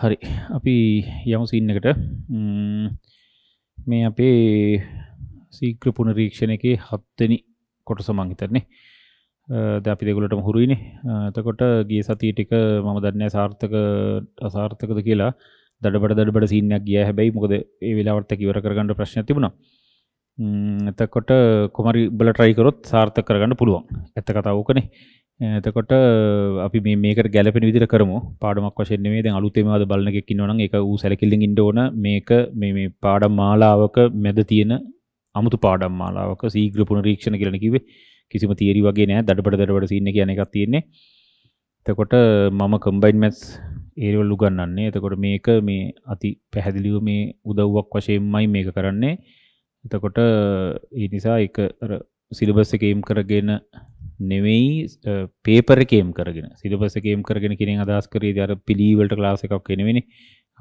හරි අපි යමුසින්නකට මේ අපේ සීක්‍රපුුණ රීක්ෂණ එක හත්තනි කොට සමංහිතරන්නේ ද අපි දෙගුලටම හුරුයින තකොට ගිය සතිය ටික මම දන්න සාර්ථක අසාර්ථකද කියලා දඩබට දඩබට සිීනයක් ගිය හැබැයි මොකද ඒ වෙලාවර්ත කිවර කරගන්නඩ ප්‍රශ්න තිබුණා එතකොට කොමරි බල ට්‍රයිකරොත් සාර්ථ කරගන්න පුළුවන් ඇත කතාවකනේ එතකොට අපි මේක ගැලපෙන විදිර කරම පාඩමක් වශයෙන් මේ දැන් අලුතෙම අද බලන එකක් ඉන්නවනම් ඒක ඌ සැලකිල්ලෙන් ඉන්න ඕන මේක මේ මේ පාඩම් මාලාවක මැද තියෙන අමුතු පාඩම් මාලාවක ශීඝ්‍ර පුනරීක්ෂණ කියලා කිව්වේ කිසිම තියරි වගේ නෑ දඩබඩ දඩබඩ සීන් එක කියන එකක් තියෙන්නේ එතකොට මම කම්බයින් මැත්ස් ඒරියල් උගන්වන්නේ එතකොට මේක මේ අති පැහැදිලිව මේ උදව්වක් වශයෙන්මයි මේක කරන්නේ එතකොට ඒ නිසා ඒක අර සිලබස් එකේම් කරගෙන නෙවෙයි පේපරකේම් කරගෙන සිලපසකේම් කරගෙන කෙනෙ අදස් කරේ දර පිළිවලට ලාස එකක් කෙනවෙන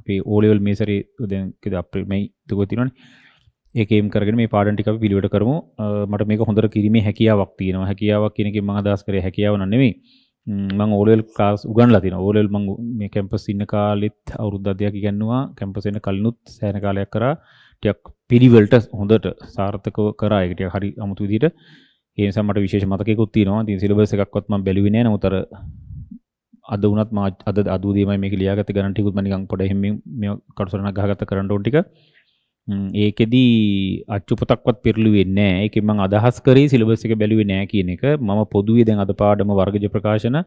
අපි ඕලෙවල් මේසරි දැන්කෙද අපමයි දකොතිනන ඒකම් කරගෙන මේ පාඩටික පිළිවට කරමු මට මේක හොඳර කිරීම හැකියාවක් තියෙනවා හැකියාවක් කියනක මහදස් කර හැකියාව නෙවෙයි මං ඕලෙල් කාස් උගන් ලතින ඕලෙල් මං මේ කැම්පස් ඉන්න කාලෙත් අවුරුද්ධදයක් ඉගන්නවා කැම්පසෙන කල්නුත් සෑන කාලයක් කරා ටයක් පිරිවල්ට හොඳට සාර්ථකව කරා එකට හරි අමුතු විදිට ඒසමට විශේෂ මතකෙකුත්තිනවා තින් සිලබස එකක්වත්ම බැලිවින නොතර අද වනත් මා අද අදීම මේ ලියාගත ගනටිකුත් මනිකං පොඩ හෙම කටසරන ගහගත කරන්න ෝටික ඒකෙදී අච්චුපතක්වත් පිරලි වෙන්න එක මං අදහස් කරේ සිලබස එක බැලිවෙ නෑ කියන එක මම පොදුවේ දැන් අද පාඩම වර්ගජ ප්‍රකාශන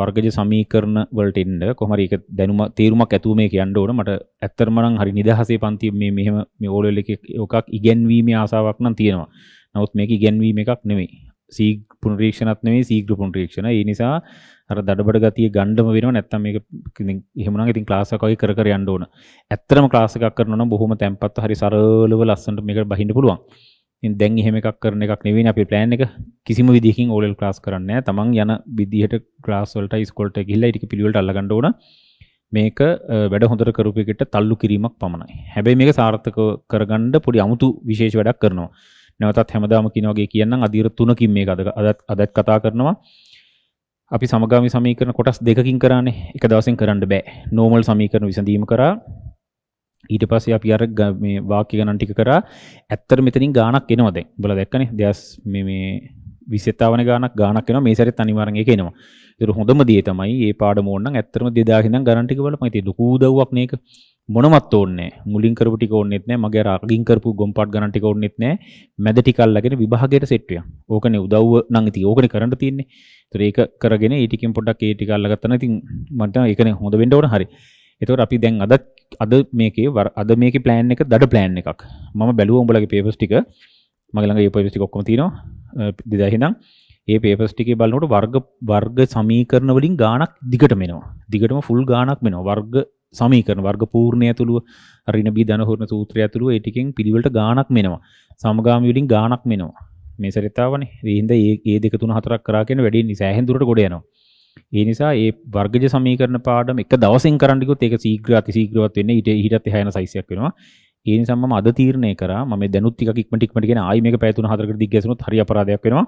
වර්ගජ සමීකරණ වලට එන්න කොහමරි ඒක දැනුම තේරුමක් ඇතුව මේ කියන්න ඕන මට ඇත්තරම නම් හරි නිදහසේ පන්ති මේ මෙහෙම මේ ඕලෙවල් එකේ එකක් ඉගෙනීමේ ආසාවක් නම් තියෙනවා නවත් මේක ඉගැන්වීම එකක් නෙවෙයි සී පුනරීක්ෂණත් නෙවෙයි සීග්‍ර පුනරීක්ෂණ ඒ නිසා අර දඩබඩ ගතිය ගණ්ඩම වෙනවා නැත්තම් මේක එහෙම නම් ඉතින් ක්ලාස් එකක් වගේ කර කර යන්න ඕන ඇත්තටම ක්ලාස් එකක් කරනවා නම් බොහොම තැම්පත්ව හරි සරලව ලස්සනට මේකට බහින්න පුළුවන් ඉතින් දැන් එහෙම එකක් කරන එකක් නෙවෙයි අපේ plan එක කිසිම විදිහකින් ඕලෙල් ක්ලාස් කරන්නේ නැහැ තමන් යන විදිහට ක්ලාස් වලට ඉස්කෝලට ගිහිල්ලා ඊට පිළිවෙලට අල්ලගන්න ඕන මේක වැඩ හොඳට කරපු එකට තල්ලු කිරීමක් පමණයි. හැබැයි මේක සාර්ථක කරගන්න පොඩි අමුතු විශේෂ වැඩක් කරනවා. නැවතත් හැමදාම කියන වගේ කියන්නම් අදියර තුනකින් මේක අදත් අදත් කතා කරනවා අපි සමගාමී සමීකරණ කොටස් දෙකකින් කරානේ එක දවසෙන් කරන්න බෑ නෝමල් සමීකරණ විසඳීම කරා ඊට පස්සේ අපි අර මේ වාක්‍ය ගණන් ටික කරා ඇත්තට මෙතනින් ගාණක් එනවා දැන් උඹලා දැක්කනේ දෙස් මේ මේ 27 වන ගාණක් ගාණක් එනවා මේ සැරේත් අනිවාර්යෙන් ඒක එනවා ඒක හොඳම දේ තමයි මේ පාඩම ඕන නම් ඇත්තටම 2000 ඉඳන් ගණන් ටික බලපන් ඉතින් ලොකු උදව්වක් මේක මොනවත් ඕන්නේ මුලින් කරපු ටික ඕන්නෙත් නෑ මගේ අරගින් කරපු ගොම්පාට් ගණන් ටික ඕන්නෙත් නෑ මැද ටික අල්ලගෙන විභාගයට සෙට් වෙනවා ඕකනේ උදව්ව නම් ඉතින් ඕකනේ කරන්න තියෙන්නේ ඒතර ඒක කරගෙන ඒ ටිකෙන් පොඩ්ඩක් ඒ ටික අල්ලගත්තා නම් ඉතින් මට ඒකනේ හොඳ වෙන්න ඕන හරි ඒතකොට අපි දැන් අද අද මේකේ අද මේකේ plan එක දඩ plan එකක් මම බැලුවා උඹලගේ papers ටික මගේ ළඟ ඒ papers ටික ඔක්කොම තියෙනවා 2000 ඉඳන් ඒ පේපස් ටිකේ බලනකොට වර්ග වර්ග සමීකරණ වලින් ගාණක් දිගටම එනවා. දිගටම ෆුල් ගාණක් වෙනවා. වර්ග සමීකරන වර්ග පූර්ණය ඇතුළුව ඍණ බී ධන හොරණ සූත්‍රය ඇතුළුව ඒ ටිකෙන් පිළිවෙලට ගාණක් මෙනවා. සමගාමී වලින් ගාණක් මෙනවා. මේ සරිතාවනේ. ඒ හින්දා මේ මේ දෙක තුන හතරක් කරා කියන වැඩි නිසා හැන් දුරට ගොඩ යනවා. ඒ නිසා ඒ වර්ගජ සමීකරණ පාඩම එක දවසෙන් කරන්න ගියොත් ඒක ශීඝ්‍ර අතිශීඝ්‍රවත් වෙන්නේ ඊට ඊටත් එහා යන size එකක් වෙනවා. ඒ නිසා මම අද තීරණය කරා මම දැනුත් ටිකක් ඉක්මනට ඉක්මනට කියන ආයි මේක පැය තුන හතරකට දිග ගැසුනොත් හරි අපරාධයක් වෙනවා.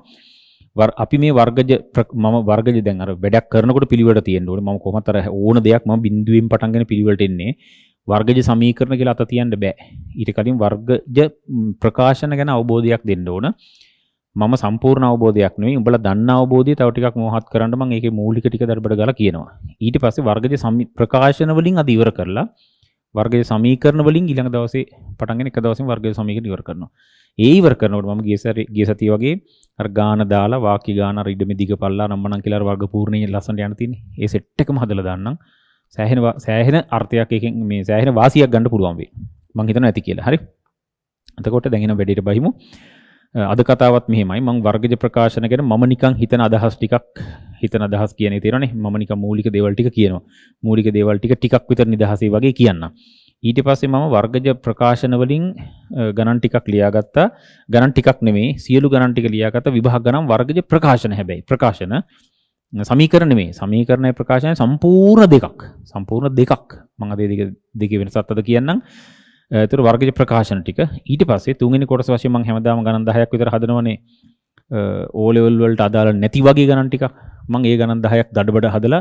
අපි මේ වර්ගජ මම වර්ගජ දැන් අර වැඩක් කරනකොට පිළිවෙලට තියෙන්න ඕනේ මම කොහොමද අර ඕන දෙයක් මම බිඳුවෙන් පටන්ගෙන පිළිවෙලට එන්නේ වර්ගජ සමීකරණ කියලා අත තියන්න බෑ ඊට කලින් වර්ගජ ප්‍රකාශන ගැන අවබෝධයක් දෙන්න ඕන මම සම්පූර්ණ අවබෝධයක් නෙවෙයි උඹලා දන්න අවබෝධය තව ටිකක් මොහත් කරන්න මම ඒකේ මූලික ටික දඩබඩ ගාලා කියනවා ඊට පස්සේ වර්ගජ ප්‍රකාශන වලින් අද ඉවර කරලා වර්ගය සමීකරණ වලින් ඊළඟ දවසේ පටන් ගෙන එක දවසින් වර්ගය සමීකරණ ඉවර කරනවා. ඒ ඉවර කරනකොට මම ගිය සැරේ ගිය සතිය වගේ අර ගාන දාලා වාක්‍ය ගාන අර ඉඩමේ දිග පල්ලා නම්මනම් කියලා අර වර්ග පූර්ණයේ ලස්සනට යන තියෙන්නේ. ඒ සෙට් එකම හදලා දාන්නම්. සෑහෙන සෑහෙන අර්ථයක් එකෙන් මේ සෑහෙන වාසියක් ගන්න පුළුවන් වෙයි. මම හිතනවා ඇති කියලා. හරි. එතකොට දැන් එන වැඩේට බහිමු. අද කතාවත් මෙහෙමයි මං වර්ගජ ප්‍රකාශන ගැන මම නිකන් හිතන අදහස් ටිකක් හිතන අදහස් කියන්නේ තියෙනවනේ මම නිකන් මූලික දේවල් ටික කියනවා මූලික දේවල් ටික ටිකක් විතර නිදහසේ වගේ කියන්න ඊට පස්සේ මම වර්ගජ ප්‍රකාශන වලින් ගණන් ටිකක් ලියාගත්තා ගණන් ටිකක් නෙමෙයි සියලු ගණන් ටික ලියාගත්තා විභාග ගණන් වර්ගජ ප්‍රකාශන හැබැයි ප්‍රකාශන සමීකරණ නෙමෙයි සමීකරණය ප්‍රකාශනය සම්පූර්ණ දෙකක් සම්පූර්ණ දෙකක් මම අද දෙක දෙකේ වෙනසත් අද කියන්නම් ඒතර වර්ගජ ප්‍රකාශන ටික ඊට පස්සේ තුන්වෙනි කොටස වශයෙන් මම හැමදාම ගණන් 10ක් විතර හදනවනේ ඕ ලෙවල් වලට අදාළ නැති වගේ ගණන් ටිකක් මම ඒ ගණන් 10ක් දඩබඩ හදලා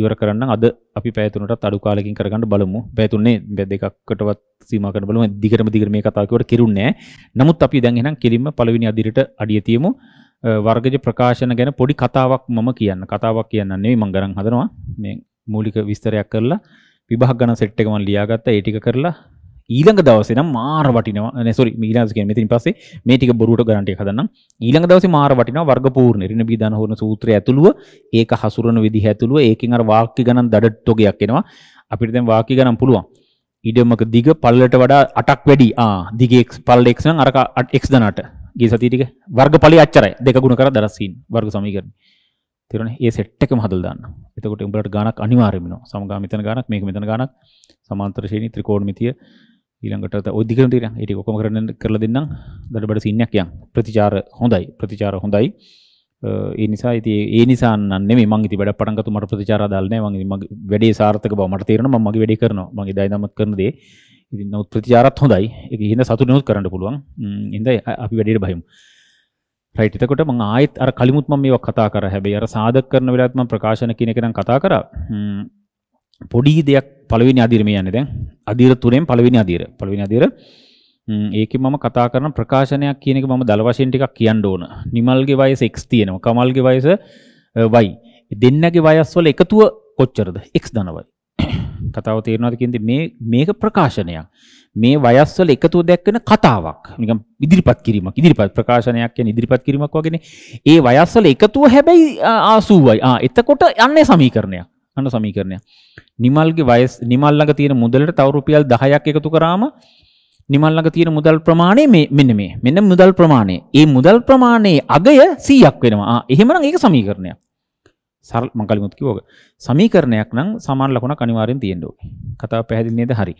ඉවර කරන්න අද අපි පැය තුනටත් අඩු කාලෙකින් කරගන්න බලමු. පැය තුනේ පැය දෙකකටවත් සීමා කරන්න බලමු. දිගටම දිගට මේ කතාව කිව්වට කිරුන්නේ නමුත් අපි දැන් එහෙනම් කෙලින්ම පළවෙනි අදිරට අඩිය තියමු. වර්ගජ ප්‍රකාශන ගැන පොඩි කතාවක් මම කියන්න. කතාවක් කියන්න නෙවෙයි මම ගණන් හදනවා. මේ මූලික විස්තරයක් කරලා විභාග ගණන් සෙට් එක මම ලියාගත්තා. ඒ ටික කරලා ඊළඟ දවසේ නම් මාර වටිනවා නේ සෝරි ඊළඟ කියන්නේ මෙතනින් පස්සේ මේ ටික බොරුවට ගරන්ටි හදන්නම් ඊළඟ දවසේ මාර වටිනවා වර්ගපූර්ණ ඍණ බීධන හොරන සූත්‍රය ඇතුළුව ඒක හසුරන විදිහ ඇතුළුව ඒකෙන් අර වාක්‍ය ගණන් දඩට්ටෝගයක් එනවා අපිට දැන් වාක්‍ය ගණන් පුළුවන් ඉඩමක දිග පල්ලට වඩා 8ක් වැඩි ආ දිගේ පල්ල x නම් අර x දනට ගිය සතිය ටික වර්ගඵලයේ අච්චරයි දෙක ගුණ කරලා දරසින් වර්ග සමීකරණ. තේරුණේ? ඒ සෙට් එකම හදලා දාන්න. එතකොට උඹලට ගණක් අනිවාර්යයෙන්ම එනවා. සමගාමීතන ගණක් මේක මෙතන ගණක් සමාන්තර ශ්‍රේණි ත්‍රිකෝණමිතිය ඊළඟට ඔදිකට ටික ඒ ටික ඔක්කොම කරන්න කරලා දෙන්නම් දඩබඩ සීන් එකක් යන් ප්‍රතිචාර හොඳයි ප්‍රතිචාර හොඳයි ඒ නිසා ඉතින් ඒ නිසා නම් නෙමෙයි මං ඉතින් වැඩ පටන් ගත්තා මට ප්‍රතිචාර දාලා නැහැ මං ඉතින් මගේ වැඩේ සාර්ථක බව මට තේරෙනවා මම මගේ වැඩේ කරනවා මගේ දයදමත් කරන දේ ඉතින් නමුත් ප්‍රතිචාරත් හොඳයි ඒක හින්දා සතුටිනුත් කරන්න පුළුවන් හින්දා අපි වැඩේට බහිමු රයිට් එතකොට මම ආයෙත් අර කලිමුත් මම මේවා කතා කරා හැබැයි අර සාධක කරන වෙලාවත් මම ප්‍රකාශන කියන එක නම් කතා කරා පොඩි දෙයක් පළවෙනි අධීර මේ යන්නේ දැන් අධීර තුනෙන් පළවෙනි අධීර පළවෙනි අධීර ඒකේ මම කතා කරන ප්‍රකාශනයක් කියන එක මම දල වශයෙන් ටිකක් කියන්න ඕන නිමල්ගේ වයස x තියෙනවා කමල්ගේ වයස y දෙන්නගේ වයස් වල එකතුව කොච්චරද x ධනවයි කතාව තේරෙනවද කියන්නේ මේ මේක ප්‍රකාශනයක් මේ වයස් වල එකතුව දැක්වෙන කතාවක් නිකන් ඉදිරිපත් කිරීමක් ඉදිරිපත් ප්‍රකාශනයක් කියන්නේ ඉදිරිපත් කිරීමක් වගේනේ ඒ වයස් වල එකතුව හැබැයි 80යි ආ එතකොට යන්නේ සමීකරණයක් අන්න සමීකරණය. නිමල්ගේ වයස් නිමල් ළඟ තියෙන මුදලට තව රුපියල් 10ක් එකතු කරාම නිමල් ළඟ තියෙන මුදල් ප්‍රමාණය මේ මෙන්න මේ. මෙන්න මුදල් ප්‍රමාණය. ඒ මුදල් ප්‍රමාණයේ අගය 100ක් වෙනවා. ආ එහෙමනම් ඒක සමීකරණයක්. සරල මං කලිමුත් කිව්වෝක. සමීකරණයක් නම් සමාන ලකුණක් අනිවාර්යෙන් තියෙන්න ඕනේ. කතාව පැහැදිලි නේද? හරි.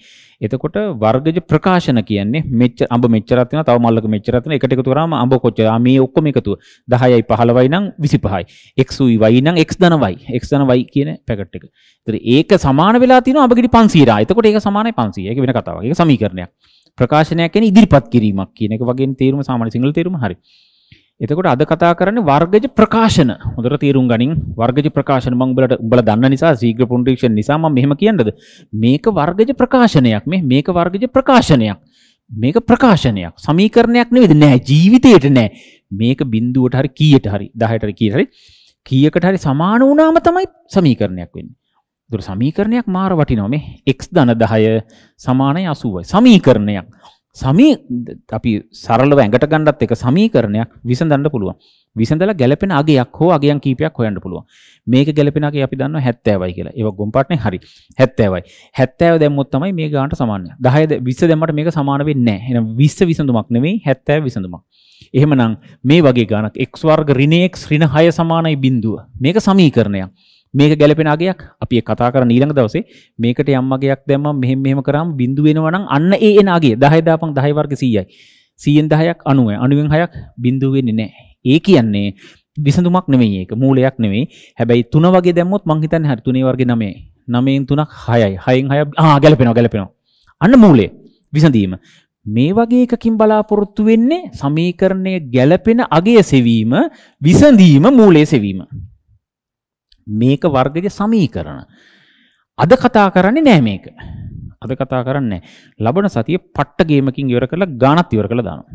එතකොට වර්ගජ ප්‍රකාශන කියන්නේ මෙච්ච අඹ මෙච්චරක් තියෙනවා, තව මල්ලක මෙච්චරක් තියෙනවා. එකට එකතු කරාම අඹ කොච්චර? මේ ඔක්කොම එකතුව 10යි 15යි නම් 25යි. x උයි y නම් x ධන y. x ධන y කියන පැකට් එක. ඒතර ඒක සමාන වෙලා තියෙනවා අඹ ගෙඩි 500යි. එතකොට ඒක සමානයි 500. ඒක වෙන කතාවක්. ඒක සමීකරණයක්. ප්‍රකාශනයක් කියන්නේ ඉදිරිපත් කිරීමක් කියන එක වගේ තේරුම සාමාන්‍ය සිංහල තේරුම හරි. එතකොට අද කතා කරන්නේ වර්ගජ ප්‍රකාශන. හොඳට තේරුම් ගනින් වර්ගජ ප්‍රකාශන මම උඹලට උඹලා දන්න නිසා ශීඝ්‍ර පුනරීක්ෂණ නිසා මම මෙහෙම කියන්නද? මේක වර්ගජ ප්‍රකාශනයක්. මේ මේක වර්ගජ ප්‍රකාශනයක්. මේක ප්‍රකාශනයක්. සමීකරණයක් නෙවෙයි නෑ ජීවිතේට නෑ. මේක බිඳුවට හරි කීයට හරි 10ට හරි කීයට හරි කීයකට හරි සමාන වුණාම තමයි සමීකරණයක් වෙන්නේ. ඒතර සමීකරණයක් මාර වටිනවා මේ x ධන 10 සමානයි 80යි. සමීකරණයක්. සමී අපි සරලව ඇඟට ගණ්ඩත් එක සමීකරණයක් විසඳන්න පුළුවන් විසඳලා ගැලපෙන අගයක් හෝ අගයන් කීපයක් හොයන්න පුළුවන් මේක ගැලපෙන අගය අපි දන්නවා 70යි කියලා. ඒක ගොම්පාටනේ හරි. 70යි. 70 දැම්මොත් තමයි මේ ගානට සමාන. 10 20 දැම්මට මේක සමාන වෙන්නේ නැහැ. එහෙනම් 20 විසඳුමක් නෙමෙයි 70 විසඳුමක්. එහෙමනම් මේ වගේ ගානක් x වර්ග ඍණ x ඍණ 6 සමානයි බිඳුව. මේක සමීකරණයක්. මේක ගැලපෙන අගයක් අපි කතා කරන ඊළඟ දවසේ මේකට යම් අගයක් දැම්මම මෙහෙම මෙහෙම කරාම බිඳු වෙනවා නම් අන්න ඒ එන අගය 10 දාපන් 10 වර්ග 100යි 100න් 10ක් 90යි 90න් 6ක් බිඳු වෙන්නේ නැහැ ඒ කියන්නේ විසඳුමක් නෙමෙයි ඒක මූලයක් නෙමෙයි හැබැයි 3 වගේ දැම්මොත් මං හිතන්නේ හරි 3 වර්ගේ 9යි 9න් 3ක් 6යි 6න් 6 ආ ගැලපෙනවා ගැලපෙනවා අන්න මූලය විසඳීම මේ වගේ එකකින් බලාපොරොත්තු වෙන්නේ සමීකරණය ගැලපෙන අගය සෙවීම විසඳීම මූලයේ සෙවීම මේක වර්ගජ සමීකරණ. අද කතා කරන්නේ නෑ මේක. අද කතා කරන්නේ ලබන සතිය පට්ට ගේමකින් ඉවර කරලා ගානත් ඉවර කරලා දානවා.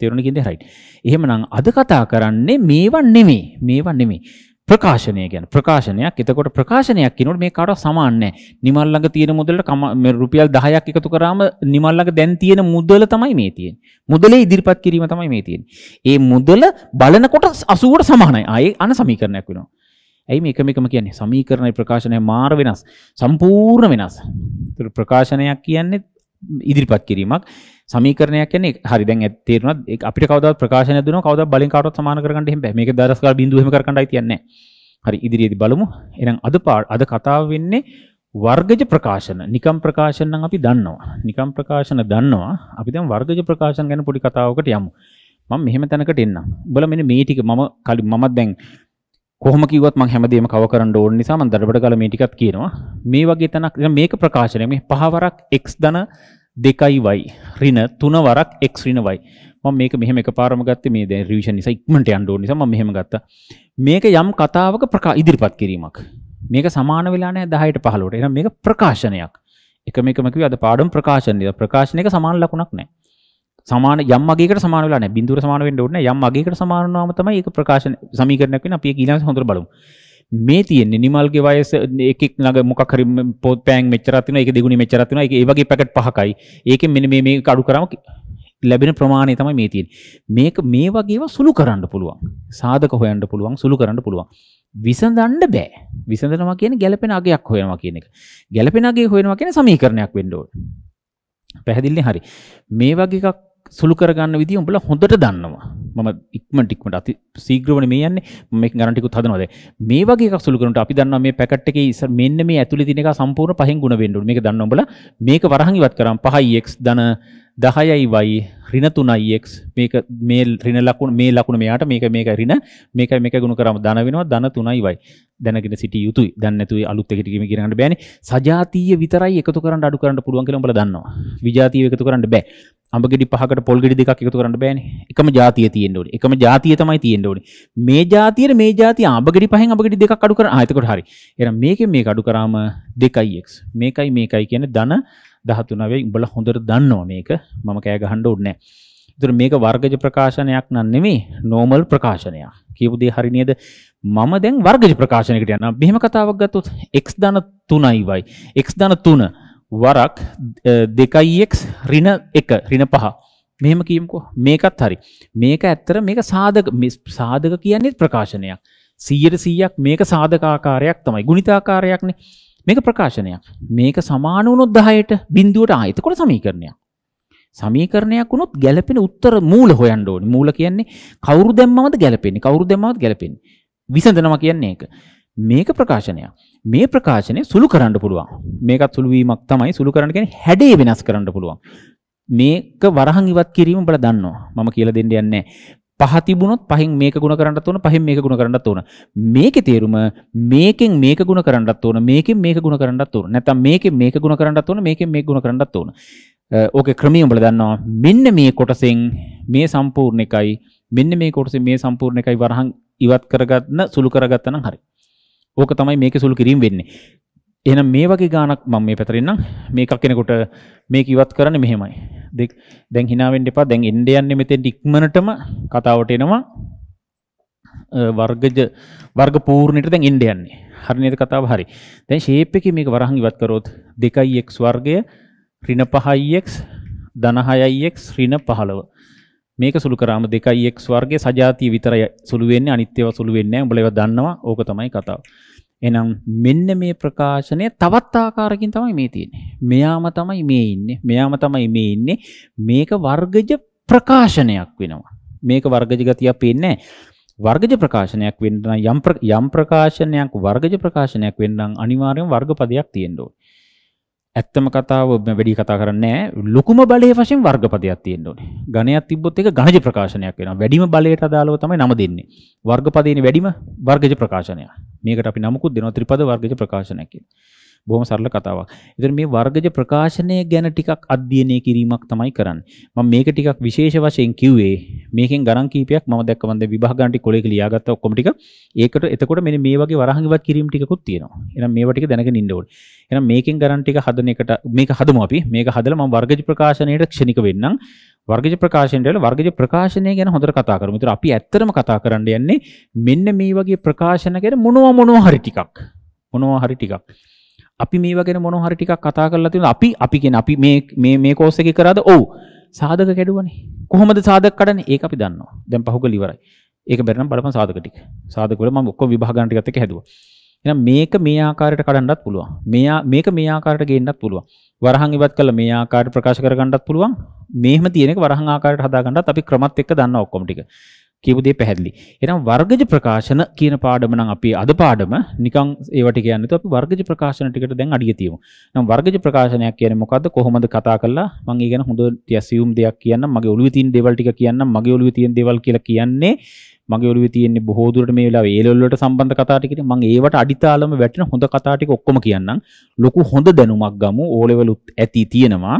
තේරුණේ කියන්නේ රයිට්. එහෙමනම් අද කතා කරන්නේ මේවා නෙමෙයි. මේවා නෙමෙයි. ප්‍රකාශනය ගැන ප්‍රකාශනයක් එතකොට ප්‍රකාශනයක් කියනකොට මේ කාටවත් සමාන නැහැ. නිමල් ළඟ තියෙන මුදලට රුපියල් 10ක් එකතු කරාම නිමල් ළඟ දැන් තියෙන මුදල තමයි මේ තියෙන්නේ. මුදලේ ඉදිරිපත් කිරීම තමයි මේ තියෙන්නේ. ඒ මුදල බලනකොට 80ට සමානයි. ආයේ අන සමීකරණයක් වෙනවා. ඇයි මේ එකම එකම කියන්නේ සමීකරණයි ප්‍රකාශනය මාර වෙනස් සම්පූර්ණ වෙනස්. ඒතර ප්‍රකාශනයක් කියන්නේ ඉදිරිපත් කිරීමක් සමීකරණයක් කියන්නේ හරි දැන් තේරුණා අපිට කවදාවත් ප්‍රකාශනයක් දෙනවා කවදාවත් බලෙන් කාටවත් සමාන කරගන්න එහෙම බෑ මේක දරස් ගාල බිඳුව එහෙම කරකණ්ඩයි තියන්නේ හරි ඉදිරියේදී බලමු එහෙනම් අද අද කතාව වෙන්නේ වර්ගජ ප්‍රකාශන නිකම් ප්‍රකාශන නම් අපි දන්නවා නිකම් ප්‍රකාශන දන්නවා අපි දැන් වර්ගජ ප්‍රකාශන ගැන පොඩි කතාවකට යමු මම මෙහෙම තැනකට එන්නම් උඹලා මෙන්න මේ ටික මම කලින් මමත් දැන් කොහොම කිව්වත් මම හැමදේම කව කරන්න ඕන නිසා මම දඩබඩ ගාලා මේ ටිකත් කියනවා. මේ වගේ තැනක් මේක ප්‍රකාශනය මේ පහවරක් x ධන 2y ඍණ 3 වරක් x ඍණ y. මම මේක මෙහෙම එකපාරම ගත්තේ මේ දැන් රිවිෂන් නිසා ඉක්මනට යන්න ඕන නිසා මම මෙහෙම ගත්තා. මේක යම් කතාවක ඉදිරිපත් කිරීමක්. මේක සමාන වෙලා නැහැ 10ට 15ට. එහෙනම් මේක ප්‍රකාශනයක්. එක මේකම කිව්වා අද පාඩම් ප්‍රකාශනය. ප්‍රකාශනයක සමාන ලකුණක් නැහැ. සමාන යම් අගේකට සමාන වෙලා නැහැ. බිඳුවර සමාන වෙන්න ඕනේ නැහැ. යම් අගේකට සමාන වුණාම තමයි ඒක ප්‍රකාශන සමීකරණයක් වෙන්නේ. අපි ඒක ඊළඟට හොඳට බලමු. මේ තියෙන්නේ නිමල්ගේ වයස එකෙක් ළඟ මොකක් හරි පොත් පෑන් මෙච්චරක් තියෙනවා. ඒක දෙගුණි මෙච්චරක් තියෙනවා. ඒක ඒ වගේ පැකට් පහකයි. ඒකෙන් මෙන්න මේ මේක අඩු කරාම ලැබෙන ප්‍රමාණය තමයි මේ තියෙන්නේ. මේක මේ වගේව සුළු කරන්න පුළුවන්. සාධක හොයන්න පුළුවන්, සුළු කරන්න පුළුවන්. විසඳන්න බෑ. විසඳනවා කියන්නේ ගැළපෙන අගයක් හොයනවා කියන එක. ගැළපෙන අගය හොයනවා කියන්නේ සමීකරණයක් වෙන්න ඕනේ. පැහැදිලිනේ හරි. මේ වගේ එකක් සුළු කරගන්න විදි උඹලා හොඳට දන්නවා මම ඉක්මට ඉක්මට අති සීග්‍රවන මේ යන්නේ මේ ගරටිකුත් හදනවද මේ වගේ සුළු කරනට අපි දන්නවා මේ පැකට් එකේ ඉස්සර මෙන්න මේ ඇතුලේ තියෙන එක සම්පූර්ණ පහෙන් ගුණ වෙන්න ඕනේ මේක දන්න උඹලා මේක වරහන් ඉවත් කරාම 5x ධන 10යි y ඍණ 3x මේක මේ ඍණ ලකුණ මේ ලකුණ මෙයාට මේක මේක ඍණ මේක මේක ගුණ කරාම ධන වෙනවා ධන 3යි y දැනගෙන සිටිය යුතුයි දැන් නැතුයි අලුත් එකට කිම කියන්න බෑනේ සජාතීය විතරයි එකතු කරන්න අඩු කරන්න පුළුවන් කියලා උඹලා දන්නවා විජාතීය එකතු කරන්න බෑ අඹගෙඩි පහකට පොල් ගෙඩි දෙකක් එකතු කරන්න බෑනේ. එකම જાතිය තියෙන්න ඕනේ. එකම જાතිය තමයි තියෙන්න ඕනේ. මේ જાතියේ මේ જાතිය අඹගෙඩි පහෙන් අඹගෙඩි දෙකක් අඩු කරා. ආ එතකොට හරි. එහෙනම් මේකෙන් මේක අඩු කරාම 2x. මේකයි මේකයි කියන්නේ ධන 13 වෙයි. උඹලා හොඳට දන්නවා මේක. මම කෑ ගහන්න ඕනේ නැහැ. ඒතර මේක වර්ගජ ප්‍රකාශනයක් නන් නෙමෙයි. නෝමල් ප්‍රකාශනයක්. කියපු දේ හරි නේද? මම දැන් වර්ගජ ප්‍රකාශනයකට යනවා. මෙහෙම කතාවක් ගත්තොත් x ධන 3යි y. x ධන 3 වරක් දෙකයික් රින එක රින පහ මෙහෙම කියම්කෝ මේකත් හරි මේක ඇත්තර මේක සාධක සාධක කියන්නේ ප්‍රකාශනයක් සීයට සීයක් මේක සාධකාකාරයක් තමයි ගුණිතාකාරයක්න මේක ප්‍රකාශනයක් මේක සමානුනොත් දහයට බින්දුවට ආයතකොට සමීකරණයක් සමීකරණයක් වුණොත් ගැලපෙන උත්තර මූල හොයන්න ඕනි මූල කියන්නේ කවුරු දැම්මමද ගැලපෙන්නේ කවුරු දැම්මමද ගැලපෙන්නේ විසඳනවා කියන්නේ ඒක මේක ප්‍රකාශනයක්. මේ ප්‍රකාශනය සුළු කරන්න පුළුවන්. මේකත් සුළු වීමක් තමයි සුළු කරන්න කියන්නේ හැඩේ වෙනස් කරන්න පුළුවන්. මේක වරහන් ඉවත් කිරීම බල දන්නවා. මම කියලා දෙන්න යන්නේ පහ තිබුණොත් පහෙන් මේක ಗುಣ කරන්නත් ඕන පහෙන් මේක ಗುಣ කරන්නත් ඕන මේකේ තේරුම මේකෙන් මේක ಗುಣ කරන්නත් ඕන මේකෙන් මේක ಗುಣ කරන්නත් ඕන නැත්නම් මේකෙන් මේක ಗುಣ කරන්නත් ඕන මේකෙන් මේක ಗುಣ කරන්නත් ඕන ඕකේ ක්‍රමය උඹලා දන්නවා මෙන්න මේ කොටසෙන් මේ සම්පූර්ණ එකයි මෙන්න මේ කොටසෙන් මේ සම්පූර්ණ එකයි වරහන් ඉවත් කරගන්න සුළු කරගත්තා නම් හරි ඕක තමයි මේක සුළු කිරීම වෙන්නේ. එහෙනම් මේ වගේ ගානක් මම මේ පැතරෙන්නම් මේක කෙනෙකුට මේක ඉවත් කරන්න මෙහෙමයි. දැන් hina වෙන්න එපා. දැන් එන්න යන්නේ මෙතෙන් ඉක්මනටම කතාවට එනවා. වර්ගජ වර්ග පූර්ණයට දැන් එන්න යන්නේ. හරි නේද කතාව? හරි. දැන් shape එකේ මේක වරහන් ඉවත් කරොත් 2x වර්ගය ඍණ 5x ධන 6x ඍණ 15. මේක සුළු කරාම 2x වර්ගයේ සජාතිය විතරයි සුළු වෙන්නේ අනිත් ඒවා සුළු වෙන්නේ නැහැ. උඹලා ඒවා දන්නවා. ඕක තමයි කතාව. එහෙනම් මෙන්න මේ ප්‍රකාශනය තවත් ආකාරකින් තමයි මේ තියෙන්නේ. මෙයාම තමයි මේ ඉන්නේ. මෙයාම තමයි මේ ඉන්නේ. මේක වර්ගජ ප්‍රකාශනයක් වෙනවා. මේක වර්ගජ ගතියක් පේන්නේ නැහැ. වර්ගජ ප්‍රකාශනයක් වෙන්න යම් යම් ප්‍රකාශනයක් වර්ගජ ප්‍රකාශනයක් වෙන්න නම් අනිවාර්යෙන් වර්ගපදයක් තියෙන්න ඕනේ. ඇත්තම කතාව වැඩි කතා කරන්නේ ලොකුම බලයේ වශයෙන් වර්ගපදයක් තියෙන්න ඕනේ. ගණයක් තිබ්බොත් ඒක ගණජ ප්‍රකාශනයක් වෙනවා. වැඩිම බලයට අදාළව තමයි නම දෙන්නේ. වර්ගපදයේ වැඩිම වර්ගජ ප්‍රකාශනය. මේකට අපි නමකුත් දෙනවා ත්‍රිපද වර්ගජ ප්‍රකාශනයක් කියලා. බොහොම සරල කතාවක්. ඒතර මේ වර්ගජ ප්‍රකාශනය ගැන ටිකක් අධ්‍යයනය කිරීමක් තමයි කරන්නේ. මම මේක ටිකක් විශේෂ වශයෙන් කිව්වේ මේකෙන් ගණන් කීපයක් මම දැක්ක මන්ද විභාගාන්ටි කොලේක ලියාගත්ත ඔක්කොම ටික. ඒකට එතකොට මෙන්න මේ වගේ වරහන් ඉවත් කිරීම ටිකකුත් තියෙනවා. එහෙනම් මේවා ටික දැනගෙන ඉන්න ඕනේ. එහෙනම් මේකෙන් ගණන් ටික හදන එකට මේක හදමු අපි. මේක හදලා මම වර්ගජ ප්‍රකාශනයේට ක්ෂණික වෙන්නම්. වර්ගජ ප්‍රකාශනයට වර්ගජ ප්‍රකාශනය ගැන හොඳට කතා කරමු. ඒතර අපි ඇත්තටම කතා කරන්න යන්නේ මෙන්න මේ වගේ ප්‍රකාශන ගැන මොනවා මොනවා හරි ටිකක්. මොනවා හරි ටිකක්. අපි මේ වගෙන මොනහරි ටිකක් කතා කරලා තියෙනවා අපි අපි කියන අපි මේ මේ මේ කෝස් එකේ කරාද ඔව් සාධක කැඩුවනේ කොහොමද සාධක කඩන්නේ ඒක අපි දන්නවා දැන් පහුගල ඉවරයි ඒක බැරි නම් බලපන් සාධක ටික සාධක වල මම ඔක්කොම විභාග ගන්න ටිකත් එක හැදුවා එහෙනම් මේක මේ ආකාරයට කඩන්නත් පුළුවන් මෙයා මේක මේ ආකාරයට ගේන්නත් පුළුවන් වරහන් ඉවත් කළා මේ ආකාරයට ප්‍රකාශ කරගන්නත් පුළුවන් මේහෙම තියෙන එක වරහන් ආකාරයට හදාගන්නත් අපි ක්‍රමත් එක්ක දන්නවා ඔක්කොම ටික කියපු දේ පැහැදිලි. එහෙනම් වර්ගජ ප්‍රකාශන කියන පාඩම නම් අපි අද පාඩම නිකන් ඒවට කියන්නේ අපි වර්ගජ ප්‍රකාශන ටිකට දැන් අඩිය තියමු. නම් වර්ගජ ප්‍රකාශනයක් කියන්නේ මොකද්ද? කොහොමද කතා කළා? මම ඊගෙන හොඳ ඇසියුම් දෙයක් කියන්නම්. මගේ ඔළුවේ තියෙන දේවල් ටික කියන්නම්. මගේ ඔළුවේ තියෙන දේවල් කියලා කියන්නේ මගේ ඔළුවේ තියෙන්නේ බොහෝ දුරට මේ වෙලාවේ ඒ ලෙවල් වලට සම්බන්ධ කතා ටික. මම ඒවට අඩිතාලම වැටෙන හොඳ කතා ටික ඔක්කොම කියන්නම්. ලොකු හොඳ දැනුමක් ගමු. ඕ ලෙවලුත් ඇති තියෙනවා.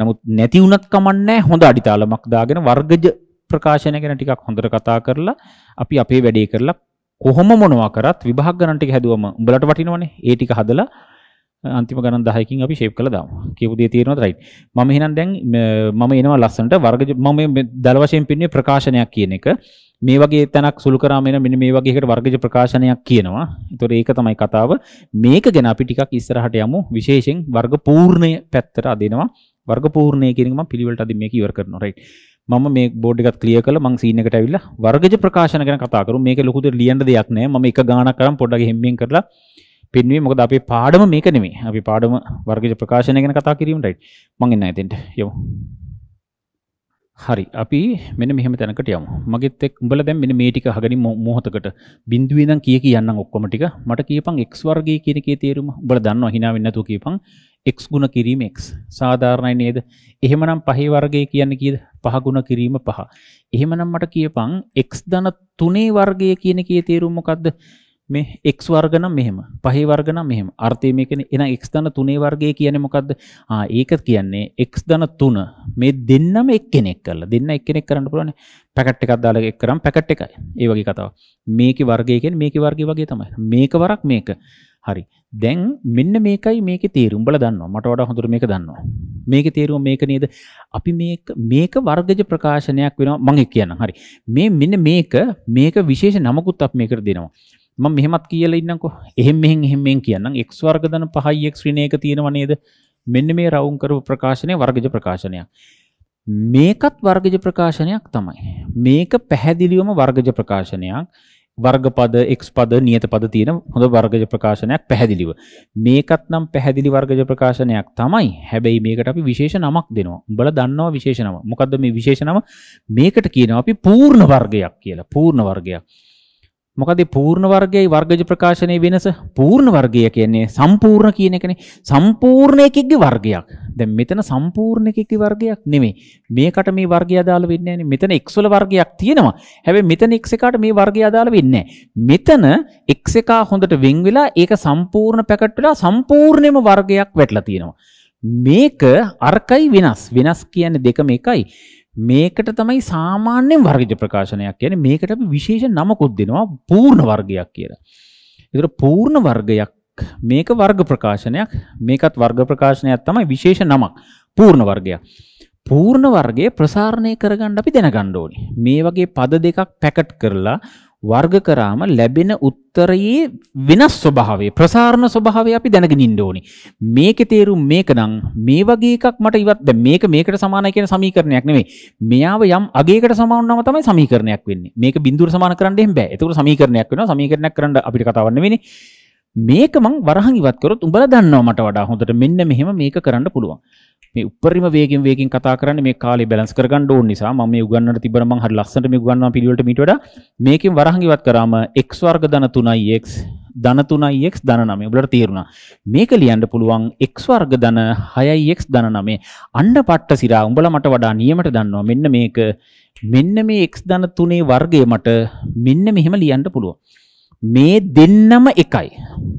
නමුත් නැති වුණත් කමන්නේ හොඳ අඩිතාලමක් දාගෙන වර්ගජ ප්‍රකාශන ගැන ටිකක් හොඳට කතා කරලා අපි අපේ වැඩේ කරලා කොහොම මොනවා කරත් විභාග ගණන් ටික හැදුවම උඹලට වටිනවනේ ඒ ටික හදලා අන්තිම ගණන් 10කින් අපි ෂේප් කරලා දාමු. කියපු දේ තේරෙනවද රයිට්? මම එහෙනම් දැන් මම එනවා ලස්සනට වර්ග මම මේ දල වශයෙන් පින්නේ ප්‍රකාශනයක් කියන එක. මේ වගේ තැනක් සුළු කරාම එන මෙන්න මේ වගේ එකට වර්ගජ ප්‍රකාශනයක් කියනවා. ඒතොර ඒක තමයි කතාව. මේක ගැන අපි ටිකක් ඉස්සරහට යමු. විශේෂයෙන් වර්ග පූර්ණය පැත්තට අදිනවා. වර්ග පූර්ණය කියන එක මම පිළිවෙලට අදින් මේක ඉවර කරනවා. රයිට්. මම මේ බෝඩ් එකත් ක්ලියර් කරලා මං සීන් එකට ඇවිල්ලා වර්ගජ ප්‍රකාශන ගැන කතා කරු මේක ලොකු දෙයක් ලියන්න දෙයක් නැහැ මම එක ගාණක් කරන් පොඩ්ඩක් හෙම්බෙන් කරලා පෙන්වේ මොකද අපේ පාඩම මේක නෙමේ අපි පාඩම වර්ගජ ප්‍රකාශනය ගැන කතා කිරීමටයි මං එන්න ඇතෙන්ට යමු හරි අපි මෙන්න මෙහෙම තැනකට යමු මගෙත් එක් උඹලා දැන් මෙන්න මේ ටික අහගෙන මොහොතකට බිඳුවේ නම් කිය කියන්නම් ඔක්කොම ටික මට කියපන් x වර්ගය කියන එකේ තේරුම උඹලා දන්නවා hina වෙන්නේ නැතුව කියපන් x ගුණ කිරීම x සාධාරණයි නේද? එහෙමනම් පහේ වර්ගය කියන්නේ කීයද? පහ ගුණ කිරීම පහ. එහෙමනම් මට කියපන් x ධන 3 වර්ගය කියන කී තේරුම මොකද්ද? මේ x වර්ග නම් මෙහෙම පහේ වර්ග නම් මෙහෙම අර්ථය මේකනේ එහෙනම් x ධන 3 වර්ගය කියන්නේ මොකද්ද ආ ඒක කියන්නේ x ධන 3 මේ දෙන්නම එක්කෙනෙක් කරලා දෙන්න එක්කෙනෙක් කරන්න පුළුවන් පැකට් එකක් දාලා එක් කරාම පැකට් එකයි ඒ වගේ කතාවක් මේකේ වර්ගය කියන්නේ මේකේ වර්ගය වගේ තමයි මේක වරක් මේක හරි දැන් මෙන්න මේකයි මේක තේරුම් බල දන්නවා මට වඩා හොඳට මේක දන්නවා මේක තේරුම මේක නේද අපි මේක මේක වර්ගජ ප්‍රකාශනයක් වෙනවා මම කියන්නම් හරි මේ මෙන්න මේක මේක විශේෂ නමකුත් අපි මේකට දෙනවා මම මෙහෙමත් කියලා ඉන්නකෝ එහෙම මෙහෙන් එහෙම මෙහෙන් කියන්නම් x වර්ග ධන 5x ඍණ 1 තියෙනව නේද මෙන්න මේ රවුම් කරපු ප්‍රකාශනය වර්ගජ ප්‍රකාශනයක් මේකත් වර්ගජ ප්‍රකාශනයක් තමයි මේක පැහැදිලිවම වර්ගජ ප්‍රකාශනයක් වර්ගපද එක් පද නියත පද තියෙන හොඳ වර්ගජ ප්‍රකාශනයක් පැහැදිලිව මේකත් නම් පැහැදිලි වර්ගජ ප්‍රකාශනයක් තමයි හැබැයි මේකට අපි විශේෂ නමක් දෙනවා උඹලා දන්නවා විශේෂ නම මොකද්ද මේ විශේෂ නම මේකට කියනවා අපි පූර්ණ වර්ගයක් කියලා පූර්ණ වර්ගයක් මොකද පූර්ණ වර්ගයයි වර්ගජ ප්‍රකාශනයේ වෙනස පූර්ණ වර්ගය කියන්නේ සම්පූර්ණ කියන එකනේ සම්පූර්ණ එකෙක්ගේ වර්ගයක් දැන් මෙතන සම්පූර්ණ එකෙක්ගේ වර්ගයක් නෙමෙයි මේකට මේ වර්ගය අදාළ වෙන්නේ නැහැ මෙතන x වල වර්ගයක් තියෙනවා හැබැයි මෙතන x එකට මේ වර්ගය අදාළ වෙන්නේ මෙතන x එක හොඳට වෙන් වෙලා ඒක සම්පූර්ණ පැකට් වෙලා සම්පූර්ණයෙන්ම වර්ගයක් වැටලා තියෙනවා මේක අරකයි වෙනස් වෙනස් කියන්නේ දෙකම එකයි මේකට තමයි සාමාන්‍යයෙන් වර්ගජ ප්‍රකාශනයක් කියන්නේ මේකට අපි විශේෂ නමකුත් දෙනවා පූර්ණ වර්ගයක් කියලා. ඒතර පූර්ණ වර්ගයක් මේක වර්ග ප්‍රකාශනයක් මේකත් වර්ග ප්‍රකාශනයක් තමයි විශේෂ නමක් පූර්ණ වර්ගයක්. පූර්ණ වර්ගය ප්‍රසාරණය කරගන්න අපි දැනගන්න ඕනේ. මේ වගේ පද දෙකක් පැකට් කරලා වර්ග කරාම ලැබෙන උත්තරයේ වෙනස් ස්වභාවය ප්‍රසාරණ ස්වභාවය අපි දැනගෙන ඉන්න ඕනේ. මේකේ තේරුම මේකනම් මේ වගේ එකක් මට ඉවත් දැන් මේක මේකට සමානයි කියන සමීකරණයක් නෙමෙයි. මෙයාව යම් අගයකට සමාන වුණාම තමයි සමීකරණයක් වෙන්නේ. මේක බිඳුවට සමාන කරන්න එහෙම බෑ. ඒකට සමීකරණයක් වෙනවා. සමීකරණයක් කරන්න අපිට කතාවක් නෙමෙයිනේ. මේක මං වරහන් ඉවත් කරොත් උඹලා දන්නවා මට වඩා හොඳට මෙන්න මෙහෙම මේක කරන්න පුළුවන්. මේ උපරිම වේගෙන් වේගෙන් කතා කරන්නේ මේ කාලේ බැලන්ස් කරගන්න ඕන නිසා මම මේ උගන්වන්න තිබ්බන මං හරි ලස්සනට මේ උගන්වන පිළිවෙලට මීට වඩා මේකෙන් වරහන් ඉවත් කරාම x වර්ග ධන 3x ධන 3x ධන 9 උඹලට තේරුණා මේක ලියන්න පුළුවන් x වර්ග ධන 6x ධන 9 අන්න පට්ට සිරා උඹලා මට වඩා නියමට දන්නවා මෙන්න මේක මෙන්න මේ x ධන 3 වර්ගය මට මෙන්න මෙහෙම ලියන්න පුළුවන් මේ දෙන්නම එකයි.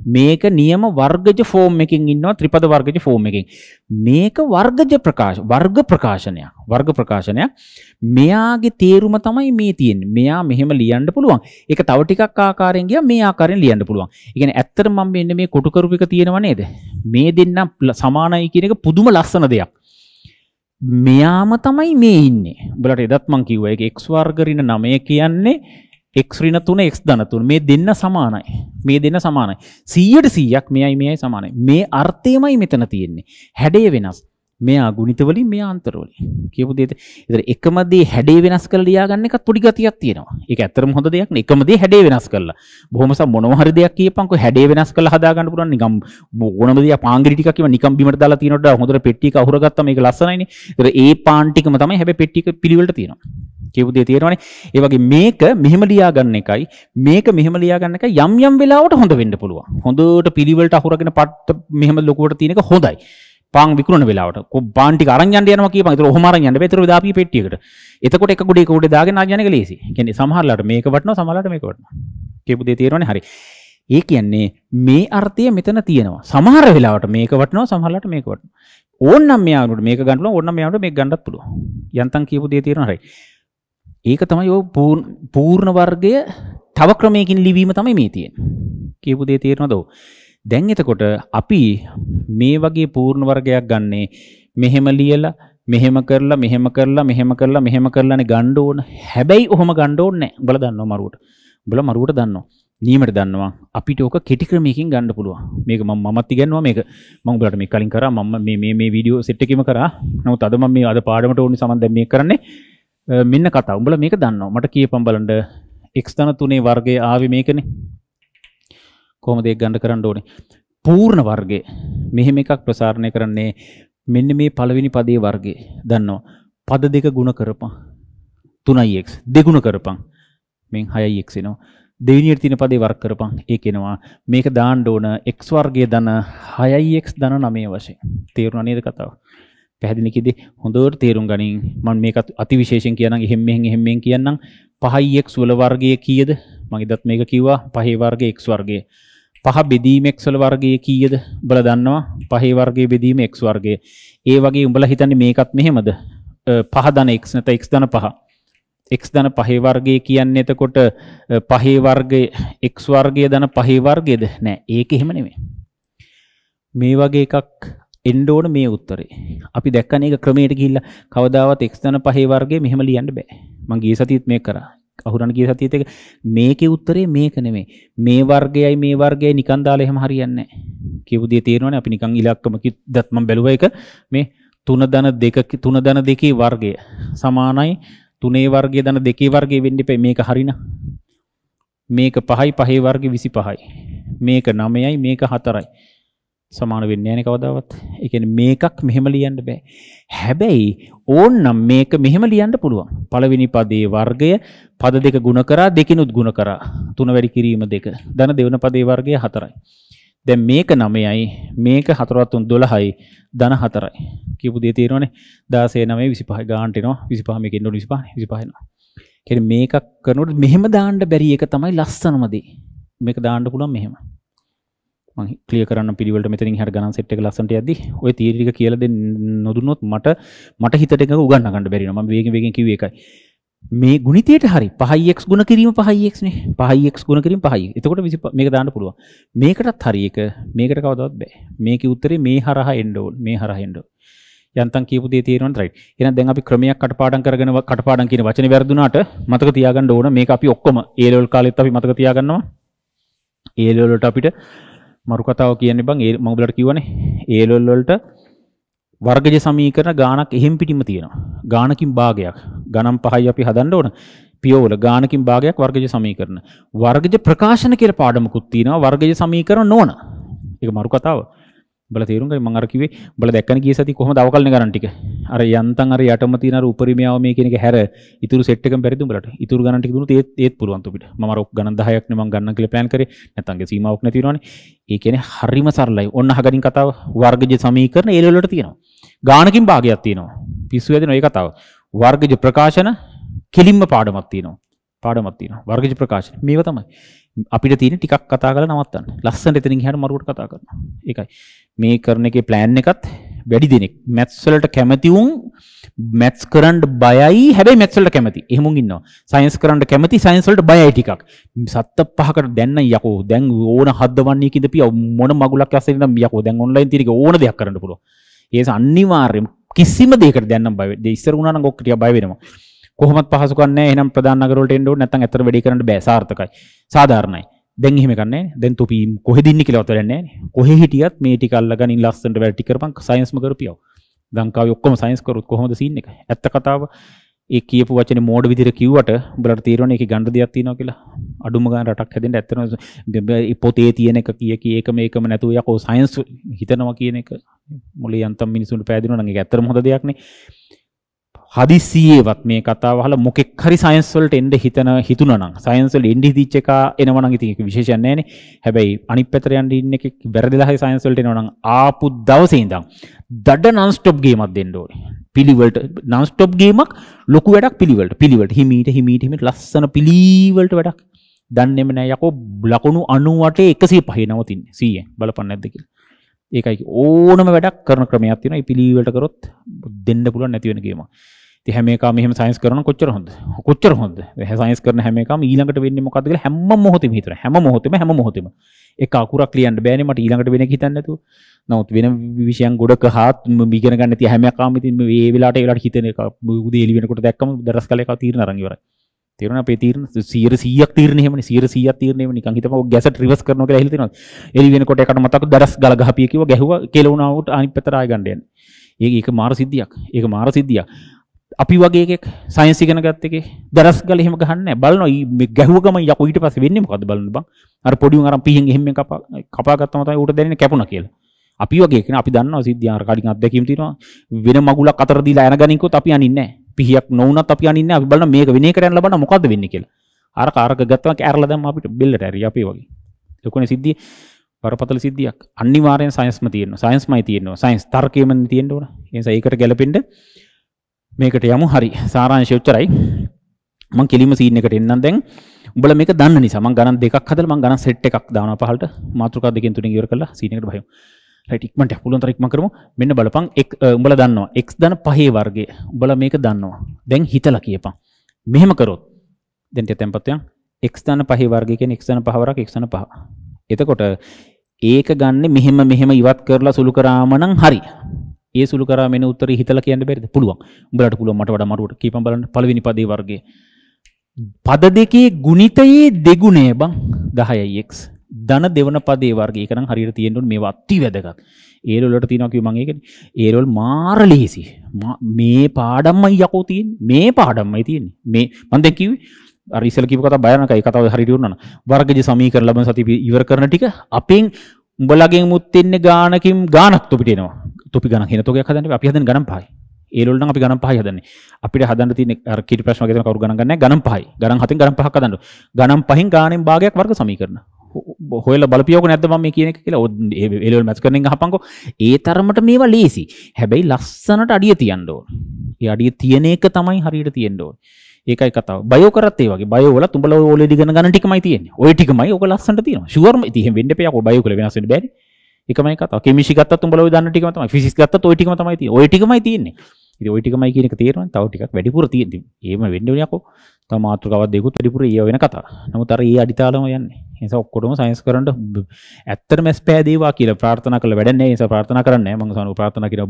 මේක නියම වර්ගජ ෆෝම් එකකින් ඉන්නවා ත්‍රිපද වර්ගජ ෆෝම් එකකින්. මේක වර්ගජ ප්‍රකාශ වර්ග ප්‍රකාශනයක්. වර්ග ප්‍රකාශනයක්. මෙයාගේ තේරුම තමයි මේ තියෙන්නේ. මෙයා මෙහෙම ලියන්න පුළුවන්. ඒක තව ටිකක් ආකාරයෙන් ගියා මේ ආකාරයෙන් ලියන්න පුළුවන්. ඒ කියන්නේ ඇත්තටම මම මෙන්න මේ කොටු කරුප එක තියෙනව නේද? මේ දෙන්නම් සමානයි කියන එක පුදුම ලස්සන දෙයක්. මෙයාම තමයි මේ ඉන්නේ. උඹලට එදත් මං කිව්වා ඒක x වර්ග ඍණ 9 කියන්නේ එක් ඍණ 3 x ධන 3 මේ දෙන්න සමානයි මේ දෙන්න සමානයි 100ට 100ක් මෙයයි මෙයයි සමානයි මේ අර්ථයමයි මෙතන තියෙන්නේ හැඩය වෙනස් මෙයා ගුණිත වලින් මෙයා අන්තර වලින් කියපු දෙයට ඒතර එකම දේ හැඩේ වෙනස් කරලා ලියාගන්න එකත් පොඩි ගතියක් තියෙනවා. ඒක ඇත්තටම හොඳ දෙයක් නේ. එකම දේ හැඩේ වෙනස් කරලා. බොහොම සම මොනවා හරි දෙයක් කියපන්කො හැඩේ වෙනස් කරලා හදාගන්න පුළුවන් නිකම් ඕනම දේ පාංගිරි ටිකක් කියම නිකම් බිමට දාලා තියනකොට හොඳට පෙට්ටියක අහුරගත්තම ඒක ලස්සනයිනේ. ඒතර ඒ පාන් ටිකම තමයි හැබැයි පෙට්ටියක පිළිවෙලට තියෙනවා. කියපුදේ තියෙනවානේ ඒ වගේ මේක මෙහෙම ලියා ගන්න එකයි මේක මෙහෙම ලියා ගන්න එක යම් යම් වෙලාවට හොඳ වෙන්න පුළුවන් හොඳට පිළිවෙලට අහුරගෙන පට්ට මෙහෙම ලොකුවට තියෙන එක හොඳයි පාන් විකුණන වෙලාවට කො බාන් ටික අරන් යන්න යනවා කියපන් ඒතර ඔහොම අරන් යන්න බෑ ඒතර දාපිය පෙට්ටියකට එතකොට එක ගොඩේ උඩ දාගෙන ආ යන එක ලේසි ඒ කියන්නේ සමහරලාට මේක වටනවා සමහරලාට මේක වටනවා කියපු දේ තියෙනවානේ හරි ඒ කියන්නේ මේ අර්ථය මෙතන තියෙනවා. සමහර වෙලාවට මේක වටනවා සමහරලාට මේක වටනවා. ඕන්නම් මෙයාට මේක ගන්න පුළුවන් ඕන්නම් මෙයාට මේක ගන්නත් පුළුවන්. යන්තම් කියපු දේ තියෙනවා හරි. ඒක තමයි ඔය පූර්ණ වර්ගය තව ක්‍රමයකින් ලිවීම තමයි මේ තියෙන්නේ. කියපු දේ තේරෙනවද? දැන් එතකොට අපි මේ වගේ පූර්ණ වර්ගයක් ගන්නේ මෙහෙම ලියලා මෙහෙම කරලා මෙහෙම කරලා මෙහෙම කරලා මෙහෙම කරලානේ ගන්න ඕන. හැබැයි ඔහොම ගන්න ඕනේ නැහැ. උඹලා දන්නව මරුවට. උඹලා මරුවට දන්නවා. නියමට දන්නවා අපිට ඕක කෙටි ක්‍රමයකින් ගන්න පුළුවන් මේක මම මමත් ඉගෙනුවා මේක මම උඹලට මේ කලින් කරා මම මේ මේ මේ වීඩියෝ සෙට් එකෙම කරා නමුත් අද මම මේ අද පාඩමට ඕනි සමන් දැන් මේක කරන්නේ මෙන්න කතා උඹල මේක දන්නවා මට කියපම් බලන්න x ධන 3 වර්ගය ආවේ මේකනේ කොහොමද ඒක ගන්න කරන්න ඕනේ පූර්ණ වර්ගය මෙහෙම එකක් ප්‍රසාරණය කරන්නේ මෙන්න මේ පළවෙනි පදයේ වර්ගය දන්නවා පද දෙක ಗುಣ කරපන් 3x දෙගුණ කරපන් මෙන් 6x එනවා දෙවිනියට තියෙන පදේ වර්ග කරපන් ඒක එනවා මේක දාන්න ඕන x වර්ගය ධන 6x ධන 9 වශයෙන් තේරුණා නේද කතාව පැහැදිලි කිදි හොඳට තේරුම් ගනින් මම මේක අතිවිශේෂයෙන් කියනනම් එහෙම් මෙහෙන් එහෙම් මෙහෙන් කියනනම් 5x වල වර්ගය කීයද මම ඉදත් මේක කිව්වා 5 වර්ගය x වර්ගය පහ බෙදීම x වල වර්ගය කීයද උඹලා දන්නවා 5 වර්ගයේ බෙදීම x වර්ගය ඒ වගේ උඹලා හිතන්නේ මේකත් මෙහෙමද 5 ධන x නැත්නම් x ධන 5 x ධන 5 වර්ගය කියන්නේ එතකොට 5 වර්ගයේ x වර්ගය ධන 5 වර්ගයද නෑ ඒක එහෙම නෙමෙයි මේ වගේ එකක් එන්න ඕන මේ උත්තරේ. අපි දැක්කන එක ක්‍රමයට ගිහිල්ලා කවදාවත් x ධන 5 වර්ගයේ මෙහෙම ලියන්න බෑ. මං ගිය සතියේත් මේක කරා. අහුරණ ගිය සතියේත් එක මේකේ උත්තරේ මේක නෙමෙයි. මේ වර්ගයයි මේ වර්ගයයි නිකන් දාලා එහෙම හරියන්නේ නැහැ. කියපු දේ තේරෙනවනේ අපි නිකන් ඉලක්කම කිව්වත් මම බැලුවා එක මේ 3 ධන 2 3 ධන 2 වර්ගය සමානයි 3 වර්ගය ධන 2 වර්ගය වෙන්න ඉපේ මේක හරිනා. මේක 5යි 5 වර්ගය 25යි. මේක 9යි මේක 4යි. සමාන වෙන්නේ නැහැ කවදාවත්. ඒ කියන්නේ මේකක් මෙහෙම ලියන්න බෑ. හැබැයි ඕන්නම් මේක මෙහෙම ලියන්න පුළුවන්. පළවෙනි පදයේ වර්ගය පද දෙක ගුණ කරා දෙකිනුත් ගුණ කරා. තුන වැඩි කිරීම දෙක. ධන දෙවන පදයේ වර්ගය 4යි. දැන් මේක 9යි මේක 4 3 12යි ධන 4යි කියපු දේ තේරෙනවනේ 16 9 25 ගානට එනවා 25 මේකෙන් 25 25 එනවා කියන්නේ මේකක් කරනකොට මෙහෙම දාන්න බැරි එක තමයි ලස්සනම දේ මේක දාන්න පුළුවන් මෙහෙම ක්ලිය කරන්න පිරිවලට මෙතනින් හර ගණන් සෙට් එක ලස්සන්ට යද්දි ඔය තියරි ටික කියලා දෙන්න නොදුන්නොත් මට මට හිතට එක උගන්න ගන්න බැරි වෙනවා මම වේගෙන් වේගෙන් කිව්වේ ඒකයි මේ ගුණිතයට හරි 5x ගුණ කිරීම 5x නේ 5x ගුණ කිරීම 5යි එතකොට මේක දාන්න පුළුවන් මේකටත් හරි එක මේකට කවදාවත් බෑ මේකේ උත්තරේ මේ හරහා එන්න ඕන මේ හරහා එන්න ඕන යන්තම් කියපු දේ තේරෙනවද රයිට් එහෙනම් දැන් අපි ක්‍රමයක් කටපාඩම් කරගෙන කටපාඩම් කියන වචනේ වැරදුනාට මතක තියාගන්න ඕන මේක අපි ඔක්කොම A level කාලෙත් අපි මතක තියාගන්නවා A level වලට අපිට මරු කතාව කියන්නේ බං ඒ මම ඔයාලට කිව්වනේ ඒ ලෙවල් වලට වර්ගජ සමීකරණ ගාණක් එහෙම් පිටින්ම තියෙනවා. ගාණකින් භාගයක්. ගණන් පහයි අපි හදන්න ඕන. පියෝවල ගාණකින් භාගයක් වර්ගජ සමීකරණ. වර්ගජ ප්‍රකාශන කියලා පාඩමකුත් තියෙනවා. වර්ගජ සමීකරණ නොවන. ඒක මරු කතාව. බල තේරුම් ගනි මම අර කිව්වේ බල දැක්කන ගිය සති කොහොමද අවකලන ගණන් ටික අර යන්තම් අර යටම තියෙන අර උපරිමයව මේ කියන එක හැර ඉතුරු සෙට් එකම බැරිද උඹලට ඉතුරු ගණන් ටික දුන්නොත් ඒත් ඒත් පුළුවන් තුපිට මම අර ගණන් 10ක් නේ මම ගන්න කියලා ප්ලෑන් කරේ නැත්නම් ගේ සීමාවක් නැති වෙනවනේ ඒ කියන්නේ හරිම සරලයි ඔන්න අහගනින් කතාව වර්ගජ සමීකරණ ඒ ලෙවල් වලට තියෙනවා ගාණකින් භාගයක් තියෙනවා පිස්සු වැදෙන ඔය කතාව වර්ගජ ප්‍රකාශන කෙලින්ම පාඩමක් තියෙනවා පාඩමක් තියෙනවා වර්ගජ ප්‍රකාශන මේව තමයි අපිට තියෙන ටිකක් කතා කරලා නවත්තන්න. ලස්සනට එතනින් ගහන මරුවට කතා කරනවා. ඒකයි. මේ කරන එකේ plan එකත් වැඩි දෙනෙක් maths වලට කැමති උන් maths කරන්න බයයි. හැබැයි maths වලට කැමති. එහෙම උන් ඉන්නවා. science කරන්න කැමති science වලට බයයි ටිකක්. සත්ත පහකට දැන් යකෝ. දැන් ඕන හද්දවන්නේ කිඳපිය මොන මගුලක් අස්සේ ඉඳන් යකෝ. දැන් online තියෙන ඕන දෙයක් කරන්න පුළුවන්. ඒක අනිවාර්යයෙන් කිසිම දෙයකට දැන් නම් බය වෙයි. ඉස්සර වුණා නම් ඔක්ක ටික බය වෙනවා. කොහොමත් පහසුකක් නැහැ එහෙනම් ප්‍රධාන නගර වලට එන්න ඕනේ නැත්නම් ඇත්තට වැඩි කරන්න බෑ සාර්ථකයි සාධාරණයි දැන් එහෙම කරන්නේ දැන් තුපි කොහෙද ඉන්නේ කියලා ඔතන නැහැ කොහෙ හිටියත් මේ ටික අල්ලගෙන ඉන්න ලස්සනට වැඩ ටික කරපන් සයන්ස්ම කරපියව ලංකාවේ ඔක්කොම සයන්ස් කරුත් කොහොමද සීන් එක ඇත්ත කතාව ඒ කියපු වචනේ මෝඩ විදිහට කිව්වට උඹලට තීරණ ඒකේ ගන්න දෙයක් තියෙනවා කියලා අඩුම ගන්න රටක් හැදෙන්න ඇත්තන පොතේ තියෙන එක කිය කී ඒක මේකම නැතුව යකෝ සයන්ස් හිතනවා කියන එක මොලේ යන්තම් මිනිසුන්ට පෑදෙනවා නම් ඒක ඇත්තටම හොඳ දෙයක් නේ හදිස්සියේවත් මේ කතාව අහලා මොකෙක් හරි සයන්ස් වලට එන්න හිතන හිතුණා නම් සයන්ස් වල එන්න හිතීච්ච එක එනවා නම් ඉතින් ඒක විශේෂයක් නැහැ නේ. හැබැයි අනිත් පැත්තට යන්න ඉන්න එකෙක් වැරදිලා හරි සයන්ස් වලට එනවා නම් ආපු දවසේ ඉඳන් දඩ non stop ගේමක් දෙන්න ඕනේ. පිළිවෙලට non stop ගේමක් ලොකු වැඩක් පිළිවෙලට. පිළිවෙලට හිමීට හිමීට හිමීට ලස්සන පිළිවෙලට වැඩක්. දන්නේම නැහැ යකෝ ලකුණු 98 105 නවතින්නේ 100 බලපන්න නැද්ද කියලා. ඒකයි ඕනම වැඩක් කරන ක්‍රමයක් තියෙනවා. ඒ පිළිවෙලට කරොත් දෙන්න පුළුවන් නැති වෙන ගේමක්. ඉතින් හැම එකම මෙහෙම සයන්ස් කරනවා කොච්චර හොඳද? කොච්චර හොඳද? සයන්ස් කරන හැම එකම ඊළඟට වෙන්නේ මොකද්ද කියලා හැම මොහොතෙම හිතන. හැම මොහොතෙම හැම මොහොතෙම. එක අකුරක් ලියන්න බෑනේ මට ඊළඟට වෙන එක හිතන්න නැතුව. නමුත් වෙන විෂයන් ගොඩක හාත් ඉගෙන ගන්න තිය හැම එකම ඉතින් මේ ඒ වෙලාවට ඒ වෙලාවට හිතන එක උදේ එළි වෙනකොට දැක්කම දරස් කාලේ එක තීරණ අරන් ඉවරයි. තේරෙනවා අපේ තීරණ 100ක් තීරණ එහෙමනේ 100ක් තීරණ එහෙම නිකන් හිතමු ගැසට් රිවර්ස් කරනවා කියලා ඇහිලා තියෙනවා. එළි වෙනකොට එකට මතක දරස් ගල ගහපිය කිව්ව ගැහුවා කෙලුණා උට අනිත් පැත්තට ආය ගන්න යන්නේ. ඒක ඒක මාර සිද්ධියක්. ඒක මාර සිද්ධියක්. අපි වගේ එකෙක් සයන්ස් ඉගෙන ගත්ත එකේ දරස් ගල එහෙම ගහන්නේ නැහැ. බලනවා මේ ගැහුව ගමන් යකෝ ඊට පස්සේ වෙන්නේ මොකද්ද බලන්න බං. අර පොඩි උන් අරන් පිහින් එහෙම කපා කපා ගත්තම තමයි ඌට දැනෙන්නේ කැපුණා කියලා. අපි වගේ කෙනා අපි දන්නවා සිද්ධිය අර කඩින් අත්දැකීම් තියෙනවා. වෙන මගුලක් අතර දීලා යන ගණිකොත් අපි අනින්නේ නැහැ. පිහියක් නොවුනත් අපි අනින්නේ නැහැ. අපි බලනවා මේක වෙන එකකට යන ලබන මොකද්ද වෙන්නේ කියලා. අර කාරක ගත්තම කැරලා දැම්ම අපිට බෙල්ලට ඇරි අපි වගේ. ලොකුනේ සිද්ධිය බරපතල සිද්ධියක්. අනිවාර්යෙන් සයන්ස්ම තියෙනවා. සයන්ස්මයි තියෙනවා. සයන්ස් තර්කයේම තියෙන්න ඕන. ඒ නිසා ඒකට ගැලපෙන්න මේකට යමු හරි සාරාංශය උච්චරයි මම කෙලිම සීන් එකට එන්නම් දැන් උඹලා මේක දන්න නිසා මම ගණන් දෙකක් හදලා මම ගණන් සෙට් එකක් දානවා පහලට මාතෘකා දෙකෙන් තුනෙන් ඉවර කරලා සීන් එකට බහිමු රයිට් ඉක්මනට පුළුවන් තරම් ඉක්මන් කරමු මෙන්න බලපන් එක් උඹලා දන්නවා x ධන පහේ වර්ගය උඹලා මේක දන්නවා දැන් හිතලා කියපන් මෙහෙම කරොත් දැන් තැම්පත් වෙන x ධන පහේ වර්ගය කියන්නේ x ධන පහ වරක් x ධන පහ එතකොට ඒක ගන්න මෙහෙම මෙහෙම ඉවත් කරලා සුළු කරාම නම් හරි ඒ සුළු කරා මෙන්න උත්තරේ හිතලා කියන්න බැරිද? පුළුවන්. උඹලට පුළුවන් මට වඩා මරුවට කීපම් බලන්න පළවෙනි පදේ වර්ගයේ. පද දෙකේ ගුණිතයේ දෙගුණය බං 10x. ධන දෙවන පදේ වර්ගය. ඒක නම් හරියට තියෙන්න ඕනේ මේවා අති වැදගත්. ඒ රෝල් වලට තියෙනවා කිව්ව මම ඒකනේ. ඒ රෝල් මාර ලිහිසි. මේ පාඩම්මයි යකෝ තියෙන්නේ. මේ පාඩම්මයි තියෙන්නේ. මේ මම දැන් කිව්වේ අර ඉස්සෙල්ලා කියපු කතාව බයනකයි. කතාව හරියට උනන. වර්ගජ සමීකරණ ලබන සතිය ඉවර කරන ටික අපෙන් උඹලගෙන් මුත් එන්නේ ගානකින් ගානක් ඔබට එනවා. තොපි ගණන් හෙන තෝගයක් හදන්න අපි හදන ගණන් පහයි. ඒ වල නම් අපි ගණන් පහයි හදන්නේ. අපිට හදන්න තියෙන අර කීටි ප්‍රශ්න වගේ තමයි කවුරු ගණන් ගන්නෑ ගණන් පහයි. ගණන් හතෙන් ගණන් පහක් හදන්න. ගණන් පහෙන් ගාණෙන් භාගයක් වර්ග සමීකරණ. හොයල බලපියෝක නැද ම මේ කියන එක කියලා එලවල් මැස් කරන හපංකෝ ඒ තරමට මේවා ලේසි හැබැයි ලස්සනට අඩිය තියන්ඩෝ ඒ අඩිය තියෙන එක තමයි හරියට තියෙන්ඩෝ ඒකයි කතාව බයෝ කරත්තේ වගේ බයෝල තුඹල ඕලෙදි ගන ගණටිකමයි තියෙන ඔය ටිකමයි ඕක ලස්සට තියෙන ශුවර්ම තිහ වෙන්න පයක් බයෝ කර වෙනසට බැරි එකමයි කතාව. කෙමිස්ට්‍රි ගත්තත් උඹලා ওই දන්න ටිකම තමයි. ෆිසික්ස් ගත්තත් ওই ටිකම තමයි තියෙන්නේ. ওই ටිකමයි තියෙන්නේ. ඉතින් ওই ටිකමයි කියන එක තේරෙනවා. තව ටිකක් වැඩිපුර තියෙන්නේ. එහෙම වෙන්න ඕනේ අපෝ. තව මාතෘකාවක් දෙකුත් වැඩිපුර ඊය වෙන කතා. නමුත් අර ඊය අඩිතාලම යන්නේ. ඒ නිසා ඔක්කොටම සයන්ස් කරන්න ඇත්තටම ඇස් පෑදේවා කියලා ප්‍රාර්ථනා කළ වැඩක් නැහැ. ඒ නිසා ප්‍රාර්ථනා කරන්නේ නැහැ. මම සනු ප්‍රාර්ථනා කියන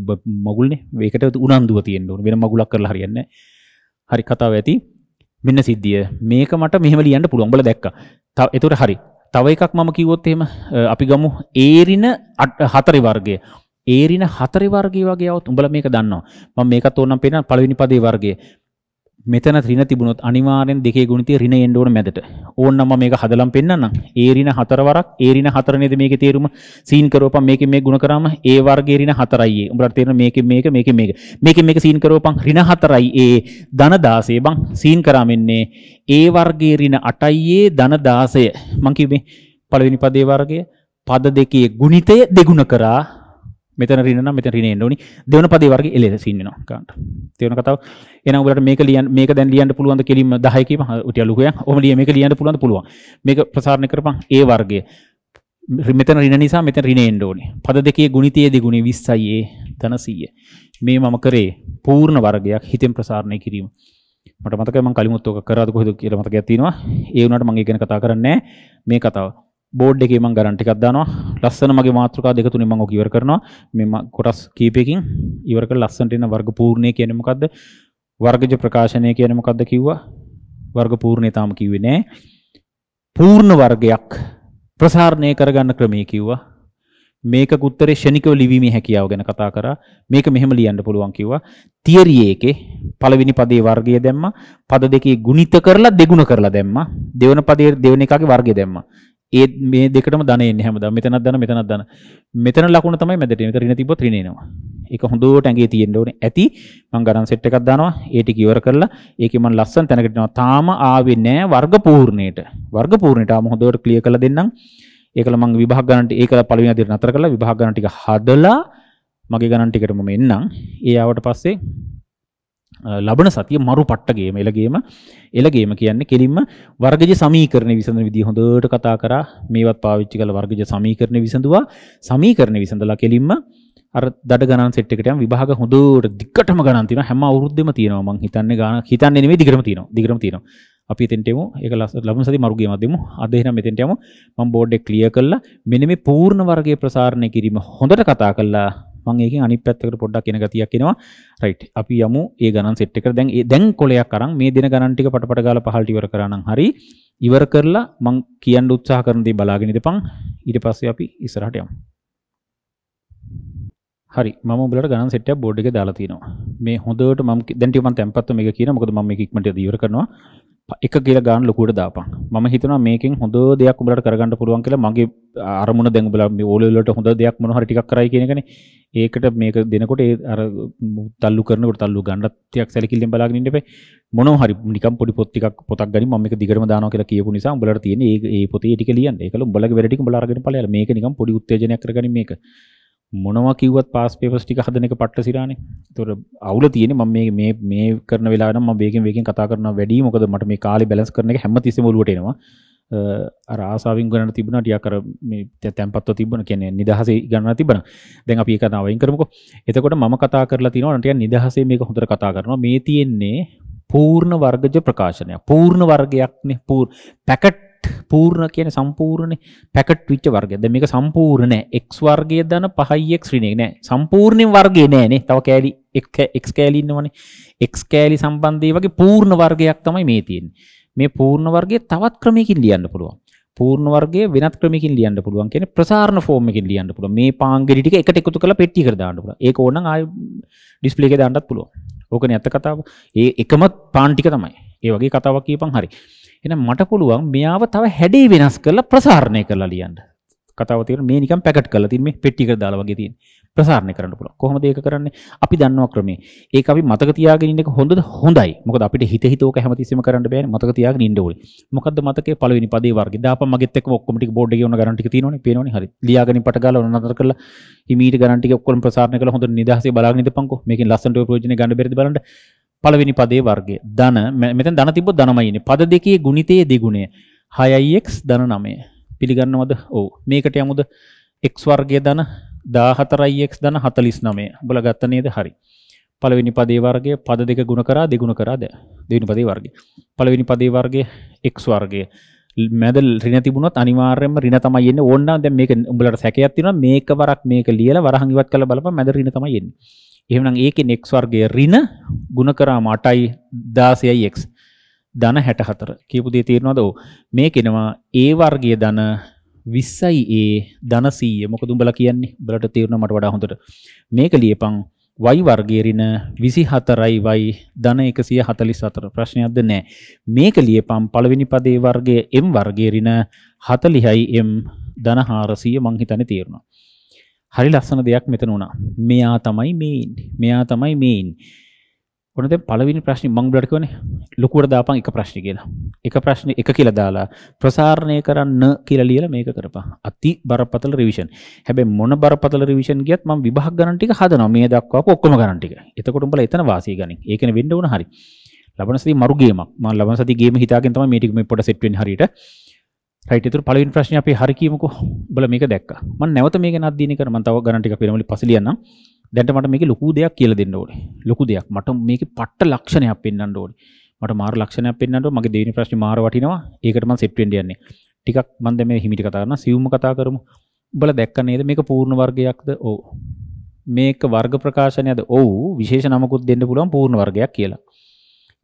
මගුල්නේ. මේකට උනන්දුව තියෙන්න ඕනේ. වෙන මගුලක් කරලා හරියන්නේ නැහැ. හරි කතාව ඇති. මෙන්න සිද්ධිය. මේක මට මෙහෙම ලියන්න පුළුවන්. උඹලා දැක්කා. එතකොට හරි. තව එකක් මම කිව්වොත් එහෙම අපි ගමු ඒරින හතරි වර්ගය. ඒරින හතරි වර්ගය වගේ આવොත් උඹලා මේක දන්නවා. මම මේකත් ඕනම් පේනවා පළවෙනි පදේ වර්ගය. මෙතන ඍණ තිබුණොත් අනිවාර්යෙන් දෙකේ ගුණිතය ඍණ එන්න ඕන මැදට. ඕන්නම මේක හදලම් පෙන්නන්නම්. ඒ ඍණ හතර වරක් ඒ ඍණ හතර නේද මේකේ තේරුම. සීන් කරවපන් මේකෙන් මේක ගුණ කරාම ඒ වර්ගයේ ඍණ හතරයි ඒ. උඹලට තේරෙන මේකෙන් මේක මේකෙන් මේක. මේකෙන් මේක සීන් කරවපන් ඍණ හතරයි ඒ. ධන 16 බං සීන් කරාම එන්නේ ඒ වර්ගයේ ඍණ 8යි ඒ ධන 16. මං කිව්වේ පළවෙනි පදේ වර්ගය පද දෙකේ ගුණිතය දෙගුණ කරා මෙතන රිනනම් මෙතන රිනෙන්න ඕනි දෙවන පදේ වර්ගේ එලෙස ඉන්නවා ගන්න තේරෙන කතාව එහෙනම් ඔයාලට මේක ලියන්න මේක දැන් ලියන්න පුළුවන් ද කෙලින්ම 10 කීම උටිය ලුකයක් ඔහම ලිය මේක ලියන්න පුළුවන් ද පුළුවන් මේක ප්‍රසාරණය කරපන් ඒ වර්ගය මෙතන රින නිසා මෙතන රිනෙන්න ඕනි පද දෙකේ ගුණිතයේ දෙගුණේ 20යි ඒ ධන 100 මේ මම කරේ පූර්ණ වර්ගයක් හිතෙන් ප්‍රසාරණය කිරීම මට මතකයි මම කලිමුත් ඔක කරාද කොහෙද කියලා මතකයක් තියෙනවා ඒ වුණාට මම ඒ ගැන කතා කරන්නේ මේ කතාව බෝඩ් එකේ මම ගණන් ටිකක් දානවා. ලස්සන මගේ මාතෘකා දෙක තුනේ මම ඔක ඉවර කරනවා. මේ කොටස් කීපයකින් ඉවර කරලා ලස්සනට එන වර්ග පූර්ණය කියන්නේ මොකද්ද? වර්ගජ ප්‍රකාශනය කියන්නේ මොකද්ද කිව්වා? වර්ග පූර්ණය තාම කිව්වේ නෑ. පූර්ණ වර්ගයක් ප්‍රසාරණය කරගන්න ක්‍රමය කිව්වා. මේක උත්තරේ ෂණිකව ලිවීමේ හැකියාව ගැන කතා කරා. මේක මෙහෙම ලියන්න පුළුවන් කිව්වා. තියරි එකේ පළවෙනි පදේ වර්ගය දැම්මා. පද දෙකේ ගුණිත කරලා දෙගුණ කරලා දැම්මා. දෙවන පදේ දෙවන එකගේ වර්ගය දැම්මා. ඒ මේ දෙකටම ධන එන්නේ හැමදාම මෙතනක් ධන මෙතනක් ධන මෙතන ලකුණ තමයි මැදට එන්නේ ඍණ තිබ්බොත් ඍණ එනවා ඒක හොඳට ඇඟේ තියෙන්න ඕනේ ඇති මම ගණන් සෙට් එකක් දානවා ඒ ටික ඉවර කරලා ඒකේ මම ලස්සන තැනකට යනවා තාම ආවේ නෑ වර්ග පූර්ණයට වර්ග පූර්ණයට ආම හොඳට ක්ලියර් කරලා දෙන්නම් ඒකල මම විභාග ගණන් ටික ඒකල පළවෙනි අදියර නතර කරලා විභාග ගණන් ටික හදලා මගේ ගණන් ටිකට මම එන්නම් ඒ ආවට පස්සේ ලබන සතිය මරු පට්ටගේම එලගේම එලගේම කියන්නේ කෙලින්ම වර්ගජ සමීකරණ විසඳන විදිහ හොඳට කතා කරා මේවත් පාවිච්චි කළ වර්ගජ සමීකරණ විසඳුවා සමීකරණ විසඳලා කෙලින්ම අර දඩ ගණන් සෙට් එකට යන විභාග හොඳට දිගටම ගණන් තියෙනවා හැම අවුරුද්දෙම තියෙනවා මං හිතන්නේ ගාන හිතන්නේ නෙමෙයි දිගටම තියෙනවා දිගටම තියෙනවා අපි එතෙන්ට යමු ඒක ලබන සති මරු ගේමක් දෙමු අද එහෙනම් මෙතෙන්ට යමු මම බෝඩ් එක ක්ලියර් කළා මෙන්න මේ පූර්ණ වර්ගයේ ප්‍රසාරණය කිරීම හොඳට කතා කළා මම ඒකෙන් අනිත් පැත්තකට පොඩ්ඩක් එන ගතියක් එනවා රයිට් අපි යමු ඒ ගණන් සෙට් එකට දැන් ඒ දැන් කොලයක් අරන් මේ දෙන ගණන් ටික පටපට ගාලා පහළට ඉවර කරා නම් හරි ඉවර කරලා මම කියන්න උත්සාහ කරන දේ බලාගෙන ඉඳපන් ඊට පස්සේ අපි ඉස්සරහට යමු හරි මම ඔයාලට ගණන් සෙට් එක බෝඩ් එකේ දාලා තිනවා. මේ හොඳට මම දැන් ටික මම tempatව මේක කියන මොකද මම මේක ඉක්මනට ඉවර කරනවා. එක කියලා ගාන ලොකුවට දාපන්. මම හිතනවා මේකෙන් හොඳ දෙයක් ඔයාලට කරගන්න පුළුවන් කියලා මගේ අරමුණ දැන් ඔයාලා මේ ඕලෙවල් වලට හොඳ දෙයක් මොන හරි ටිකක් කරයි කියන එකනේ. ඒකට මේක දෙනකොට ඒ අර තල්ලු කරනකොට තල්ලු ගන්නත් ටිකක් සැලකිල්ලෙන් බලාගෙන ඉන්න එපා. මොනෝ හරි නිකම් පොඩි පොත් ටිකක් පොතක් ගනින් මම මේක දිගටම දානවා කියලා කියපු නිසා උඹලට තියෙන ඒ ඒ පොතේ ටික ලියන්න. ඒකල උඹලගේ වැඩ ටික උඹලා අරගෙන ඵලයල මේක නිකම් පොඩි උත්තේජනයක් කරගනින් මේක. මොනවා කිව්වත් පාස් පේපර්ස් ටික හදන එක පට්ට සිරානේ. ඒතොර අවුල තියෙන්නේ මම මේ මේ මේ කරන වෙලාව නම් මම වේගෙන් වේගෙන් කතා කරනවා වැඩි මොකද මට මේ කාලේ බැලන්ස් කරන එක හැමතිස්සෙම ඔලුවට එනවා. රාසාාවෙන් ගන තිබන ටියකර තැන්පත්ව තිබන කියන නිදහසේ ගන්න තිබන දැන් අපි කතාවයින් කරමක එතකොට ම කතා කරලා තිනවනටය නිදහසේ මේක හොඳර කතා කරනවා මේ තියෙන්නේ පූර්ණ වර්ගජ ප්‍රකාශනය පූර්ණ වර්ගයක්න පූර් පැකට් පූර්ණ කියන සම්පූර්ණ පැකට් විච් වර්ගද මේක සම්පූර්ණ එක් වර්ගය දන පහයිෙක් ශ්‍රීණෙක් නෑ සම්පූර්ණය වර්ගේ නෑනේ තව කෑලි එක් එක්කෑලින්නවනේ එක්ස්කෑලි සම්බන්ධය වගේ පූර්ණ වර්ගයක් තමයි මේ තියෙන් මේ පූර්ණ වර්ගය තවත් ක්‍රමයකින් ලියන්න පුළුවන්. පූර්ණ වර්ගය වෙනත් ක්‍රමයකින් ලියන්න පුළුවන් කියන්නේ ප්‍රසාරණ ෆෝම් එකකින් ලියන්න පුළුවන්. මේ පාංගෙඩි ටික එකට එකතු කරලා පෙට්ටිය කර දාන්න පුළුවන්. ඒක ඕනනම් ආයෙ ඩිස්ප්ලේ එකේ දාන්නත් පුළුවන්. ඕකනේ ඇත්ත කතාව. ඒ එකම පාන් ටික තමයි. ඒ වගේ කතාවක් කියපන් හරි. එහෙනම් මට පුළුවන් මෙයාව තව හැඩේ වෙනස් කරලා ප්‍රසාරණය කරලා ලියන්න. කතාව තියෙන මේ නිකන් පැකට් කරලා තියෙන මේ පෙට්ටියකට දාලා වගේ තියෙන. ප්‍රසාරණය කරන්න පුළුවන්. කොහොමද ඒක කරන්නේ? අපි දන්නවා ක්‍රමේ. ඒක අපි මතක තියාගෙන ඉන්න එක හොඳද? හොඳයි. මොකද අපිට හිත හිතෝක හැමතිස්සෙම කරන්න බෑනේ. මතක තියාගෙන ඉන්න ඕනේ. මොකද්ද මතකේ පළවෙනි පදේ වර්ගය. දාපන් මගෙත් එක්කම ඔක්කොම ටික බෝඩ් එකේ යන ගණන් ටික තියෙනවනේ. පේනවනේ. හරි. ලියාගෙන පට ගාලා ඔන්න නතර කරලා හිමීට ගණන් ටික ඔක්කොම ප්‍රසාරණය කරලා හොඳට නිදහසේ බලාගෙන ඉඳපන්කෝ. මේකෙන් ලස්සනට ඔය ප්‍රයෝජනේ ගන්න බැරිද බලන්න. පළවෙනි පදේ වර්ගය. ධන මෙතන ධන තිබ්බොත් ධනමයි ඉන්නේ. පද දෙකේ ගුණිතයේ දෙගුණය. 6x ධන 9. පිළිගන්නවද? ඔව්. මේකට යමුද? x වර්ගය ධන 14x ධන 49. උඹලා ගත්ත නේද? හරි. පළවෙනි පදේ වර්ගය පද දෙක ගුණ කරා දෙගුණ කරා ද දෙවෙනි පදේ වර්ගය. පළවෙනි පදේ වර්ගය x වර්ගය. මැදල් රින තිබුණොත් අනිවාර්යෙන්ම රින තමයි එන්නේ ඕන්න දැන් මේක උඹලට සැකයක් තියෙනවා මේක වරක් මේක ලියලා වරහන් ඉවත් කරලා බලපන් මැද රින තමයි එන්නේ. එහෙනම් ඒකෙන් x වර්ගයේ රින ಗುಣ කරාම 8යි 16යි x ධන 64 කියපු දේ තේරෙනවද? ඔව්. මේකෙනවා a වර්ගයේ ධන විස්සයි ඒ ධනසීය මොක දුඹල කියන්නේ බලට තේරුණ මට වඩා හොඳට මේක ලියපං වයි වර්ගේරින විසි හතරයි වයි ධන එකසිය හතලිස් අතර ප්‍රශ්නයක්ද නෑ මේක ලියපම් පළවෙනි පදේ වර්ගය එම් වර්ගේරින හතලිහයි එම් දනහාරසීය මංහිතන තේරුණා හරි ලස්සන දෙයක් මෙතන වුණා මෙයා තමයි මේන් මෙයා තමයි මේන් ඔනද පලවිනි ප්‍රශ්න මං බ්ලට කන ලොකුවට දාපන් එක ප්‍රශ්න කියලා එක ප්‍රශ්න එක කියලා දාලා ප්‍රසාරණය කරන්න කියලා ලියල මේක කරපා අති බරපතල රිවිෂන් හැබැ මොන බරපතල රිවිෂන් ගියත් ම විභාග ගනටික හදන මේ දක්වා ඔක්කොම ගනටික එතකොටුම්බල එතන වාසය ගන ඒකන වෙඩවන හරි ලබනසති මරුගේමක් ම ලබනසතිගේ හිතාගෙන තම මේටිම පොට සෙට්ෙන් හරිට යිතතු පලින් ප්‍රශ්න අපි හරිකීමකු බල මේක දැක් ම නැවත මේ නදදිනකරමතාව ගනටික පිරමලි පසලියන්නම් දැට මට මේක ලොකු දෙයක් කියල දෙන්න ඕනේ ලොකු දෙයක් මට මේක පට්ට ලක්ෂණයක් පෙන්න්න ඕන මට මාර ලක්ෂණයක් පෙන්න්නට මගේ දෙවනි ප්‍රශ්න මාර වටිනවා ඒකටම සෙට්ටෙන්ඩියන්නේ ටිකක් මන්ද මේ හිමිටි කතාරන්න සියවම කතා කරමු බල දැක්ක නේද මේක පූර්ණ වර්ගයක්ද ඕ මේක වර්ග ප්‍රකාශනයද ඔවු විශේෂ නමකුත් දෙන්න පුළුවන් පූර්ණ වර්ගයක් කියලා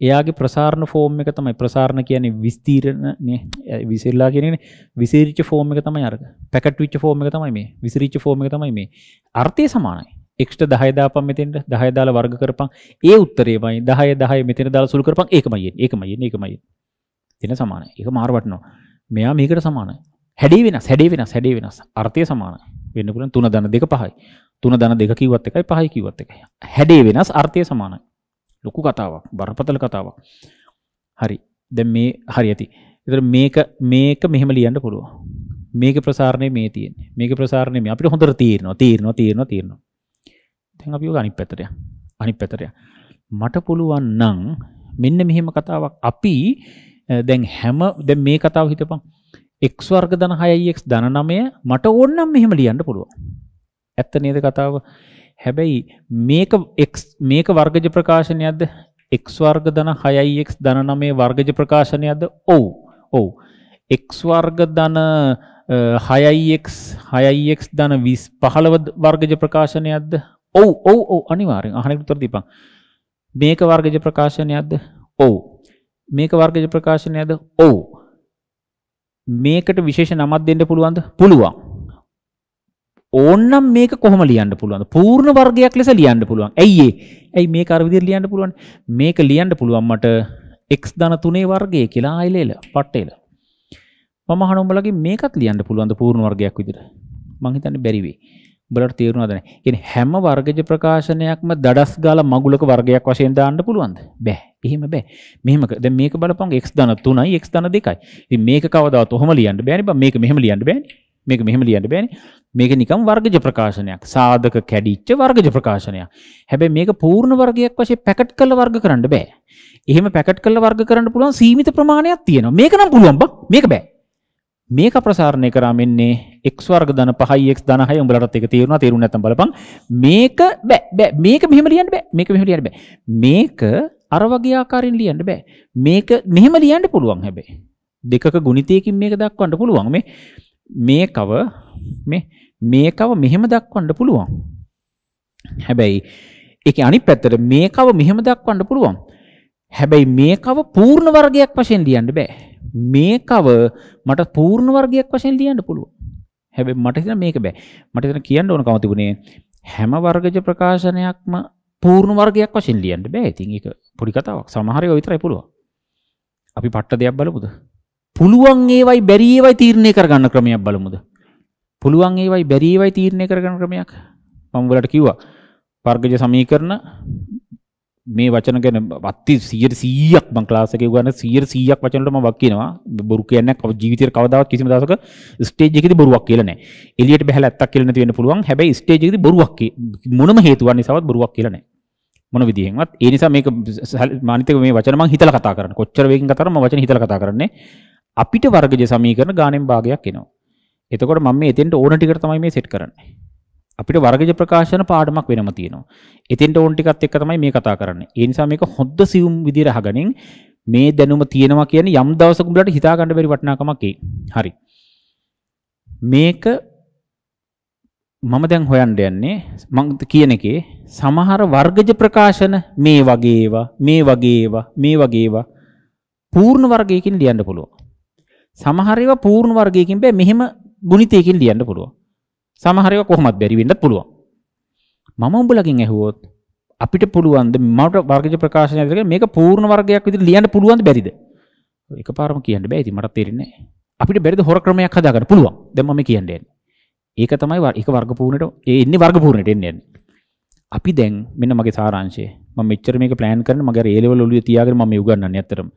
එයාගේ ප්‍රසාරණ ෆෝම් එක තමයි ප්‍රසාරණ කියන්නේ විස්තීරණය විසිරලා කියන්නේ විසිරිච්ච ෆෝම් එක තමයි අරක පැකට් විච්ච ෆෝම් එක තමයි මේ විසිරිච්ච ෆෝම් එක තමයි මේ අර්ථය සමානයි එක්ට දහයදාප මෙතෙන්ට දහයදාල වර්ග කරපන් ඒ උත්තරේමයි දහය දහය මෙතන දාලා සුළු කරපන් ඒකමයි ඒකමයි ඒකමයි තින සමානයි ඒක මාරවටනවා මෙයා මේකට සමානයි හැඩේ වෙනස් හැඩේ වෙනස් හැඩේ වෙනස් අර්ථය සමානයි වෙන්න පුළුවන් තුන දන දෙක පහයි තුන දන දෙක කිව්වත් එකයි පහයි කිව්වත් එකයි හැඩේ වෙනස් අර්ථය සමානයි ලොකු කතාවක් බරපතල කතාවක් හරි දැන් මේ හරි ඇති ඒතර මේක මේක මෙහෙම ලියන්න පුළුවන් මේක ප්‍රසාරණය මේ තියෙන්නේ මේක ප්‍රසාරණය මේ අපිට හොඳට තීරණා තීරණා තීරණා තීරණා දැන් අපි ඔක අනිත් පැත්තට යන්න. අනිත් පැත්තට යන්න. මට පුළුවන් නම් මෙන්න මෙහෙම කතාවක් අපි දැන් හැම දැන් මේ කතාව හිතපන් x වර්ග ධන 6x ධන 9 මට ඕන නම් මෙහෙම ලියන්න පුළුවන්. ඇත්ත නේද කතාව? හැබැයි මේක x මේක වර්ගජ ප්‍රකාශනයක්ද? x වර්ග ධන 6x ධන 9 වර්ගජ ප්‍රකාශනයක්ද? ඔව්. ඔව්. x වර්ග ධන 6x 6x ධන 20 15 වර්ගජ ප්‍රකාශනයක්ද? ඔව් ඔව් ඔව් අනිවාර්යෙන් අහන උත්තර දීපන්. මේක වර්ගජ ප්‍රකාශනයක්ද? ඔව්. මේක වර්ගජ ප්‍රකාශනයක්ද? ඔව්. මේකට විශේෂ නමක් දෙන්න පුළුවන්ද? පුළුවන්. ඕන්නම් මේක කොහොම ලියන්න පුළුවන්ද? පූර්ණ වර්ගයක් ලෙස ලියන්න පුළුවන්. ඇයි ඇයි මේක අර විදිහට ලියන්න පුළුවන්? මේක ලියන්න පුළුවන් මට x ධන 3 වර්ගය කියලා ආයෙලෙල පට්ටේල. මම අහන උඹලගේ මේකත් ලියන්න පුළුවන්ද පූර්ණ වර්ගයක් විදිහට? මං හිතන්නේ බැරි වෙයි. උඹලට තේරුණාද නැහැ. කියන්නේ හැම වර්ගජ ප්‍රකාශනයක්ම දඩස් ගාලා මගුලක වර්ගයක් වශයෙන් දාන්න පුළුවන්ද? බෑ. එහෙම බෑ. මෙහෙම දැන් මේක බලපං x ධන 3යි x ධන 2යි. ඉතින් මේක කවදාවත් ඔහොම ලියන්න බෑනේ බං. මේක මෙහෙම ලියන්න බෑනේ. මේක මෙහෙම ලියන්න බෑනේ. මේක නිකම් වර්ගජ ප්‍රකාශනයක්. සාධක කැඩිච්ච වර්ගජ ප්‍රකාශනයක්. හැබැයි මේක පූර්ණ වර්ගයක් වශයෙන් පැකට් කරලා වර්ග කරන්න බෑ. එහෙම පැකට් කරලා වර්ග කරන්න පුළුවන් සීමිත ප්‍රමාණයක් තියෙනවා. මේක නම් පුළුවන් බං. මේක බෑ. මේක ප්‍රසාරණය කරා මෙන්නේ x වර්ග ධන 5යි x ධන 6යි උඹලටත් ඒක තේරුණා තේරුණ නැත්නම් බලපන් මේක බෑ බෑ මේක මෙහෙම ලියන්න බෑ මේක මෙහෙම ලියන්න බෑ මේක අර වගේ ආකාරයෙන් ලියන්න බෑ මේක මෙහෙම ලියන්න පුළුවන් හැබැයි දෙකක ගුණිතයකින් මේක දක්වන්න පුළුවන් මේ මේකව මේ මේකව මෙහෙම දක්වන්න පුළුවන් හැබැයි ඒකේ අනිත් පැත්තට මේකව මෙහෙම දක්වන්න පුළුවන් හැබැයි මේකව පූර්ණ වර්ගයක් වශයෙන් ලියන්න බෑ මේ කව මට පූර්ණ වර්ගයක් වශයෙන් ලියන්න පුළුවන්. හැබැයි මට හිතෙන මේක බෑ. මට හිතෙන කියන්න ඕන කම තිබුණේ හැම වර්ගජ ප්‍රකාශනයක්ම පූර්ණ වර්ගයක් වශයෙන් ලියන්න බෑ. ඉතින් ඒක පොඩි කතාවක්. සමහර ඒවා විතරයි පුළුවන්. අපි පට්ට දෙයක් බලමුද? පුළුවන් ඒවයි බැරි ඒවයි තීරණය කරගන්න ක්‍රමයක් බලමුද? පුළුවන් ඒවයි බැරි ඒවයි තීරණය කරගන්න ක්‍රමයක්. මම ඔයාලට කිව්වා. වර්ගජ සමීකරණ මේ වචන ගැන වත්ති සියට සීයක් මං ලාසක ගන සිය සීයක් වචනටම වක්කිනවා බොරු කියන්න කව ජීවිතය කවදාවත් කිසිම දසක ස්ටේජෙකි බොරුවක් කියලන එලියට බැහල ඇත්තක් කියලන තියෙන පුළුවන් හැබයි ස්ටේජෙකි බොරුවක් මොනම හේතුවන් නිසාවත් බොරුවක් කියලනෑ මොන විදිහෙන්වත් ඒ නිසා මේක මානතක මේ වචන මං හිතලා කතා කරන කොච්චර වේගෙන් කතා කරන මම වචන හිතලා කතා කරන්නේ අපිට වර්ගජ සමීකරණ ගානෙන් භාගයක් එනවා එතකොට මම මේ එතෙන්ට ඕන ටිකට තමයි මේ සෙට් කරන්නේ අපිට වර්ගජ ප්‍රකාශන පාඩමක් වෙනම තියෙනවා. එතෙන්ට ඕන් ටිකත් එක්ක තමයි මේ කතා කරන්නේ. ඒ නිසා මේක හොද්ද සියුම් විදිහට අහගනින් මේ දැනුම තියෙනවා කියන්නේ යම් දවසක උඹලට හිතා ගන්න බැරි වටිනාකමක් ඒ. හරි. මේක මම දැන් හොයන්න යන්නේ මම කියන එකේ සමහර වර්ගජ ප්‍රකාශන මේ වගේ ඒවා, මේ වගේ ඒවා, මේ වගේ ඒවා පූර්ණ වර්ගයකින් ලියන්න පුළුවන්. සමහර ඒවා පූර්ණ වර්ගයකින් බෑ මෙහෙම ගුණිතයකින් ලියන්න පුළුවන්. සමහර ඒවා කොහොමත් බැරි වෙන්නත් පුළුවන්. මම උඹලගෙන් ඇහුවොත් අපිට පුළුවන්ද මට වර්ගජ ප්‍රකාශනය විදිහට මේක පූර්ණ වර්ගයක් විදිහට ලියන්න පුළුවන්ද බැරිද? එකපාරම කියන්න බෑ ඉතින් මට තේරෙන්නේ නැහැ. අපිට බැරිද හොර ක්‍රමයක් හදාගන්න පුළුවන්. දැන් මම කියන්නේ. ඒක තමයි ඒක වර්ග පූර්ණයට ඒ ඉන්නේ වර්ග පූර්ණයට එන්නේ. අපි දැන් මෙන්න මගේ සාරාංශය. මම මෙච්චර මේක ප්ලෑන් කරන මගේ ඒ ලෙවල් ඔළුවේ තියාගෙන මම මේ උගන්වන්නේ අතරම.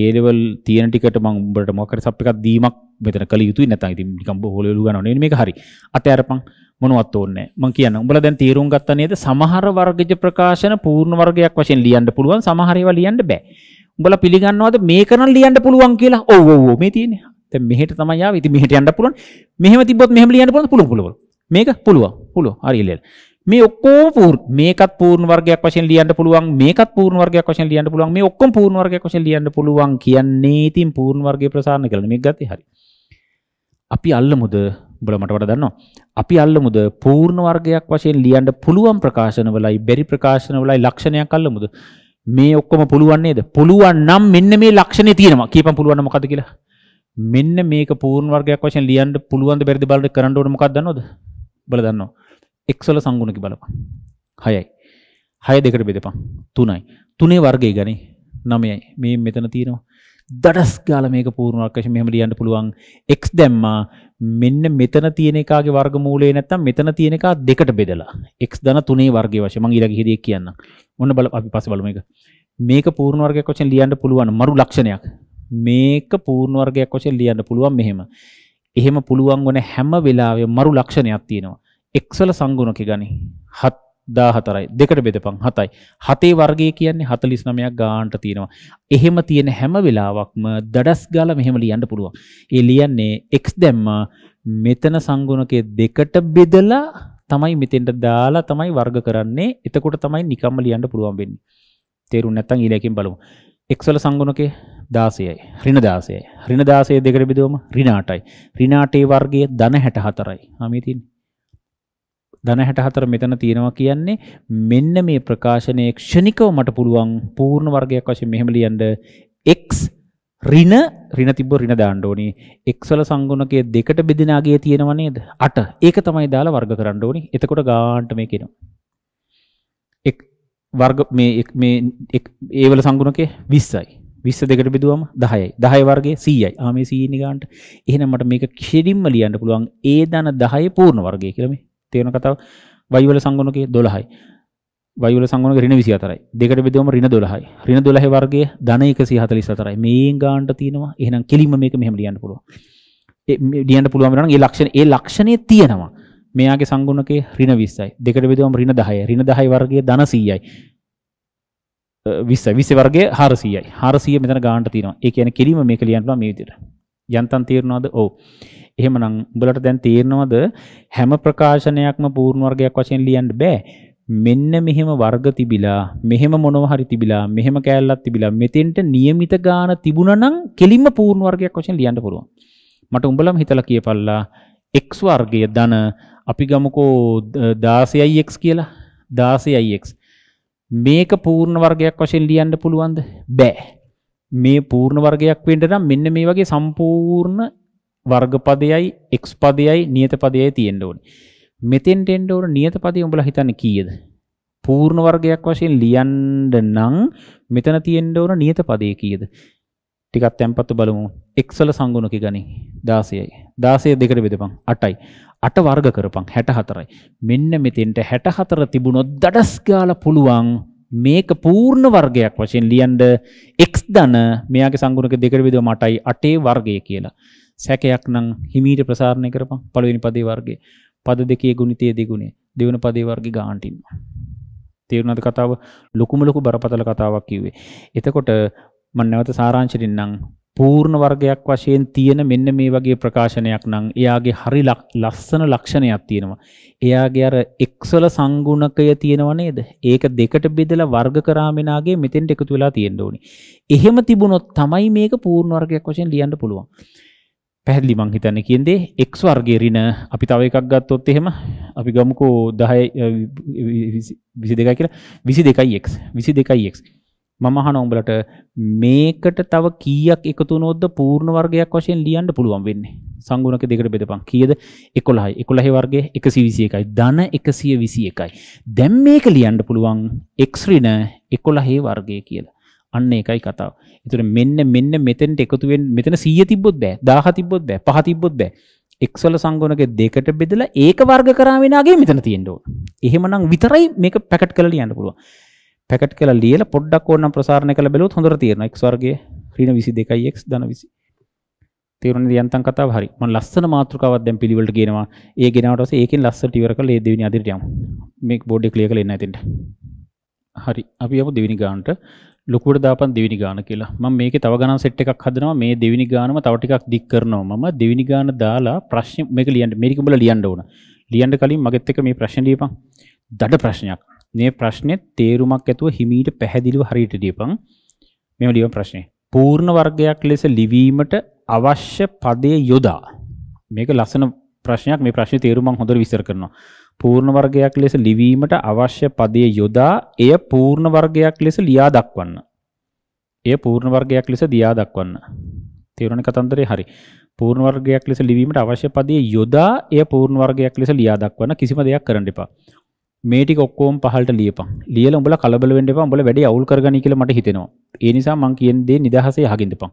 ඒ ලෙවල් තියෙන ටිකට මම උඹට මොකක් හරි සප් එකක් දීමක් මෙතන කළ යුතුයි නැත්නම් ඉතින් නිකම් හොලෙලු ගන්නව නෙවෙයි මේක හරි අතෑරපන් මොනවත් ඕනේ නැහැ මම කියන්න උඹලා දැන් තීරුම් ගත්තා නේද සමහර වර්ගජ ප්‍රකාශන පූර්ණ වර්ගයක් වශයෙන් ලියන්න පුළුවන් සමහර ඒවා ලියන්න බෑ උඹලා පිළිගන්නවද මේක නම් ලියන්න පුළුවන් කියලා ඔව් ඔව් ඔව් මේ තියෙන්නේ දැන් මෙහෙට තමයි ආවේ ඉතින් මෙහෙට යන්න පුළුවන් මෙහෙම තිබ්බොත් මෙහෙම ලියන්න පුළුවන් පුළුවන් පුළුවන් මේක පුළුවන් පුළුවන් හරි ඉලෙල් මේ ඔක්කොම පූර්ණ මේකත් පූර්ණ වර්ගයක් වශයෙන් ලියන්න පුළුවන් මේකත් පූර්ණ වර්ගයක් වශයෙන් ලියන්න පුළුවන් මේ ඔක්කොම පූර්ණ වර්ගයක් වශයෙන් ලියන්න පුළුවන් කියන්නේ ඉතින් පූර්ණ වර්ගය ප්‍රසාරණය කරන මේක ගත්තේ හරි. අපි අල්ලමුද උඹලා මට වඩා දන්නවා. අපි අල්ලමුද පූර්ණ වර්ගයක් වශයෙන් ලියන්න පුළුවන් ප්‍රකාශනවලයි බැරි ප්‍රකාශනවලයි ලක්ෂණයක් අල්ලමුද? මේ ඔක්කොම පුළුවන් නේද? පුළුවන් නම් මෙන්න මේ ලක්ෂණේ තියෙනවා. කියපන් පුළුවන් නම් මොකද්ද කියලා? මෙන්න මේක පූර්ණ වර්ගයක් වශයෙන් ලියන්න පුළුවන් ද බැරිද බලන්න කරන්න ඕන මොකක්ද දන්නවද? උඹලා දන්නවා. x වල සංගුණක බලපන් 6යි 6 දෙකට බෙදපන් 3යි 3 වර්ගය ගනේ 9යි මේ මෙතන තියෙනවා දඩස් ගාලා මේක පූර්ණවක්කෂ මෙහෙම ලියන්න පුළුවන් x දැම්මා මෙන්න මෙතන තියෙන එකාගේ වර්ගමූලය නැත්තම් මෙතන තියෙන එකා දෙකට බෙදලා x ධන 3 වර්ගයේ වශයෙන් මම ඊළඟ හිදී කියන්නම් ඔන්න බල අපි පස්සේ බලමු මේක මේක පූර්ණ වර්ගයක් වශයෙන් ලියන්න පුළුවන් මරු ලක්ෂණයක් මේක පූර්ණ වර්ගයක් වශයෙන් ලියන්න පුළුවන් මෙහෙම එහෙම පුළුවන් වන හැම වෙලාවෙම මරු ලක්ෂණයක් තියෙනවා එක්වල සංගුණක ගනි හත් දා හතරයි දෙකට බෙදපං හතයි හතේ වර්ගය කියන්නේ හතලිස් නමයක් ගාන්ට තියෙනවා එහෙම තියෙන හැම වෙලාවක්ම දඩස් ගාල මෙහෙම ලියන්න පුළුවන් ඒ ලියන්නේ එක් දැම්ම මෙතන සංගුණකය දෙකට බෙදලා තමයි මෙතෙන්ට දාලා තමයි වර්ග කරන්නේ එතකොට තමයි නිකම්ම ලියන්න පුළුවන් වෙන්නේ තේරුම් නැත්නම් ඊළඟකින් බලමු එක්වල සංගුණකය 16යි ඍණ 16යි ඍණ 16 දෙකට බෙදුවම ඍණ 8යි ඍණ 8ේ වර්ගය ධන 64යි ආ මේ තියෙන්නේ ධන 64 මෙතන තියෙනවා කියන්නේ මෙන්න මේ ප්‍රකාශනයේ ක්ෂණිකව මට පුළුවන් පූර්ණ වර්ගයක් වශයෙන් මෙහෙම ලියන්න x ඍණ ඍණ තිබ්බ ඍණ දාන්න ඕනි. x වල සංගුණකයේ දෙකට බෙදෙන අගය තියෙනව නේද? 8. ඒක තමයි දාලා වර්ග කරන්න ඕනි. එතකොට ගාන්ට මේක එනවා. එක් වර්ග මේ මේ ඒ වල සංගුණකයේ 20යි. 20 දෙකට බෙදුවම 10යි. 10 වර්ගයේ 100යි. ආ මේ 100 ඉන්නේ ගාන්ට. එහෙනම් මට මේක කෙලින්ම ලියන්න පුළුවන්. a ධන 10 පූර්ණ වර්ගය කියලා මේ. තේරෙන කතාව y වල සංගුණකයේ 12යි. y වල සංගුණක ඍණ 24යි. දෙකට බෙදුවම ඍණ 12යි. ඍණ 12 වර්ගය ධන 144යි. මේන් ගානට තියෙනවා. එහෙනම් කෙලින්ම මේක මෙහෙම ලියන්න පුළුවන්. ඒ ලියන්න පුළුවන් වෙනවා නම් ඒ ලක්ෂණ ඒ ලක්ෂණේ තියෙනවා. මෙයාගේ සංගුණකයේ ඍණ 20යි. දෙකට බෙදුවම ඍණ 10යි. ඍණ 10 වර්ගය ධන 100යි. 20 20 වර්ගය 400යි. 400 මෙතන ගානට තියෙනවා. ඒ කියන්නේ කෙලින්ම මේක ලියන්න පුළුවන් මේ විදිහට. යන්තම් තේරෙනවද? ඔව්. එහෙමනම් උඹලට දැන් තේරෙනවද හැම ප්‍රකාශනයක්ම පූර්ණ වර්ගයක් වශයෙන් ලියන්න බෑ. මෙන්න මෙහෙම වර්ග තිබිලා මෙහෙම මොනවා හරි තිබිලා මෙහෙම කෑල්ලක් තිබිලා මෙතෙන්ට નિયમિત ගාන තිබුණා නම් කෙලින්ම පූර්ණ වර්ගයක් වශයෙන් ලියන්න පුළුවන්. මට උඹලම හිතලා කියපල්ලා x වර්ගය ධන අපි ගමුකෝ 16x කියලා 16x මේක පූර්ණ වර්ගයක් වශයෙන් ලියන්න පුළුවන්ද? බෑ. මේ පූර්ණ වර්ගයක් වෙන්න නම් මෙන්න මේ වගේ සම්පූර්ණ වර්ගපදයයි x පදයයි නියත පදයයි තියෙන්න ඕනේ. මෙතෙන්ට එන්න ඕන නියත පදය උඹලා හිතන්නේ කීයද? පූර්ණ වර්ගයක් වශයෙන් ලියන්න නම් මෙතන තියෙන්න ඕන නියත පදය කීයද? ටිකක් tempත්තු බලමු. x වල සංගුණක ගණන් 16යි. 16 දෙකට බෙදපන් 8යි. 8 වර්ග කරපන් 64යි. මෙන්න මෙතෙන්ට 64 තිබුණොත් දඩස් ගාලා පුළුවන් මේක පූර්ණ වර්ගයක් වශයෙන් ලියන්න x ධන මෙයාගේ සංගුණක දෙකට බෙදුවම 8යි 8 වර්ගය කියලා. සැකයක් නම් හිමීට ප්‍රසාරණය කරපන් පළවෙනි පදේ වර්ගයේ පද දෙකේ ගුණිතය දෙගුණේ දෙවන පදේ වර්ගයේ ගාන්ට ඉන්නවා. තේරුණාද කතාව? ලොකුම ලොකු බරපතල කතාවක් කිව්වේ. එතකොට මම නැවත සාරාංශ දෙන්නම්. පූර්ණ වර්ගයක් වශයෙන් තියෙන මෙන්න මේ වගේ ප්‍රකාශනයක් නම් එයාගේ හරි ලස්සන ලක්ෂණයක් තියෙනවා. එයාගේ අර x වල සංගුණකය තියෙනව නේද? ඒක දෙකට බෙදලා වර්ග කරාමෙනාගේ මෙතෙන්ට එකතු වෙලා තියෙන්න ඕනි. එහෙම තිබුණොත් තමයි මේක පූර්ණ වර්ගයක් වශයෙන් ලියන්න පුළුවන්. පැහැදිලි මං හිතන්නේ කියන දේ x වර්ගයේ ඍණ අපි තව එකක් ගත්තොත් එහෙම අපි ගමුකෝ 10 22 කියලා 22x 22x මම අහන උඹලට මේකට තව කීයක් එකතු වුණොත්ද පූර්ණ වර්ගයක් වශයෙන් ලියන්න පුළුවන් වෙන්නේ සංගුණක දෙකට බෙදපන් කීයද 11යි 11 වර්ගය 121යි ධන 121යි දැන් මේක ලියන්න පුළුවන් x ඍණ 11 වර්ගය කියලා අන්න ඒකයි කතාව එතුර මෙන්න මෙන්න මෙතැන්ට එකතුවෙන් මෙතන සීය තිබොත් බෑ දාහ තිබොත් බෑ පහ තිබොත් බෑ එක්වල සංගෝනක දෙකට බෙදලා ඒක වර්ග කරාවෙනගේ මෙතන තියෙන්ටෝ එහෙමනම් විතරයි මේක පැකට් කල ලියන්න පුළුව පැකට් කල ලියල පොඩ්ඩක් ඕනම් ප්‍රසාරණ කළ බැලුත් හොඳර තියෙන එක්වර්ගේ ්‍රීන විසි දෙකයි එක් දන විසි තේරුණ යන්තන් කතා හරි ම ලස්සන මාතෘකාවත් දැන් පිළිවලට ගෙනවා ඒ ගෙනටස ඒකෙන් ලස්සට ඉවර කළ දෙවිනි අදිරියම් මේ බෝඩ්ඩ ලිය කලෙන්න ඇතිට හරි අපි අපපු දෙවිනි ගාන්ට ලොකුට දාපන් දෙවිනි ගාන කියලා මම මේකේ තව ගණන් සෙට් එකක් හදනවා මේ දෙවිනි ගානම තව ටිකක් දික් කරනවා මම දෙවිනි ගාන දාලා ප්‍රශ්න මේක ලියන්න මේක උඹලා ලියන්න ඕන ලියන්න කලින් මගෙත් එක මේ ප්‍රශ්න ලියපන් දඩ ප්‍රශ්නයක් මේ ප්‍රශ්නේ තේරුමක් ඇතුව හිමීට පැහැදිලිව හරියට ලියපන් මෙහෙම ලියන ප්‍රශ්නේ පූර්ණ වර්ගයක් ලෙස ලිවීමට අවශ්‍ය පදයේ යොදා මේක ලස්සන ප්‍රශ්නයක් මේ ප්‍රශ්නේ තේරුම මම හොඳට විස්තර කරනවා පූර්ණ වර්ගයක් ලෙස ලිවීමට අවශ්‍ය පදයේ යොදා එය පූර්ණ වර්ගයක් ලෙස ලියා දක්වන්න. එය පූර්ණ වර්ගයක් ලෙස දියා දක්වන්න. තේරුණ කතන්දරේ හරි. පූර්ණ වර්ගයක් ලෙස ලිවීමට අවශ්‍ය පදයේ යොදා එය පූර්ණ වර්ගයක් ලෙස ලියා දක්වන්න කිසිම දෙයක් කරන්න එපා. මේ ටික ඔක්කොම පහළට ලියපන්. ලියලා උඹලා කලබල වෙන්න එපා. උඹලා වැඩි අවුල් කරගනි කියලා මට හිතෙනවා. ඒ නිසා මං කියන දේ නිදහසේ අහගින්න එපා.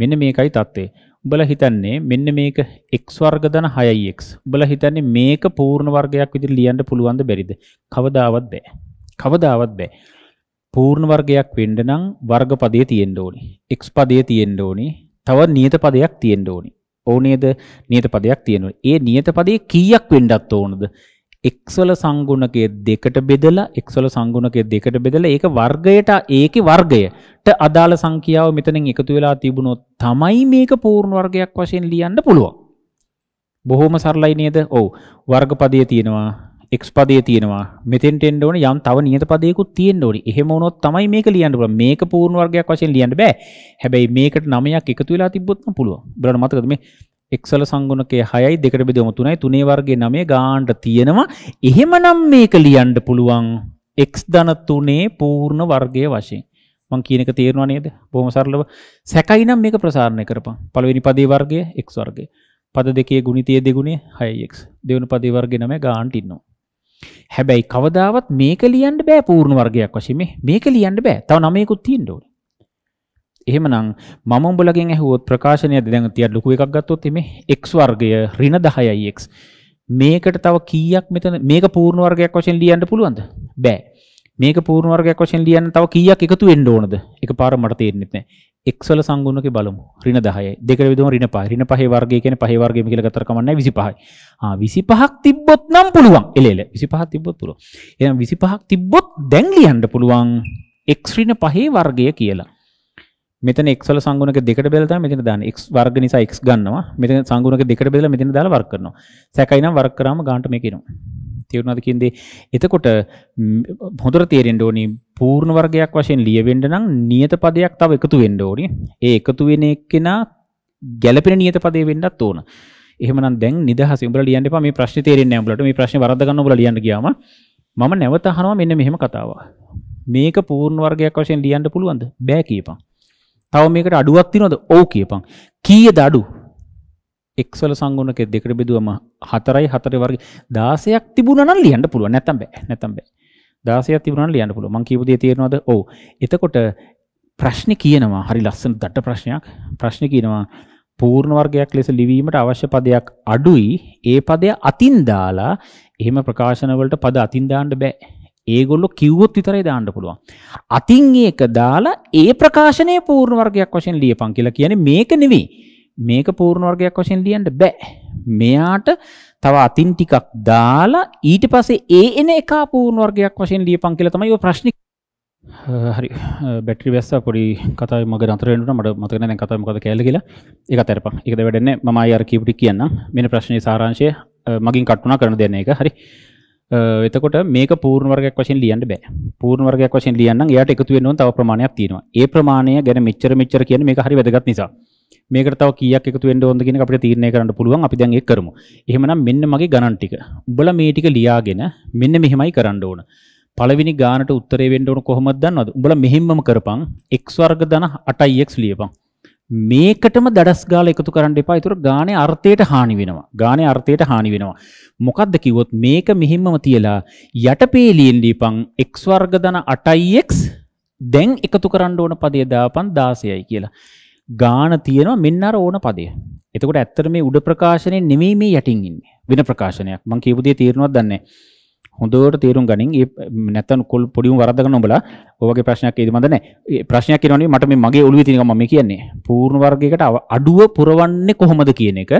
මෙන්න මේකයි தත්ත්වය. උඹලා හිතන්නේ මෙන්න මේක x වර්ග ධන 6x. උඹලා හිතන්නේ මේක පූර්ණ වර්ගයක් විදිහට ලියන්න පුළුවන්ද බැරිද? කවදාවත් බෑ. කවදාවත් බෑ. පූර්ණ වර්ගයක් වෙන්න නම් වර්ග පදය තියෙන්න ඕනේ. x පදය තියෙන්න ඕනේ. තව නියත පදයක් තියෙන්න ඕනේ. ඕනේද නියත පදයක් තියෙනවා. ඒ නියත පදේ කීයක් වෙන්නත් ඕනද? x වල සංගුණකයේ දෙකට බෙදලා x වල සංගුණකයේ දෙකට බෙදලා ඒක වර්ගයට ඒකේ වර්ගය අදාළ සංඛ්‍යාව මෙතනින් එකතු වෙලා තිබුණොත් තමයි මේක පූර්ණ වර්ගයක් වශයෙන් ලියන්න පුළුවන්. බොහොම සරලයි නේද? ඔව්. වර්ගපදයේ තියෙනවා x පදයේ තියෙනවා. මෙතෙන්ට එන්න ඕන යම් තව නියත පදයකුත් තියෙන්න ඕනි. එහෙම වුණොත් තමයි මේක ලියන්න පුළුවන්. මේක පූර්ණ වර්ගයක් වශයෙන් ලියන්න බෑ. හැබැයි මේකට 9ක් එකතු වෙලා තිබ්බොත් නම් පුළුවන්. බලන්න මතකද මේ එක්සල සංගුණකය හයයි දෙකට බෙදම තුනයි තුනේ වර්ගේ නමේ ගාන්ට තියෙනවා එහෙමනම් මේක ලියන්ඩ පුළුවන් එක්ස් ධන තුනේ පූර්ණ වර්ගය වශයෙන් මං කියනක තේරවා නේද බොහම සරලව සැකයි නම් මේක ප්‍රසාරණය කරපන් පළවෙනි පදේ වර්ගය එක් වර්ගේ පද දෙකේ ගුණිතය දෙගුණේ හයයෙක් දෙවුණු පදේ වර්ග නම ගාන්ටින්නවා හැබැයි කවදාවත් මේක ලියන්න බෑ පූර්ණ වර්ගයක් වශයෙන් මේක ලියන්න බෑ. තව නමයකුත් තියෙන්න ඕනේ. එහෙමනම් මම උඹලගෙන් ඇහුවොත් ප්‍රකාශනයද දැන් තියන ලොකු එකක් ගත්තොත් මේ x වර්ගය ඍණ 10යි x. මේකට තව කීයක් මෙතන මේක පූර්ණ වර්ගයක් වශයෙන් ලියන්න පුළුවන්ද? බෑ. මේක පූර්ණවර්ගයක් වශයෙන් ලියන්න තව කීයක් එකතු වෙන්න ඕනද? එකපාර මට තේරෙන්නේ නැහැ. x වල සංගුණකේ බලමු. ඍණ 10යි. දෙකට බෙදුවම ඍණ 5යි. ඍණ 5ේ වර්ගය කියන්නේ 5ේ වර්ගයම කියලා ගත්තර කමන්නේ 25යි. ආ 25ක් තිබ්බොත් නම් පුළුවන්. එළ එළ 25ක් තිබ්බොත් පුළුවන්. එහෙනම් 25ක් තිබ්බොත් දැන් ලියන්න පුළුවන් x ඍණ 5ේ වර්ගය කියලා. මෙතන x වල සංගුණක දෙකට බෙදලා තමයි මෙතන දාන්නේ. x වර්ග නිසා x ගන්නවා. මෙතන සංගුණක දෙකට බෙදලා මෙතන දාලා වර්ග කරනවා. සැකයි නම් වර්ග කරාම ගානට මේක එනවා. තේරුණාද කියන්නේ එතකොට හොඳට තේරෙන්න ඕනි පූර්ණ වර්ගයක් වශයෙන් ලියවෙන්න නම් නියත පදයක් තව එකතු වෙන්න ඕනි ඒ එකතු වෙන එකේනා ගැළපෙන නියත පදේ වෙන්නත් ඕන එහෙමනම් දැන් නිදහස උඹලා ලියන්න එපා මේ ප්‍රශ්නේ තේරෙන්නේ නැහැ උඹලට මේ ප්‍රශ්නේ වරද්ද ගන්න උඹලා ලියන්න ගියාම මම නැවත අහනවා මෙන්න මෙහෙම කතාවක් මේක පූර්ණ වර්ගයක් වශයෙන් ලියන්න පුළුවන්ද බෑ කියපන් තව මේකට අඩුවක් තියනවද ඔව් කියපන් කීයද අඩු එක්වල සංගුණක දෙකට බෙදුවම හතරයි හතරේ වර්ග 16ක් තිබුණා නම් ලියන්න පුළුවන් නැත්තම් බෑ නැත්තම් බෑ 16ක් තිබුණා නම් ලියන්න පුළුවන් මං කියපු දේ තේරෙනවද ඔව් එතකොට ප්‍රශ්නේ කියනවා හරි ලස්සන දඩ ප්‍රශ්නයක් ප්‍රශ්නේ කියනවා පූර්ණ වර්ගයක් ලෙස ලිවීමට අවශ්‍ය පදයක් අඩුයි ඒ පදය අතින් දාලා එහෙම ප්‍රකාශන වලට පද අතින් දාන්න බෑ ඒගොල්ලො කිව්වොත් විතරයි දාන්න පුළුවන්. අතින් ඒක දාලා ඒ ප්‍රකාශනය පූර්ණ වර්ගයක් වශයෙන් ලියපන් කියලා කියන්නේ මේක නෙවෙයි. මේක පූර්ණ වර්ගයක් වශයෙන් ලියන්න බෑ. මෙයාට තව අතින් ටිකක් දාලා ඊට පස්සේ ඒ එන එක පූර්ණ වර්ගයක් වශයෙන් ලියපන් කියලා තමයි ඔය ප්‍රශ්නේ. හරි බැටරි වැස්ස පොඩි කතාව මග නතර වෙන්න මට මතක නැහැ දැන් කතාව මොකද කියලා කියලා. ඒකත් අරපන්. ඒකද වැඩන්නේ මම ආයෙ අර කීප ටික කියන්නම්. මෙන්න ප්‍රශ්නේ සාරාංශය මගින් කට් වුණා කරන දෙන්නේ ඒක. හරි. එතකොට මේක පූර්ණ වර්ගයක් වශයෙන් ලියන්න බෑ. පූර්ණ වර්ගයක් වශයෙන් ලියන්න නම් එයාට එකතු වෙන්න ඕන තව ප්‍රමාණයක් තියෙනවා. ඒ ප්‍රමාණය ගැන මෙච්චර මෙච්චර කියන්නේ මේක හරි වැදගත් නිසා. මේකට තව කීයක් එකතු වෙන්න ඕනද කියන එක අපිට තීරණය කරන්න පුළුවන්. අපි දැන් ඒක කරමු. එහෙමනම් මෙන්න මගේ ගණන් ටික. උඹලා මේ ටික ලියාගෙන මෙන්න මෙහෙමයි කරන්න ඕන. පළවෙනි ගානට උත්තරේ වෙන්න ඕන කොහොමද දන්නවද? උඹලා මෙහෙම්මම කරපන් x වර්ග ධන 8x ලියපන්. මේකටම දඩස් ගාලා එකතු කරන්න එපා. ඒතර ගානේ අර්ථයට හානි වෙනවා. ගානේ අර්ථයට හානි වෙනවා. මොකද්ද කිව්වොත් මේක මෙහිම්මම තියලා යටපේලියෙන් දීපන් x වර්ග ධන 8x දැන් එකතු කරන්න ඕන පදය දාපන් 16යි කියලා. ගාන තියෙනවා මෙන්න අර ඕන පදය. එතකොට ඇත්තට මේ උඩ ප්‍රකාශනයේ නෙමෙයි මේ යටින් ඉන්නේ. වෙන ප්‍රකාශනයක්. මම කියපු දේ තේරුණාද දන්නේ හොඳට තේරුම් ගනින්. ඒ නැත්තම් කොල් පොඩිම වරද්ද ගන්න උඹලා. ඔය වගේ ප්‍රශ්නයක් එයිද මන්ද නැහැ. ඒ ප්‍රශ්නයක් එනවනේ මට මේ මගේ ඔළුවේ තියෙන එක මම කියන්නේ. පූර්ණ වර්ගයකට අඩුව පුරවන්නේ කොහොමද කියන එක.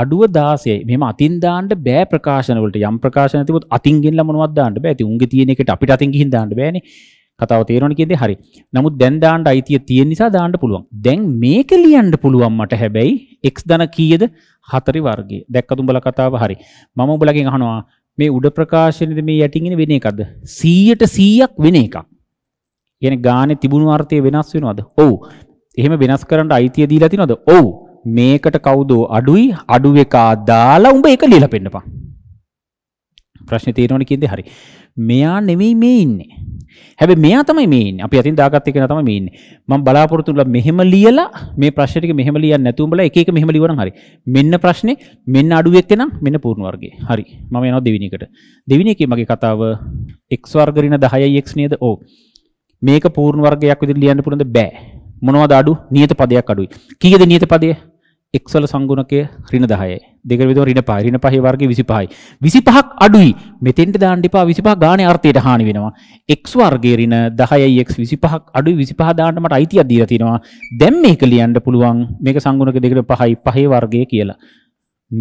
අඩුව 16යි. මෙහෙම අතින් දාන්න බෑ ප්‍රකාශන වලට. යම් ප්‍රකාශන තිබුත් අතින් ගෙනලා මොනවද දාන්න බෑ. ඉතින් උන්ගේ තියෙන එකට අපිට අතින් ගිහින් දාන්න බෑනේ. කතාව තේරෙන කියද හරි නමුත් දැන් දාන්න අයිතිය තියෙන නිසා දාන්න පුළුවන් දැන් මේක ලියන්න පුළුවන් මට හැබැයි x ධන කීයද හතරි වර්ගයේ දැක්කද උඹලා කතාව හරි මම උඹලගෙන් අහනවා මේ උඩ ප්‍රකාශනයේද මේ යටින් ඉන වෙන එකද 100ට 100ක් වෙන එකක් කියන්නේ ගානේ තිබුණු අර්ථය වෙනස් වෙනවද ඔව් එහෙම වෙනස් කරන්න අයිතිය දීලා තිනවද ඔව් මේකට කවුද අඩුයි අඩු එක දාලා උඹ ඒක ලියලා පෙන්නපන් ප්‍රශ්න තීරණ කින්ද හරි මෙයා නෙවෙයි මේ ඉන්නේ හැබ මෙයා තමයි මේන් අපි අතින් දාගත් එක තම මේන්න මං බලාපොරතුල මෙහෙම ලියලා මේ ප්‍රශ්ටික මෙහම ලිය නැතුම්බල එක මෙහම ලිවන හරි මෙන්න ප්‍රශ්නේ මෙන්න අඩුවෙක්කෙන මෙන්න පූර්ණ වර්ගේ හරි මම යනවා දෙවිනිකට දෙවිනි එක මගේ කතාව එක් වර්ගරින දහයයි එක් නේද ඕ මේක පූර්ණ වර්ගයක් විදිහට ලියන්න පුළුවන්ද බෑ මොනවද අඩු නියත පදයක් අඩුයි කීයද නියත පදය x වල සංගුණකය ඍණ 10යි. දෙක විතර ඍණ 5යි. ඍණ 5 වර්ගය 25යි. 25ක් අඩුයි. මෙතෙන්ට දාන්න එපා 25 ගානේ අර්ථයට හානි වෙනවා. x වර්ගයේ ඍණ 10යි x 25ක් අඩුයි 25 දාන්න මට අයිතියක් දීලා තිනවා. දැන් මේක ලියන්න පුළුවන් මේක සංගුණක දෙකට 5යි 5 වර්ගය කියලා.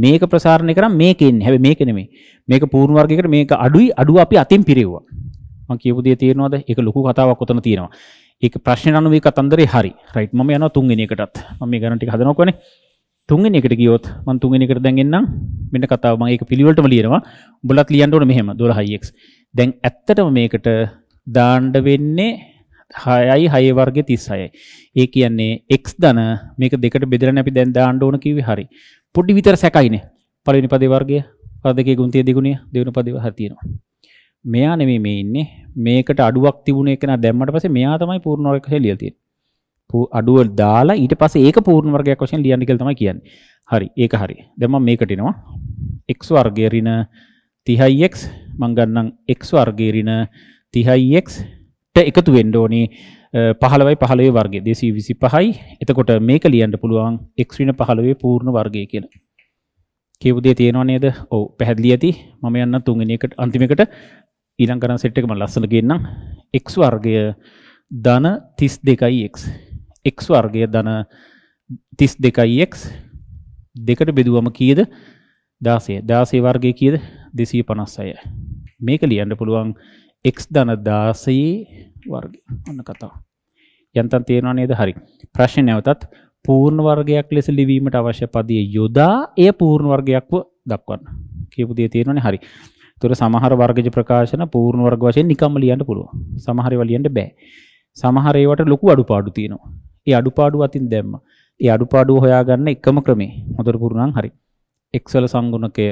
මේක ප්‍රසාරණය කරා මේක එන්නේ. හැබැයි මේක නෙමෙයි. මේක පූර්ණ වර්ගයකට මේක අඩුයි අඩුව අපි අතින් පිරෙව්වා. මම කියපු දේ තේරෙනවද? ඒක ලොකු කතාවක් උතන තියෙනවා. ඒක ප්‍රශ්නේ අනුව මේ කතන්දරේ හරි. රයිට් මම යනවා තුන්වෙනි එකටත්. මම මේ ගැන ටික හදනවා කොහොනේ. තුන්ගෙන එකට ගියොත් මන් තුන්ගෙන එකට දැන් එන්නම් මෙන්න කතාව මම ඒක පිළිවෙලටම ලියනවා උඹලත් ලියන්න ඕනේ මෙහෙම 12x දැන් ඇත්තටම මේකට දාන්න වෙන්නේ 6යි 6 වර්ගයේ 36යි ඒ කියන්නේ x ධන මේක දෙකට බෙදලා අපි දැන් දාන්න ඕන කිව්වේ හරි පොඩි විතර සැකයිනේ පළවෙනි පදේ වර්ගය පද දෙකේ ගුණිතය දෙගුණිය දෙවෙනි පදේ හරි තියෙනවා මෙයා නෙමෙයි මේ ඉන්නේ මේකට අඩුවක් තිබුණේ කෙනා දැම්මට පස්සේ මෙයා තමයි පූර්ණ වර්ගය ලියලා තියෙන්නේ අඩුව දාලා ඊට පස්සේ ඒක පූර්ණ වර්ගයක් වශයෙන් ලියන්න කියලා තමයි කියන්නේ. හරි ඒක හරි. දැන් මම මේකට එනවා. x වර්ගය ඍණ 30x මම ගන්නම් x වර්ගය ඍණ 30x ට එකතු වෙන්න ඕනේ 15යි 15 වර්ගය 225යි. එතකොට මේක ලියන්න පුළුවන් x ඍණ 15 පූර්ණ වර්ගය කියලා. කියපු දේ තියෙනව නේද? ඔව් පැහැදිලි ඇති. මම යන්න තුන්වෙනි එකට අන්තිමේකට ඊළඟ කරන සෙට් එක මම ලස්සන ගෙන්නම්. x වර්ගය ධන 32x x වර්ගය ධන 32x දෙකට බෙදුවම කීයද 16 16 වර්ගය කීයද 256 මේක ලියන්න පුළුවන් x ධන 16 වර්ගය ඔන්න කතාව යන්තම් තේරෙනව නේද හරි ප්‍රශ්නේ නැවතත් පූර්ණ වර්ගයක් ලෙස ලිවීමට අවශ්‍ය පදයේ යොදා එය පූර්ණ වර්ගයක්ව දක්වන්න කියපු දේ තේරෙනවනේ හරි එතකොට සමහර වර්ගජ ප්‍රකාශන පූර්ණ වර්ග වශයෙන් නිකම්ම ලියන්න පුළුවන් සමහර ඒවා ලියන්න බෑ සමහර ඒවට ලොකු අඩුපාඩු තියෙනවා ඒ අඩුපාඩු අතින් දැම්ම. ඒ අඩුපාඩුව හොයාගන්න එකම ක්‍රමේ. හොඳට පුරුණම් හරි. x වල සංගුණකය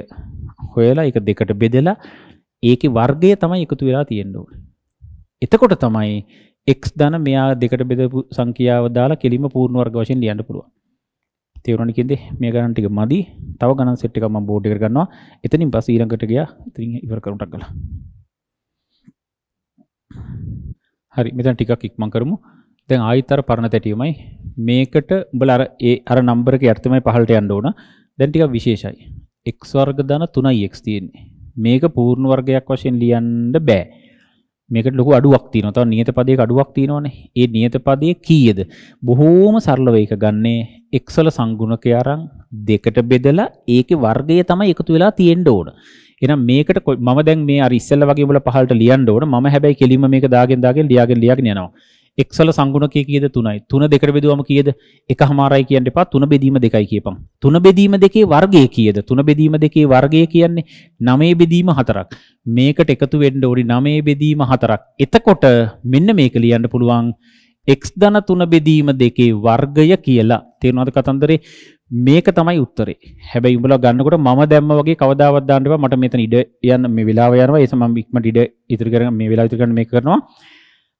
හොයලා ඒක දෙකට බෙදලා ඒකේ වර්ගය තමයි එකතු වෙලා තියෙන්න ඕනේ. එතකොට තමයි x ධන මෙයා දෙකට බෙදපු සංඛ්‍යාව දාලා කෙලින්ම පූර්ණ වර්ග වශයෙන් ලියන්න පුළුවන්. තේරුණානේ කියන්නේ මේ ගණන් ටික මදි. තව ගණන් සෙට් එකක් මම බෝඩ් එකට ගන්නවා. එතනින් පස්සේ ඊළඟට ගියා. ඉතින් ඉවර කරුණටක් ගලා. හරි මෙතන ටිකක් ඉක්මන් කරමු. දැන් ආයෙත් අර පරණ තැටියමයි මේකට උඹලා අර ඒ අර නම්බර් එක යටතමයි පහළට යන්න ඕන. දැන් ටිකක් විශේෂයි. x වර්ග ධන 3x තියෙන්නේ. මේක පූර්ණ වර්ගයක් වශයෙන් ලියන්න බෑ. මේකට ලොකු අඩුවක් තියෙනවා. තව නියත පදයක අඩුවක් තියෙනවනේ. ඒ නියත පදයේ කීයද? බොහෝම සරලව ඒක ගන්නේ x වල සංගුණකය අරන් දෙකට බෙදලා ඒකේ වර්ගය තමයි එකතු වෙලා තියෙන්න ඕන. එහෙනම් මේකට මම දැන් මේ අර ඉස්සෙල්ලා වගේ උඹලා පහළට ලියන්න ඕන. මම හැබැයි කෙලින්ම මේක දාගෙන දාගෙන ලියාගෙන ලියාගෙන යනවා. එක්සල සංගුණ කිය කියද තුනයි තුන දෙකට බෙදුවම කියද එක හමාරයි කියන්න එපා තුන බෙදීම දෙකයි කියපන් තුන බෙදීම දෙකේ වර්ගය කියද තුන බෙදීම දෙකේ වර්ගය කියන්නේ නමේ බෙදීම හතරක් මේකට එකතු වෙන්න ඕනි නමේ බෙදීම හතරක් එතකොට මෙන්න මේක ලියන්න පුළුවන් x ධන තුන බෙදීම දෙකේ වර්ගය කියලා තේරෙනවද කතන්දරේ මේක තමයි උත්තරේ හැබැයි උඹලා ගන්නකොට මම දැම්ම වගේ කවදාවත් දාන්න එපා මට මෙතන ඉඩ යන්න මේ වෙලාව යනවා ඒස මම ඉක්මනට ඉඩ ඉතිරි කරගෙන මේ වෙලාව ඉතිරි කරගෙන මේක කරනවා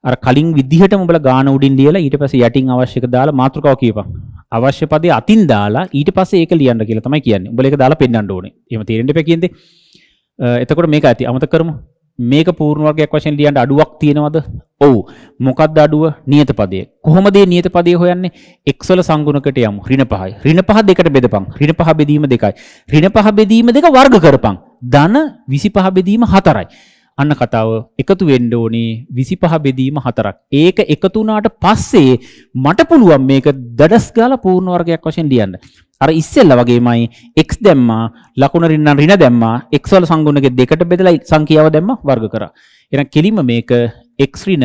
අර කලින් විදිහටම ඔබලා ගාන උඩින් ලියලා ඊට පස්සේ යටින් අවශ්‍යක දාලා මාතෘකාව කියපන්. අවශ්‍ය පදේ අතින් දාලා ඊට පස්සේ ඒක ලියන්න කියලා තමයි කියන්නේ. උඹලා ඒක දාලා පෙන්නන්න ඕනේ. එහෙම තේරෙන්න එපා කියන්නේ. එතකොට මේක ඇති. අමතක කරමු. මේක පූර්ණ වර්ගයක් වශයෙන් ලියන්න අඩුවක් තියෙනවද? ඔව්. මොකක්ද අඩුව? නියත පදය. කොහොමද මේ නියත පදය හොයන්නේ? x වල සංගුණකට යමු. ඍණ 5යි. ඍණ 5 දෙකට බෙදපන්. ඍණ 5 බෙදීම 2යි. ඍණ 5 බෙදීම 2 වර්ග කරපන්. ධන 25 බෙදීම 4යි. අන්න කතාව එකතු වෙන්න ඕනේ 25 බෙදීම හතරක්. ඒක එකතු වුණාට පස්සේ මට පුළුවන් මේක දඩස් ගාලා පූර්ණ වර්ගයක් වශයෙන් ලියන්න. අර ඉස්සෙල්ලා වගේමයි x දැම්මා ලකුණ රින්න රින දැම්මා x වල සංගුණක දෙකට බෙදලා සංඛ්‍යාව දැම්මා වර්ග කරා. එහෙනම් කෙලින්ම මේක x රින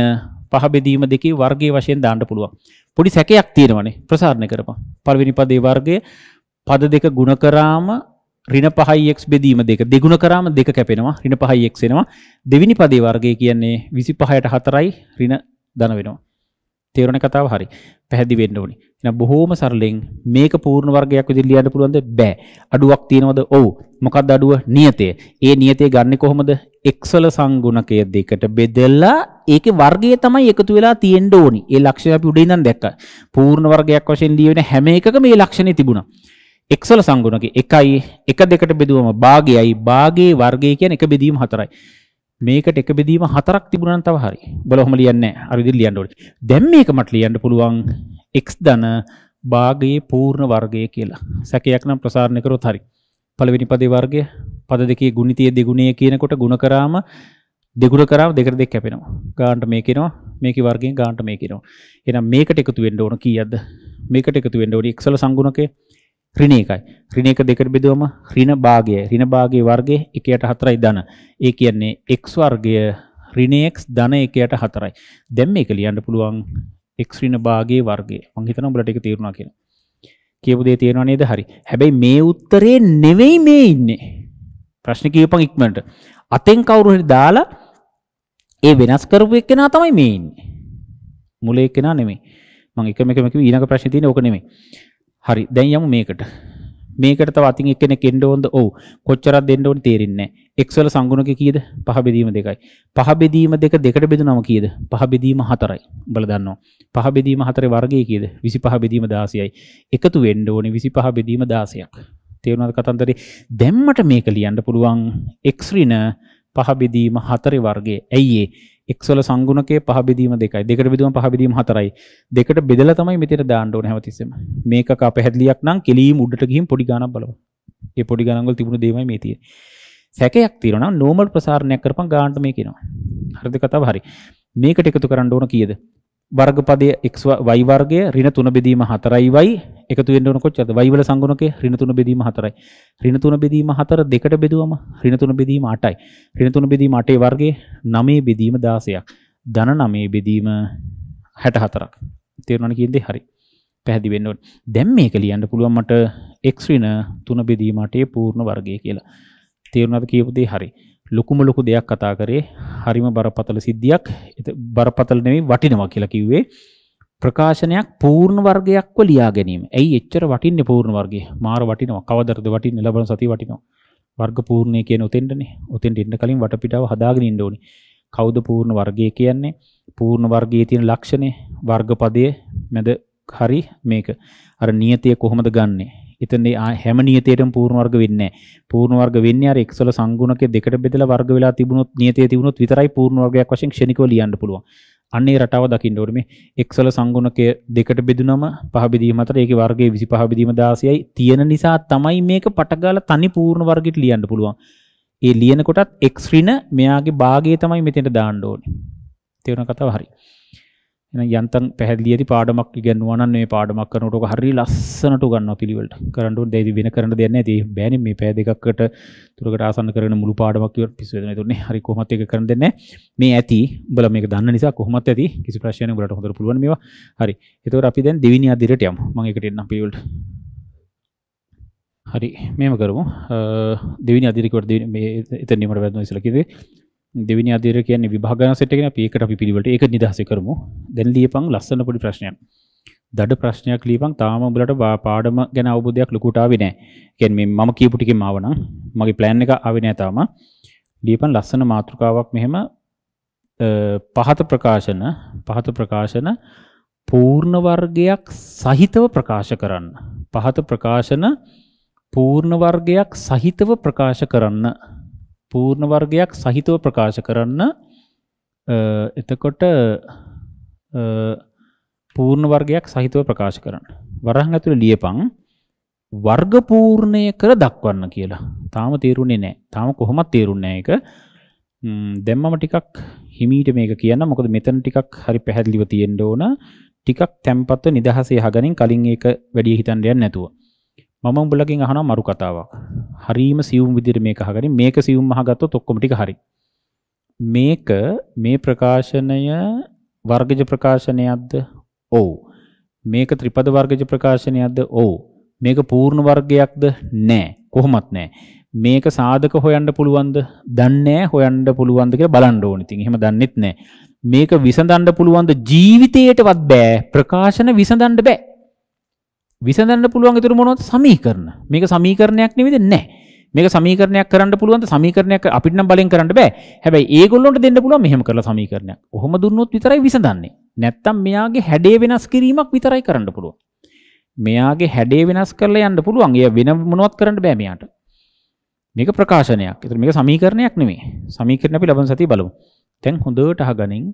පහ බෙදීම දෙකේ වර්ගයේ වශයෙන් දාන්න පුළුවන්. පොඩි සැකයක් තියෙනවානේ ප්‍රසාරණය කරපන්. පළවෙනි පදේ වර්ගය පද දෙක ගුණ කරාම ඍණ 5x බෙදීම දෙක දෙගුණ කරාම දෙක කැපෙනවා ඍණ 5x එනවා දෙවෙනි පදේ වර්ගය කියන්නේ 25ට 4යි ඍණ ධන වෙනවා තේරෙන කතාව හරි පැහැදිලි වෙන්න ඕනි එහෙනම් බොහොම සරලෙන් මේක පූර්ණ වර්ගයක් විදිහට ලියන්න පුළුවන්ද බෑ අඩුවක් තියනවද ඔව් මොකක්ද අඩුව නියතය ඒ නියතය ගන්නෙ කොහොමද x වල සංගුණකය දෙකට බෙදලා ඒකේ වර්ගය තමයි එකතු වෙලා තියෙන්න ඕනි ඒ ලක්ෂණය අපි උඩින් ඉඳන් දැක්කා පූර්ණ වර්ගයක් වශයෙන් ලියවෙන හැම එකකම මේ ලක්ෂණේ තිබුණා එක්සල සංගුණක එකයි එක දෙකට බෙදුවම භාගයයි භාගයේ වර්ගය කියන එක බෙදීම හතරයි. මේකට එක බෙදීම හතරක් තිබුණා තව හරි. බල ඔහම ලියන්නේ නැහැ. හරිද ලියන්න ඕනේ. දැන් මේක මට ලියන්න පුළුවන් x ධන භාගයේ පූර්ණ වර්ගය කියලා. සැකයක් නම් ප්‍රසාරණය කරොත් හරි. පළවෙනි පදේ වර්ගය පද දෙකේ ගුණිතයේ දෙගුණය කියනකොට ගුණ කරාම දෙගුණ කරාම දෙකට දෙක කැපෙනවා. ගානට මේකිනවා මේකේ වර්ගයෙන් ගානට මේකිනවා. එහෙනම් මේකට එකතු වෙන්න ඕන කීයක්ද? මේකට එකතු වෙන්න ඕනේ xල සංගුණකේ ඍණ එකයි. ඍණ එක දෙකට බෙදුවම ඍණ භාගය. ඍණ භාගයේ වර්ගය 1ට 4යි ධන. ඒ කියන්නේ x වර්ගය ඍණ x ධන 1ට 4යි. දැන් මේක ලියන්න පුළුවන් x ඍණ භාගයේ වර්ගය. මම හිතනවා උඹලට ඒක තේරුණා කියලා. කියපු දේ තේරෙනව නේද? හරි. හැබැයි මේ උත්තරේ නෙවෙයි මේ ඉන්නේ. ප්‍රශ්න කියපන් ඉක්මනට. අතෙන් කවුරු හරි දාලා ඒ වෙනස් කරපු එක්කෙනා තමයි මේ ඉන්නේ. මුල එක්කෙනා නෙමෙයි. මම එකම එකම කිව්ව ඊළඟ ප්‍රශ්නේ තියෙන්නේ ඕක නෙමෙයි. හරි දැන් යමු මේකට මේකට තව අතින් එක්කෙනෙක් එන්න ඕනද ඔව් කොච්චරක් දෙන්න ඕනි තේරෙන්නේ නැහැ x වල සංගුණක කීයද පහ බෙදීම දෙකයි පහ බෙදීම දෙක දෙකට බෙදුනම කීයද පහ බෙදීම හතරයි උඹලා දන්නවා පහ බෙදීම හතරේ වර්ගය කීයද 25 බෙදීම 16යි එකතු වෙන්න ඕනි 25 බෙදීම 16ක් තේරුණාද කතන්දරේ දැම්මට මේක ලියන්න පුළුවන් x ඍණ පහ බෙදීම හතරේ වර්ගය ඇයි ඒ x වල සංගුණකයේ පහ බෙදීම දෙකයි. දෙකට බෙදුවම පහ බෙදීම හතරයි. දෙකට බෙදලා තමයි මෙතන දාන්න ඕනේ හැමතිස්සෙම. මේක කපැහැදිලියක් නම් කෙලීම් උඩට ගිහින් පොඩි ගාණක් බලමු. ඒ පොඩි ගණන් වල තිබුණු දේමයි මේ තියෙන්නේ. සැකයක් තියෙනවා නම් නෝමල් ප්‍රසාරණයක් කරපන් ගානට මේක එනවා. හරිද කතාව හරි. මේකට එකතු කරන්න ඕන කීයද? වර්ගපදය x y වර්ගය ඍණ 3 බෙදීම 4යි y එකතු වෙන්න ඕන කොච්චරද y වල සංගුණකේ ඍණ 3 බෙදීම 4යි ඍණ 3 බෙදීම 4 දෙකට බෙදුවම ඍණ 3 බෙදීම 8යි ඍණ 3 බෙදීම 8 වර්ගය 9 බෙදීම 16ක් ධන 9 බෙදීම 64ක් තේරුණානේ කියන දේ හරි පැහැදිලි වෙන්න ඕනේ දැන් මේක ලියන්න පුළුවන් මට x ඍණ 3 බෙදීම 8 පූර්ණ වර්ගය කියලා තේරුණාද කියපු දේ හරි ලොකුම ලොකු දෙයක් කතා කරේ හරිම බරපතල සිද්ධියක් බරපතල නෙවෙයි වටිනවා කියලා කිව්වේ ප්‍රකාශනයක් පූර්ණ වර්ගයක්ව ලියා ගැනීම. ඇයි එච්චර වටින්නේ පූර්ණ වර්ගය? මාර වටිනවා. කවදරද වටින්නේ? ලබන සතිය වටිනවා. වර්ග පූර්ණයේ කියන උතෙන්ටනේ. උතෙන්ට ඉන්න කලින් වටපිටාව හදාගෙන ඉන්න ඕනේ. කවුද පූර්ණ වර්ගය කියන්නේ? පූර්ණ වර්ගයේ තියෙන ලක්ෂණේ, වර්ගපදයේ මැද හරි මේක. අර නියතිය කොහොමද ගන්නේ? හිතන්නේ හැම නියතයටම පූර්ණ වර්ග වෙන්නේ නැහැ. පූර්ණ වර්ග වෙන්නේ අර x වල සංගුණකයේ දෙකට බෙදලා වර්ග වෙලා තිබුණොත් නියතයේ තිබුණොත් විතරයි පූර්ණ වර්ගයක් වශයෙන් ක්ෂණිකව ලියන්න පුළුවන්. අන්නේ රටාව දකින්න ඕනේ මේ x වල සංගුණකය දෙකට බෙදුනම පහ බෙදීම අතර ඒකේ වර්ගය 25 බෙදීම 16යි තියෙන නිසා තමයි මේක පටගාලා තනි පූර්ණ වර්ගයට ලියන්න පුළුවන්. ඒ ලියනකොටත් x ඍණ මෙයාගේ භාගය තමයි මෙතෙන්ට දාන්න ඕනේ. තේරුණ කතාව හරියි. යන්තන් පැහැදිලි පාඩමක් ගැන්වන පාඩමක් කනට හරි ලස්සනට ගන්න පිළිවට කරට දැති වෙන කරට දෙන්න ඇති බෑන මේ පෑ දෙකක්කට තුරකට ආසන්න කරන මුළු පාඩමක් පිස්වන තුන්නේ හරි කොමත් එක කරන දෙන්න මේ ඇති බල මේ දන්න නිසා කොහමත් ඇති කිසි ප්‍රශ්න ගලට හොඳ පුළුවන් මේවා හරි එතවට අපි දැන් දෙවිනි අදිරට යම් මඟකට එන්න පිවට හරි මේම කරමු දෙවිනි අදිරිකට එත නීමට වැත්ම ඉසලකිවේ දෙවිනි අධීර කියන්නේ විභාගන සෙට් එකනේ අපි ඒකට අපි පිළිවෙලට ඒක නිදහස කරමු. දැන් ලියපන් ලස්සන පොඩි ප්‍රශ්නයක්. දඩ ප්‍රශ්නයක් ලියපන් තාම උඹලට පාඩම ගැන අවබෝධයක් ලොකුට ආවේ නැහැ. කියන්නේ මේ මම කියපු ටිකෙන් ආව නම් මගේ plan එක ආවේ නැහැ තාම. ලියපන් ලස්සන මාතෘකාවක් මෙහෙම පහත ප්‍රකාශන පහත ප්‍රකාශන පූර්ණ වර්ගයක් සහිතව ප්‍රකාශ කරන්න. පහත ප්‍රකාශන පූර්ණ වර්ගයක් සහිතව ප්‍රකාශ කරන්න පූර්ණ වර්ගයක් සහිතව ප්‍රකාශ කරන්න එතකොට පූර්ණ වර්ගයක් සහිතව ප්‍රකාශ කරන්න. වරහන් ඇතුළ ලියපං වර්ගපූර්ණය කර දක්වන්න කියලා තාම තේරුණේ නෑ තාම කොහොමත් තේරුන්නේ එක දැම්මම ටිකක් හිමීට මේක කියන්න මොකද මෙතන ටිකක් හරි පැහැදිලිව තියෙන්න ඕන ටිකක් තැම්පත්ව නිදහසේ හගනින් කලින් ඒක වැඩිය හිතන්න යන්නේ නැතුව. මම උඹලගෙන් අහන මරු කතාවක් හරීම සියුම් විදිහට මේක අහගනින් මේක සියුම් අහගත්තොත් ඔක්කොම ටික හරි මේක මේ ප්‍රකාශනය වර්ගජ ප්‍රකාශනයක්ද ඔව් මේක ත්‍රිපද වර්ගජ ප්‍රකාශනයක්ද ඔව් මේක පූර්ණ වර්ගයක්ද නෑ කොහොමත් නෑ මේක සාධක හොයන්න පුළුවන්ද දන්නේ හොයන්න පුළුවන්ද කියලා බලන්න ඕනේ. ඉතින් එහෙම දන්නෙත් නෑ. මේක විසඳන්න පුළුවන්ද ජීවිතයටවත් බෑ. ප්‍රකාශන විසඳන්න බෑ. විසඳන්න පුළුවන් ඉතුරු මොනවද සමීකරණ. මේක සමීකරණයක් නෙවෙයිද? නැහැ. මේක සමීකරණයක් කරන්න පුළුවන් ද සමීකරණයක් අපිට නම් බලෙන් කරන්න බෑ. හැබැයි ඒගොල්ලොන්ට දෙන්න පුළුවන් මෙහෙම කරලා සමීකරණයක්. ඔහොම දුන්නොත් විතරයි විසඳන්නේ. නැත්තම් මෙයාගේ හැඩේ වෙනස් කිරීමක් විතරයි කරන්න පුළුවන්. මෙයාගේ හැඩේ වෙනස් කරලා යන්න පුළුවන්. ඒ වෙන මොනවත් කරන්න බෑ මෙයාට. මේක ප්‍රකාශනයක්. ඒතර මේක සමීකරණයක් නෙමෙයි. සමීකරණ අපි ලබන සතිය බලමු. දැන් හොඳට අහගනින්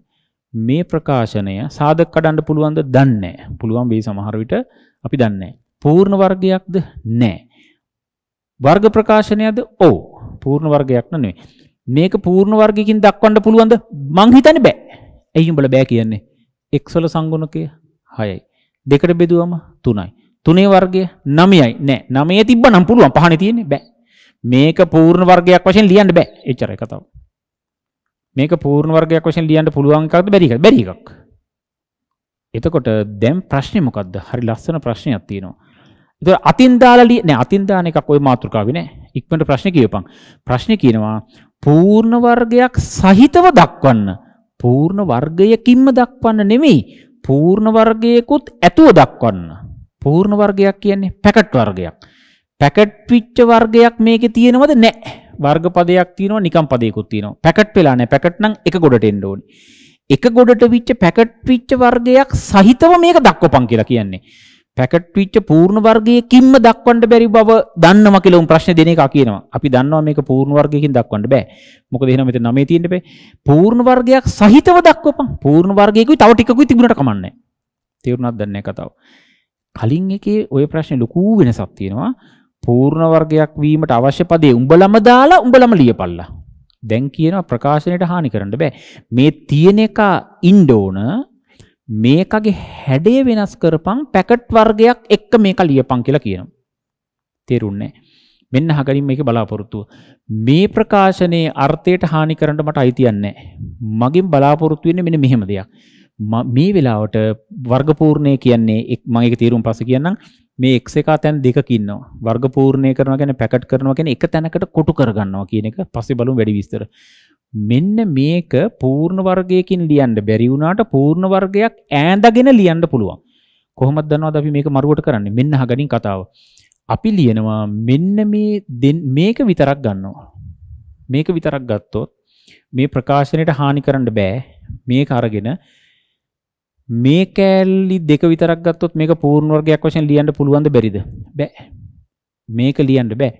මේ ප්‍රකාශනය සාධක කඩන්න පුළුවන්ද දන්නේ නැහැ. පුළුවන් වෙයි සමහර විට අපි දන්නේ පූර්ණ වර්ගයක්ද නැහැ. වර්ග ප්‍රකාශනයද ඔව්. පූර්ණ වර්ගයක් නෙවෙයි. මේක පූර්ණ වර්ගයකින් දක්වන්න පුළුවන්ද? මං හිතන්නේ බෑ. ඇයි උඹලා බෑ කියන්නේ? x වල සංගුණකය 6යි. දෙකට බෙදුවම 3යි. තුනේ වර්ගය 9යි. නෑ 9 තිබ්බනම් පුළුවන් පහනේ තියෙන්නේ බෑ. මේක පූර්ණ වර්ගයක් වශයෙන් ලියන්න බෑ. එච්චරයි කතාව. මේක පූර්ණ වර්ගයක් වශයෙන් ලියන්න පුළුවන් එකක්ද බැරි එකක්ද? බැරි එකක්. එතකොට දැන් ප්‍රශ්නේ මොකද්ද? හරි ලස්සන ප්‍රශ්නයක් තියෙනවා. ඒතකොට අතින් දාලා නෑ අතින් දාන එකක් ওই මාතෘකාවේ නෑ. ඉක්මනට ප්‍රශ්නේ කියවපන්. ප්‍රශ්නේ කියනවා පූර්ණ වර්ගයක් සහිතව දක්වන්න. පූර්ණ වර්ගයකින්ම දක්වන්න නෙමෙයි. පූර්ණ වර්ගයකුත් ඇතුව දක්වන්න. පූර්ණ වර්ගයක් කියන්නේ පැකට් වර්ගයක්. පැකට් විච්ච වර්ගයක් මේකේ තියෙනවද? නැහැ. වර්ගපදයක් තියෙනවා නිකම් පදයකුත් තියෙනවා. පැකට් වෙලා නැහැ. පැකට් නම් එක ගොඩට එන්න ඕනේ. එක ගොඩට විච්ච පැකට් විච්ච වර්ගයක් සහිතව මේක දක්වපන් කියලා කියන්නේ. පැකට් විච්ච පූර්ණ වර්ගයකින්ම දක්වන්න බැරි බව දන්නවා කියලා උන් ප්‍රශ්නේ දෙන එක කියනවා. අපි දන්නවා මේක පූර්ණ වර්ගයකින් දක්වන්න බෑ. මොකද එහෙනම් මෙතන 9 තියෙන්න බෑ. පූර්ණ වර්ගයක් සහිතව දක්වපන්. පූර්ණ වර්ගයකුයි තව ටිකකුයි තිබුණට කමන්නේ. තේරුණාද දැන් කතාව? කලින් එකේ ওই ප්‍රශ්නේ ලොකු වෙනසක් තියෙනවා. පූර්ණ වර්ගයක් වීමට අවශ්‍ය පදේ උඹලම දාලා උඹලම ලියපල්ලා. දැන් කියනවා ප්‍රකාශනයට හානි කරන්න බෑ. මේ තියෙන එක ඉන්න ඕන මේකගේ හැඩය වෙනස් කරපන් පැකට් වර්ගයක් එක්ක මේක ලියපන් කියලා කියනවා. තේරුන්නේ මෙන්න අහගනින් මේක බලාපොරොත්තුව. මේ ප්‍රකාශනයේ අර්ථයට හානි කරන්න මට අයිතියක් නැහැ. මගෙන් බලාපොරොත්තු වෙන්නේ මෙන්න මෙහෙම දෙයක්. මේ වෙලාවට වර්ගපූර්ණය කියන්නේ මම ඒක තීරුම් පස්සේ කියන්නම්. මේ එක් එක තැන් දෙකකින්නවා වර්ග පූර්ණය කරනවා ගැන පැකට් කරනවා කියන එක තැනකට කොටු කරගන්නවා කියන එක පස්සේ බලමු වැඩි විස්තර. මෙන්න මේක පූර්ණ වර්ගයකින් ලියන්න බැරි වුණාට පූර්ණ වර්ගයක් ඈඳගෙන ලියන්න පුළුවන්. කොහොමද දන්නවද අපි මේක මරුවට කරන්නේ? මෙන්න අහගනින් කතාව. අපි ලියනවා මෙන්න මේ මේක විතරක් ගන්නවා. මේක විතරක් ගත්තොත් මේ ප්‍රකාශනයට හානි කරන්න බෑ. මේක අරගෙන මේ කෑල්ලි දෙක විතරක් ගත්තොත් මේක පූර්ණ වර්ගයක් වශයෙන් ලියන්න පුළුවන්ද බැරිද? බෑ. මේක ලියන්න බෑ.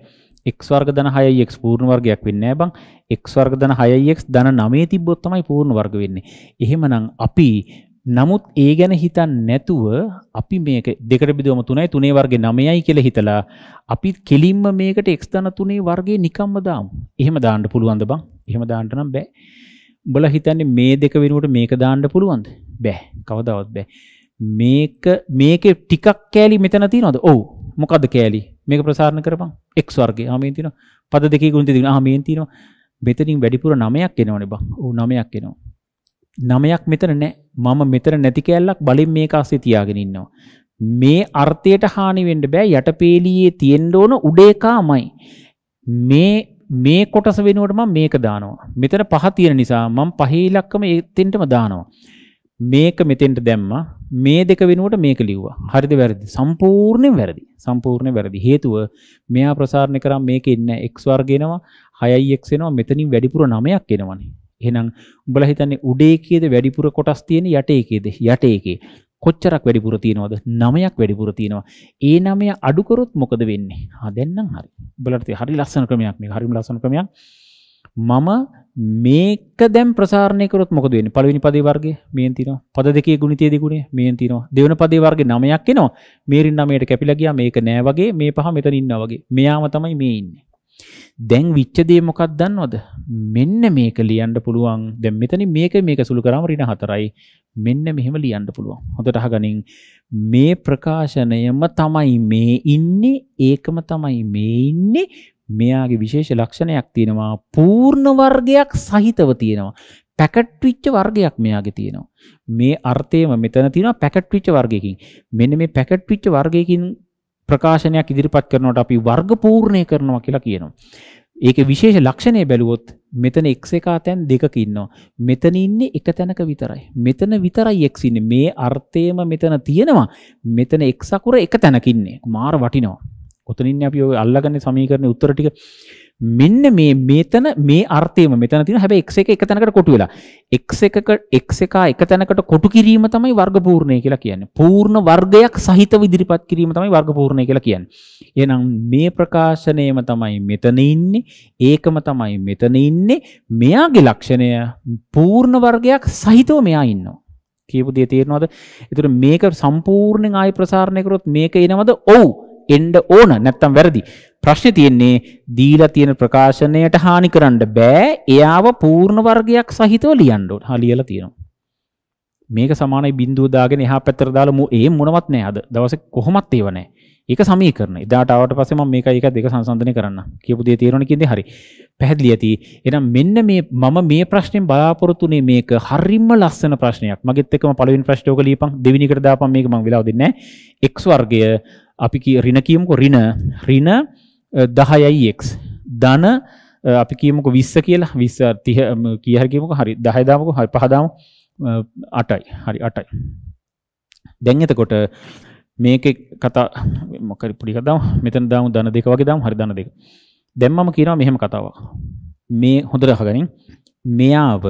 x වර්ග ධන 6යි x පූර්ණ වර්ගයක් වෙන්නේ නැහැ බං. x වර්ග ධන 6යි x ධන 9 තිබ්බොත් තමයි පූර්ණ වර්ග වෙන්නේ. එහෙමනම් අපි නමුත් ඒ ගැන හිතන්නේ නැතුව අපි මේක දෙකට බෙදුවම 3යි 3 වර්ගේ 9යි කියලා හිතලා අපි කෙලින්ම මේකට x ධන 3 වර්ගේ නිකම්ම දාමු. එහෙම දාන්න පුළුවන්ද බං? එහෙම දාන්න නම් බෑ. උඹලා හිතන්නේ මේ දෙක වෙනුවට මේක දාන්න පුළුවන්ද? බෑ. කවදාවත් බෑ. මේක මේකේ ටිකක් කෑලි මෙතන තියනවද? ඔව්. මොකද්ද කෑලි? මේක ප්‍රසාරණ කරපන්. x වර්ගය. ආ මේන් තියෙනවා. පද දෙකේ ගුණිත තියෙනවා. ආ මේන් තියෙනවා. මෙතනින් වැඩිපුර 9ක් එනවනේ බං. ඔව් 9ක් එනවා. 9ක් මෙතන නැහැ. මම මෙතන නැති කෑල්ලක් බලින් මේක ASCII තියාගෙන ඉන්නවා. මේ අර්ථයට හානි වෙන්න බෑ යටපේලියේ තියෙන්න ඕන උඩේකාමයි. මේ මේ කොටස වෙනුවට මම මේක දානවා. මෙතන පහ තියෙන නිසා මම පහේ ඉලක්කම එතෙන්ටම දානවා. මේක මෙතෙන්ට දැම්මා. මේ දෙක වෙනුවට මේක ලිව්වා. හරිද වැරදිද? සම්පූර්ණයෙන් වැරදි. සම්පූර්ණයෙන් වැරදි. හේතුව මෙයා ප්‍රසාරණය කරා මේකේ ඉන්න x වර්ගය එනවා, 6x එනවා, මෙතනින් වැඩිපුර 9ක් එනවනේ. එහෙනම් උඹලා හිතන්නේ උඩ එකේද වැඩිපුර කොටස් තියෙන්නේ යට එකේද? යට එකේ. කොච්චරක් වැඩිපුර තියෙනවද නමයක් වැඩිපුර තියෙනවා ඒ නමය අඩුකරොත් මොකද වෙන්නේ හදැන්නම් හරි බලට හරි ලස්සන ක්‍රමයක් මේ හරිම ලස්සන ක්‍රමයක් මම මේක දැම් ප්‍රසාරයකරොත් මොකද වෙන්නේ පළවෙනි පදේ වර්ගේ මේන් තියෙනවා පද දෙකේ ගුණිතය දෙගුණේ මේන් තියෙනවා දෙවන පදේ වර්ගේ නමයක් එනවා මේරින් නමයට කැපිලා ගියා මේක නෑ වගේ මේ පහ මෙතන ඉන්නවා වගේ මෙයාම තමයි මේ ඉන්නේ දැන් විච්ච දේ මොකක් දන්නවද මෙන්න මේක ලියන්න පුළුවන් දැන් මෙතන මේක මේක සුළු කරාම ඍණ 4යි මෙන්න මෙහෙම ලියන්න පුළුවන්. හොඳට අහගනින් මේ ප්‍රකාශනයම තමයි මේ ඉන්නේ ඒකම තමයි මේ ඉන්නේ මෙයාගේ විශේෂ ලක්ෂණයක් තියෙනවා පූර්ණ වර්ගයක් සහිතව තියෙනවා. පැකට් විච්ච වර්ගයක් මෙයාගේ තියෙනවා. මේ අර්ථයම මෙතන තියෙනවා පැකට් විච්ච වර්ගයකින්. මෙන්න මේ පැකට් විච්ච වර්ගයකින් ප්‍රකාශනයක් ඉදිරිපත් කරනකොට අපි වර්ග පූර්ණය කරනවා කියලා කියනවා. ඒක විශේෂ ලක්ෂණය බැලුවොත් මෙතන එක් එකා තැන් දෙකකින්නවා. මෙතන ඉන්නේ එක තැනක විතරයි. මෙතන විතරයි එක් ඉන්නේ. මේ අර්ථයම මෙතන තියෙනවා. මෙතන එක් සකුර එක තැනකින්නේ. මාර වටිනවා. ඔතනින් අපි ඔය අල්ලගන්නේ සමීකරණේ උත්තර ටික මෙන්න මේ මෙතන මේ අර්ථයම මෙතන තියෙන හැබැයි x එක එක තැනකට කොටු වෙලා x එකක x එක එක තැනකට කොටු කිරීම තමයි වර්ග පූර්ණය කියලා කියන්නේ. පූර්ණ වර්ගයක් සහිතව ඉදිරිපත් කිරීම තමයි වර්ග පූර්ණය කියලා කියන්නේ. එහෙනම් මේ ප්‍රකාශනයම තමයි මෙතන ඉන්නේ. ඒකම තමයි මෙතන ඉන්නේ. මෙයාගේ ලක්ෂණය පූර්ණ වර්ගයක් සහිතව මෙයා ඉන්නවා. කියපු දේ තේරෙනවද? ඒතර මේක සම්පූර්ණයෙන් ආයි ප්‍රසාරණය කරොත් මේක එනවද? ඔව්. එන්න ඕන නැත්තම් වැරදි. ප්‍රශ්නේ තියෙන්නේ දීලා තියෙන ප්‍රකාශනයට හානි කරන්න බෑ. එයාව පූර්ණ වර්ගයක් සහිතව ලියන්න ඕන. හා ලියලා තියෙනවා. මේක සමානයි බිඳුව දාගෙන එහා පැත්තට දාලා මු ඒ මොනවත් නෑ අද. දවසේ කොහොමත් ඒව නෑ. ඒක සමීකරණ. එදාට ආවට පස්සේ මම මේකයි එකයි දෙක සංසන්දනය කරන්න. කියපු දේ තේරෙන්නේ කියන්නේ හරි. පැහැදිලි ඇති. එහෙනම් මෙන්න මේ මම මේ ප්‍රශ්නේ බලාපොරොත්තුනේ මේක හරිම ලස්සන ප්‍රශ්නයක්. මගෙත් එක්කම පළවෙනි ප්‍රශ්නේ ඔක ලියපන්. දෙවෙනි එකට දාපන් මේක මම වෙලාව දෙන්නේ නැහැ. x වර්ගය අපි කිය ඍණ කියමුකෝ ඍණ ඍණ 10x ධන අපි කියමුකෝ 20 කියලා 20 30 කී හරි කියමුකෝ හරි 10 දාමුකෝ හරි 5 දාමු 8යි හරි 8යි දැන් එතකොට මේකේ කතා මොකරි පොඩි කතාවක් මෙතන දාමු ධන දෙක වගේ දාමු හරි ධන දෙක දැන් මම කියනවා මෙහෙම කතාවක් මේ හොඳට අහගනින් මෙයාව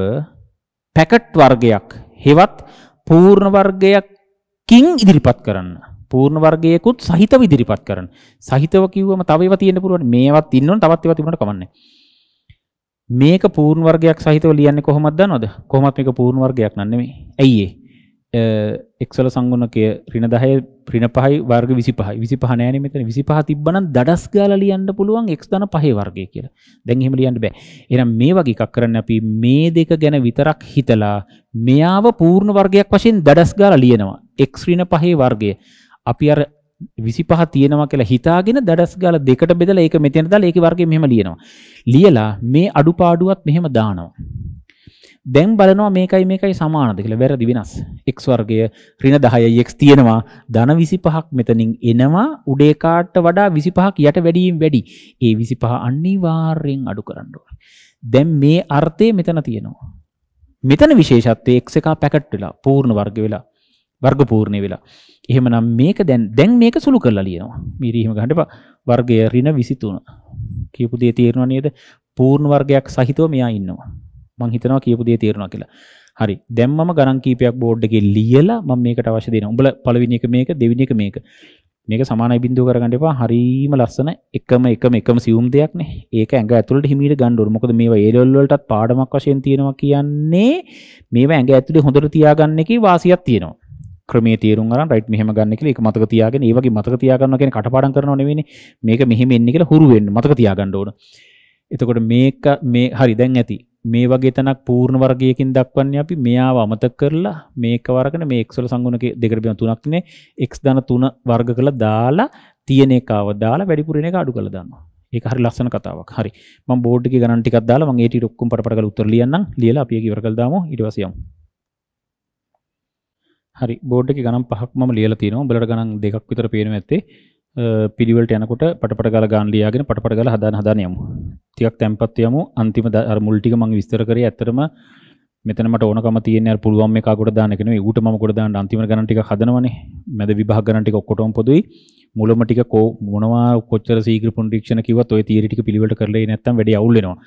පැකට් වර්ගයක් හෙවත් පූර්ණ වර්ගයක්කින් ඉදිරිපත් කරන්න පූර්ණ වර්ගයකුත් සහිතව ඉදිරිපත් කරන්න. සහිතව කිව්වම තව ඒවා තියෙන්න පුළුවන්. මේවත් ඉන්නවනේ තවත් ඒවා තිබුණාට කමන්නේ. මේක පූර්ණ වර්ගයක් සහිතව ලියන්නේ කොහොමද දන්නවද? කොහොමත් මේක පූර්ණ වර්ගයක් නන් නෙමෙයි. ඇයි ඒ? x වල සංගුණකය ඍණ 10 ඍණ 5යි වර්ග 25යි. 25 නෑනේ මෙතන. 25 තිබ්බනම් දඩස් ගාලා ලියන්න පුළුවන් x ධන 5 වර්ගය කියලා. දැන් එහෙම ලියන්න බෑ. එහෙනම් මේ වගේ එකක් කරන්න අපි මේ දෙක ගැන විතරක් හිතලා මෙයාව පූර්ණ වර්ගයක් වශයෙන් දඩස් ගාලා ලියනවා. x ඍණ 5 වර්ගය. අපි අර විසිපහ තියෙනවා කියලා හිතාගෙන දඩස් ගාල දෙකට බෙදලා ඒක මෙතන දාලා ඒකේ වර්ගය මෙහෙම ලියනවා ලියලා මේ අඩුපාඩුවත් මෙහෙම දානවා දැන් බලනවා මේකයි මේකයි සමානද කියලා වැරදි වෙනස් x වර්ගය ඍණ 10යි x තියෙනවා ධන 25ක් මෙතනින් එනවා උඩේ කාට වඩා 25ක් යට වැඩියෙන් වැඩි ඒ 25 අනිවාර්යෙන් අඩු කරන්න ඕනේ දැන් මේ අර්ථය මෙතන තියෙනවා මෙතන විශේෂත්වයේ x එක පැකට් වෙලා පූර්ණ වර්ග වෙලා වර්ගපූර්ණය වෙලා එහෙමනම් මේක දැන් දැන් මේක සුළු කරලා ලියනවා මිරීම ගහට වර්ගය රින විසිතුන කියපු දේ තේරෙනවා නේද පූර්ණ වර්ගයක් සහිතව මෙයා ඉන්නවා මං හිතනවා කියපු දේ තේරෙනවා කියලා හරි දැන් මම ගණන් කීපයක් බෝඩ් එකේ ලියලා මම මේකට අවශ්‍ය දෙනවා උඹලා පළවෙනි එක මේක දෙවෙනි එක මේක මේක සමානයි බිඳුව කරගන්න එපා හරීම ලස්සන එකම එකම එකම සියුම් දෙයක් නේ ඒක ඇඟ ඇතුළට හිමීට ගන්න ඕනේ මොකද මේවා ඒ ලෙවල් වලටත් පාඩමක් වශයෙන් තියෙනවා කියන්නේ මේවා ඇඟ ඇතුලේ හොඳට තියාගන්න එකේ වාසියක් තියෙනවා ක්‍රමේ තේරුම් අරන් රයිට් මෙහෙම ගන්න කියලා ඒක මතක තියාගෙන ඒ වගේ මතක තියා ගන්නවා කියන්නේ කටපාඩම් කරනව නෙවෙයිනේ මේක මෙහෙම එන්නේ කියලා හුරු වෙන්න මතක තියා ගන්න ඕන. එතකොට මේක මේ හරි දැන් ඇති. මේ වගේ තැනක් පූර්ණ වර්ගයකින් දක්වන්නේ අපි මෙයාව අමතක කරලා මේක වර්ගන මේ x වල සංගුණක දෙකට බෙදන තුනක් ඉන්නේ x ධන 3 වර්ග කරලා දාලා තියෙන එකව දාලා වැඩිපුර එන එක අඩු කරලා දානවා. ඒක හරි ලස්සන කතාවක්. හරි. මම බෝඩ් එකේ ගණන් ටිකක් දාලා මම ඒ ටික ඔක්කොම පටපට කරලා උත්තර ලියන්නම්. ලියලා අපි ඒක ඉවර කරලා දාමු. ඊට පස්සේ යමු. හරි බෝඩ් එක ගනම් පහක් මම ලියලා තියෙනවා. උඹලට ගණන් දෙකක් විතර පේනවා ඇත්තේ. පිළිවෙලට යනකොට පටපට ගාලා ගාන ලියාගෙන පටපට ගාලා හදාන හදාන යමු. ටිකක් තැම්පත් යමු. අන්තිම අර මුල් ටික මම විස්තර කරේ ඇත්තටම මෙතන මට ඕනකම තියෙන අර පුළුවන් මේක අකට දාන්න එක නෙවෙයි. ඌට මම කොට දාන්න අන්තිම ගණන් ටික හදනවනේ. මැද විභාග ගණන් ටික ඔක්කොටම පොදුයි. මුලම ටික කො මොනවා කොච්චර සීඝ්‍ර පුනරීක්ෂණ කිව්වත් ওই තියරි ටික පිළිවෙලට කරලා නැත්නම් වැඩි අවුල් වෙනවා.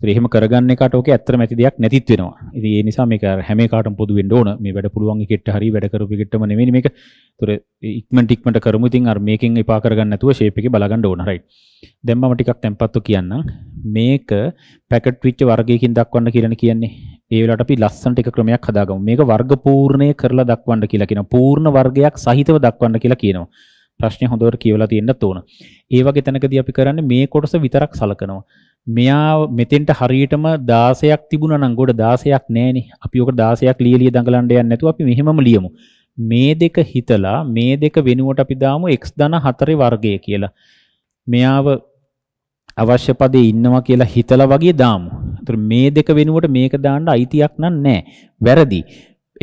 ඉතින් එහෙම කරගන්න එකට ඕකේ ඇත්තටම ඇති දෙයක් නැතිත් වෙනවා. ඉතින් ඒ නිසා මේක හැම එකටම පොදු වෙන්න ඕන. මේ වැඩ පුළුවන් එකෙක්ට හරි වැඩ කරපු එකෙක්ටම නෙවෙයි මේක. ඒතර ඉක්මනට ඉක්මනට කරමු. ඉතින් අර මේකෙන් එපා කරගන්න නැතුව shape එකේ බලා ගන්න ඕන. right. දැන් මම ටිකක් tempatව කියන්නම්. මේක packet වෙච්ච වර්ගයකින් දක්වන්න කියලා කියන්නේ. ඒ වෙලාවට අපි ලස්සනට එක ක්‍රමයක් හදාගමු. මේක වර්ග පූර්ණය කරලා දක්වන්න කියලා කියනවා. පූර්ණ වර්ගයක් සහිතව දක්වන්න කියලා කියනවා. ප්‍රශ්නේ හොඳට කියවලා තියෙන්න ඕන. ඒ වගේ තැනකදී අපි කරන්නේ මේ කොටස විතරක් සලකනවා. මෙයා මෙතෙන්ට හරියටම 16ක් තිබුණා නම් ගොඩ 16ක් නැහෙනේ. අපි ඔක 16ක් ලියලිය දඟලන්න යන්නේ නැතුව අපි මෙහෙමම ලියමු. මේ දෙක හිතලා මේ දෙක වෙනුවට අපි දාමු x ධන 4 වර්ගය කියලා. මෙයාව අවශ්‍ය පදේ ඉන්නවා කියලා හිතලා වගේ දාමු. ඒතර මේ දෙක වෙනුවට මේක දාන්න අයිතියක් නෑ. වැරදි.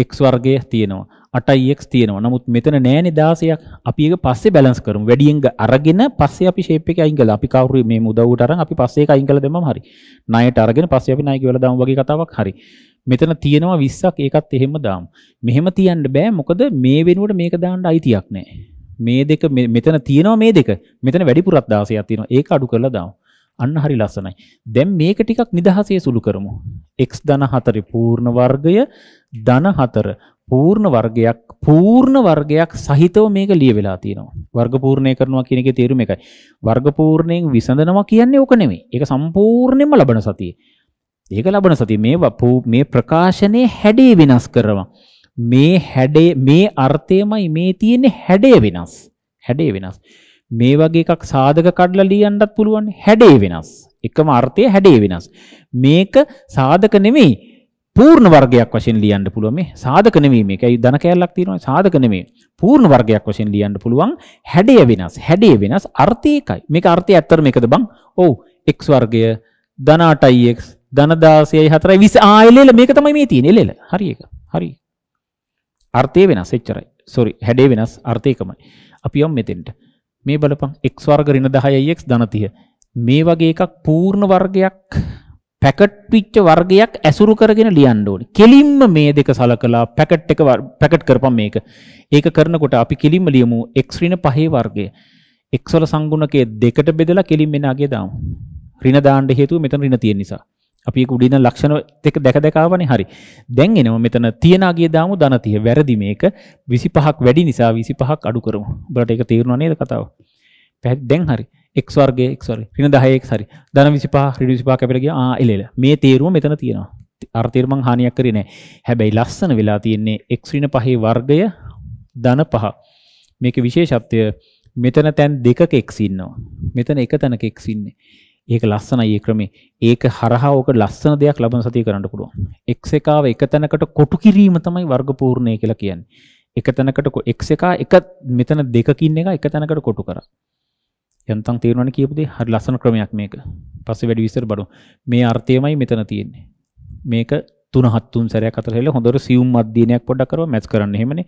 x වර්ගය තියෙනවා. 8x තියෙනවා. නමුත් මෙතන නෑනේ 16ක්. අපි ඒක පස්සේ බැලන්ස් කරමු. වැඩියෙන් අරගෙන පස්සේ අපි ෂේප් එක අයින් කළා. අපි කවුරු මේ මුදව්වට අරන් අපි පස්සේ ඒක අයින් කළා දැම්මම හරි. ණයට අරගෙන පස්සේ අපි ණය කියලා දාමු වගේ කතාවක් හරි. මෙතන තියෙනවා 20ක් ඒකත් එහෙම දාමු. මෙහෙම තියන්න බෑ. මොකද මේ වෙනුවට මේක දාන්න අයිතියක් නෑ. මේ දෙක මෙතන තියෙනවා මේ දෙක. මෙතන වැඩිපුරක් 16ක් තියෙනවා. ඒක අඩු කරලා දාමු. අන්න හරි ලස්සනයි. දැන් මේක ටිකක් නිදහසේ සුළු කරමු. x ධන 4 පූර්ණ වර්ගය ධන 4 පූර්ණ වර්ගයක් පූර්ණ වර්ගයක් සහිතව මේක ලියවිලා තියෙනවා. වර්ග පූර්ණය කරනවා කියන එකේ තේරුම එකයි. වර්ග පූර්ණයෙන් විසඳනවා කියන්නේ ඕක නෙමෙයි. ඒක සම්පූර්ණයෙන්ම ලබන සතියේ. ඒක ලබන සතිය මේ මේ ප්‍රකාශනයේ හැඩේ වෙනස් කරනවා. මේ හැඩේ මේ අර්ථයමයි මේ තියෙන හැඩේ වෙනස්. හැඩේ වෙනස්. මේ වගේ එකක් සාධක කඩලා ලියන්නත් පුළුවන් හැඩේ වෙනස්. එකම අර්ථය හැඩේ වෙනස්. මේක සාධක නෙමෙයි පූර්ණ වර්ගයක් වශයෙන් ලියන්න පුළුවන් මේ සාධක නෙමෙයි මේක. ඒ ධන කැලලක් තියෙනවා සාධක නෙමෙයි. පූර්ණ වර්ගයක් වශයෙන් ලියන්න පුළුවන් හැඩය වෙනස්. හැඩය වෙනස් අර්ථය එකයි. මේක අර්ථය ඇත්තටම එකද බං? ඔව් x වර්ගය ධන 8x ධන 16යි 4යි 20 ආ එලෙල මේක තමයි මේ තියෙන්නේ එලෙල. හරි ඒක. හරි. අර්ථය වෙනස් එච්චරයි. සෝරි හැඩය වෙනස් අර්ථය එකමයි. අපි යමු මෙතෙන්ට. මේ බලපන් x වර්ග ඍණ 10x ධන 30. මේ වගේ එකක් පූර්ණ වර්ගයක් පැකට් පිච්ච වර්ගයක් ඇසුරු කරගෙන ලියන්න ඕනේ. කෙලින්ම මේ දෙක සලකලා පැකට් එක පැකට් කරපම් මේක. ඒක කරනකොට අපි කෙලින්ම ලියමු x ඍණ 5 වර්ගය. x වල සංගුණකයේ දෙකට බෙදලා කෙලින්ම එන අගේ දාමු. ඍණ දාන්න හේතුව මෙතන ඍණ තියෙන නිසා. අපි ඒක උඩින් ලක්ෂණ දෙක දැක දැක ආවනේ හරි. දැන් එනවා මෙතන තියන අගේ දාමු ධන 30. වැරදි මේක 25ක් වැඩි නිසා 25ක් අඩු කරමු. ඔබලට ඒක තේරුණා නේද කතාව? දැන් හරි. x වර්ගය x වර්ගය ඍණ 10x හරි ධන 25 ඍණ 25 කැපිලා ගියා ආ එල එල මේ තේරුම මෙතන තියෙනවා අර තේරුම මං හානියක් කරේ නැහැ හැබැයි ලස්සන වෙලා තියෙන්නේ x ඍණ 5 වර්ගය ධන 5 මේකේ විශේෂත්වය මෙතන තැන් දෙකක x ඉන්නවා මෙතන එක තැනක x ඉන්නේ ඒක ලස්සනයි ඒ ක්‍රමේ. ඒක හරහා ඔක ලස්සන දෙයක් ලබන සතිය කරන්න පුළුවන්. x එකාව එක තැනකට කොටු කිරීම තමයි වර්ගපූර්ණය කියලා කියන්නේ. එක තැනකට x එක එක මෙතන දෙකකින් එක එක තැනකට කොටු කරා. යන්තම් තේරුණානේ කියපු දේ හරි ලස්සන ක්‍රමයක් මේක. පස්සේ වැඩි විස්තර බලමු. මේ අර්ථයමයි මෙතන තියෙන්නේ. මේක 3 7 3 සැරයක් අතර හැලලා හොඳට සියුම් අධ්‍යයනයක් පොඩ්ඩක් කරව මැච් කරන්න. එහෙමනේ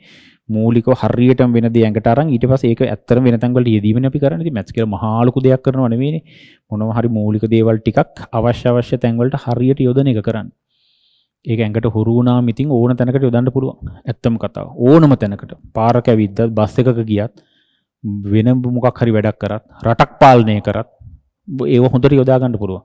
මූලිකව හරියටම වෙන දේ ඇඟට අරන් ඊට පස්සේ ඒක ඇත්තටම වෙන තැන් වලට යෙදීමනේ අපි කරන්නේ. ඉතින් මැච් කියලා මහා ලොකු දෙයක් කරනව නෙවෙයිනේ. මොනවා හරි මූලික දේවල් ටිකක් අවශ්‍ය අවශ්‍ය තැන් වලට හරියට යොදන එක කරන්නේ. ඒක ඇඟට හුරු වුණාම ඉතින් ඕන තැනකට යොදන්න පුළුවන්. ඇත්තම කතාව. ඕනම තැනකට. පාරක ඇවිද්දත් බස් එකක ගියත් වෙන මොකක් හරි වැඩක් කරත් රටක් පාලනය කරත් ඒ හොඳට යොදාගන්න පුළුව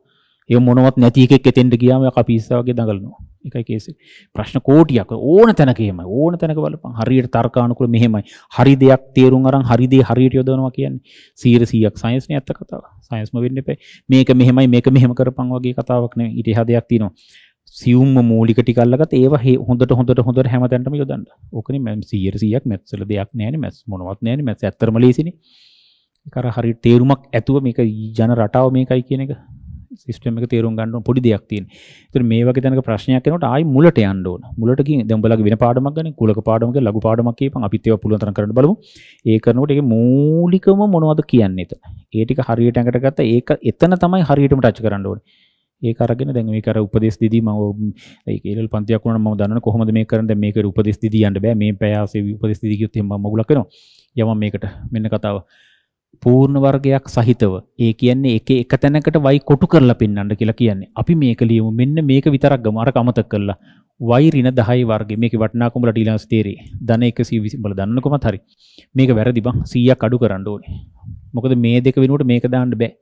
ඒ මොනවත් නැති එකෙක් එතෙන්ට ගියාම අපිස්සාවගේ දඟලනවා එකයි කේසෙ ප්‍රශ්න කෝටියක් ඕන තැනකේම ඕන තැනක බලපන් හරියට තර්කානුකූල මෙහෙමයි හරි දෙයක් තේරුම් අරන් හරි දේ හරියට යොදවනවා කියන්නේ 100 100ක් සයන්ස් නේ ඇත්ත කතාව සයන්ස්ම වෙන්න එපා මේක මෙහෙමයි මේක මෙහෙම කරපන් වගේ කතාවක් නෙවෙයි ඊට එහා දෙයක් තියෙනවා සියුම්ම මූලික ටිකල්ලගත් ඒවා හොඳට හොඳට හොඳට හැමතැනටම යොදන්න. ඕකනේ මම 100 100ක් මැත්සල දෙයක් නැහැ නේ මැස් මොනවත් නැහැ නේ මැස් ඇත්තරම ලේසිනේ. ඒක අර හරියට තේරුමක් ඇතුව මේක ජන රටාව මේකයි කියන එක සිස්ටම් එක තේරුම් ගන්න පොඩි දෙයක් තියෙන. ඒතර මේ වගේ තැනක ප්‍රශ්නයක් එනකොට ආයි මුලට යන්න ඕන. මුලට ගිහින් දැන් උඹලගේ වෙන පාඩමක් ගන්න, කුලක පාඩමක ලඝු පාඩමක් කියපන් අපිත් ඒවා පුළුවන් තරම් කරන්න බලමු. ඒ කරනකොට ඒකේ මූලිකම මොනවද කියන්නේ එතන. ඒ ටික හරියට ඇඟට ගත්තා ඒක එතන තමයි හරියටම ටච් කරන්න ඕනේ. ඒක අරගෙන දැන් මේක අර උපදේශ දෙදී මම ඒක ඒලල් පන්තියක් වුණා නම් මම දන්නවනේ කොහොමද මේක කරන්නේ දැන් මේකට උපදේශ දෙදී යන්න බෑ මේ පැය ආසේ උපදේශ දෙදී කිව්වොත් එහෙනම් මම මගුලක් වෙනවා යමම මේකට මෙන්න කතාව පූර්ණ වර්ගයක් සහිතව ඒ කියන්නේ එක එක තැනකට y කොටු කරලා පෙන්වන්න කියලා කියන්නේ අපි මේක ලියමු මෙන්න මේක විතරක් ගමු අර කමතක කරලා y ඍණ 10 වර්ගය මේකේ වටිනාකම වලට ඊළඟ තේරේ ධන 120 බල දන්නකොමත් හරි මේක වැරදි බං 100ක් අඩු කරන්න ඕනේ මොකද මේ දෙක වෙනුවට මේක දාන්න බෑ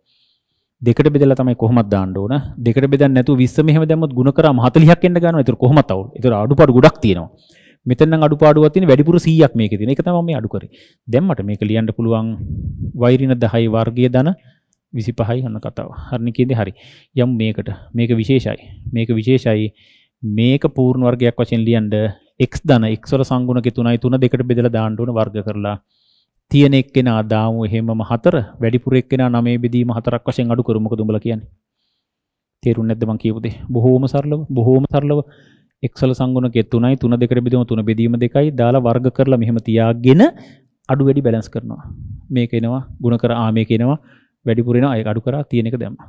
දෙකට බෙදලා තමයි කොහොමද දාන්න ඕන. දෙකට බෙදන්න නැතුව 20 මෙහෙම දැම්මොත් ಗುಣ කරාම 40ක් එන්න ගන්නවා. ඒතර කොහොමද අවුල්? ඒතර අඩුපාඩු ගොඩක් තියෙනවා. මෙතන නම් අඩුපාඩුවක් තියෙන වැඩිපුර 100ක් මේකේ තියෙන. ඒක තමයි මම මේ අඩු කරේ. දැන් මට මේක ලියන්න පුළුවන් වෛරින 10යි වර්ගය දන 25යි යන කතාව. හරිනේ කියන්නේ හරි. යම් මේකට. මේක විශේෂයි. මේක විශේෂයි. මේක පූර්ණ වර්ගයක් වශයෙන් ලියන්න x දන x වල සංගුණකේ 3යි 3 දෙකට බෙදලා දාන්න ඕන වර්ග කරලා තියෙන එක්කෙනා දාමු එහෙමම හතර වැඩිපුර එක්කෙනා නමේ බෙදීම හතරක් වශයෙන් අඩු කරු මොකද උඹලා කියන්නේ තේරුන්නේ නැද්ද මං කියපු දේ බොහෝම සරලව බොහෝම සරලව එක්සල සංගුණකයේ 3යි 3 දෙකට බෙදීම 3 බෙදීම 2යි දාලා වර්ග කරලා මෙහෙම තියාගෙන අඩු වැඩි බැලන්ස් කරනවා මේක එනවා ಗುಣ කර ආ මේක එනවා වැඩිපුර එනවා ඒක අඩු කරා තියෙන එක දැම්මා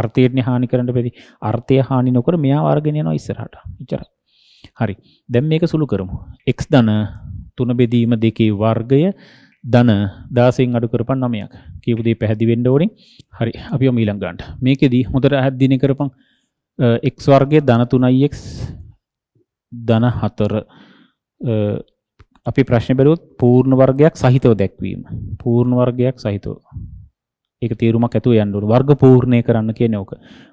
අර්ථයටනේ හානි කරන්න බැරි අර්ථය හානි නොකර මෙයා වර්ගෙන යනවා ඉස්සරහට ඉච්චරයි හරි දැන් මේක සුළු කරමු x ධන තුන බෙදීම දෙකේ වර්ගය ධන 16න් අඩු කරපන් 9ක්. කියපු දේ පැහැදිලි වෙන්න ඕනේ. හරි. අපි ඔම ඊළඟ ගන්නට. මේකෙදී හොඳට අහද්දීන කරපන් x වර්ගය ධන 3x ධන 4 අපි ප්‍රශ්නේ බැලුවොත් පූර්ණ වර්ගයක් සහිතව දැක්වීම. පූර්ණ වර්ගයක් සහිතව. ඒක තීරුමක් ඇතුව යන්න ඕන. වර්ග පූර්ණේ කරන්න කියන්නේ ඕක.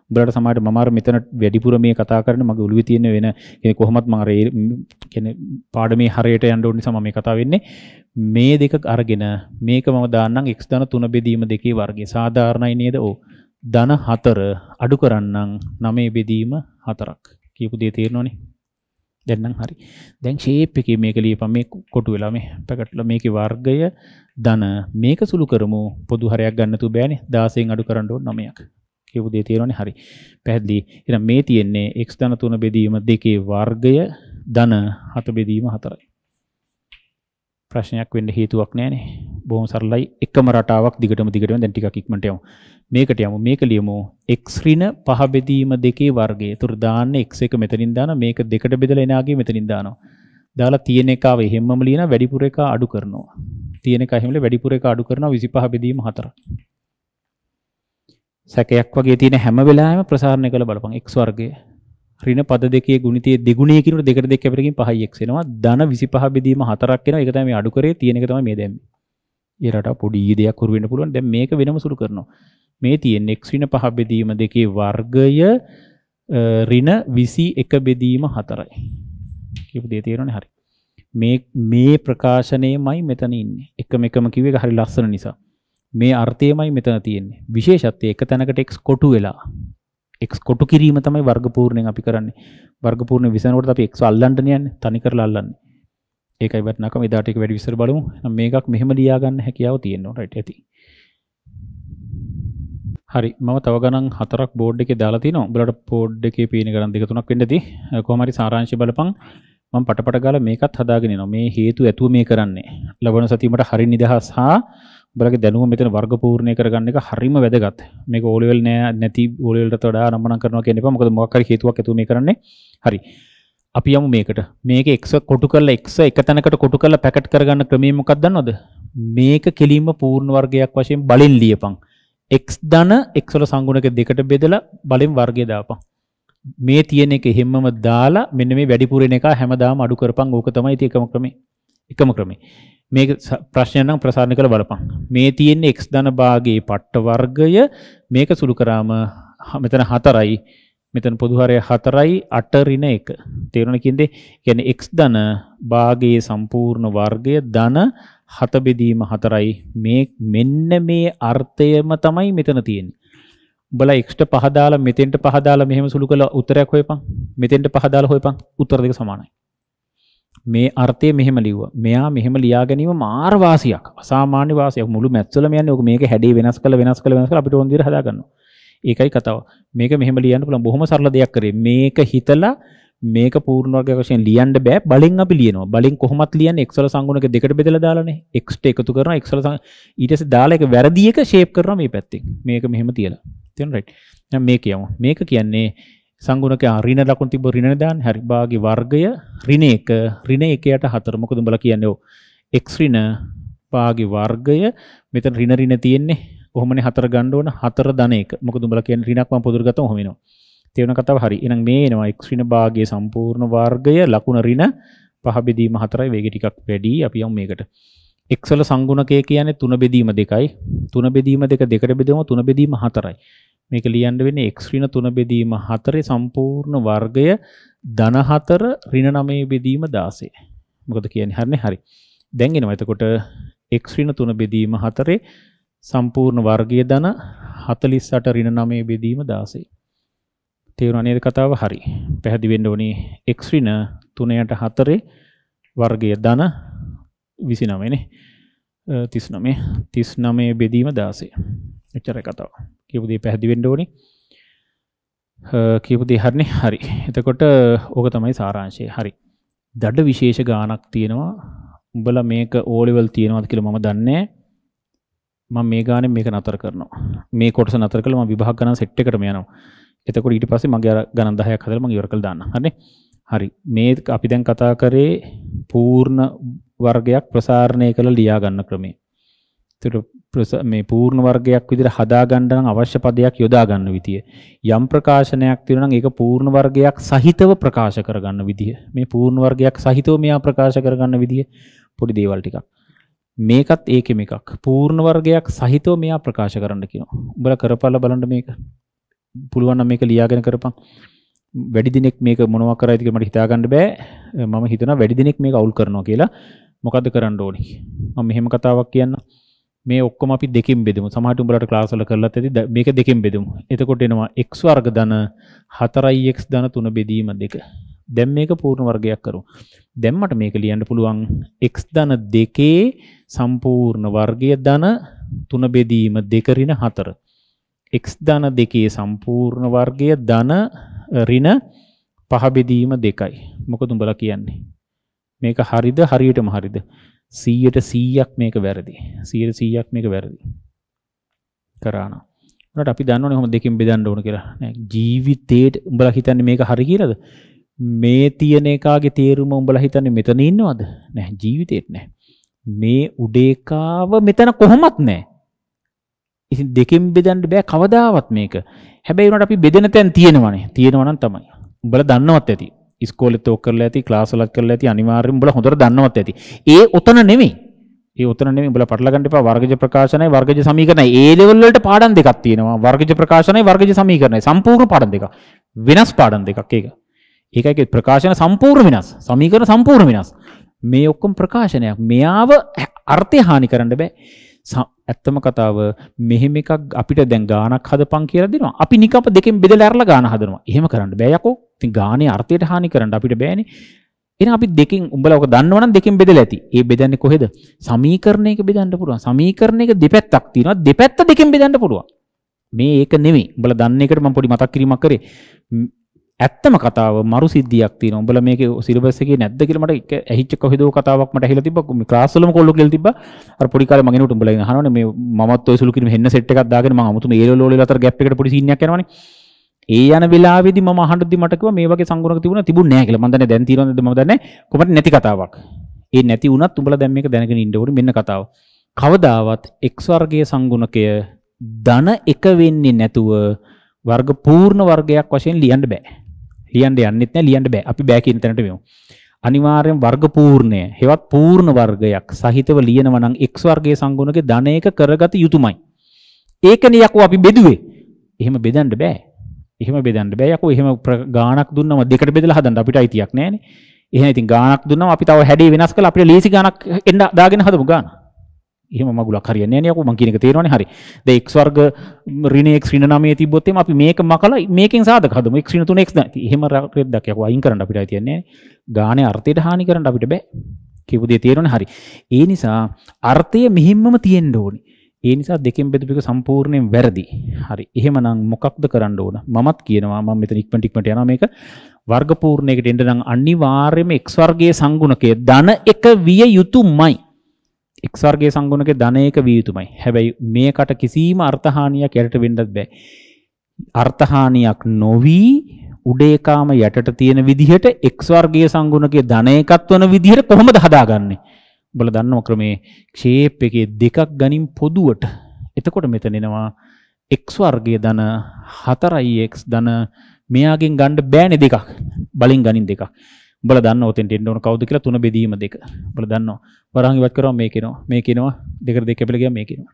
උඹලට සමහරට මම අර මෙතන වැඩිපුර මේ කතා කරන මගේ ඔළුවේ තියෙන වෙන කෙනෙක් කොහොමත් මම අර කියන්නේ පාඩමේ හරියට යන්න ඕන නිසා මම මේ කතා වෙන්නේ මේ දෙක අරගෙන මේක මම දාන්නම් x ධන 3 බෙදීම දෙකේ වර්ගය සාධාරණයි නේද ඕ ධන 4 අඩු කරන්නම් 9 බෙදීම 4ක් කියපු දේ තේරෙනවනේ දැන්නම් හරි දැන් ෂේප් එකේ මේක ලියපන් මේ කොටු වෙලා මේ පැකට්ල මේකේ වර්ගය ධන මේක සුළු කරමු පොදු හරයක් ගන්න තු බෑනේ 16න් අඩු කරන්න ඕන 9ක් කියපු දේ තියෙනවනේ හරි. පැහැදිලි. එහෙනම් මේ තියෙන්නේ x ධන 3 බෙදීම 2 වර්ගය ධන 7 බෙදීම 4යි. ප්‍රශ්නයක් වෙන්න හේතුවක් නැහැනේ. බොහොම සරලයි. එකම රටාවක් දිගටම දිගටම දැන් ටිකක් ඉක්මනට යමු. මේකට යමු. මේක ලියමු x ඍණ 5 බෙදීම 2 වර්ගය. ඒතර දාන්න x එක මෙතනින් දානවා. මේක දෙකට බෙදලා එනාගේ මෙතනින් දානවා. දාලා තියෙන එකාව එහෙම්මම ලියන වැඩිපුර එක අඩු කරනවා. තියෙන එක එහෙමල වැඩිපුර එක අඩු කරනවා 25 බෙදීම 4. සැකයක් වගේ තියෙන හැම වෙලාවෙම ප්‍රසාරණය කරලා බලපන් x වර්ගය ඍණ පද දෙකේ ගුණිතයේ දෙගුණය කියනකොට දෙකට දෙක කැපරකින් 5x එනවා ධන 25 බෙදීම 4ක් එනවා ඒක තමයි මේ අඩු කරේ තියෙන එක තමයි මේ දැම්මේ ඒ රට පොඩි දෙයක් හුරු වෙන්න පුළුවන් දැන් මේක වෙනම සුළු කරනවා මේ තියෙන x ඍණ 5 බෙදීම දෙකේ වර්ගය ඍණ 21 බෙදීම 4යි කියපු දේ තේරෙනවනේ හරි මේ මේ ප්‍රකාශනයමයි මෙතන ඉන්නේ එකම එකම කිව්වේ හරි ලස්සන නිසා මේ අර්ථයමයි මෙතන තියෙන්නේ. විශේෂත්වය එක තැනකට x කොටු වෙලා x කොටු කිරීම තමයි වර්ගපූර්ණයෙන් අපි කරන්නේ. වර්ගපූර්ණ විසනකොට අපි x අල්ලන්න යන්නේ, තනි කරලා අල්ලන්නේ. ඒකයි වටනකම එදාට එක වැඩි විස්තර බලමු. මේකක් මෙහෙම ලියා ගන්න හැකියාව තියෙනවා. රයිට් ඇති. හරි මම තව ගණන් හතරක් බෝඩ් එකේ දාලා තිනවා. උඹලට බෝඩ් එකේ පේන ගණන් දෙක තුනක් වෙන්න ඇති. කොහොම හරි සාරාංශය බලපන්. මම පටපට ගාලා මේකත් හදාගෙන යනවා. මේ හේතු ඇතුව මේ කරන්නේ. ලබන සතියේමට හරි නිදහස් හා බලගේ දැනුම මෙතන වර්ග පූර්ණය කරගන්න එක හරිම වැදගත්. මේක ඕලෙවල් නෑ නැති ඕලෙවල්ට වඩා නම්මනම් කරනවා කියන්න එපා. මොකද මොකක් හරි හේතුවක් ඇතුව මේ කරන්නේ. හරි. අපි යමු මේකට. මේක x කොටු කරලා x එක තැනකට කොටු කරලා පැකට් කරගන්න ක්‍රමය මොකක්ද දන්නවද? මේක කෙලින්ම පූර්ණ වර්ගයක් වශයෙන් බලෙන් ලියපන්. x ධන x වල සංගුණක දෙකට බෙදලා බලෙන් වර්ගය දාපන්. මේ තියෙන එක හැමම දාලා මෙන්න මේ වැඩිපුරන එක හැමදාම අඩු කරපන් ඕක තමයි ඉතින් එකම ක්‍රමේ. එකම ක්‍රමේ. මේක ප්‍රශ්නය නම් ප්‍රසාරණ කළ බලපං මේ තියෙන්නේ එක්ස් ධන භාගේ පට්ට වර්ගය මේක සුළු කරාම මෙතන හතරයි මෙතන පොදුහරය හතරයි අටරින එක තේරුණ කින්දේ ගැන එක්ස් ධන භාගයේ සම්පූර්ණ වර්ගය ධන හතබෙදීම හතරයි මේ මෙන්න මේ අර්ථයම තමයි මෙතන තියෙන. උඹලා එක්ස්ට පහදාලා මෙතෙන්ට පහදාලා මෙහෙම සුළු කළා උත්තරයක් හොයපන්. මෙතෙන්ට පහදාලා හොයපන්. උත්තර දෙක සමානයි. මේ අර්ථය මෙහෙම ලිව්ව මෙයා මෙහෙම ලියා ගැනීම මාර වාසියක් අසාමාන්‍ය වාසියක් මුළු මැත්වලම යන්නේ ඔක මේක හැඩේ වෙනස් කරලා වෙනස් කරලා වෙනස් කරලා අපිට ඕන විදිහට හදාගන්නවා ඒකයි කතාව මේක මෙහෙම ලියන්න පුළුවන් බොහොම සරල දෙයක් කරේ මේක හිතලා මේක පූර්ණ වර්ගයක් වශයෙන් ලියන්න බෑ බලෙන් අපි ලියනවා බලෙන් කොහොමත් ලියන්නේ x වල සංගුණක දෙකට බෙදලා දාලානේ x ට එකතු කරනවා x වල ඊට පස්සේ දාලා ඒක වැරදි එක ෂේප් කරනවා මේ පැත්තෙන් මේක මෙහෙම තියලා තේරුණා රයිට් දැන් මේක යමු මේක කියන්නේ සංගුණක රින ලකුණ තිබ රින දාන් හරි භාගි වර්ගය රින එක රින එකයට හතර මොකද උඹලා කියන්නේ ඔව් x රින භාගි වර්ගය මෙතන රින රින තියෙන්නේ කොහොමනේ හතර ගන්න ඕන හතර ධන එක මොකද උඹලා කියන්නේ රිනක් මම පොදුර ගත්තම ඔහොම වෙනවා තේරෙන කතාව හරි එහෙනම් මේ එනවා x රින භාගයේ සම්පූර්ණ වර්ගය ලකුණ රින පහ බෙදීම හතරයි වේගය ටිකක් වැඩි අපි යමු මේකට x වල සංගුණකය කියන්නේ තුන බෙදීම දෙකයි තුන බෙදීම දෙක දෙකට බෙදෙම තුන බෙදීම හතරයි මේක ලියන්න වෙන්නේ x ඍණ 3 බෙදීම 4 සම්පූර්ණ වර්ගය ධන 4 ඍණ 9 බෙදීම 16. මොකද කියන්නේ හරිනේ හරි. දැන් එනවා එතකොට x ඍණ 3 බෙදීම 4 සම්පූර්ණ වර්ගය ධන 48 ඍණ 9 බෙදීම 16. තේරුණා නේද කතාව? හරි. පැහැදිලි වෙන්න ඕනේ x ඍණ 3යට 4 වර්ගය ධන 29 නේ. 39 39 බෙදීම 16. එච්චරයි කතාව. කියපු දේ පැහැදිලි වෙන්න ඕනේ. කියපු දේ හරිනේ. හරි. එතකොට ඕක තමයි සාරාංශය. හරි. දඩ විශේෂ ගානක් තියෙනවා. උඹලා මේක ඕ ලෙවල් තියෙනවද කියලා මම දන්නේ නැහැ. මම මේ ගානේ මේක නතර කරනවා. මේ කොටස නතර කළා මම විභාග ගණන් සෙට් එකටම යනවා. එතකොට ඊට පස්සේ මගේ අර ගණන් 10ක් හදලා මම ඉවර කළ දාන්න. හරිනේ. හරි. මේ අපි දැන් කතා කරේ පූර්ණ වර්ගයක් ප්‍රසාරණය කරලා ලියා ගන්න ක්‍රමය. ඒතර මේ පූර්ණ වර්ගයක් විදිහට හදා ගන්න නම් අවශ්‍ය පදයක් යොදා ගන්න විදිය. යම් ප්‍රකාශනයක් තියෙනවා නම් ඒක පූර්ණ වර්ගයක් සහිතව ප්‍රකාශ කර ගන්න විදිය. මේ පූර්ණ වර්ගයක් සහිතව මෙයා ප්‍රකාශ කර ගන්න විදිය පොඩි දේවල් ටිකක්. මේකත් ඒකෙම එකක්. පූර්ණ වර්ගයක් සහිතව මෙයා ප්‍රකාශ කරන්න කියනවා. උඹලා කරපළ බලන්න මේක. පුළුවන් නම් මේක ලියාගෙන කරපන්. වැඩි දිනෙක මේක මොනවා කරයිද කියලා මට හිතා ගන්න බෑ. මම හිතනවා වැඩි දිනෙක මේක අවුල් කරනවා කියලා. මොකද්ද කරන්න ඕනි? මම මෙහෙම කතාවක් කියන්නම්. මේ ඔක්කොම අපි දෙකෙන් බෙදමු. සමහරට උඹලට ක්ලාස් වල කරලත් ඇති මේක දෙකෙන් බෙදමු. එතකොට එනවා x වර්ග ධන 4x ධන 3 බෙදීම 2. දැන් මේක පූර්ණ වර්ගයක් කරමු. දැන් මට මේක ලියන්න පුළුවන් x ධන 2 සම්පූර්ණ වර්ගය ධන 3 බෙදීම 2 ඍණ 4. x ධන 2 සම්පූර්ණ වර්ගය ධන ඍණ 5 බෙදීම 2යි. මොකද උඹලා කියන්නේ? මේක හරිද හරියටම හරිද? සීයට සීයක් මේක වැරදි සීර සීයක් මේක වැරදි කරානවා ට අපි දන්න හොම දෙකින් බෙදන්න ඕන කියලා ජීවිතයට උඹල හිතන්න මේක හරි කියලද මේ තියන එකගේ තේරුම උඹල හිතන්න මෙතන ඉන්නවාද නැ ජීවිතයට නෑ මේ උඩේකාව මෙතන කොහොමත් නෑ ඉසි දෙකින් බෙදන්ට බෑ කවදාවත් මේක හැබැයිනට අපි බෙදෙන තැන් තියෙනවනේ තියෙනවනන් තමයි උඹල දන්නවත් ඇති ස්කෝලෙත් ඕක කරලා ඇති ක්ලාස් වලත් කරලා ඇති අනිවාර්යයෙන්ම උඹලා හොඳට දන්නවත් ඇති. ඒ ඔතන නෙමෙයි. ඒ ඔතන නෙමෙයි උඹලා පටල ගන්න එපා වර්ගජ ප්‍රකාශනයි වර්ගජ සමීකරණයි. ඒ ලෙවල් වලට පාඩම් දෙකක් තියෙනවා. වර්ගජ ප්‍රකාශනයි වර්ගජ සමීකරණයි. සම්පූර්ණ පාඩම් දෙකක්. වෙනස් පාඩම් දෙකක් ඒක. ඒකයි ප්‍රකාශන සම්පූර්ණ වෙනස්. සමීකරණ සම්පූර්ණ වෙනස්. මේ ඔක්කොම ප්‍රකාශනයක්. මෙයාව අර්ථය හානි කරන්න බෑ. ඇත්තම කතාව මෙහෙම එකක් අපිට දැන් ගානක් හදපන් කියලා දෙනවා. අපි නිකප දෙකෙන් බෙදලා අරලා ගාන හදනවා. එහෙම කරන්න බෑ යකෝ. ඉතින් ගානේ අර්ථයට හානි කරන්න අපිට බෑනේ. එහෙනම් අපි දෙකෙන් උඹලා ඔක දන්නවනම් දෙකෙන් බෙදලා ඇති. ඒ බෙදන්නේ කොහෙද? සමීකරණයක බෙදන්න පුළුවන්. සමීකරණයක දෙපැත්තක් තියෙනවා. දෙපැත්ත දෙකෙන් බෙදන්න පුළුවන්. මේ ඒක නෙමෙයි. උඹලා දන්න එකට මම පොඩි මතක් කිරීමක් කරේ. ඇත්තම කතාව මරු සිද්ධියක් තියෙනවා. උඹලා මේක සිලබස් එකේ නැද්ද කියලා මට එක ඇහිච්ච කොහෙදෝ කතාවක් මට ඇහිලා තිබ්බා. මේ ක්ලාස් වලම කොල්ලෝ කියලා තිබ්බා. අර පොඩි කාලේ මගෙනුට උඹලා අහනවනේ මේ මමත් ඔය සුළු කිරිම හෙන්න සෙට් එකක් දාගෙන මම අමුතුම ඒ ලෝල වල අතර ගැප් එකට පොඩි සීන් එකක් යනවනේ. ඒ යන වෙලාවේදී මම අහනදි මට කිව්වා මේ වගේ සංගුණක තිබුණා තිබුණේ නැහැ කියලා. මම දන්නේ දැන් තියෙනවද මම දන්නේ කොහොමද නැති කතාවක්. ඒ නැති වුණත් උඹලා දැන් මේක දැනගෙන ඉන්න ඕනේ මෙන්න කතාව. කවදාවත් x වර්ගයේ සංගුණකය ධන එක වෙන්නේ නැතුව වර්ග පූර්ණ වර්ගයක් වශයෙන් ලියන්න බෑ. ලියන්න යන්නෙත් නැහැ ලියන්න බෑ. අපි බෑ කියන තැනට වෙමු. අනිවාර්යෙන් වර්ග පූර්ණය, හෙවත් පූර්ණ වර්ගයක් සහිතව ලියනවා නම් x වර්ගයේ සංගුණකේ ධනයක කරගත යුතුමයි. ඒකනේ යකෝ අපි බෙදුවේ. එහෙම බෙදන්න බෑ. එහෙම බෙදන්න බෑ යකෝ. එහෙම ගාණක් දුන්නම දෙකට බෙදලා හදන්න අපිට අයිතියක් නැහැනේ. එහෙනම් ඉතින් ගාණක් දුන්නම අපි තව හැඩේ වෙනස් කරලා අපිට ලේසි ගාණක් එන්න දාගෙන හදමු ගාණ. එහෙම මගුලක් හරියන්නේ නැහැ නේ යකෝ මං කියන එක තේරෙනවනේ හරි. දැන් x වර්ග ඍණ x ඍණ 9 තිබ්බොත් එම අපි මේක මකලා මේකෙන් සාධක හදමු x ඍණ 3x නැහැ. එහෙම රෙද්දක් යකෝ අයින් කරන්න අපිට තියන්නේ ගානේ අර්ථයට හානි කරන්න අපිට බෑ. කියපු දේ තේරෙනවනේ හරි. ඒ නිසා අර්ථය මෙහිම්මම තියෙන්න ඕනේ. ඒ නිසා දෙකෙන් බෙදපු එක සම්පූර්ණයෙන් වැරදි. හරි. එහෙමනම් මොකක්ද කරන්න ඕන? මමත් කියනවා මම මෙතන ඉක්මනට ඉක්මනට යනවා මේක වර්ග පූර්ණයකට එන්න නම් අනිවාර්යයෙන්ම x වර්ගයේ සංගුණකය ධන එක විය යුතුමයි. එක් වර්ගයේ සංගුණකේ ධනයක විය යුතුමයි. හැබැයි මේකට කිසිම අර්ථහානියක් යටට වෙන්නත් බෑ. අර්ථහානියක් නොවි උඩේකාම යටට තියෙන විදිහට එක් වර්ගයේ සංගුණකේ ධනයකත් වන විදිහට කොහොමද හදාගන්නේ? උඹලා දන්නව ක්‍රමේ ෂේප් එකේ දෙකක් ගනින් පොදුවට. එතකොට මෙතන එනවා x වර්ගයේ ධන 4x ධන මෙයාගෙන් ගන්න බෑනේ දෙකක්. බලෙන් ගනින් දෙකක්. උඹලා දන්න ඔතෙන්ට එන්න ඕන කවුද කියලා තුන බෙදීම දෙක. උඹලා දන්නවා. වරහන් ඉවත් කරාම මේක එනවා. මේක එනවා. දෙකට දෙක කැපිලා ගියා මේක එනවා.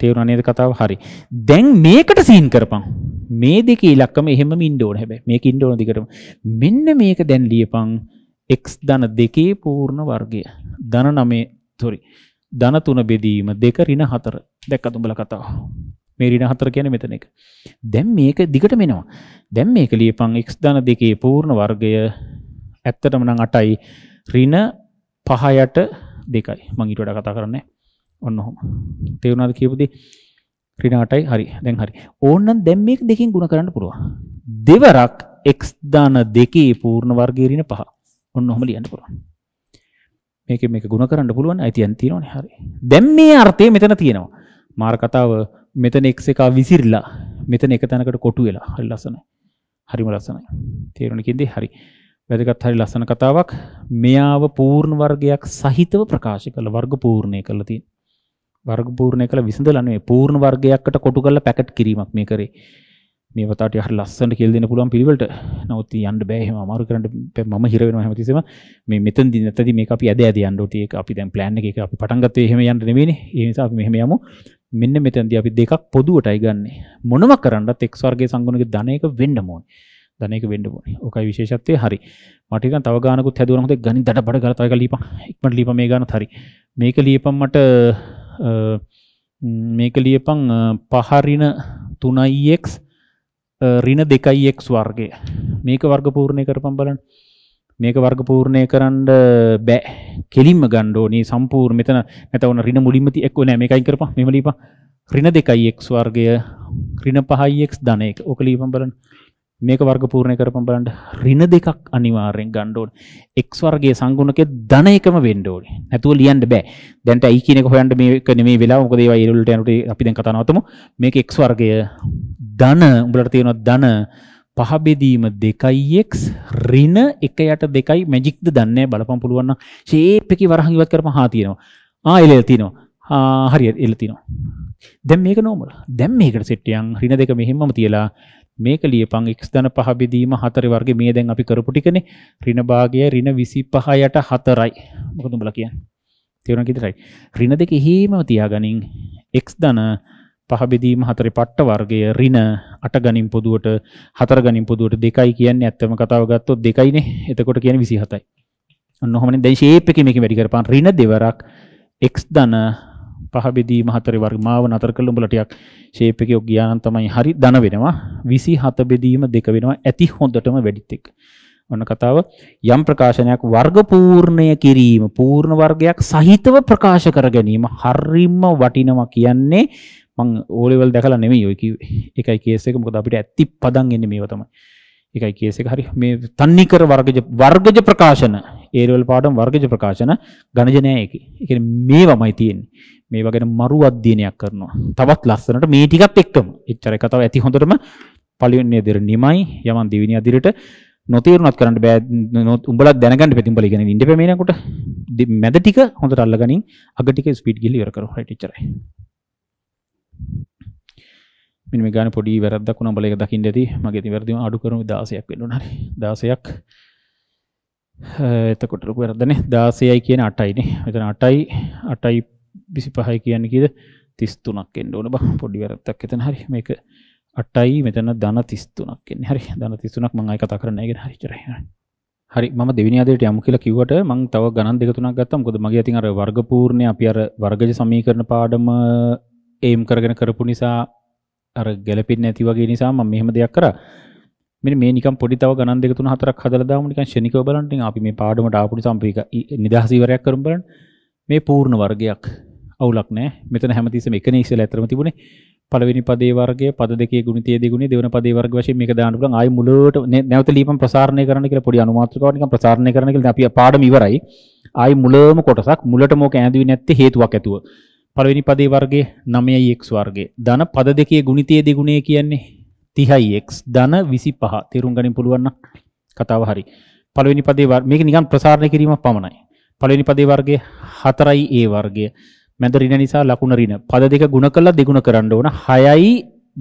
තේරුණා නේද කතාව? හරි. දැන් මේකට සීන් කරපන්. මේ දෙකේ ඉලක්කම එහෙමම ඉන්න ඕන හැබැයි. මේක ඉන්න ඕන දිගටම. මෙන්න මේක දැන් ලියපන් x ධන දෙකේ පූර්ණ වර්ගය. ධන 9 sorry. ධන 3 බෙදීම 2 ඍණ 4. දැක්කද උඹලා කතාව? මේ ඍණ 4 කියන්නේ මෙතන එක. දැන් මේක දිගටම එනවා. දැන් මේක ලියපන් x ධන දෙකේ පූර්ණ වර්ගය ඇත්තටම නම් 8යි ඍණ 5යට 2යි මම ඊට වඩා කතා කරන්නේ ඔන්න ඔහොම තේරුණාද කියපුදී ඍණ 8යි හරි දැන් හරි ඕනනම් දැන් මේක දෙකෙන් ගුණ කරන්න පුළුවන් දෙවරක් x දාන දෙකේ පූර්ණ වර්ගයේ ඍණ 5 ඔන්න ඔහොම ලියන්න පුළුවන් මේකෙන් මේක ගුණ කරන්න පුළුවන් අයිතියන් තියෙනවනේ හරි දැන් මේ අර්ථය මෙතන තියෙනවා මාර කතාව මෙතන x එක විසිරලා මෙතන එක තැනකට කොටු වෙලා හරි ලස්සනයි හරිම ලස්සනයි තේරුණා කියන්නේ හරි වැදගත් හරි ලස්සන කතාවක් මෙයාව පූර්ණ වර්ගයක් සහිතව ප්‍රකාශ කළ වර්ග පූර්ණය කළ තියෙන. වර්ග පූර්ණය කළ විසඳලා නෙවෙයි පූර්ණ වර්ගයකට කොටු කරලා පැකට් කිරීමක් මේ කරේ. මේ වතාවට හරි ලස්සනට කියලා දෙන්න පුළුවන් පිළිවෙලට. නමුත් යන්න බෑ එහෙම අමාරු කරන්න මම හිර වෙනවා හැමතිස්සෙම. මේ මෙතනදී නැත්තදී මේක අපි ඇද ඇද යන්න ඕටි. ඒක අපි දැන් plan එකේ ඒක අපි පටන් ගත්තේ එහෙම යන්න නෙවෙයිනේ. ඒ නිසා අපි මෙහෙම යමු. මෙන්න මෙතනදී අපි දෙකක් පොදුවටයි ගන්නෙ. මොනවා කරන්නත් x වර්ගයේ සංගුණක ධනයක වෙන්න ඕනේ. ධනයක වෙන්න ඕනේ. ඕකයි විශේෂත්වය හරි. මට නිකන් තව ගානකුත් හැදුවම හොඳේ ගණින් දඩබඩ කරලා තව එක ලියපන්. ඉක්මනට ලියපන් මේ ගානත් හරි. මේක ලියපන් මට මේක ලියපන් පහරින 3x ඍණ 2x වර්ගය. මේක වර්ග පූර්ණය කරපම් බලන්න. මේක වර්ග පූර්ණය කරන්න බෑ. කෙලින්ම ගන්න ඕනේ සම්පූර්ණ මෙතන නැතවන ඍණ මුලින්ම තිය එක්කෝ නෑ මේකයි කරපන්. මෙහෙම ලියපන්. ඍණ 2x වර්ගය ඍණ 5x ධන එක. ඕක ලියපන් බලන්න. මේක වර්ග පූර්ණය කරපම් බලන්න ඍණ දෙකක් අනිවාර්යෙන් ගන්න ඕනේ. x වර්ගයේ සංගුණකයේ ධන එකම වෙන්න ඕනේ. නැතුව ලියන්න බෑ. දැන්ට i කියන එක හොයන්න මේක නෙමෙයි වෙලාව. මොකද ඒවා ඊළඟ වලට යනකොට අපි දැන් කතා නවතමු. මේක x වර්ගය ධන උඹලට තියෙනවා ධන පහ බෙදීම 2x ඍණ 1 යට 2යි මැජික්ද දන්නේ බලපම් පුළුවන් නම් ෂේප් එකේ වරහන් ඉවත් කරපම් හා තියෙනවා. ආ එළ තියෙනවා. ආ හරියට එළ තියෙනවා. දැන් මේක නෝමල්. දැන් මේකට සෙට් යන් ඍණ දෙක මෙහෙමම තියලා මේක ලියපං x ධන 5 බෙදීම 4 වර්ගේ මේ දැන් අපි කරපු ටිකනේ ඍණ භාගය ඍණ 25යට 4යි මොකද උඹලා කියන්නේ තේරුණා කිතරයි ඍණ දෙක හිම තියාගනින් x ධන 5 බෙදීම 4 පට්ට වර්ගය ඍණ 8 ගණන් පොදුවට 4 ගණන් පොදුවට 2යි කියන්නේ ඇත්තම කතාව ගත්තොත් 2යිනේ එතකොට කියන්නේ 27යි ඔන්න ඔහොමනේ දැන් ෂේප් එකේ මේක වැඩි කරපන් ඍණ දෙවරක් x ධන පහ බෙදීම හතරේ වර්ග මාව නතර කළා උඹලා ටිකක් ෂේප් එකේ ඔක් ගියා නම් තමයි හරි ධන වෙනවා 27 බෙදීම දෙක වෙනවා ඇති හොඳටම වැඩිත් එක්ක ඔන්න කතාව යම් ප්‍රකාශනයක් වර්ග පූර්ණය කිරීම පූර්ණ වර්ගයක් සහිතව ප්‍රකාශ කර ගැනීම හරිම වටිනවා කියන්නේ මං ඕලෙවල් දැකලා නෙමෙයි ඔය කිව්වේ. ඒකයි කේස් එක මොකද අපිට ඇත්ති පදන් එන්නේ මේව තමයි. ඒකයි කේස් එක හරි මේ තන්නිකර වර්ගජ වර්ගජ ප්‍රකාශන ඒරවල් පාඩම් වර්ගජ ප්‍රකාශන ගණජනයකි එක මේ වමයි තියෙන් මේ වගෙන මරු අධ්‍යනයක් කරනවා තවත් ලස්සනට මේ ටිකත් එක්කම එච්චර කතාව ඇති හොඳටම පලිවෙන්නේ දෙර නිමයි යමන් දිවිනි අදිරට නොතේරුණත් කරන්න බෑ උඹලත් දැනගන්න පැතිම්බල ඉගෙන ඉන්න පැමිනකොට මැද ටික හොඳට අල්ලගනින් අග ටික ස්පීඩ් ගිහලා ඉවර කරමු හරි ටීචරයි මෙන්න මේ ගාන පොඩි වැරද්දක් වුණා උඹලා ඒක දකින්න ඇති මගේ ඉතින් වැරදිම අඩු කරමු 16ක් වෙන්න ඕන හරි 16ක් එතකොට ලොකු වැරද්දනේ 16යි කියන 8යිනේ. මෙතන 8යි 8යි 25යි කියන්නේ කීයද? 33ක් එන්න ඕන බං. පොඩි වැරද්දක් එතන හරි. මේක 8යි මෙතන ධන 33ක් එන්නේ. හරි. ධන 33ක් මම ආයි කතා කරන්නේ නැහැ කියන හරි. හරි. හරි මම දෙවෙනි අදයට යමු කියලා කිව්වට මම තව ගණන් දෙක තුනක් ගත්තා. මොකද මගේ අතින් අර වර්ගපූර්ණය අපි අර වර්ගජ සමීකරණ පාඩම එම් කරගෙන කරපු නිසා අර ගැලපෙන්නේ නැති වගේ නිසා මම මෙහෙම දෙයක් කරා. මෙන්න මේ නිකන් පොඩි තව ගණන් දෙක තුන හතරක් හදලා දාමු නිකන් ශනිකව බලන්න ඉතින් අපි මේ පාඩමට ආපු නිසා අපි ඒක නිදහස ඉවරයක් කරමු බලන්න මේ පූර්ණ වර්ගයක් අවුලක් නෑ මෙතන හැමතිස්සෙම එකනේ ඉස්සෙල්ලා අතරම තිබුණේ පළවෙනි පදේ වර්ගය පද දෙකේ ගුණිතය දෙගුණේ දෙවන පදේ වර්ග වශයෙන් මේක දාන්න පුළුවන් ආයි මුලවට නැවත ලීපම් ප්‍රසාරණය කරන්න කියලා පොඩි අනුමාත්‍රකාවක් නිකන් ප්‍රසාරණය කරන්න කියලා අපි පාඩම ඉවරයි ආයි මුලම කොටසක් මුලටම ඕක ඈඳුවේ නැත්තේ හේතුවක් ඇතුව පළවෙනි පදේ වර්ගයේ 9x වර්ගය ධන පද දෙකේ ගුණිතය දෙගුණේ කියන්නේ තිහයික් ධන විසි පහ තේරුම් ගනින් පුළුවන්න කතාව හරි පළවෙනි පදේවර් මේක නිකන් ප්‍රසාරණය කිරීම පමණයි පළවෙනි පදේ වර්ගේ හතරයි ඒ වර්ගය මැද රින නිසා ලකුණ රින පද දෙක ගුණ කළා දෙගුණ කරන්න ඕන 6යි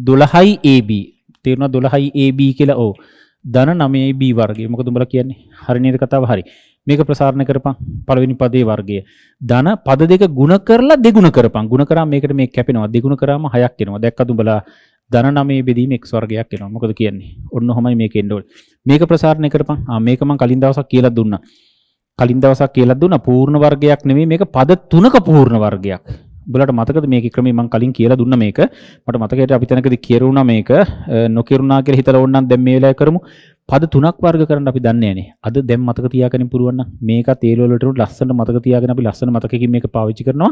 12යි AB තේරුණා 12යි AB කියලා ඕ ධන 9යි B වර්ගය මොකද උඹලා කියන්නේ හරි නේද කතාව හරි මේක ප්‍රසාරණය කරපන් පළවෙනි පදේ වර්ගය. ධන පද දෙක ಗುಣ කරලා දෙගුණ කරපන්. ಗುಣ කරාම මේකට මේ කැපෙනවා. දෙගුණ කරාම 6ක් එනවා. දැක්කද උඹලා දනනමේ බෙදීම එක් වර්ගයක් එනවා. මොකද කියන්නේ? ඔන්න ඔහමයි මේක එන්න ඕනේ. මේක ප්‍රසාරණය කරපන්. ආ මේක මම කලින් දවසක් කියලා දුන්නා. කලින් දවසක් කියලා දුන්නා පූර්ණ වර්ගයක් නෙමෙයි මේක පද තුනක පූර්ණ වර්ගයක්. ඔයාලට මතකද මේකේ ක්‍රමය මම කලින් කියලා දුන්නා මේක. මට මතකයි අපි තැනකදී කියරුණා මේක නොකිරුණා කියලා හිතලා ඕනනම් දැන් මේ වෙලාවේ කරමු. පද තුනක් වර්ග කරන්න අපි දන්නේ නැහැ. අද දැන් මතක තියාගන්න පුළුවන් නම් මේකත් ඒ වලට ලස්සනට මතක තියාගෙන අපි ලස්සන මතකකින් මේක පාවිච්චි කරනවා.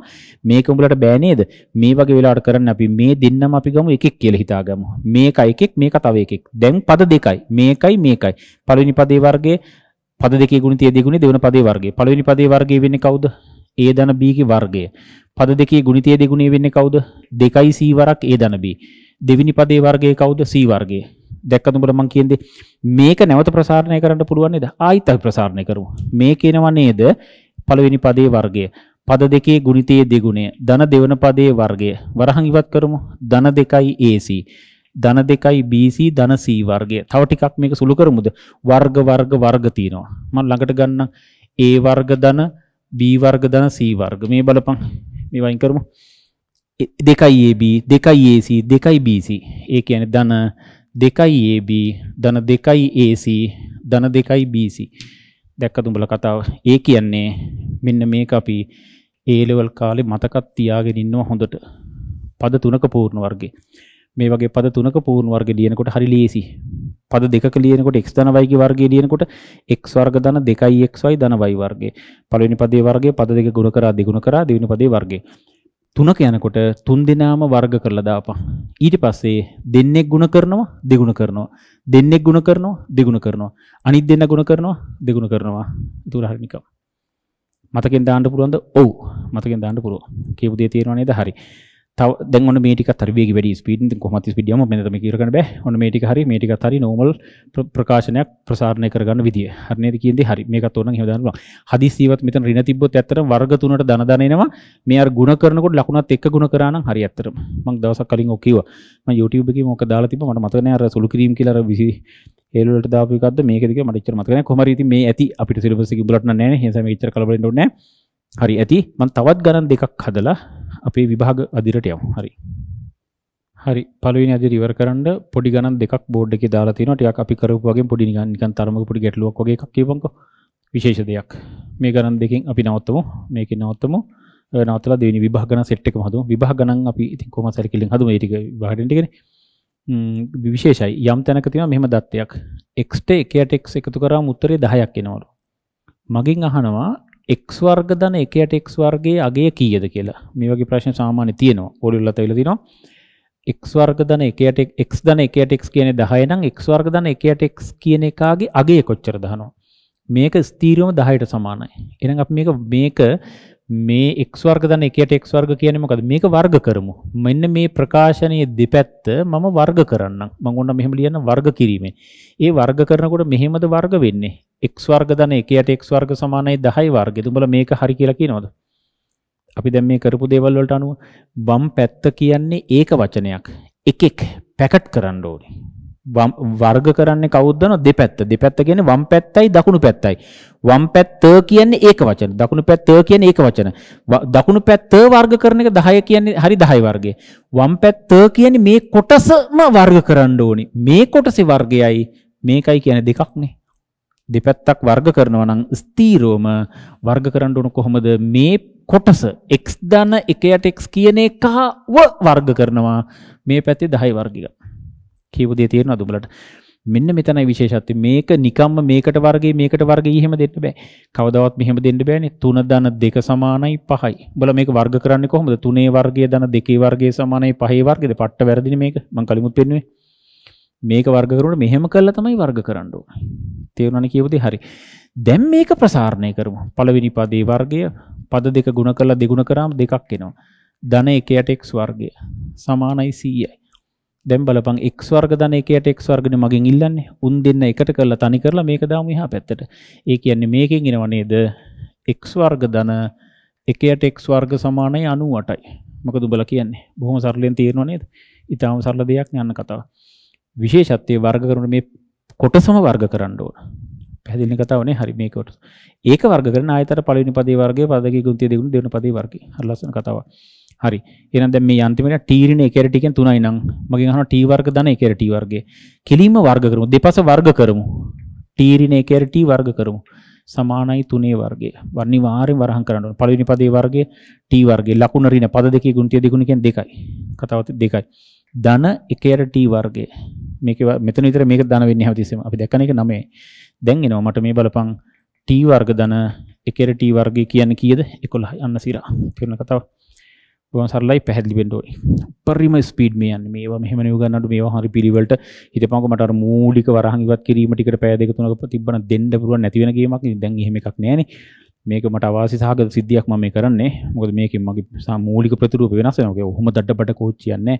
මේක උඹලට බෑ නේද? මේ වගේ වෙලාවට කරන්න අපි මේ දෙන්නම අපි ගමු එකෙක් කියලා හිතාගමු. මේක එකෙක් මේක තව එකෙක්. දැන් පද දෙකයි. මේකයි මේකයි. පළවෙනි පදේ වර්ගයේ පද දෙකේ ගුණිතය දෙගුණේ දෙවන පදේ වර්ගය. පළවෙනි පදේ වර්ගය වෙන්නේ කවුද? A ධන B ගේ වර්ගය. පද දෙකේ ගුණිතය දෙගුණේ වෙන්නේ කවුද? 2c වරක් A ධන B. දෙවෙනි පදේ වර්ගය කවුද? C වර්ගය. දැක්කද උඹට මම කියන්නේ මේක නැවත ප්‍රසාරණය කරන්න පුළුවන් නේද? ආයිත් අපි ප්‍රසාරණය කරමු. මේ කියනවා නේද පළවෙනි පදයේ වර්ගය. පද දෙකේ ගුණිතයේ දෙගුණය. ධන දෙවන පදයේ වර්ගය. වරහන් ඉවත් කරමු. ධන දෙකයි AC. ධන දෙකයි BC ධන C වර්ගය. තව ටිකක් මේක සුළු කරමුද? වර්ග වර්ග වර්ග තියෙනවා. මම ළඟට ගන්නම් A වර්ග ධන B වර්ග ධන C වර්ග. මේ බලපන්. මේ වයින් කරමු. 2AB 2AC 2BC. ඒ කියන්නේ ධන 2යි AB ධන 2යි AC ධන 2යි BC දැක්කද උඹලා කතාව ඒ කියන්නේ මෙන්න මේක අපි A level කාලේ මතකත් තියාගෙන ඉන්නවා හොඳට පද තුනක පූර්ණ වර්ගේ මේ වගේ පද තුනක පූර්ණ වර්ගය ලියනකොට හරි ලේසි. පද දෙකක ලියනකොට x ධන y ගේ වර්ගය ලියනකොට x වර්ග ධන 2xy ධන y වර්ගය. පළවෙනි පදයේ වර්ගය පද දෙක ගුණ කරා දෙගුණ කරා දෙවෙනි පදයේ වර්ගය. තුනක යනකොට තුන් දෙනාම වර්ග කරලා දාපන්. ඊට පස්සේ දෙන්නෙක් ಗುಣ කරනවා, දෙගුණ කරනවා. දෙන්නෙක් ಗುಣ කරනවා, දෙගුණ කරනවා. අනිත් දෙන්නා ಗುಣ කරනවා, දෙගුණ කරනවා. ඒක හරිය නිකම්. මතකෙන් දාන්න පුළුවන්ද? ඔව්. මතකෙන් දාන්න පුළුවන්. කියපු දේ තේරෙනව නේද? හරි. තව දැන් ඔන්න මේ ටිකක් හරි වේගි වැඩි ස්පීඩින් ඉතින් කොහොමද ස්පීඩියම මෙන්න තමයි කියර ගන්න බෑ ඔන්න මේ ටික හරි මේ ටිකත් හරි normal ප්‍රකාශනයක් ප්‍රසාරණය කරගන්න විදිය හරි නේද කියන්නේ හරි මේකත් ඕන නම් එහෙම දාන්න පුළුවන් හදිස්සියවත් මෙතන ඍණ තිබ්බොත් ඇත්තටම වර්ග තුනට දන දන එනවා මේ අර ಗುಣ කරනකොට ලකුණත් එක්ක ಗುಣ කරා නම් හරි ඇත්තටම මම දවසක් කලින් ඔක කිව්වා මම YouTube එකේ මොකක් දාලා තිබ්බා මට මතක නෑ අර සුළු කිරීම කියලා අර 20 ඒලට දාපුකක්ද මේකදක මටිචර මතකන කොමරති මේ ඇති අපිට සිලපසි බලටන නෑ හෙසම චර කලබලට නෑ හරි ඇති මන් තවත් ගණන් දෙකක් හදලා අපේ විභාග අදිරට යමු. හරි. හරි. පළවෙනි අදිර ඉවර කරන්න පොඩි ගණන් දෙකක් බෝඩ් එකේ දාලා තිනවා. ටිකක් අපි කරපු වගේ පොඩි නිකන් නිකන් තරමක පොඩි ගැටලුවක් වගේ එකක් කියපන්කෝ. විශේෂ දෙයක්. මේ ගණන් දෙකෙන් අපි නවත්තමු. මේකෙන් නවත්තමු. නවත්තලා දෙවෙනි විභාග ගණන් සෙට් එකම හදමු. විභාග ගණන් අපි ඉතින් කොහොමද සැලකිලිෙන් හදමු මේ ටික විභාගෙන් ටිකනේ. විශේෂයි යම් තැනක තියෙනවා මෙහෙම දත්තයක් x ට 1ට x එකතු කරාම උත්තරේ 10ක් එනවලු. මගෙන් අහනවා x වර්ග ධන 1යට x වර්ගයේ අගය කීයද කියලා. මේ වගේ ප්‍රශ්න සාමාන්‍ය තියෙනවා. පොඩි උලත් ඇවිල්ලා තිනවා. x වර්ග ධන 1යට x ධන 1යට x කියන්නේ 10 නම් x වර්ග ධන 1යට x කියන එකාගේ අගය කොච්චර දහනවා? මේක ස්ථීරවම 10ට සමානයි. එහෙනම් අපි මේක මේක මේ x වර්ග දන්න 1ට x වර්ග කියන්නේ මොකද? මේක වර්ග කරමු. මෙන්න මේ ප්‍රකාශනයේ දෙපැත්ත මම වර්ග කරන්නම්. මම ඔන්න මෙහෙම ලියන්න වර්ග කිරීමෙන්. ඒ වර්ග කරනකොට මෙහෙමද වර්ග වෙන්නේ. x වර්ග දන්න 1ට x වර්ග සමානයි 10 වර්ගය. උඹලා මේක හරි කියලා කියනවද? අපි දැන් මේ කරපු දේවල් වලට අනුව වම් පැත්ත කියන්නේ ඒක වචනයක්. එකෙක් පැකට් කරන්න ඕනේ. වර්ග කරන්නේ කවුද දන්නවද දෙපැත්ත දෙපැත්ත කියන්නේ වම් පැත්තයි දකුණු පැත්තයි වම් පැත්ත කියන්නේ ඒක වචන දකුණු පැත්ත කියන්නේ ඒක වචන දකුණු පැත්ත වර්ග කරන එක 10 කියන්නේ හරි 10 වර්ගය වම් පැත්ත කියන්නේ මේ කොටසම වර්ග කරන්න ඕනි මේ කොටසේ වර්ගයයි මේකයි කියන්නේ දෙකක් නේ දෙපැත්තක් වර්ග කරනවා නම් ස්ථීරවම වර්ග කරන්න ඕන කොහොමද මේ කොටස x ධන 1 යට x කියන එකව වර්ග කරනවා මේ පැත්තේ 10 වර්ගයක් කියපු දේ තේරෙනවද උඹලට? මෙන්න මෙතනයි විශේෂත්වය. මේක නිකම්ම මේකට වර්ගයේ මේකට වර්ගයේ එහෙම දෙන්න බෑ. කවදාවත් මෙහෙම දෙන්න බෑනේ. 3 ධන 2 සමානයි 5යි. උඹලා මේක වර්ග කරන්නේ කොහොමද? 3 වර්ගයේ ධන 2 වර්ගයේ සමානයි 5 වර්ගයේද? පට්ට වැරදිනේ මේක. මං කලිමුත් පෙන්නුවේ. මේක වර්ග කරනකොට මෙහෙම කළා තමයි වර්ග කරන්න ඕනේ. තේරුණානේ කියපොතේ හරි. දැන් මේක ප්‍රසාරණය කරමු. පළවෙනි පදේ වර්ගය පද දෙක ගුණ කරලා දෙගුණ කරාම දෙකක් එනවා. ධන 1 යට x වර්ගය සමානයි 100යි. දැන් බලපන් x වර්ග ධන 1යට x වර්ගනේ මගෙන් ඉල්ලන්නේ. උන් දෙන්න එකට කරලා තනි කරලා මේක දාමු එහා පැත්තට. ඒ කියන්නේ මේකෙන් එනව නේද x වර්ග ධන 1යට x වර්ග සමානයි 98යි. මොකද උඹලා කියන්නේ? බොහොම සරලෙන් තේරෙනව නේද? ඊටාම සරල දෙයක් යන කතාව. විශේෂත්වයේ වර්ග කරන මේ කොටසම වර්ග කරන්න ඕන. පැහැදිලි කතාවනේ හරි මේ කොටස. ඒක වර්ග කරන ආයතර පළවෙනි පදේ වර්ගය පදකී ගුණිතය දෙගුණ දෙවන පදේ වර්ගය. හරි ලස්සන කතාවක්. හරි. එහෙනම් දැන් මේ අන්තිමට t ඍණ 1 කැරටි කියන 3යි නම් මගෙන් අහනවා t වර්ග ධන 1 කැරටි වර්ගය. කෙලින්ම වර්ග කරමු. දෙපස වර්ග කරමු. t ඍණ 1 කැරටි වර්ග කරමු. සමානයි 3 වර්ගය. අනිවාර්යෙන් වරහන් කරන්න ඕනේ. පළවෙනි පදයේ වර්ගය t වර්ගය. ලකුණ ඍණ පද දෙකේ ගුණිතය දෙගුණ කියන්නේ දෙකයි. කතාවත් දෙකයි. ධන 1 කැරටි වර්ගය. මේක මෙතන විතර මේක ධන වෙන්නේ හැමතිස්සෙම. අපි දැක්කන එක 9යි. දැන් එනවා මට මේ බලපන් t වර්ග ධන 1 කැරටි වර්ගය කියන්නේ කීයද? 11යි. අන්න සිරා. තේරුණා කතාව? ගොන් සරලයි පැහැදිලි වෙන්න ඕනේ. උපරිම ස්පීඩ් මේ යන්නේ. මේවා මෙහෙම නියු ගන්නට මේවා හරි පිළිවෙලට හිතපන්කො මට අර මූලික වරහන් ඉවත් කිරීම ටිකට පැය දෙක තුනක තිබ්බනම් දෙන්න පුළුවන් නැති වෙන ගේමක් නේ. දැන් එහෙම එකක් නෑනේ. මේක මට අවාසි සහගත සිද්ධියක් මම මේ කරන්නේ. මොකද මේකෙන් මගේ සා මූලික ප්‍රතිරූප වෙනස් වෙනවා. ඒක ඔහොම දඩබඩ කෝච්චියන්නේ.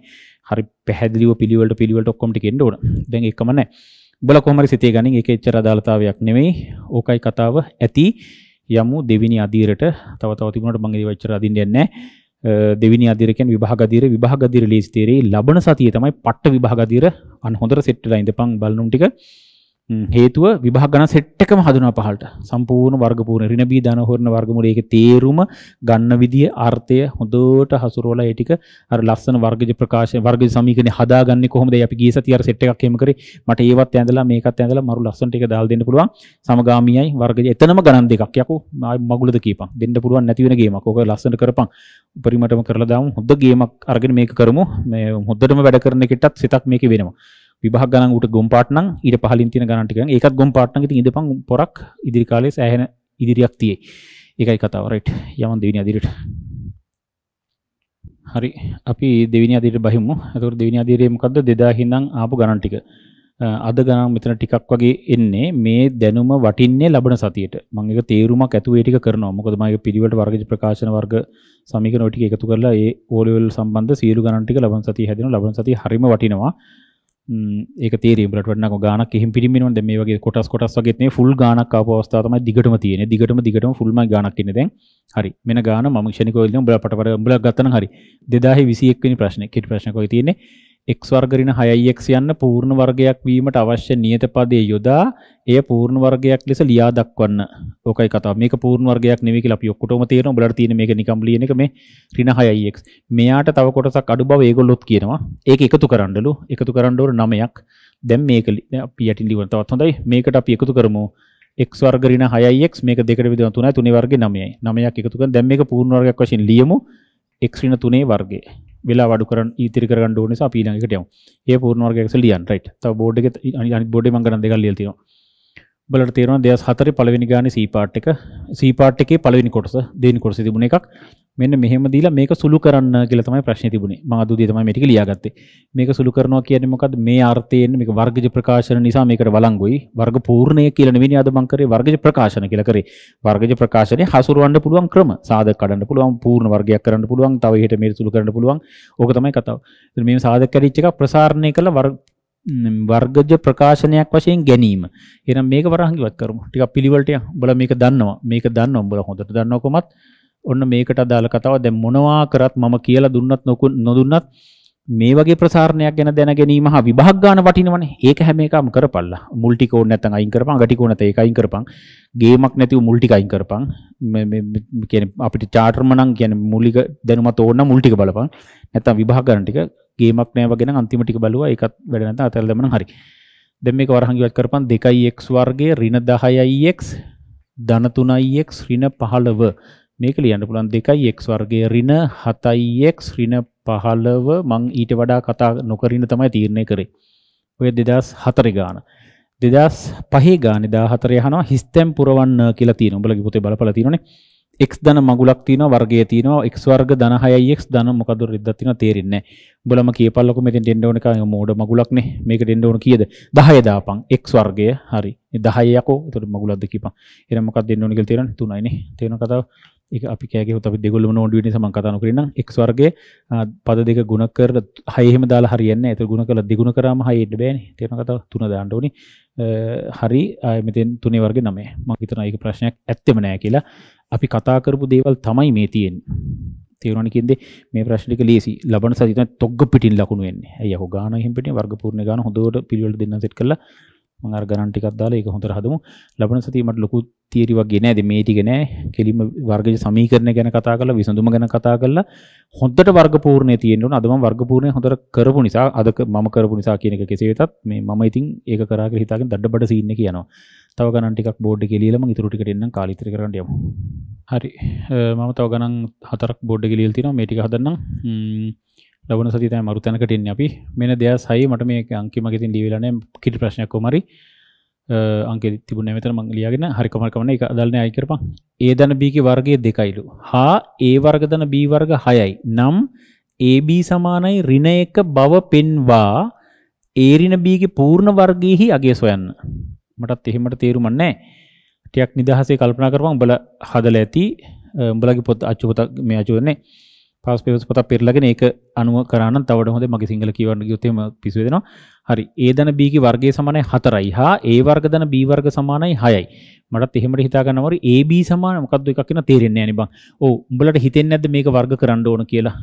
හරි පැහැදිලිව පිළිවෙලට පිළිවෙලට ඔක්කොම ටික එන්න ඕන. දැන් ඒකම නෑ. උඹලා කොහොමරි සිතේ ගනින් ඒක එච්චර අදාළතාවයක් නෙමෙයි. ඕකයි කතාව ඇති. යමු දෙවෙනි අදියරට තව තව තිබුණාට මම ඒක එච්චර අදින්න යන්නේ නෑ. දෙවිනි අධිරකෙන් විභාගධීර විභාගධීර ලේස්තේරේ ලබන සතිය තමයි පට්ට විභාගධීර අන් හොඳට සෙට්ටලා ඉඳපන් බලනුම් ටික හේතුව විභාග ගණන් සෙට් එකම හදනවා පහළට. සම්පූර්ණ වර්ගපූර්ණ ඍණ බී ධන හොරන වර්ගමූල ඒකේ තේරුම ගන්න විදිය අර්ථය හොඳට හසුරුවලා ඒ ටික අර ලස්සන වර්ගජ ප්‍රකාශන වර්ගජ සමීකරණේ හදාගන්නේ කොහොමද? අපි ගිය සතියේ අර සෙට් එකක් එහෙම කරේ. මට ඒවත් ඇඳලා මේකත් ඇඳලා මරු ලස්සන ටික දාලා දෙන්න පුළුවන්. සමගාමීයි වර්ගජ එතනම ගණන් දෙකක්. යකෝ මගුලද කීපන්. දෙන්න පුළුවන් නැති වෙන ගේමක්. ඕක ලස්සන කරපන්. උපරිමටම කරලා දාමු. හොඳ ගේමක් අරගෙන මේක කරමු. මේ හොඳටම වැඩ කරන එකටත් සිතක් මේකේ වෙනවා. විභාග ගණන් උට ගොම් පාට නම් ඊට පහලින් තියෙන ගණන් ටික ඒකත් ගොම් පාට නම් ඉතින් ඉඳපන් පොරක් ඉදිරි කාලේ සෑහෙන ඉදිරියක් තියෙයි. ඒකයි කතාව රයිට්. යමන් දෙවෙනි අදිරට. හරි. අපි දෙවෙනි අදිරට බහිමු. එතකොට දෙවෙනි අදිරේ මොකද්ද? 2000 ඉඳන් ආපු ගණන් ටික. අද ගණන් මෙතන ටිකක් වගේ එන්නේ මේ දැනුම වටින්නේ ලබන සතියට මම ඒක තේරුමක් ඇතුව ඒ ටික කරනවා මොකද මම ඒක පිළිවෙලට වර්ග ප්‍රකාශන වර්ග සමීකරණ ටික එකතු කරලා ඒ ඕ ලෙවල් සම්බන්ධ සියලු ගණන් ටික ලබන සතිය හැදෙනවා ලබන සතිය හරිම වටිනවා ඒක තේරීමට වන්න ගානක් එහෙම පිරිමිනොන් දැන් මේ වගේ කොටස් කොටස් වගේ මේ ෆුල් ගානක් ආපු අවස්ථාව තමයි දිගටම තියෙන්නේ දිගටම දිගටම ෆුල්ම ගානක් ඉන්නේ දැන් හරි මෙන්න ගාන මම ක්ෂණිකව ඉල්ලන උඹලා පටපර උඹලා ගත්තනම් හරි 2021 වෙනි ප්‍රශ්නේ කෙටි ප්‍රශ්නකෝයි තියෙන්නේ x වර්ග ඍණ 6x යන්න පූර්ණ වර්ගයක් වීමට අවශ්‍ය නියත පදයේ යොදා එය පූර්ණ වර්ගයක් ලෙස ලියා දක්වන්න. ඕකයි කතාව. මේක පූර්ණ වර්ගයක් නෙවෙයි කියලා අපි ඔක්කොටම තේරෙනවා. උඹලට තියෙන මේක නිකම් ලියන එක මේ ඍණ 6x. මෙයාට තව කොටසක් අඩු බව ඒගොල්ලොත් කියනවා. ඒක එකතු කරන්නලු. එකතු කරන්න ඕන 9ක්. දැන් මේක අපි යටින් ලියන තවත් හොඳයි. මේකට අපි එකතු කරමු. x වර්ග ඍණ 6x මේක දෙකට බෙදලා 3යි 3 වර්ගේ 9යි. 9ක් එකතු කරන් දැන් මේක පූර්ණ වර්ගයක් වශයෙන් ලියමු. x ඍණ 3 වර්ගය. වෙලා වඩු කරන් ඉතිරි කරගන්න ඕනේ නිසා අපි ඊළඟ එකට යමු. ඒ පූර්ණ වර්ගයක් ඇක්සල් ලියන්න right. තව බෝඩ් එකේ අනිත් බෝඩ් එකේ මම ගණන් දෙකක් ලියලා තියෙනවා. බලට තේරෙනවා දෙයස් හතරේ පළවෙනි ගානේ C part එක C part එකේ පළවෙනි කොටස දෙවෙනි කොටසේ තිබුණ එකක් මෙන්න මෙහෙම දීලා මේක සුළු කරන්න කියලා තමයි ප්‍රශ්නේ තිබුණේ මම අද උදේ තමයි මේ ටික ලියාගත්තේ මේක සුළු කරනවා කියන්නේ මොකද්ද මේ අර්ථයෙන් මේක වර්ගජ ප්‍රකාශන නිසා මේකට වළංගුයි වර්ග පූර්ණය කියලා නෙවෙයි අද මම කරේ වර්ගජ ප්‍රකාශන කියලා කරේ වර්ගජ ප්‍රකාශනයේ හසුරවන්න පුළුවන් ක්‍රම සාධක කඩන්න පුළුවන් පූර්ණ වර්ගයක් කරන්න පුළුවන් තව එහෙට මේ සුළු කරන්න පුළුවන් ඕක තමයි කතාව ඉතින් මේ සාධක කැඩිච්ච එක ප්‍රසාරණය කළ වර්ගජ ප්‍රකාශනයක් වශයෙන් ගැනීම. එහෙනම් මේක වරහන් ඉවත් කරමු. ටිකක් පිළිවෙලට යමු. උඹලා මේක දන්නවා. මේක දන්නවා. උඹලා හොඳට දන්නවා කොමත්. ඔන්න මේකට අදාළ කතාව දැන් මොනවා කරත් මම කියලා දුන්නත් නොදුන්නත් මේ වගේ ප්‍රසාරණයක් ගැන දැන ගැනීම හා විභාග ගන්න වටිනවනේ. ඒක හැම එකම කරපල්ලා. මුල් ටික ඕනේ නැත්නම් අයින් කරපන්. අග ටික ඕනේ නැත්නම් ඒක අයින් කරපන්. ගේමක් නැතිව මුල් ටික අයින් කරපන්. මේ මේ කියන්නේ අපිට චාටර්ම නම් කියන්නේ මූලික දැනුමත් ඕන නම් මුල් ටික බලපන්. නැත්නම් විභාග ගන්න ටික ගේමක් නෑවගෙන අන්තිමටික බලුව එකත් වැඩනත අතැල්දමන හරි දෙම මේ වරහංගිවත් කරපන් දෙකයි එක් වර්ගේ රින දහයයික් ධනතුනයික් රින පහළව මේක ලියන්න පුළන් දෙකයි එක් වර්ගේ රින හතයික් රින පහළව මං ඊට වඩා කතා නොකරින්න තමයි තීරණය කරේ ඔය දෙදස් හතර ගාන දෙදස් පහේ ගාන දා හතරය හනවා හිස්තැම් පුරුවන්න කියලා තියෙන උඹලගේ පොතේ බලපලා තියෙනනේ x ධන මගුලක් තියෙනවා වර්ගය තියෙනවා x වර්ග ධන 6x ධන මොකද රිද්දක් තියෙනවා තේරෙන්නේ නැහැ. උඹලම කියපල්ලකො මෙතෙන් දෙන්න ඕන එකා මෝඩ මගුලක්නේ. මේක දෙන්න ඕන කීයද? 10 දාපන් x වර්ගය. හරි. 10 යකෝ. එතකොට මගුලක්ද කියපන්. එහෙනම් මොකක්ද දෙන්න ඕන කියලා තේරෙන්නේ 3යිනේ. තේරෙන කතාව. එක අපි කෑගේ හොත දෙගොල්ලම නෝඩුවනි සමන් කතාන කරන එක් වර්ගේ පද දෙක ගුණ කර හයම දාලා හරියන්න ඇත ගුණ කළ දිගුණ කරම හයිට බෑන තෙන කතා තුන දාන්නඩෝනි හරි මෙතෙන් තුනේ වර්ග නමේ මහිතන ඒක ප්‍රශ්නයක් ඇත්තම නෑ කියලා අපි කතාකරපු දේවල් තමයි මේ තියෙන් තේරුණනිකින්ද මේ ප්‍රශ්ික ලේසි ලබන සතින තොග පිටින් ලකුණුවෙන්නේ යහ ගාන හිපිට වර්ගපූර්ණ ගන හොදෝට පිළිවල දෙන්න සෙට කරලා මං අර ගණන් ටිකක් දාලා ඒක හොඳට හදමු ලබන සතියේ මට ලොකු තියරි වගේ නෑ ඉතින් මේ ටික නෑ කෙලිම වර්ග සමීකරණ ගැන කතා කරලා විසඳුම ගැන කතා කරලා හොඳට වර්ග පූර්ණේ තියෙන්න ඕන අද මම වර්ග පූර්ණේ හොඳට කරපු නිසා අද මම කරපු නිසා කියන එක කෙසේ වෙතත් මේ මම ඉතින් ඒක කරා කියලා හිතාගෙන දඩබඩ සීන් එක කියනවා තව ගණන් ටිකක් බෝඩ් එකේ ලියලා මම ඉතුරු ටිකට එන්නම් කාලේ ඉතිරි කරන්න යමු. හරි. මම තව ගණන් හතරක් බෝඩ් එකේ ලියලා තිනවා මේ ටික හදන්නම්. ලබන සතිතයි මරුතැනකටින් අපි මෙන දෙයක් සයි මට මේ අංකිමගතින් දීවෙලන කිට ප්‍රශ්නයක් කොමරි අංකෙ තිබුණ මෙතර මංගලියගෙන හරිකමරකමන එක දල්න අයිකරපා ඒ දන බීකි වර්ගය දෙකයිලු හා ඒ වර්ගදන බීවර්ග හයයි නම් AB සමානයි රින එක බව පෙන්වා ඒරින බීගේ පූර්ණ වර්ගයහි අගේ සොයන්න මටත් එහෙමට තේරුමන්නේ ටියක් නිදහසේ කල්පනා කරවන් බල හදල ඇති උඹලගේ පොත් අච්චුපොතක් මේ අචුවන්නේ පාස් පේපර්ස් පොතක් පෙරලාගෙන ඒක අනුව කරා නම් තවඩ හොඳයි මගේ සිංහල කීවර්ඩ් ගියොත් එහෙම පිස්සු වෙනවා. හරි. A ධන B ගේ වර්ගය සමානයි 4යි. හා A වර්ග ධන B වර්ග සමානයි 6යි. මටත් එහෙමද හිතා ගන්නව හරි AB සමාන මොකද්ද එකක් කියන තේරෙන්නේ නැහැ නේ බං. ඔව් උඹලට හිතෙන්නේ නැද්ද මේක වර්ග කරන්න ඕන කියලා?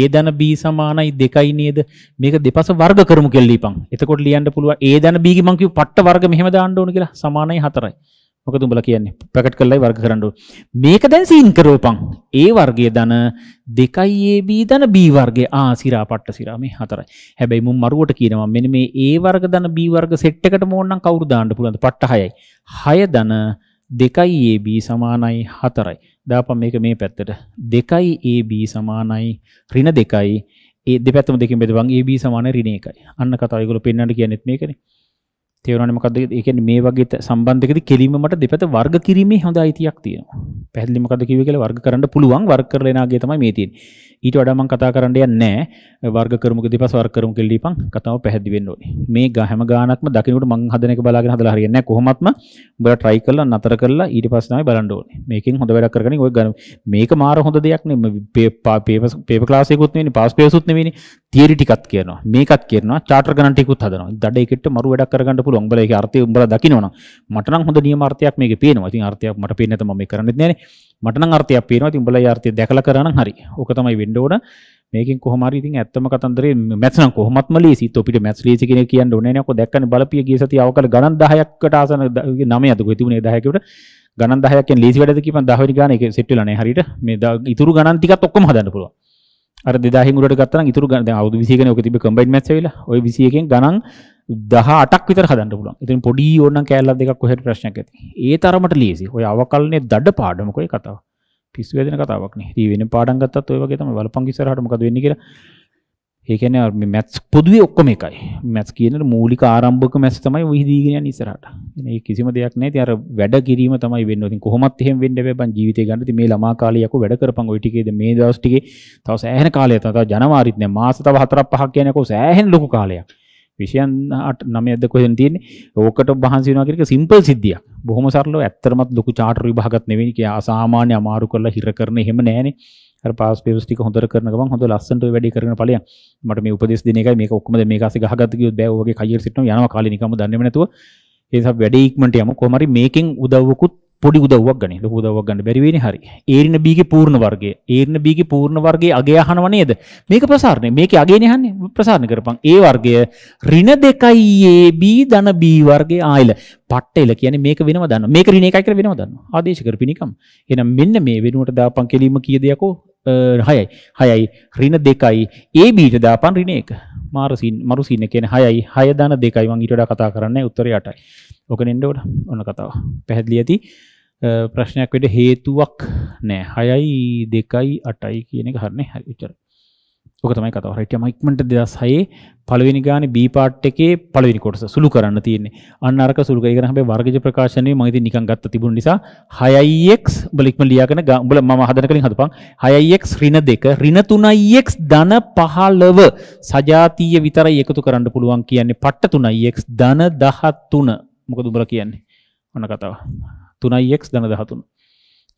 A ධන B සමානයි 2යි නේද? මේක දෙපස වර්ග කරමු කියලා ලියපන්. එතකොට ලියන්න පුළුවන් A ධන B ගේ මං කියපු පට්ට වර්ග මෙහෙම දාන්න ඕන කියලා සමානයි 4යි. මොකද උඹලා කියන්නේ ප්‍රකට් කරලායි වර්ග කරන්න මේක දැන් සීන් කරෝපන් ඒ වර්ගය ධන 2ab ධන b වර්ගය ආ සිරා පට්ට සිරා මේ හතරයි හැබැයි මම මරුවට කියනවා මෙන්න මේ a වර්ග ධන b වර්ග සෙට් එකට මොන නම් කවුරු දාන්න පුළුවන්ද පට්ට 6යි 6 ධන 2ab සමානයි 4යි දාපන් මේක මේ පැත්තට 2ab සමානයි ඍණ 2යි ඒ දෙපැත්තම දෙකෙන් බෙදවන් ab සමානයි ඍණ 1යි අන්න කතාව ඒගොල්ලෝ පෙන්වන්න කියන්නේත් මේකනේ තේරුණානේ මොකද්ද ඒ කියන්නේ මේ වගේ සම්බන්ධකදී කෙලින්ම මට දෙපැත වර්ග කිරීමේ හොඳ අයිතියක් තියෙනවා. පැහැදිලි මොකද්ද කිව්වේ කියලා වර්ග කරන්න පුළුවන් වර්ග කරලා එනාගේ තමයි මේ තියෙන්නේ. ඊට වඩා මම කතා කරන්න යන්නේ නැහැ. වර්ග කරමුක දෙපස වර්ග කරමු කියලා දීපන් කතාව පැහැදිලි වෙන්න ඕනේ. මේ හැම ගානක්ම දකින්නකොට මං හදන එක බලාගෙන හදලා හරියන්නේ නැහැ කොහොමත්ම. උඹලා try කරලා නතර කරලා ඊට පස්සේ තමයි බලන්න ඕනේ. මේකෙන් හොඳ වැඩක් කරගනින් ඔය ගන්න. මේක මාර හොඳ දෙයක් නේ. පේපර් පේපර් ක්ලාස් එකකුත් නෙවෙයි පාස් පේපර්සුත් නෙවෙයි. තියරි ටිකක් කියනවා මේකක් කියනවා චාටර් ගණන් ටිකුත් හදනවා දඩ එකට මරු වැඩක් කරගන්න පුළුවන් උඹලා ඒකේ අර්ථය උඹලා දකිනවනම් මට නම් හොඳ නියම අර්ථයක් මේකේ පේනවා ඉතින් අර්ථයක් මට පේන්නේ නැත මම මේක කරන්නෙත් නෑනේ මට නම් අර්ථයක් පේනවා ඉතින් උඹලා ඒ අර්ථය දැකලා කරා නම් හරි ඕක තමයි වෙන්න ඕන මේකින් කොහමරි ඉතින් ඇත්තම කතන්දරේ මැත්ස් නම් කොහොමත්ම ලීසි. ඔපිට මැත්ස් ලීසි කියන කියන්න ඕනේ නේ. ඔක දැක්කනේ බලපිය ගිය සතිය අවකල ගණන් 10කට ආසන 9 අදකෝ තිබුණේ 10 කට ගණන් 10ක් කියන ලීසි වැඩද කියපන් 10 වෙනි ගාන ඒක සෙට් වෙලා නැහැ හරියට. මේ ඉතුරු ගණන් ටිකත් ඔක්කොම හදන්න පුළුවන්. අර 2000 උඩට ගත්තා නම් ඉතුරු ගණන් දැන් අවුරුදු 20 කනේ ඔක තිබ්බ කම්බයින්ඩ් මැත්ස් ඇවිල්ලා ওই 21කින් ගණන් 18ක් විතර හදන්න පුළුවන්. ඉතින් පොඩි ඕනනම් කෑල්ලක් දෙකක් කොහෙට ප්‍රශ්නයක් ඇති. ඒ තරමට ලීසි. ඔය අවකලනේ දඩ පාඩමක ඔය කතාව. පිස්සු වැදෙන කතාවක් නේ. ඊ වෙන පාඩම් ගත්තත් ඔය වගේ තමයි බලපං ඉස්සරහට මොකද වෙන්නේ කියලා ඒකන මැත්ස් පොදුව ඔක්කොම එකයි මැත් කියනට මූලික ආරම්භක මැස් තමයි විහිදීගෙන නිසරට ඒ කිසිම දෙයක් නෑ අර වැඩ කිරීම තමයි වෙන්නති කොහොමත් එහෙම වෙන්න බැන් ජීවිත ගන්නති මේ ළමා කාලයක වැඩ කරපන් ඔය ටිකේද මේ දවස් ටිකේ තව සෑහෙන කාලයක් තව ජනවාරිත් නෑ මාස තව හතරක් පහක් කියනකෝ සෑහෙන ලොකු කාලයක් විෂයන් අට නමයද කොහෙන් තියෙන්නේ ඕකට වහන්සි වෙනවා කියන එක සිම්පල් සිද්ධියක් බොහොම සරලව ඇත්තටමත් ලොකු චාටර් විභාගත් නෙවෙයි කිය අසාමාන්‍ය අමාරු කරලා හිර කරන එහෙම නෑනේ අර පාස් පේපර්ස් ටික හොඳට කරන ගමන් හොඳ ලස්සනට ඔය වැඩේ කරගෙන ඵලයන් මට මේ උපදේශ දෙන එකයි මේක ඔක්කොම දැන් මේක ASCII ගහගත්ත කිව්වොත් බෑ ඔයගේ කයියට සිටනවා යනවා කාලේ නිකම්ම දන්නේම නැතුව ඒ නිසා වැඩේ ඉක්මනට යමු කොහොම හරි මේකෙන් උදව්වකුත් පොඩි උදව්වක් ගන්න ලොකු උදව්වක් ගන්න බැරි වෙන්නේ හරි. ඒරින බීගේ පූර්ණ වර්ගය. ඒරින බීගේ පූර්ණ වර්ගයේ අගය අහනව නේද? මේක ප්‍රසාරණය. මේකේ අගයනේ අහන්නේ. ප්‍රසාරණය කරපන්. ඒ වර්ගය ඍණ 2 AB ධන B වර්ගයේ ආයල. පට්ටෙල කියන්නේ මේක වෙනම දන්නවා. මේක ඍණ 1යි කියලා වෙනම දන්නවා. ආදේශ කරපිනිකම්. එහෙනම් මෙන්න මේ වෙනුවට දාපන් කෙලීම කීයද යකෝ? 6යි. 6යි ඍණ 2යි AB ට දාපන් ඍණ 1. මාරසින් මරුසින් කියන 6යි 6 දාන 2යි මම ඊට වඩා කතා කරන්නේ උත්තරේ 8යි. ඔක නෙන්න ඕන ඔන්න කතාව. පැහැදිලි ඇති. ප්‍රශ්නයක් වෙන්න හේතුවක් නෑ. 6යි 2යි 8යි කියන එක හරිනේ. හරි. ඕක තමයි කතාව. හරියට මයික්මන්ට 2006 පළවෙනි ගානේ B part එකේ පළවෙනි කොටස සුළු කරන්න තියෙන්නේ. අන්න අරක සුළු කරගෙන හැබැයි වර්ගජ ප්‍රකාශනයේ මම ඉතින් නිකන් ගත්ත තිබුණ නිසා 6ix උඹලක්ම ලියාගෙන උඹලා මම හදන කලින් හදපන් 6ix ඍණ 2 ඍණ 3ix ධන 15 සජාතීය විතරයි එකතු කරන්න පුළුවන් කියන්නේ පට්ට 3ix ධන 13 මොකද උඹලා කියන්නේ? ඔන්න කතාව. 3ix ධන 13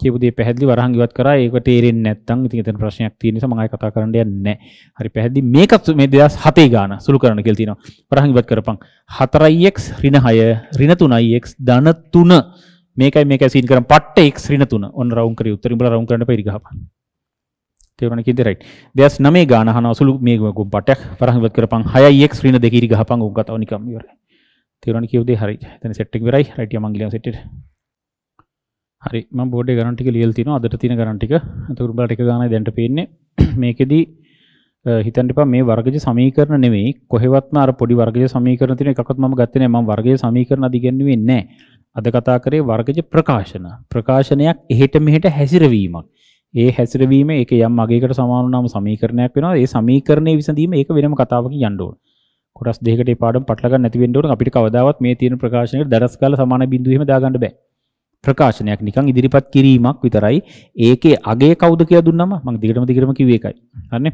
කියපු දේ පැහැදිලි වරහන් ඉවත් කරා ඒක තේරෙන්නේ නැත්නම් ඉතින් එතන ප්‍රශ්නයක් තියෙන නිසා මම ආයෙ කතා කරන්න යන්නේ නැහැ හරි පැහැදිලි මේකත් මේ 2007 ගාන සුළු කරන්න කියලා තියෙනවා වරහන් ඉවත් කරපන් 4x ඍණ 6 ඍණ 3x ධන 3 මේකයි මේකයි සීන් කරන් පට්ට x ඍණ 3 ඔන්න රවුම් කරේ උත්තරින් බල රවුම් කරන්න පෙරි ගහපන් තේරුණ කිද රයිට් 2009 ගාන හනවසුළු මේ පටයක් වරහන් ඉවත් කරපන් 6x ඍණ 2 ඉරි ගහපන් උගතව නිකම් ඉවරයි තේරුණ කියුදේ හරි එතන සෙට් එක ඉවරයි රයිට් යමන් ගිලන් සෙට් එකට හරි මම බෝඩ් එකේ ගණන් ටික ලියලා තිනවා අදට තියෙන ගණන් ටික. එතකොට උඹලට එක ගානයි දැන්ට පේන්නේ. මේකෙදි හිතන්න එපා මේ වර්ගජ සමීකරණ නෙමෙයි කොහෙවත්ම අර පොඩි වර්ගජ සමීකරණ තියෙන එකක්වත් මම ගත්තේ නෑ. මම වර්ගජ සමීකරණ අදි ගන්නුවේ නෑ. අද කතා කරේ වර්ගජ ප්‍රකාශන. ප්‍රකාශනයක් එහෙට මෙහෙට හැසිරවීමක්. ඒ හැසිරවීම ඒක යම් අගයකට සමාන වුණාම සමීකරණයක් වෙනවා. ඒ සමීකරණයේ විසඳීම ඒක වෙනම කතාවකින් යන්න ඕන. කොටස් දෙකකට ඒ පාඩම පටලගන්න නැති වෙන්න ඕන. අපිට කවදාවත් මේ තියෙන ප්‍රකාශනයකට දරස් කාලා සමාන බිඳුව එහෙම දාගන්න බෑ. ප්‍රකාශනයක් නිකන් ඉදිරිපත් කිරීමක් විතරයි. ඒකේ අගය කවුද කියලා දුන්නම මම දිගටම දිගටම කිව්වේ ඒකයි. හරිනේ?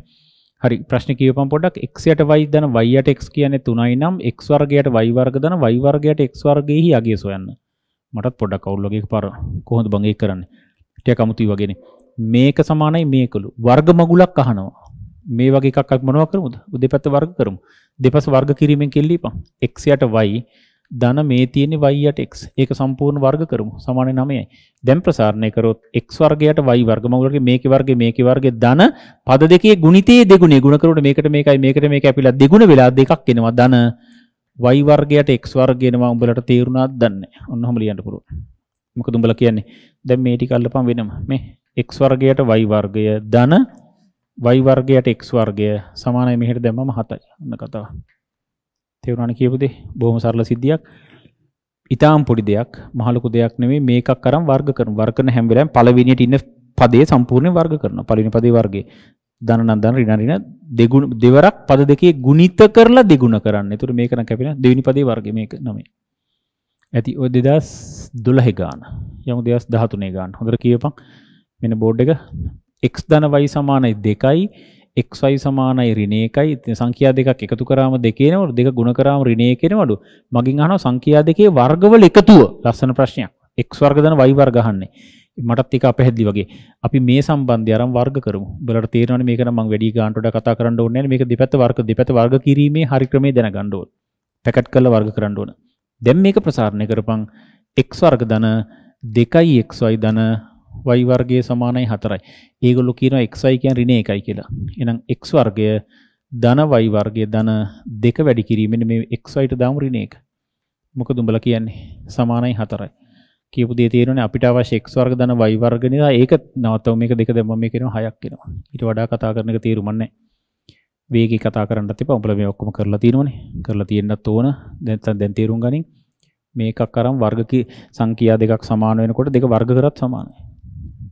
හරි ප්‍රශ්නේ කියවපම් පොඩ්ඩක් x යට y දන y යට x කියන්නේ 3යි නම් x වර්ගයට y වර්ග දන y වර්ගයට x වර්ගයේහි අගය සොයන්න. මටත් පොඩ්ඩක් අවුල් වගේ පාර කොහොමද බං ඒක කරන්නේ? ටිකක් අමුතුයි වගේනේ. මේක සමානයි මේකලු. වර්ගමගුලක් අහනවා. මේ වගේ එකක් මොනවා කරමුද? උදේ පැත්ත වර්ග කරමු. දෙපස වර්ග කිරීමෙන් කෙල්ලීපන්. x යට y ධන මේ තියෙන y යට x. ඒක සම්පූර්ණ වර්ග කරමු. සමාන 9යි. දැන් ප්‍රසාරණය කරොත් x වර්ගයට y වර්ග මඟුලගේ මේකේ වර්ගේ මේකේ වර්ගේ ධන පද දෙකේ ගුණිතයේ දෙගුණේ ගුණ කරනකොට මේකට මේකයි මේකට මේක ඇපිලා දෙගුණ වෙලා දෙකක් එනවා ධන y වර්ගයට x වර්ගය එනවා. උඹලට තේරුණාද දන්නේ නැහැ. ඔන්න ඔහම ලියන්න පුළුවන්. මොකද උඹලා කියන්නේ? දැන් මේ ටික අල්ලපන් වෙනම. මේ x වර්ගයට y වර්ගය ධන y වර්ගයට x වර්ගය සමානයි මෙහෙට දැම්මම 7යි. ඔන්න කතාව. තේරුණානේ කියපු දේ බොහොම සරල සිද්ධියක්. ඊටාම් පොඩි දෙයක් මහලුකු දෙයක් නෙමෙයි මේකක් අරන් වර්ග කරන වර්ග කරන හැම වෙලාවෙම පළවෙනියට ඉන්න පදේ සම්පූර්ණයෙන් වර්ග කරනවා. පළවෙනි පදේ වර්ගේ ධන නම් ධන ඍණ ඍණ දෙගුණ දෙවරක් පද දෙකේ ගුණිත කරලා දෙගුණ කරන්න. ඒතර මේක නම් කැපිලා දෙවෙනි පදේ වර්ගේ මේක නමයි. ඇති ඔය 2012 ගාන. යමු 2013 ගාන. හොඳට කියපන්. මෙන්න බෝඩ් එක x ධන y සමානයි 2යි xy සමානයි ඍණ 1යි. ඉතින් සංඛ්‍යා දෙකක් එකතු කරාම දෙකේ නවලු. දෙක ಗುಣ කරාම ඍණ 1 වෙනවලු. මගෙන් අහනවා සංඛ්‍යා දෙකේ වර්ගවල එකතුව. ලස්සන ප්‍රශ්නයක්. x වර්ග දන y වර්ග අහන්නේ. මටත් ඒක අපැහැදිලි වගේ. අපි මේ සම්බන්ධය අරන් වර්ග කරමු. උඹලට තේරෙනවනේ මේක නම් මම වැඩි ගානට වඩා කතා කරන්න ඕනේ නැහැ. මේක දෙපැත්ත වර්ග දෙපැත්ත වර්ග කිරීමේ හරි ක්‍රමය දැනගන්න ඕන. පැකට් කරලා වර්ග කරන්න ඕන. දැන් මේක ප්‍රසාරණය කරපන් x වර්ග ධන 2xy ධන y වර්ගය සමානයි 4යි. ඒගොල්ලෝ කියනවා xi කියන්නේ ඍණ 1යි කියලා. එහෙනම් x වර්ගය ධන y වර්ගය ධන 2 වැඩි කිරීමෙන් මේ xi ට දාමු ඍණ 1. මොකද උඹලා කියන්නේ සමානයි 4යි. කියපු දේ තේරෙන්නේ අපිට අවශ්‍ය x වර්ග ධන y වර්ග නිසා ඒක නවත්තමු මේක දෙක දැම්මම මේක වෙනවා 6ක් වෙනවා. ඊට වඩා කතා කරන එක තේරුම් නැහැ. වේගෙ කතා කරන්නත් එපා. උඹලා මේ ඔක්කොම කරලා තියෙනවනේ. කරලා තියෙන්නත් ඕන. දැන් දැන් තේරුම් ගනින්. මේකක් අරන් වර්ග සංඛ්‍යා දෙකක් සමාන වෙනකොට දෙක වර්ග කරත් සමානයි.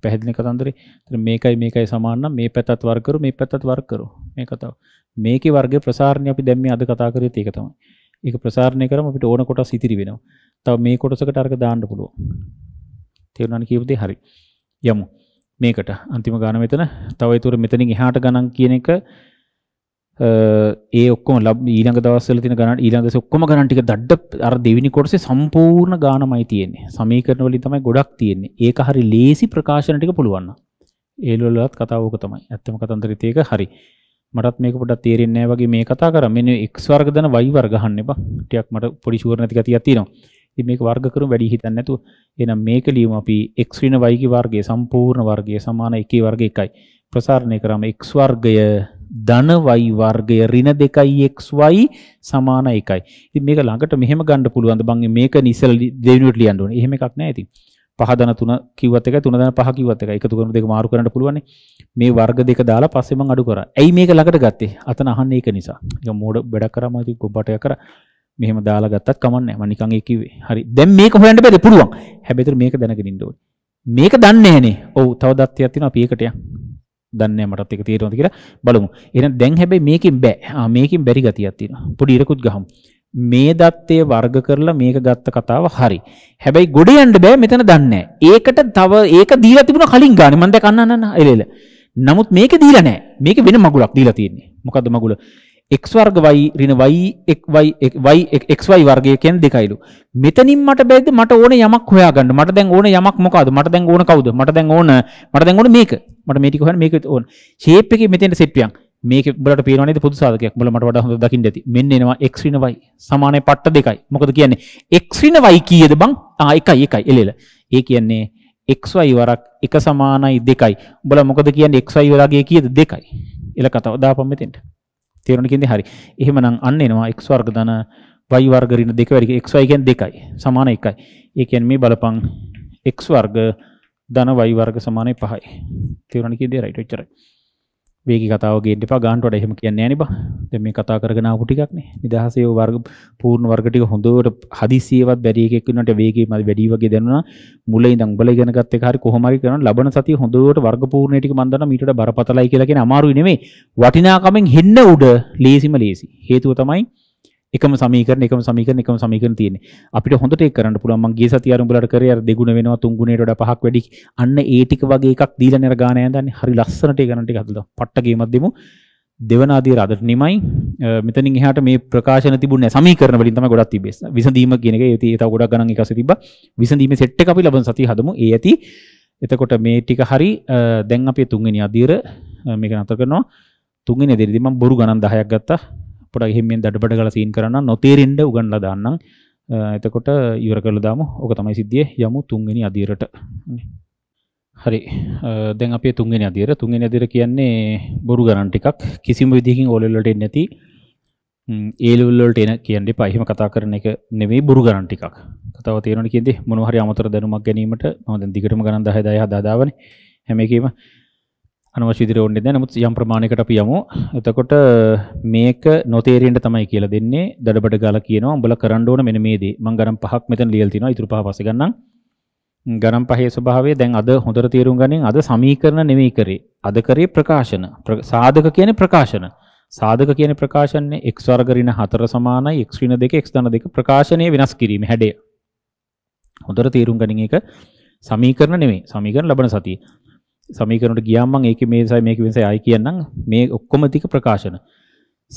පැහැදිලි කතන්දරේ. ඒතර මේකයි මේකයි සමාන නම් මේ පැත්තත් වර්ග කරු මේ පැත්තත් වර්ග කරු. මේ කතාව. මේකේ වර්ග ප්‍රසාරණය අපි දැන් මේ අද කතා කරේ ඒක තමයි. ඒක ප්‍රසාරණය කරම අපිට ඕන කොටස් ඉතිරි වෙනවා. තව මේ කොටසකට අරක දාන්න පුළුවන්. තේරුණානේ කියපු දේ හරි. යමු. මේකට අන්තිම ගාන මෙතන. තව ඒතර මෙතනින් එහාට ගණන් කියන එක ඒ ඔක්කොම ලබ ඊළඟ දවස්සල තින ගනට ඊළඟ ඔක්කොම ගනටික දඩ්ඩ අර දෙවිනි කොටසේ සම්පූර්ණ ගානමයි තියෙන්නේ සමීකරණවලින් තමයි ගොඩක් තියෙන්නේ ඒක හරි ලේසි ප්‍රකාශනටික පුළුවන්න ඒලොලත් කතාවක තමයි ඇත්තම කතන්දරිතයක හරි මටත් මේක පොඩක් තේරෙන්නේ නැහැ වගේ මේ කතා කරා මෙන්න x වර්ග දන y වර්ග ගන්න එපා ටිකක් මට පොඩි ෂුවර් නැති ගතියක් තියෙනවා ඉතින් මේක වර්ග කරු වැඩි හිතන්න නැතුව එහෙනම් මේක ලියමු අපි x ඍණ y ගේ වර්ගය සම්පූර්ණ වර්ගය සමාන 1 වර්ග 1යි ප්‍රසාරණය කරාම x වර්ගය ධන y වර්ගය ඍණ 2xy සමාන 1යි. ඉතින් මේක ළඟට මෙහෙම ගන්න පුළුවන්ද? මම මේක ඉස්සෙල් දෙවිනුවට ලියන්න ඕනේ. එහෙම එකක් නැහැ ඉතින්. 5 ධන 3 කිව්වත් එකයි 3 ධන 5 කිව්වත් එකයි. එකතු කරන දෙක මාරු කරන්න පුළුවන් මේ වර්ග දෙක දාලා පස්සේ මම අඩු කරා. ඇයි මේක ළඟට ගත්තේ? අතන අහන්නේ ඒක නිසා. ඒක මෝඩ වැඩක් කරා මම ඉතින් කොබ්බටයක් කරා. මෙහෙම දාලා ගත්තත් කමන්නේ නැහැ. මම නිකන් ඒ කිව්වේ. හරි. දැන් මේක හොයන්න බැරිද? පුළුවන්. හැබැයි මේක දැනගෙන ඉන්න ඕනේ. මේක දන්නේ නැහනේ. ඔව් තව දත්තයක් තියෙනවා අපි ඒකට යන්න. දන්න මටත් එක තේරෙනවද කියලා බලමු. එහෙනම් දැන් හැබැයි මේකෙන් බෑ. ආ මේකෙන් බැරි ගතියක් තියෙනවා. පොඩි ඉරකුත් ගහමු. මේ தත්ත්වය වර්ග කරලා මේක ගත්ත කතාව හරි. හැබැයි ගොඩ යන්න බෑ මෙතන දන්නේ ඒකට තව ඒක දීලා තිබුණා කලින් ගානේ. මම දැන් අන්න අන්න එලෙල. නමුත් මේක දීලා නෑ. මේක වෙන මගුලක් දීලා තියෙන්නේ. මොකද්ද මගුල? x වර්ග y ඍණ y y x y වර්ගය කියන්නේ දෙකයිලු. මෙතනින් මට බැයිද මට ඕන යමක් හොයාගන්න. මට දැන් ඕන යමක් මොකද්ද? මට දැන් ඕන කවුද? මට දැන් ඕන මට දැන් ඕන මේක. මට මේ ටික හොයන්න මේක ඕන. shape එකේ මෙතෙන්ට set වෙනවා. මේක උඹලට පේනවා නේද පොදු සාධකයක්. උඹලා මට වඩා හොඳ දකින්න ඇති. මෙන්න එනවා x ඍණ y සමානයි පට්ට දෙකයි. මොකද කියන්නේ x ඍණ y කීයද බං? ආ 1යි 1යි එලෙල. ඒ කියන්නේ xy වරක් 1 සමානයි 2යි. උඹලා මොකද කියන්නේ xy වලගේ කීයද 2යි. එල කතාව දාපම් මෙතෙන්ට. තේරුණා කියන්නේ හරි. එහෙමනම් අන්න එනවා x වර්ග ධන y වර්ග ඍණ දෙක වැඩි xy කියන්නේ දෙකයි සමාන එකයි. ඒ කියන්නේ මේ බලපං x වර්ග ධන y වර්ග සමානයි 5යි. තේරුණා කියන්නේ රයිට් ඔච්චරයි. වේග කතාවගේ එපා ගාන්ටුවට එහෙම කියන්නේ නෑනේ බා. දැන් මේ කතා කරගෙන ආපු ටිකක්නේ. නිදහසේ ඔය වර්ග පූර්ණ වර්ග ටික හොඳට හදිසියවත් බැරි එකෙක් වෙනකොට වේගය මල් වැඩි වගේ දැනුණා. මුල ඉඳන් උඹලා ඉගෙන ගත්ත එක හරි කොහොම හරි කරන ලබන සතිය හොඳට වර්ග පූර්ණේ ටික මන් දන්නා මීටට බරපතලයි කියලා කියන්නේ අමාරුයි නෙමෙයි. වටිනාකමෙන් හෙන්න උඩ ලේසිම ලේසි. හේතුව තමයි එකම සමීකරණ එකම සමීකරණ එකම සමීකරණ තියෙන්නේ. අපිට හොඳට ඒක කරන්න පුළුවන්. මම ගිය සතිය ආරම්භ වලට කරේ අර දෙගුණ වෙනවා තුන් ගුණයට වඩා පහක් වැඩි. අන්න ඒ ටික වගේ එකක් දීලා නේද ගාන යඳන්නේ. හරි ලස්සනට ඒ ගණන් ටික හදලා. පට්ට ගේමක් දෙමු. දෙවන අධීර අදට නිමයි. මෙතනින් එහාට මේ ප්‍රකාශන තිබුණේ සමීකරණ වලින් තමයි ගොඩක් තිබෙස්. විසඳීම කියන එක ඒ තව ගොඩක් ගණන් එකක් තිබ්බා. විසඳීමේ සෙට් එක අපි ලබන සතිය හදමු. ඒ ඇති. එතකොට මේ ටික හරි දැන් අපි තුන්වෙනි අධීර මේක නතර කරනවා. තුන්වෙනි අධීරදී මම බොරු ගණන් 10ක් ගත්තා. පොඩක් හිම්මෙන් දඩබඩ කරලා සීන් කරන්න නොතේරෙන්න උගන්ලා දාන්නම් එතකොට ඉවර කරලා දාමු ඕක තමයි සිද්ධිය යමු තුන්වෙනි අදියරට හරි දැන් අපේ තුන්ගෙන අදිර තුන්ගෙන අදිර කියන්නේ බොරු ගණන් ටිකක් කිසිම විදිහකින් ඕලෙල්ලට එන්නේ නැති ඒලෙවල්වලට එන කියන්නේ පහිම කතා කරන එක නෙමෙයි බොරු ගණන් ටිකක් කතාව තේරෙනවනේ කියන්නේ මොනවා හරි අමතර දැනුමක් ගැනීමට මම දැන් දිගටම ගණන් 10 10 හදාදාවනේ හැම එකෙම අනවශ්‍ය විදිහට ඕනේ නැහැ. නමුත් යම් ප්‍රමාණයකට අපි යමු. එතකොට මේක නොතේරෙන්න තමයි කියලා දෙන්නේ. දඩබඩ ගාලා කියනවා උඹලා කරන්න ඕන මෙන්න මේ දේ. මම ගණන් පහක් මෙතන ලියලා තිනවා. ඊටු පහ පස්සේ ගන්නම්. ගණන් පහේ ස්වභාවය දැන් අද හොඳට තේරුම් ගනින් අද සමීකරණ නෙමෙයි කරේ. අද කරේ ප්‍රකාශන. සාධක කියන්නේ ප්‍රකාශන. සාධක කියන ප්‍රකාශන්නේ x වර්ග ඍණ 4 සමානයි x ඍණ 2 x ධන 2 ප්‍රකාශනයේ වෙනස් කිරීම හැඩය. හොඳට තේරුම් ගනින් ඒක සමීකරණ නෙමෙයි. සමීකරණ ලබන සතියේ. සමීකරණට ගියාම මම ඒකේ මේ සයි මේක වෙනසයි අය කියන්නම් මේ ඔක්කොම ටික ප්‍රකාශන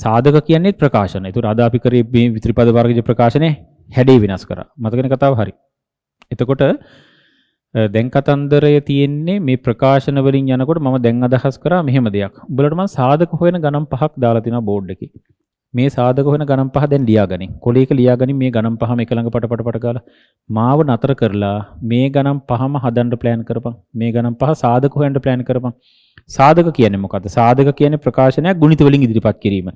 සාධක කියන්නේ ප්‍රකාශන. ඒතර අද අපි කරේ මේ විත්‍රිපද වර්ගයේ ප්‍රකාශනේ හැඩේ වෙනස් කරා. මතකනේ කතාව හරි. එතකොට දැන් කතන්දරය තියෙන්නේ මේ ප්‍රකාශන වලින් යනකොට මම දැන් අදහස් කරා මෙහෙම දෙයක්. උඹලට මම සාධක හොයන ගණන් පහක් දාලා තිනවා බෝඩ් එකේ. මේ සාධක වෙන ගණන් පහ දැන් ලියාගනි. කොලේක ලියාගනි මේ ගණන් පහම එක ළඟ පට පට පට ගාලා මාව නතර කරලා මේ ගණන් පහම හදන්න ප්ලෑන් කරපන්. මේ ගණන් පහ සාධක හොයන්න ප්ලෑන් කරපන්. සාධක කියන්නේ මොකද්ද? සාධක කියන්නේ ප්‍රකාශනයක් ගුණිත වලින් ඉදිරිපත් කිරීම.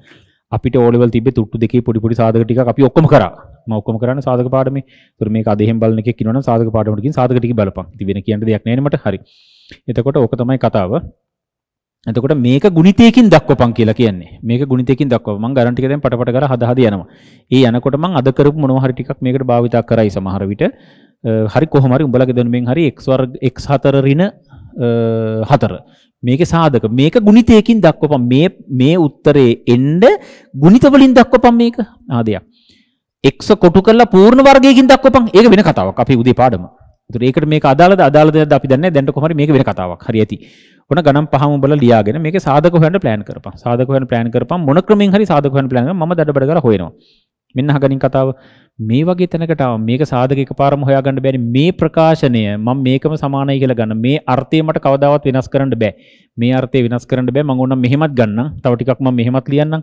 අපිට ඕ ලෙවල් තිබ්බේ තුට්ටු දෙකේ පොඩි පොඩි සාධක ටිකක් අපි ඔක්කොම කරා. මම ඔක්කොම කරන්නේ සාධක පාඩමේ. ඒතර මේක අදහින් බලන එකෙක් ඉන්නවනම් සාධක පාඩමට ගිහින් සාධක ටික බලපන්. ඉතින් වෙන කියන්න දෙයක් නැහැ නේ මට. හරි. එතකොට ඕක තමයි කතාව. එතකොට මේක ගුණිතයකින් දක්වපන් කියලා කියන්නේ. මේක ගුණිතයකින් දක්වපන්. මම ගරන්ටි එක දැන් පටපට කරලා හද හද යනවා. ඒ යනකොට මම අද කරපු මොනවා හරි ටිකක් මේකට භාවිතා කරයි සමහර විට. හරි කොහොම හරි උඹලගේ දැනුමෙන් හරි x වර්ග x 4 ඍණ 4. මේකේ සාධක. මේක ගුණිතයකින් දක්වපන්. මේ මේ උත්තරේ එන්න ගුණිත වලින් දක්වපන් මේක. ආදයක්. x කොටු කරලා පූර්ණ වර්ගයකින් දක්වපන්. ඒක වෙන කතාවක්. අපි උදේ පාඩම. ඒකට මේක අදාළද අදාළද අපි දන්නේ දැන්ට කොහොම හරි මේක වෙන කතාවක්. හරි ඇති. ඔන ගණන් පහම උඹලා ලියාගෙන මේක සාධක හොයන්න ප්ලෑන් කරපන්. සාධක හොයන්න ප්ලෑන් කරපන් මොන ක්‍රමෙන් හරි සාධක හොයන්න ප්ලෑන් කරපන් මම දඩබඩ කරලා හොයනවා. මෙන්න අහගනින් කතාව මේ වගේ තැනකට ආව මේක සාධක එකපාරම හොයාගන්න බැරි මේ ප්‍රකාශනය මම මේකම සමානයි කියලා ගන්න මේ අර්ථය මට කවදාවත් වෙනස් කරන්න බෑ මේ අර්ථය වෙනස් කරන්න බෑ මම ඕනම් මෙහෙමත් ගන්නම් තව ටිකක් මම මෙහෙමත් ලියන්නම්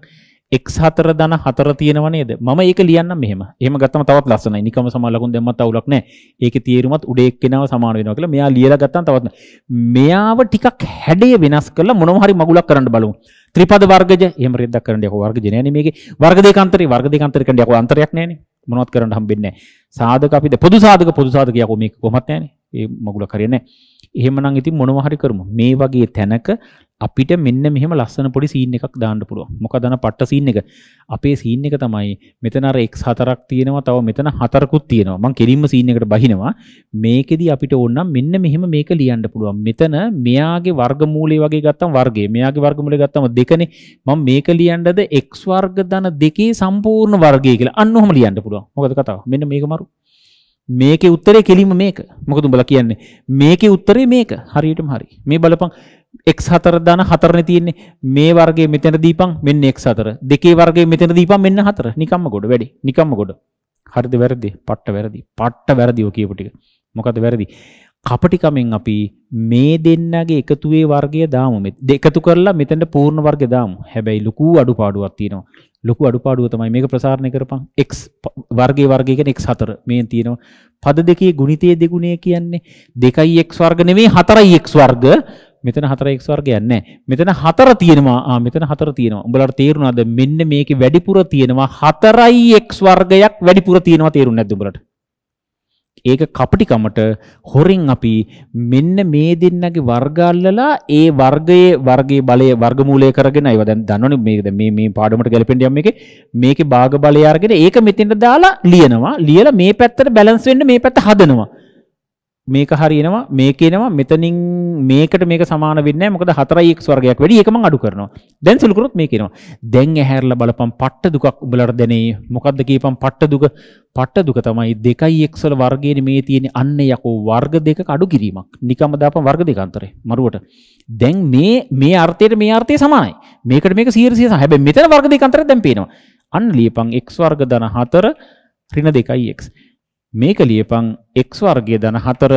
x4 ධන 4 තියෙනව නේද? මම ඒක ලියන්නම් මෙහෙම. එහෙම ගත්තම තවත් ලස්සනයි. නිකම්ම සමාන ලකුණු දැම්මත් අවුලක් නැහැ. ඒකේ තේරුමත් උඩ එක්කෙනාව සමාන වෙනවා කියලා මෙයා ලියලා ගත්තම තවත් මෙයාව ටිකක් හැඩය වෙනස් කරලා මොනම හරි මගුලක් කරන්න බලමු. ත්‍රිපද වර්ගජ එහෙම රෙද්දක් කරන්න යකෝ වර්ගජ නෑනේ මේකේ. වර්ග දෙක අතරේ වර්ග දෙක අතරේ කියන්නේ යකෝ අන්තරයක් නෑනේ. මොනවත් කරන්න හම්බෙන්නේ නැහැ. සාධක අපිද පොදු සාධක පොදු සාධක යකෝ මේක කොහොමත් නැහැනේ. ඒ මගුලක් හරියන්නේ නැහැ. එහෙමනම් ඉතින් මොනවා හරි කරමු. මේ වගේ තැනක අපිට මෙන්න මෙහම ලස්සන පොඩි සීන් එකක් දාන්න පුළුව මොක දන පට්ට සීන් එක අපේ සීන් එක තමයි මෙතනර එක් හතරක් තියෙනවා තව මෙතන හතරකුත් තියෙනවා මං කෙලින්ම සීන් එකට බහිනවා මේකෙදී අපිට ඕනම් මෙන්න මෙහෙම මේක ලියන්න පුළුවන් මෙතන මෙයාගේ වර්ගමූලය වගේ ගත්තම් වර්ගේ මෙයාගේ වර්ගමූලය ගත්තම දෙකනේ මම මේක ලියන්නද x වර්ග ධන දෙකේ සම්පූර්ණ වර්ගය කියලා අන්න ඔහම ලියන්න පුළුවන් මොකද කතාව මෙන්න මේක මරු මේකේ උත්තරේ කෙලින්ම මේක. මොකද උඹලා කියන්නේ? මේකේ උත්තරේ මේක. හරියටම හරි. මේ බලපන් x4 දාන 4නේ තියෙන්නේ. මේ වර්ගයේ මෙතන දීපන් මෙන්න x4. දෙකේ වර්ගයේ මෙතන දීපන් මෙන්න 4. නිකම්ම ගොඩ වැඩි. නිකම්ම ගොඩ. හරිද වැරදි? පට්ට වැරදි. පට්ට වැරදි ඔය කියපු ටික. මොකද වැරදි? කපටිකමෙන් අපි මේ දෙන්නගේ එකතුවේ වර්ගය දාමු. දෙකතු කරලා මෙතෙන්ට පූර්ණ වර්ගය දාමු. හැබැයි ලොකු අඩුපාඩුවක් තියෙනවා. ලොකු අඩුපාඩුව තමයි මේක ප්‍රසාරණය කරපන්. x වර්ගයේ වර්ගය කියන්නේ x4 මේන් තියෙනවා. පද දෙකේ ගුණිතයේ දෙගුණය කියන්නේ 2x වර්ග නෙමෙයි 4x වර්ග. මෙතන 4x වර්ගයක් නැහැ. මෙතන 4 තියෙනවා. ආ මෙතන 4 තියෙනවා. උඹලාට තේරුණාද? මෙන්න මේකේ වැඩිපුර තියෙනවා 4x වර්ගයක් වැඩිපුර තියෙනවා තේරුණා නැද්ද උඹලාට? ඒක කපටිකමට හොරින් අපි මෙන්න මේ දෙන්නගේ වර්ගල්ලලා ඒ වර්ගයේ වර්ගයේ බලය වර්ගමූලය කරගෙන ඒවා දැන් දන්නවනේ මේක මේ මේ පාඩමට ගැලපෙන්න යම් එකේ මේකේ භාග බලය අරගෙන ඒක මෙතෙන්ට දාලා ලියනවා ලියලා මේ පැත්තට බැලන්ස් වෙන්න මේ පැත්ත හදනවා මේක හරියනවා මේක එනවා මෙතනින් මේකට මේක සමාන වෙන්නේ නැහැ මොකද 4x වර්ගයක් වැඩි ඒක මම අඩු කරනවා දැන් සුළු කරොත් මේක එනවා දැන් ඇහැරලා බලපන් පට්ට දුකක් උඹලට දැනේ මොකද්ද කියපන් පට්ට දුක පට්ට දුක තමයි 2x වල වර්ගයේ මේ තියෙන අන්නේ යකෝ වර්ග දෙකක අඩු කිරීමක් නිකම්ම දාපන් වර්ග දෙක අතරේ මරුවට දැන් මේ මේ අර්ථයට මේ අර්ථය සමානයි මේකට මේක 100 100 හැබැයි මෙතන වර්ග දෙක අතරේ දැන් පේනවා අන්න ලියපන් x වර්ග 4 ඍණ 2x මේක ලියපන් x වර්ගය ධන 4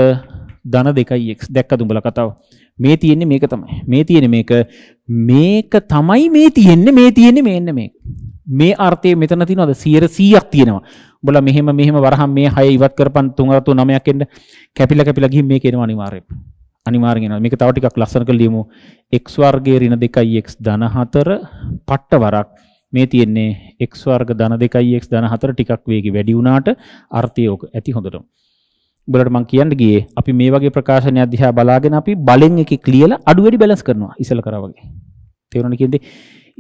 ධන 2යි x දැක්කද උඹලා කතාව මේ තියෙන්නේ මේක තමයි මේ තියෙන්නේ මේක මේක තමයි මේ තියෙන්නේ මේ තියෙන්නේ මේන්න මේ මේ අර්ථය මෙතන තියෙනවද 100ක් තියෙනවා උඹලා මෙහෙම මෙහෙම වරහන් මේ 6 ඉවත් කරපන් 3 අතු 9ක් එන්න කැපිලා කැපිලා ගිහින් මේක එනවා අනිවාර්යයෙන් අනිවාර්යෙන් එනවා මේක තව ටිකක් ලස්සන කරලා ලියමු x වර්ගය ඍණ 2යි x ධන 4 පට්ට වරක් මේ තියෙන්නේ x වර්ග ධන 2යි x ධන 4 ටිකක් වේගෙ වැඩි වුණාට අර්ථය ඔක ඇති හොඳටම. උඹලට මම කියන්න ගියේ අපි මේ වගේ ප්‍රකාශනයක් දිහා බලාගෙන අපි බලෙන් එකෙක් ලියලා අඩු වැඩි බැලන්ස් කරනවා ඉසල කරා වගේ. තේරුණානේ කියන්නේ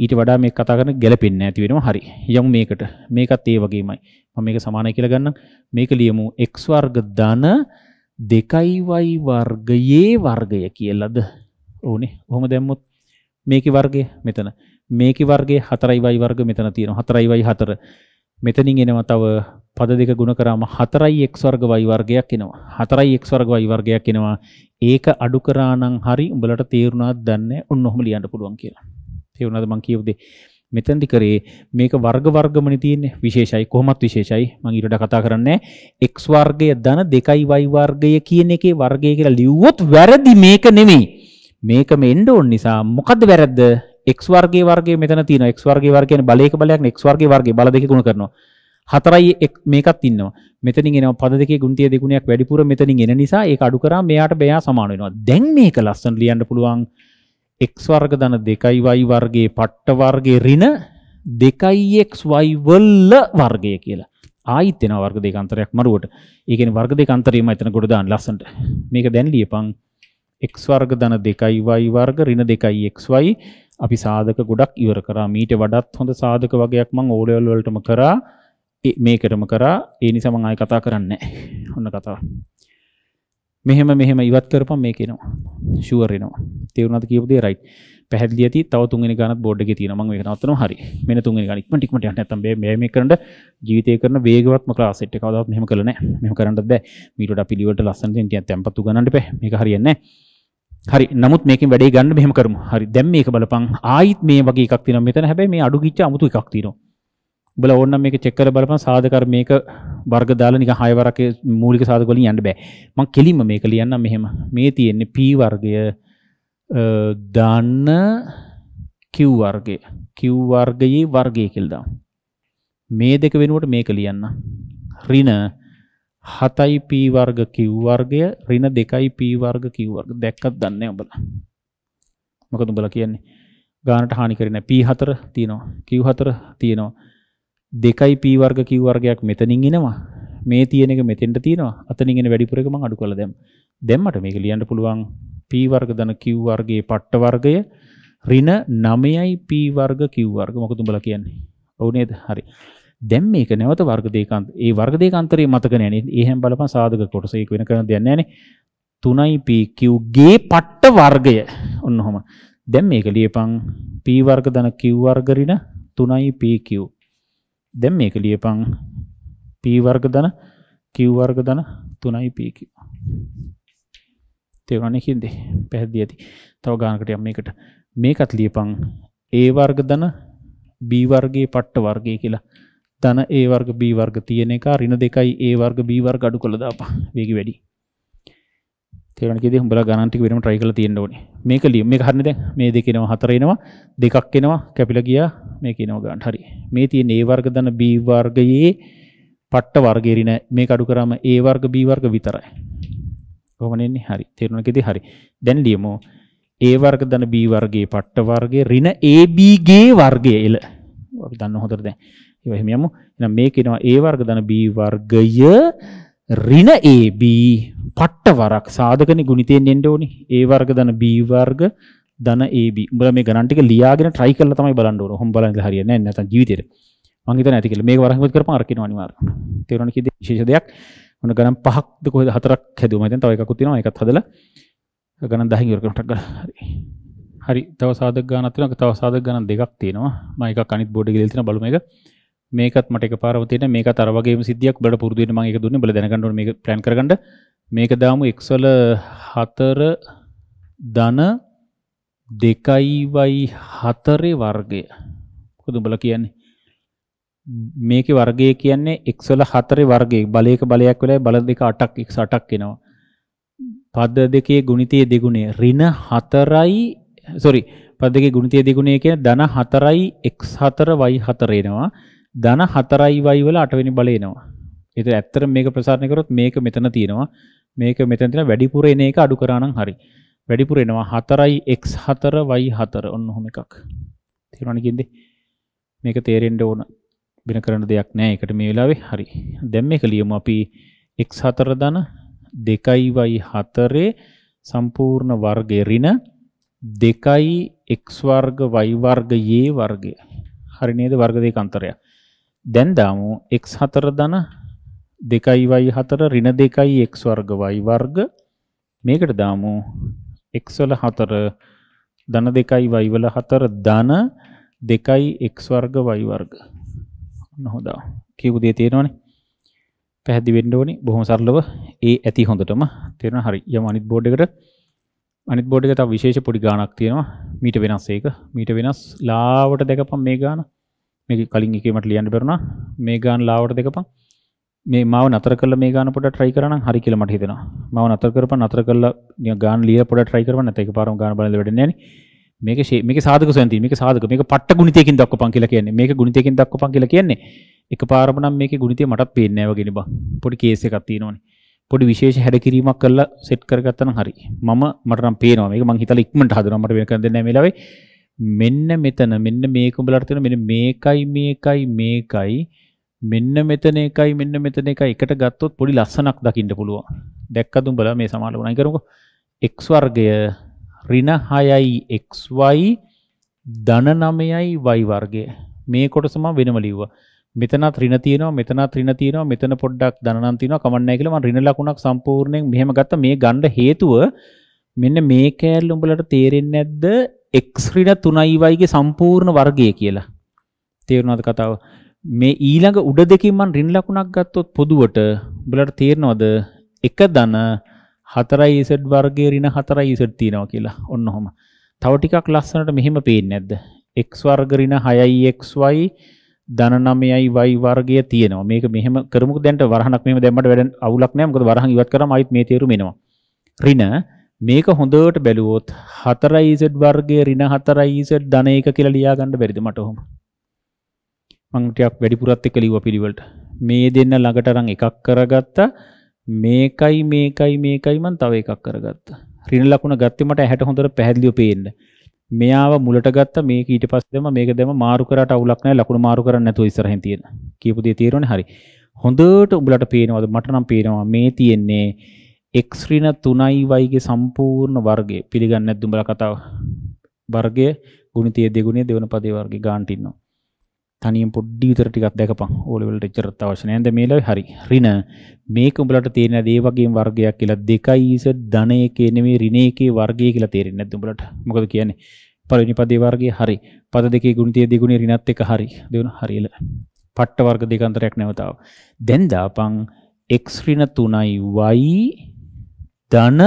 ඊට වඩා මේ කතා කරන ගැලපෙන්නේ නැති වෙනවා හරි. යමු මේකට. මේකත් ඒ වගේමයි. මම මේක සමානයි කියලා ගන්නම්. මේක ලියමු x වර්ග ධන 2y වර්ගයේ වර්ගය කියලාද? ඕනේ. ඔහොම දැම්මොත් මේකේ වර්ගය මෙතන මේකේ වර්ගයේ 4යි වර්ග මෙතන තියෙනවා 4යි 4 මෙතනින් එනවා තව පද දෙක ගුණ කරාම 4x වර්ග y වර්ගයක් එනවා 4x වර්ග y වර්ගයක් එනවා ඒක අඩු කරා නම් හරි උඹලට තේරුණාද දන්නේ ඔන්න ඔහොම ලියන්න පුළුවන් කියලා තේරුණාද මං කියපු දේ මෙතෙන්දි කරේ මේක වර්ග වර්ගමනේ තියෙන්නේ විශේෂයි කොහොමත් විශේෂයි මං ඊට කතා කරන්නේ x වර්ගය ධන 2y වර්ගය කියන එකේ වර්ගය කියලා ලිව්වොත් වැරදි මේක නෙමෙයි මේකම එන්න ඕන නිසා මොකද්ද වැරද්ද x වර්ගයේ වර්ගයේ මෙතන තියෙනවා x වර්ගයේ වර්ගය කියන්නේ බලයක බලයක් නේ x වර්ගයේ වර්ගය බල දෙකේ ගුණ කරනවා 4යි මේකත් ඉන්නවා මෙතනින් එනවා පද දෙකේ ගුණිතය දෙගුණයක් වැඩිපුර මෙතනින් එන නිසා ඒක අඩු කරාම මෙයාට මෙයා සමාන වෙනවා දැන් මේක ලස්සන ලියන්න පුළුවන් x වර්ග ධන 2y වර්ගයේ පට්ට වර්ගයේ ඍණ 2xy වල වර්ගය කියලා ආයිත් එනවා වර්ග දෙක අන්තරයක් මරුවට. ඒ කියන්නේ වර්ග දෙක අන්තරයම එතන කොට දාන්න ලස්සනට. මේක දැන් ලියපන් x වර්ග ධන 2y වර්ග ඍණ 2xy අපි සාධක ගොඩක් ඉවර කරා මීට වඩත් හොඳ සාධක වගේයක් මං ඕලෙවල් වලටම කරා මේකටම කරා ඒ නිසා මං ආයෙ කතා කරන්නේ ඔන්න කතාව මෙහෙම මෙහෙම ඉවත් කරපම් මේකෙනවා ෂුවර් වෙනවා තේරුණාද කියපු දේ රයිට් පැහැදිලි ඇති තව තුන්වෙනි ගානත් බෝඩ් එකේ තියෙනවා මම මේක නවත්තනවා හරි මෙන්න තුන්වෙනි ගාන ඉක්මනට ඉක්මනට යන්න නැත්තම් මේ මේ කරන ජීවිතය කරන වේගවත්ම ක්ලාස් සෙට් එක කවදාවත් මෙහෙම කළ නැහැ මෙහෙම කරන්නත් බෑ මීට වඩා පිළිවෙලට ලස්සන දෙයක් තැම්පත් උගන්නන්න බෑ මේක හරියන්නේ නැහැ හරි නමුත් මේකෙන් වැඩේ ගන්න මෙහෙම කරමු. හරි දැන් මේක බලපන්. ආයිත් මේ වගේ එකක් තියෙනවා මෙතන. හැබැයි මේ අඩු කිච්ච 아무තු එකක් තියෙනවා. උඹලා ඕනනම් මේක චෙක් කරලා බලපන් සාධකර මේක වර්ග දාලා නිකන් හය වරක මූලික සාධක වලින් යන්න බෑ. මං කෙලින්ම මේක ලියන්නම් මෙහෙම. මේ තියෙන්නේ p වර්ගය ධන q වර්ගය. q වර්ගයේ වර්ගය කියලා දාමු. මේ දෙක වෙනුවට මේක ලියන්න. ඍණ 7යි p වර්ග q වර්ගය ඍණ 2යි p වර්ග q වර්ග දැක්කත් දන්නේ ඔබලා. මොකද ඔබලා කියන්නේ? ගානට හානි කරේ නැහැ. p4 තියෙනවා. q4 තියෙනවා. 2යි p වර්ග q වර්ගයක් මෙතනින් එනවා. මේ තියෙන එක මෙතෙන්ට තියෙනවා. අතනින් එන වැඩිපුර එක මම අඩු කරලා දැම්ම. දැම්මට මේක ලියන්න පුළුවන් p වර්ග ධන q වර්ගයේ පට්ට වර්ගය ඍණ 9යි p වර්ග q වර්ග මොකද උඹලා කියන්නේ? ඔව් නේද? හරි. දැන් මේක නැවත වර්ග දෙකන්ත ඒ වර්ග දෙකන්තරේ මතක නෑනේ. ඒ හැම බලපන් සාධක කොටස ඒක වෙන කරන දෙයක් නෑනේ. 3p ගේ පට්ට වර්ගය. ඔන්න ඔහම. දැන් මේක ලියපන් p වර්ග ධන q වර්ග ඍණ 3pq. දැන් මේක ලියපන් p වර්ග ධන q වර්ග ධන 3pq. තේරුණා නේද? පැහැදිලි ඇති. තව ගානකට යම් මේකට. මේකත් ලියපන් a වර්ග ධන b වර්ගයේ පට්ට වර්ගය කියලා ධන ඒ වර්ග B වර්ග තියෙන එක ඍණ 2යි A වර්ග B වර්ග අඩු කරලා දාපන්. වේගය වැඩි. තේරෙන කීයද උඹලා ගණන් ටික වෙනම try කරලා තියෙන්න ඕනේ. මේක ලියමු. මේක හරිනේ දැන්. මේ දෙක එනවා හතර එනවා. දෙකක් එනවා. කැපිලා ගියා. මේක එනවා ගන්න. හරි. මේ තියෙන A වර්ග ධන B වර්ගයේ පට්ට වර්ගයේ ඍණ මේක අඩු කරාම A වර්ග B වර්ග විතරයි. කොහොමද එන්නේ? හරි. තේරුණා කීයද? හරි. දැන් ලියමු. A වර්ග ධන B වර්ගයේ පට්ට වර්ගයේ ඍණ AB ගේ වර්ගය එල. අපි දන්න හොඳට දැන්. ඒවා එහෙම යමු. එහෙනම් මේක එනවා a වර්ග ධන b වර්ගය ඍණ ab පට්ට වරක් සාධකනේ ගුණිතයෙන් එන්න ඕනේ. a වර්ග ධන b වර්ග ධන ab. උඹලා මේ ගණන් ටික ලියාගෙන try කරලා තමයි බලන්න ඕන. ඔහොම බලන්න ඉඳලා හරියන්නේ නැහැ නැත්නම් ජීවිතේට. මං හිතන්නේ නැති කියලා. මේක වරහන් කරපන් අර කියනවා අනිවාර්යයෙන්. තේරුණා කිව්ද විශේෂ දෙයක්. ඔන්න ගණන් පහක්ද කොහෙද හතරක් හැදුවා මම දැන් තව එකක් උත් තියෙනවා ඒකත් හදලා ගණන් 10 ඉවර කරනටක් ගන්න හරි හරි තව සාධක ගණන් තියෙනවා තව සාධක ගණන් දෙකක් තියෙනවා මම එකක් අනිත් බෝඩ් එකේ ලියලා තියෙනවා බලමු මේක මේකත් මට එකපාරම තියෙන මේකත් අර වගේම සිද්ධියක් බඩ පුරුදු වෙන්න මම ඒක දුන්නේ බල දැනගන්න ඕනේ මේක ප්ලෑන් කරගන්න මේක දාමු x වල 4 ධන 2y 4 වර්ගය මොකද උඹලා කියන්නේ මේකේ වර්ගය කියන්නේ x වල 4 වර්ගය බලයක බලයක් වෙලා බල දෙක 8ක් x 8ක් එනවා පද දෙකේ ගුණිතයේ දෙගුණය ඍණ 4යි sorry පද දෙකේ ගුණිතයේ දෙගුණය කියන්නේ ධන 4යි x 4 y 4 එනවා ධන 4යි y වල 8 වෙනි බලය එනවා. ඒක ඇත්තට මේක ප්‍රසාරණය කරොත් මේක මෙතන තියෙනවා. මේක මෙතන තියෙන වැඩිපුර එන එක අඩු කරා නම් හරි. වැඩිපුර එනවා 4යි x 4 y 4 ඔන්න ඔහොම එකක්. තේරුණානේ කියන්නේ. මේක තේරෙන්න ඕන. වෙන කරන දෙයක් නෑ. ඒකට මේ වෙලාවේ හරි. දැන් මේක ලියමු අපි x 4 ධන 2y 4 සම්පූර්ණ වර්ගය ඍණ 2x වර්ග y වර්ග y වර්ගය. හරි නේද වර්ග දෙක අන්තරයක්. දැන් දාමු x4 ධන 2y4 ඍණ 2යි x වර්ග y වර්ග මේකට දාමු x වල 4 ධන 2යි y වල 4 ධන 2යි x වර්ග y වර්ග ඔන්න හොඳා කියපු දේ තේරෙනවනේ පැහැදිලි වෙන්න ඕනේ බොහොම සරලව ඒ ඇති හොඳටම තේරෙන හරි යමු අනිත් බෝඩ් එකට අනිත් බෝඩ් එක තව විශේෂ පොඩි ගාණක් තියෙනවා මීට වෙනස් ඒක මීට වෙනස් ලාවට දැකපම් මේ ගාණ මේක කලින් එකමට ලියන්න බැරුණා මේ ගාන ලාවට දෙකපන් මේ මාව නතර කරලා මේ ගාන පොඩ්ඩක් try කරනම් හරි කියලා මට හිතෙනවා මාව නතර කරපන් නතර කරලා නිකන් ගාන ලියලා පොඩ්ඩක් try කරපන් නැත්නම් එකපාරම ගාන බලන්න වැඩන්නේ නැහැ නේ මේක මේක සාධක සොයන් තියෙන මේක සාධක මේක පට්ට ගුණිතයකින් දක්වපන් කියලා කියන්නේ මේක ගුණිතයකින් දක්වපන් කියලා කියන්නේ එකපාරම නම් මේකේ ගුණිතය මටත් පේන්නේ නැහැ වගේ නේ බා පොඩි කේස් එකක් තියෙනවනේ පොඩි විශේෂ හැඩකිරීමක් කරලා සෙට් කරගත්තා නම් හරි මම මට නම් පේනවා මේක මං හිතලා ඉක්මනට හදනවා මට වෙන කරන්න දෙන්නේ නැහැ මේ ලාවේ මෙන්න මෙතන මෙන්න මේක උඹලට තියෙන මෙන්න මේකයි මේකයි මේකයි මෙන්න මෙතන එකයි මෙන්න මෙතන එකයි එකට ගත්තොත් පොඩි ලස්සනක් දකින්න පුළුවන්. දැක්කද උඹලා මේ සමාන වුණා. ඊකරමුකෝ x වර්ගය ඍණ 6යි xy ධන 9යි y වර්ගය. මේ කොටස මම වෙනම ලිව්වා. මෙතනත් ඍණ තියෙනවා මෙතනත් ඍණ තියෙනවා මෙතන පොඩ්ඩක් ධන නම් තියෙනවා කමක් නැහැ කියලා මම ඍණ ලකුණක් සම්පූර්ණයෙන් මෙහෙම ගත්තා මේ ගන්න හේතුව මෙන්න මේ කෑල්ල උඹලට තේරෙන්නේ නැද්ද x ඍණ 3y ගේ සම්පූර්ණ වර්ගය කියලා තේරුණාද කතාව මේ ඊළඟ උඩ දෙකින් මම ඍණ ලකුණක් ගත්තොත් පොදුවට උඹලට තේරෙනවද 1 ධන 4z වර්ගයේ ඍණ 4z තියෙනවා කියලා ඔන්න ඔහම තව ටිකක් ලස්සනට මෙහෙම පේන්නේ නැද්ද x වර්ග ඍණ 6xy ධන 9යි y වර්ගය තියෙනවා. මේක මෙහෙම කරමුකෝ දැන්ට වරහණක් මෙහෙම දැම්මට වැඩ අවුලක් නැහැ. මොකද වරහන් ඉවත් කරාම ආයිත් මේ තේරුම එනවා. ඍණ මේක හොඳට බැලුවොත් 4z වර්ගය ඍණ 4z ධන 1 කියලා ලියා ගන්න බැරිද මට ඔහොම මම ටිකක් වැඩිපුරත් එක්ක ලිව්වා පිළිවෙලට මේ දෙන්න ළඟට අරන් එකක් කරගත්තා මේකයි මේකයි මේකයි මම තව එකක් කරගත්තා ඍණ ලකුණ ගත්තේ මට ඇහැට හොඳට පැහැදිලිව පේන්න මෙයාව මුලට ගත්තා මේක ඊට පස්සේ මේක දැම මාරු කරාට අවුලක් නැහැ ලකුණු මාරු කරන්නේ නැතුව ඉස්සරහින් තියෙන කියපු දේ තේරෙන්නේ හරි හොඳට උඹලට පේනවද මට නම් පේනවා මේ තියෙන්නේ x ඍණ 3y ගේ සම්පූර්ණ වර්ගය පිළිගන්නේ නැද්ද උඹලා කතාව වර්ගය ගුණිතයේ දෙගුණයේ දෙවන පදේ වර්ගය ගාන්ට ඉන්නවා තනියෙන් පොඩ්ඩි විතර ටිකක් දැකපන් ඕ ලෙවල් එකට එච්චරත් අවශ්‍ය නැහැ. දැන් මේ ලාවේ හරි. ඍණ මේක උඹලට තේරෙන්නේ නැද ඒ වගේම වර්ගයක් කියලා 2 z ධන එකේ නෙමෙයි ඍණ එකේ වර්ගය කියලා තේරෙන්නේ නැද්ද උඹලට? මොකද කියන්නේ? පළවෙනි පදේ වර්ගය හරි. පද දෙකේ ගුණිතයේ දෙගුණේ ඍණත් එක හරි. දෙවන හරියල. පට්ට වර්ග දෙක අතරයක් නැවතාව. දැන් දාපන් x ඍණ 3යි y ධන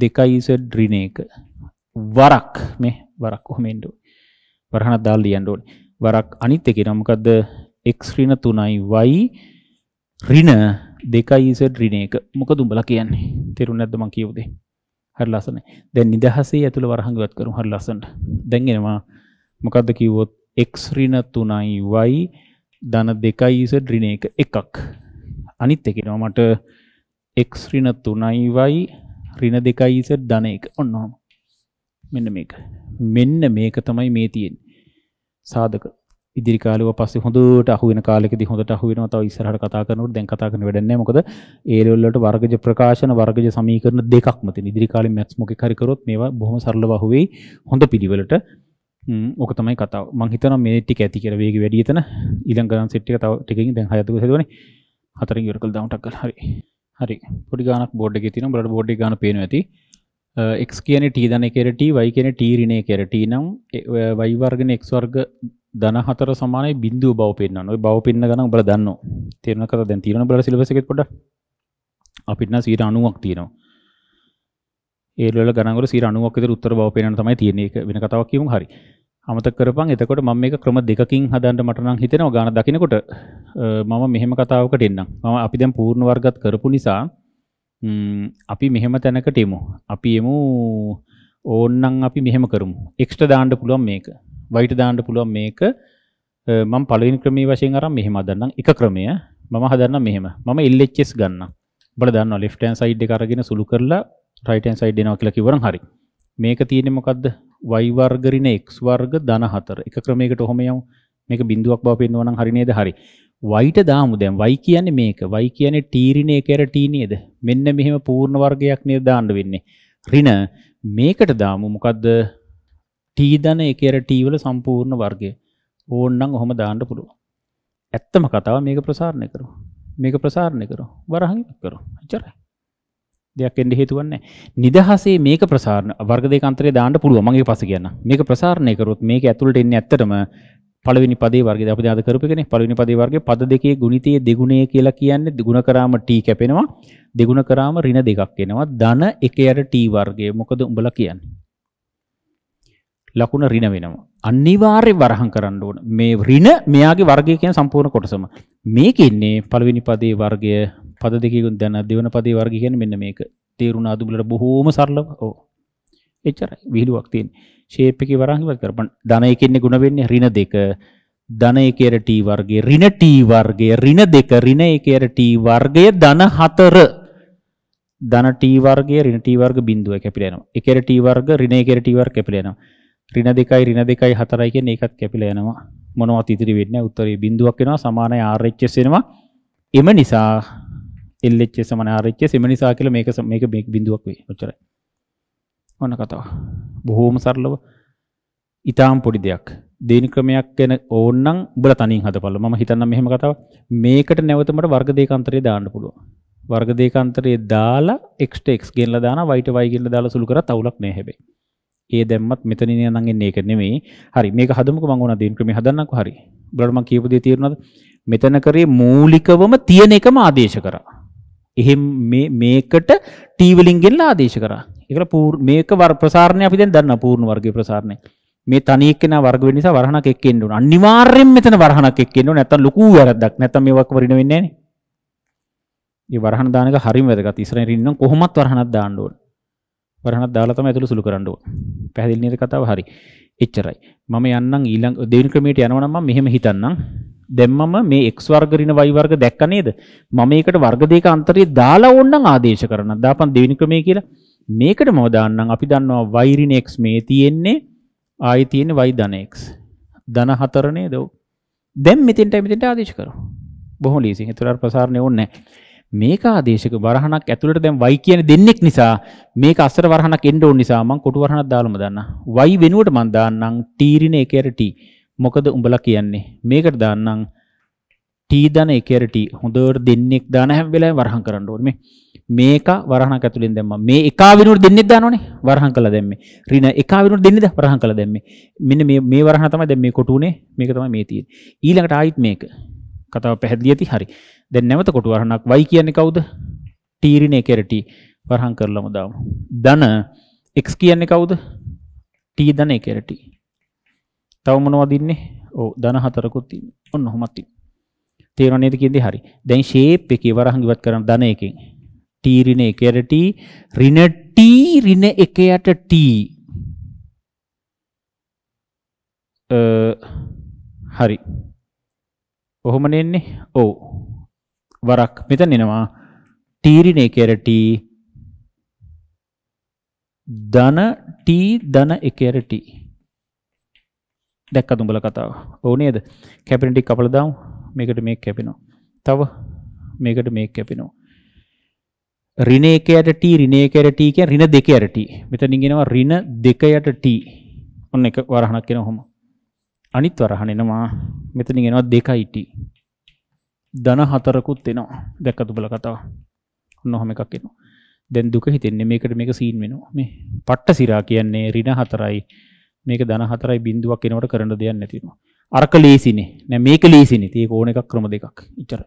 දෙකයිස ඩ්‍රින එක වරක් මේ වරක් කොහොමෙන්ඩ වරහන දාල් ලියන්න ඕනේ වරක් අනිත් එකේ නම් මොකද්ද x ඍණ 3යි y ඍණ 2z ඍණ 1 මොකද උඹලා කියන්නේ තේරුණ නැද්ද මං කියපු දේ හරි ලස්සනයි දැන් නිදහසේ ඇතුළ වරහන් ඉවත් කරමු හරි ලස්සනට දැන් එනවා මොකද්ද කිව්වොත් x ඍණ 3යි y ධන 2z ඍණ 1 එකක් අනිත් එකේ නම මට x ඍණ 3යි y ඍණ 2යි z ධන 1 ඔන්නෝම මෙන්න මේක මෙන්න මේක තමයි මේ තියෙන්නේ සාධක ඉදිරි කාලෙව පස්සේ හොඳට අහු වෙන කාලෙකදී හොඳට අහු වෙනවා තව ඉස්සරහට කතා කරනකොට දැන් කතා කරන්න වැඩක් නැහැ මොකද ඒ ලෙවල් වලට වර්ගජ ප්‍රකාශන වර්ගජ සමීකරණ දෙකක්ම තියෙන ඉදිරි කාලේ මැත්ස් මොකෙක් හරි කරොත් මේවා බොහොම සරලව අහු වෙයි හොඳ පිළිවෙලට ඕක තමයි කතාව මං හිතනවා මේ ටික ඇති කියලා වේගෙ වැඩි එතන ඊළඟ ගණන් සෙට් එක තව ටිකකින් දැන් 6 දවස් හදුවනේ හතරින් ඉවර කළා දවුන්ටක් කරලා හරි හරි පොඩි ගානක් බෝඩ් එකේ තියෙනවා උඹලට බෝඩ් එක ගාන පේනවා ඇති x කියන්නේ t ධන එකේට t y කියන්නේ t ඍණ එකේට t නම් y වර්ගනේ x වර්ග ධන 4 සමානයි බිඳුව බව පෙන්නනවා ඔය බව පෙන්න ගණන් උඹලා දන්නවා තේරෙන කතාව දැන් තියෙනවා උඹලා සිලබස් එකෙත් පොඩ්ඩක් අපිට නම් 90ක් තියෙනවා ඒ වල ගණන් වල 90ක් විතර උත්තර බව පෙන්නන තමයි තියෙන්නේ ඒක වෙන කතාවක් කියමු හරි අමතක කරපන් එතකොට මම මේක ක්‍රම දෙකකින් හදන්න මට නම් හිතෙනවා ගාන දකින්නකොට මම මෙහෙම කතාවකට එන්නම් මම අපි දැන් පූර්ණ වර්ගත් කරපු නිසා අපි මෙහෙම තැනකට එමු අපි එමු ඕන්නම් අපි මෙහෙම කරමු එක්ස්ට්‍රා දාන්න පුළුවන් මේක වයිට දාන්න පුළුවන් මේක මම පළවෙනි ක්‍රමයේ වශයෙන් අරන් මෙහෙම හදන්නම් එක ක්‍රමය මම හදන්නම් මෙහෙම මම LHS ගන්නම් ඔබලා දන්නවා left hand side එක අරගෙන සුළු කරලා right hand side එනවා කියලා කිව්වනම් හරි මේක තියෙන්නේ මොකද්ද y වර්ග ඍණ x වර්ග ධන 4 එක ක්‍රමයකට ඔහොම යමු මේක බිඳුවක් බව පෙන්වනවා නම් හරි නේද හරි y ට දාමු දැන් y කියන්නේ මේක y කියන්නේ t ඍණ 1 කැර t නේද මෙන්න මෙහෙම පූර්ණ වර්ගයක් නේද දාන්න වෙන්නේ ඍණ මේකට දාමු මොකද්ද t ධන 1 කැර t වල සම්පූර්ණ වර්ගය ඕන්නම් ඔහොම දාන්න පුළුවන් ඇත්තම කතාව මේක ප්‍රසාරණය කරමු මේක ප්‍රසාරණය කරමු වරහන් කරමු එච්චරයි දෙයක් එන්න හේතුවක් නැහැ. නිදහසේ මේක ප්‍රසාරණ වර්ග දෙක අතරේ දාන්න පුළුවන්. මම ඒක පස්සේ කියන්නම්. මේක ප්‍රසාරණය කරොත් මේක ඇතුළට එන්නේ ඇත්තටම පළවෙනි පදේ වර්ගය අපි දාද කරපු එකනේ. පළවෙනි පදේ වර්ගයේ පද දෙකේ ගුණිතයේ දෙගුණය කියලා කියන්නේ ගුණ කරාම t කැපෙනවා. දෙගුණ කරාම ඍණ දෙකක් එනවා. ධන 1 යට t වර්ගය. මොකද උඹලා කියන්නේ? ලකුණ ඍණ වෙනවා. අනිවාර්ය වරහන් කරන්න ඕන. මේ ඍණ මෙයාගේ වර්ගය කියන සම්පූර්ණ කොටසම. මේක ඉන්නේ පළවෙනි පදේ වර්ගය පද දෙකකින් දැන දෙවන පදේ වර්ගය කියන්නේ මෙන්න මේක. තේරුණා දුබලට බොහෝම සරලව. ඔව්. එච්චරයි. විහිළුවක් තියෙන. shape එකේ වරහන් ඉවත් කරපන්. ධන එකෙන්නේ ಗುಣ වෙන්නේ ඍණ දෙක. ධන එකේර t වර්ගය ඍණ t වර්ගය ඍණ දෙක ඍණ එකේර t වර්ගය ධන හතර ධන t වර්ගය ඍණ t වර්ග බිඳුව කැපිලා යනවා. එකේර t වර්ග ඍණ එකේර t වර්ග කැපිලා යනවා. ඍණ 2යි ඍණ 2යි 4යි කියන එකත් කැපිලා යනවා. මොනවත් ඉතිරි වෙන්නේ නැහැ. උත්තරේ බිඳුවක් වෙනවා සමානයි RHS වෙනවා. එම නිසා LHS සමාන RHS එම නිසා කියලා මේක මේක මේක බිඳුවක් වෙයි. ඔච්චරයි. ඔන්න කතාව. බොහොම සරලව ඊටාම් පොඩි දෙයක්. දෙවෙනි ක්‍රමයක් ගැන ඕනනම් උඹලා තනින් හදපළ. මම හිතන්නම් මෙහෙම කතාවක්. මේකට නැවත මට වර්ග දෙකාන්තරය දාන්න පුළුවන්. වර්ග දෙකාන්තරය දාලා x ට x ගෙනලා දානවා y ට y ගෙනලා දාලා සුළු කරත් අවුලක් නෑ හැබැයි. ඒ දැම්මත් මෙතන නම් එන්නේ ඒක නෙමෙයි. හරි මේක හදමුකෝ මම ඕන දින් ක්‍රමයේ හදන්නම්කෝ හරි. උඹලට මම කියපු දේ තේරුණාද? මෙතන කරේ මූලිකවම තියෙන එකම ආදේශ කරා. එහෙම මේ මේකට t වලින් ගෙනලා ආදේශ කරා. ඒකලා මේක වර් ප්‍රසාරණය අපි දැන් දන්නා පූර්ණ වර්ගයේ ප්‍රසාරණය. මේ තනි එක්කෙනා වර්ග වෙන නිසා වරහණක් එක්ක එන්න ඕන. අනිවාර්යෙන් මෙතන වරහණක් එක්ක එන්න ඕන. නැත්තම් ලොකු වැරද්දක්. නැත්තම් මේවක් වරිණ වෙන්නේ නැහැ නේ. මේ වරහණ දාන එක හරිම වැදගත්. ඉස්සරහින් ඉන්නම් කොහොමත් වරහණක් දාන්න ඕන. වරහණක් දාලා තමයි ඇතුළ සුළු කරන්න ඕන. පැහැදිලි නේද කතාව? හරි. එච්චරයි. මම යන්නම් ඊළඟ දෙවෙනි ක්‍රමයට යනවා නම් මම මෙහෙම හිතන්නම්. දැන් මම මේ x වර්ග ඍණ y වර්ග දැක්ක නේද? මම මේකට වර්ග දෙක අන්තරය දාලා ඕනනම් ආදේශ කරන්න. දාපන් දෙවෙනි ක්‍රමයේ කියලා. මේකට මම දාන්නම් අපි දන්නවා y ඍණ x මේ තියෙන්නේ ආයි තියෙන්නේ y ධන x. ධන 4 නේද? දැන් මෙතෙන්ට මෙතෙන්ට ආදේශ කරමු. බොහොම ලීසින්. ඒතර ප්‍රසාරණේ ඕනේ නැහැ. මේක ආදේශක වරහණක් ඇතුළට දැන් y කියන්නේ දෙන්නෙක් නිසා මේක අස්සර වරහණක් එන්න ඕන නිසා මම කොටු වරහණක් දාලම දාන්න. y වෙනුවට මම දාන්නම් t ඍණ 1 t. මොකද උඹලා කියන්නේ? මේකට දාන්නම් t ධන 1 t. හොඳට දෙන්නෙක් දාන හැම වෙලාවෙම වරහන් කරන්න ඕනේ මේ. මේක වරහණක් ඇතුළෙන් දැම්මා. මේ එක වෙනුවට දෙන්නෙක් දානෝනේ. වරහන් කළා දැම්මේ. ඍණ එක වෙනුවට දෙන්නේද වරහන් කළා දැම්මේ. මෙන්න මේ මේ වරහණ තමයි දැන් මේ කොටු උනේ. මේක තමයි මේ තියෙන්නේ. ඊළඟට ආයිත් මේක. කතාව පැහැදිලි ඇති හරි. දැන් නැවත කොටු වරහණක් y කියන්නේ කවුද? t ඍණ 1 ට වරහන් කරලම දාමු. ධන x කියන්නේ කවුද? t ධන 1 ට. තව මොනවද ඉන්නේ? ඔව් ධන හතරකුත් තියෙනවා. ඔන්න ඔහොමත් තියෙනවා. තේරෙනව නේද කියන්නේ හරි. දැන් shape එකේ වරහන් ඉවත් කරන ධන එකෙන් t ඍණ 1 ට ඍණ t ඍණ 1 යට t හරි කොහොමද එන්නේ? ඔව්. වරක් මෙතන එනවා t ඍණේ කැරට t ධන t ධන 1 කැරට t. දැක්කද උඹලා කතාව? ඔව් නේද? කැපෙන ටික කපලා දාමු. මේකට මේක කැපෙනවා. තව මේකට මේක කැපෙනවා. රිනේකයට ට රිනේකයට ට කිය රින දෙකයට ට මෙතනින් ගෙනවා රින දෙකයට ට ඔන්න එක වරහණක් කෙන හොම අනිත් වරහන එනවා මෙතනින් එනවා දෙකයි t ධන හතරකුත් එනවා දැක්කද ඔබලා කතාව ඔන්න ඔහම එකක් එනවා දැන් දුක හිතෙන්නේ මේකට මේක සීන් වෙනවා මේ පට්ට සිරා කියන්නේ ඍණ හතරයි මේක ධන හතරයි බිඳුවක් එනකොට කරන්න දෙයක් නැතිනවා අරක ලේසිනේ නෑ මේක ලේසිනේ තියෙක ඕන එකක් ක්‍රම දෙකක් ඉතර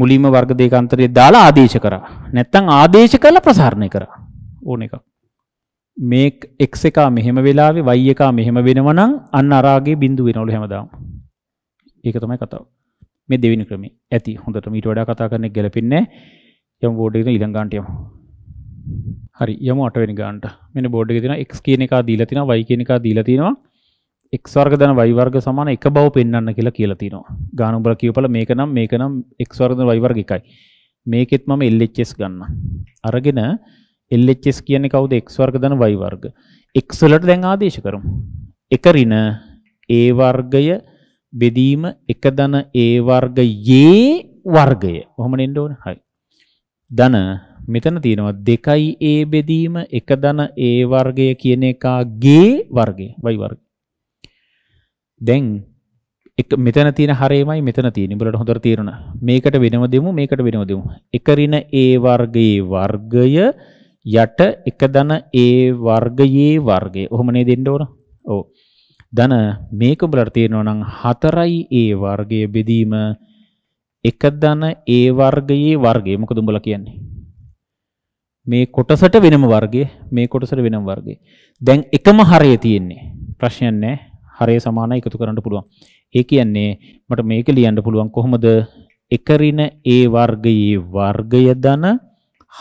මුලින්ම වර්ග දෙක අතරේ දාලා ආදේශ කරා නැත්නම් ආදේශ කරලා ප්‍රසාරණය කරා ඕන එකක් මේ x එක මෙහෙම වෙලාවේ y එක මෙහෙම වෙනවා නම් අන්න අරාගේ බිඳු වෙනවලු හැමදාම. ඒක තමයි කතාව. මේ දෙවෙනි ක්‍රමේ. ඇති. හොඳට ඊට වඩා කතා කරන්න ගැලපෙන්නේ නැහැ. යමු බෝඩ් එකේ ඊළඟ ගානට යමු. හරි යමු 8 වෙනි ගානට. මෙන්න බෝඩ් එකේ තියෙනවා x කියන එක දීලා තියෙනවා y කියන එක දීලා තියෙනවා. එක් වර්ග දන වයි වර්ග සමාන එක බව පෙන්වන්න කියලා කියලා තිනවා. ගාන උඹලා කියවපල මේක නම් මේක නම් එක් වර්ග දන වයි වර්ග එකයි. මේකෙත් මම LHS ගන්න. අරගෙන LHS කියන්නේ කවුද x වර්ග ධන y වර්ග. x වලට දැන් ආදේශ කරමු. එක ඍණ a වර්ගය බෙදීම 1 ධන a වර්ගයේ වර්ගය. කොහොම නෙන්න ඕන? හරි. ධන මෙතන තියෙනවා 2a බෙදීම 1 ධන a වර්ගය කියන එකාගේ වර්ගය y වර්ගය. දැන් එක මෙතන තියෙන හරේමයි මෙතන තියෙන. උඹලට හොඳට තේරුණා. මේකට වෙනව දෙමු මේකට වෙනව දෙමු. 1 ඍණ a වර්ගයේ වර්ගය යට 1 ධන ඒ වර්ගයේ වර්ගය. ඔහොම නේ දෙන්න ඕන. ඔව්. ධන මේක උඹලට තේරෙනවා නම් 4යි ඒ වර්ගය බෙදීම 1 ධන ඒ වර්ගයේ වර්ගය. මොකද උඹලා කියන්නේ? මේ කොටසට වෙනම වර්ගය මේ කොටසට වෙනම වර්ගය. දැන් එකම හරය තියෙන්නේ. ප්‍රශ්නයක් නැහැ. හරය සමානයි එකතු කරන්න පුළුවන්. ඒ කියන්නේ මට මේක ලියන්න පුළුවන් කොහොමද? එකරින ඒ වර්ගයේ වර්ගය ධන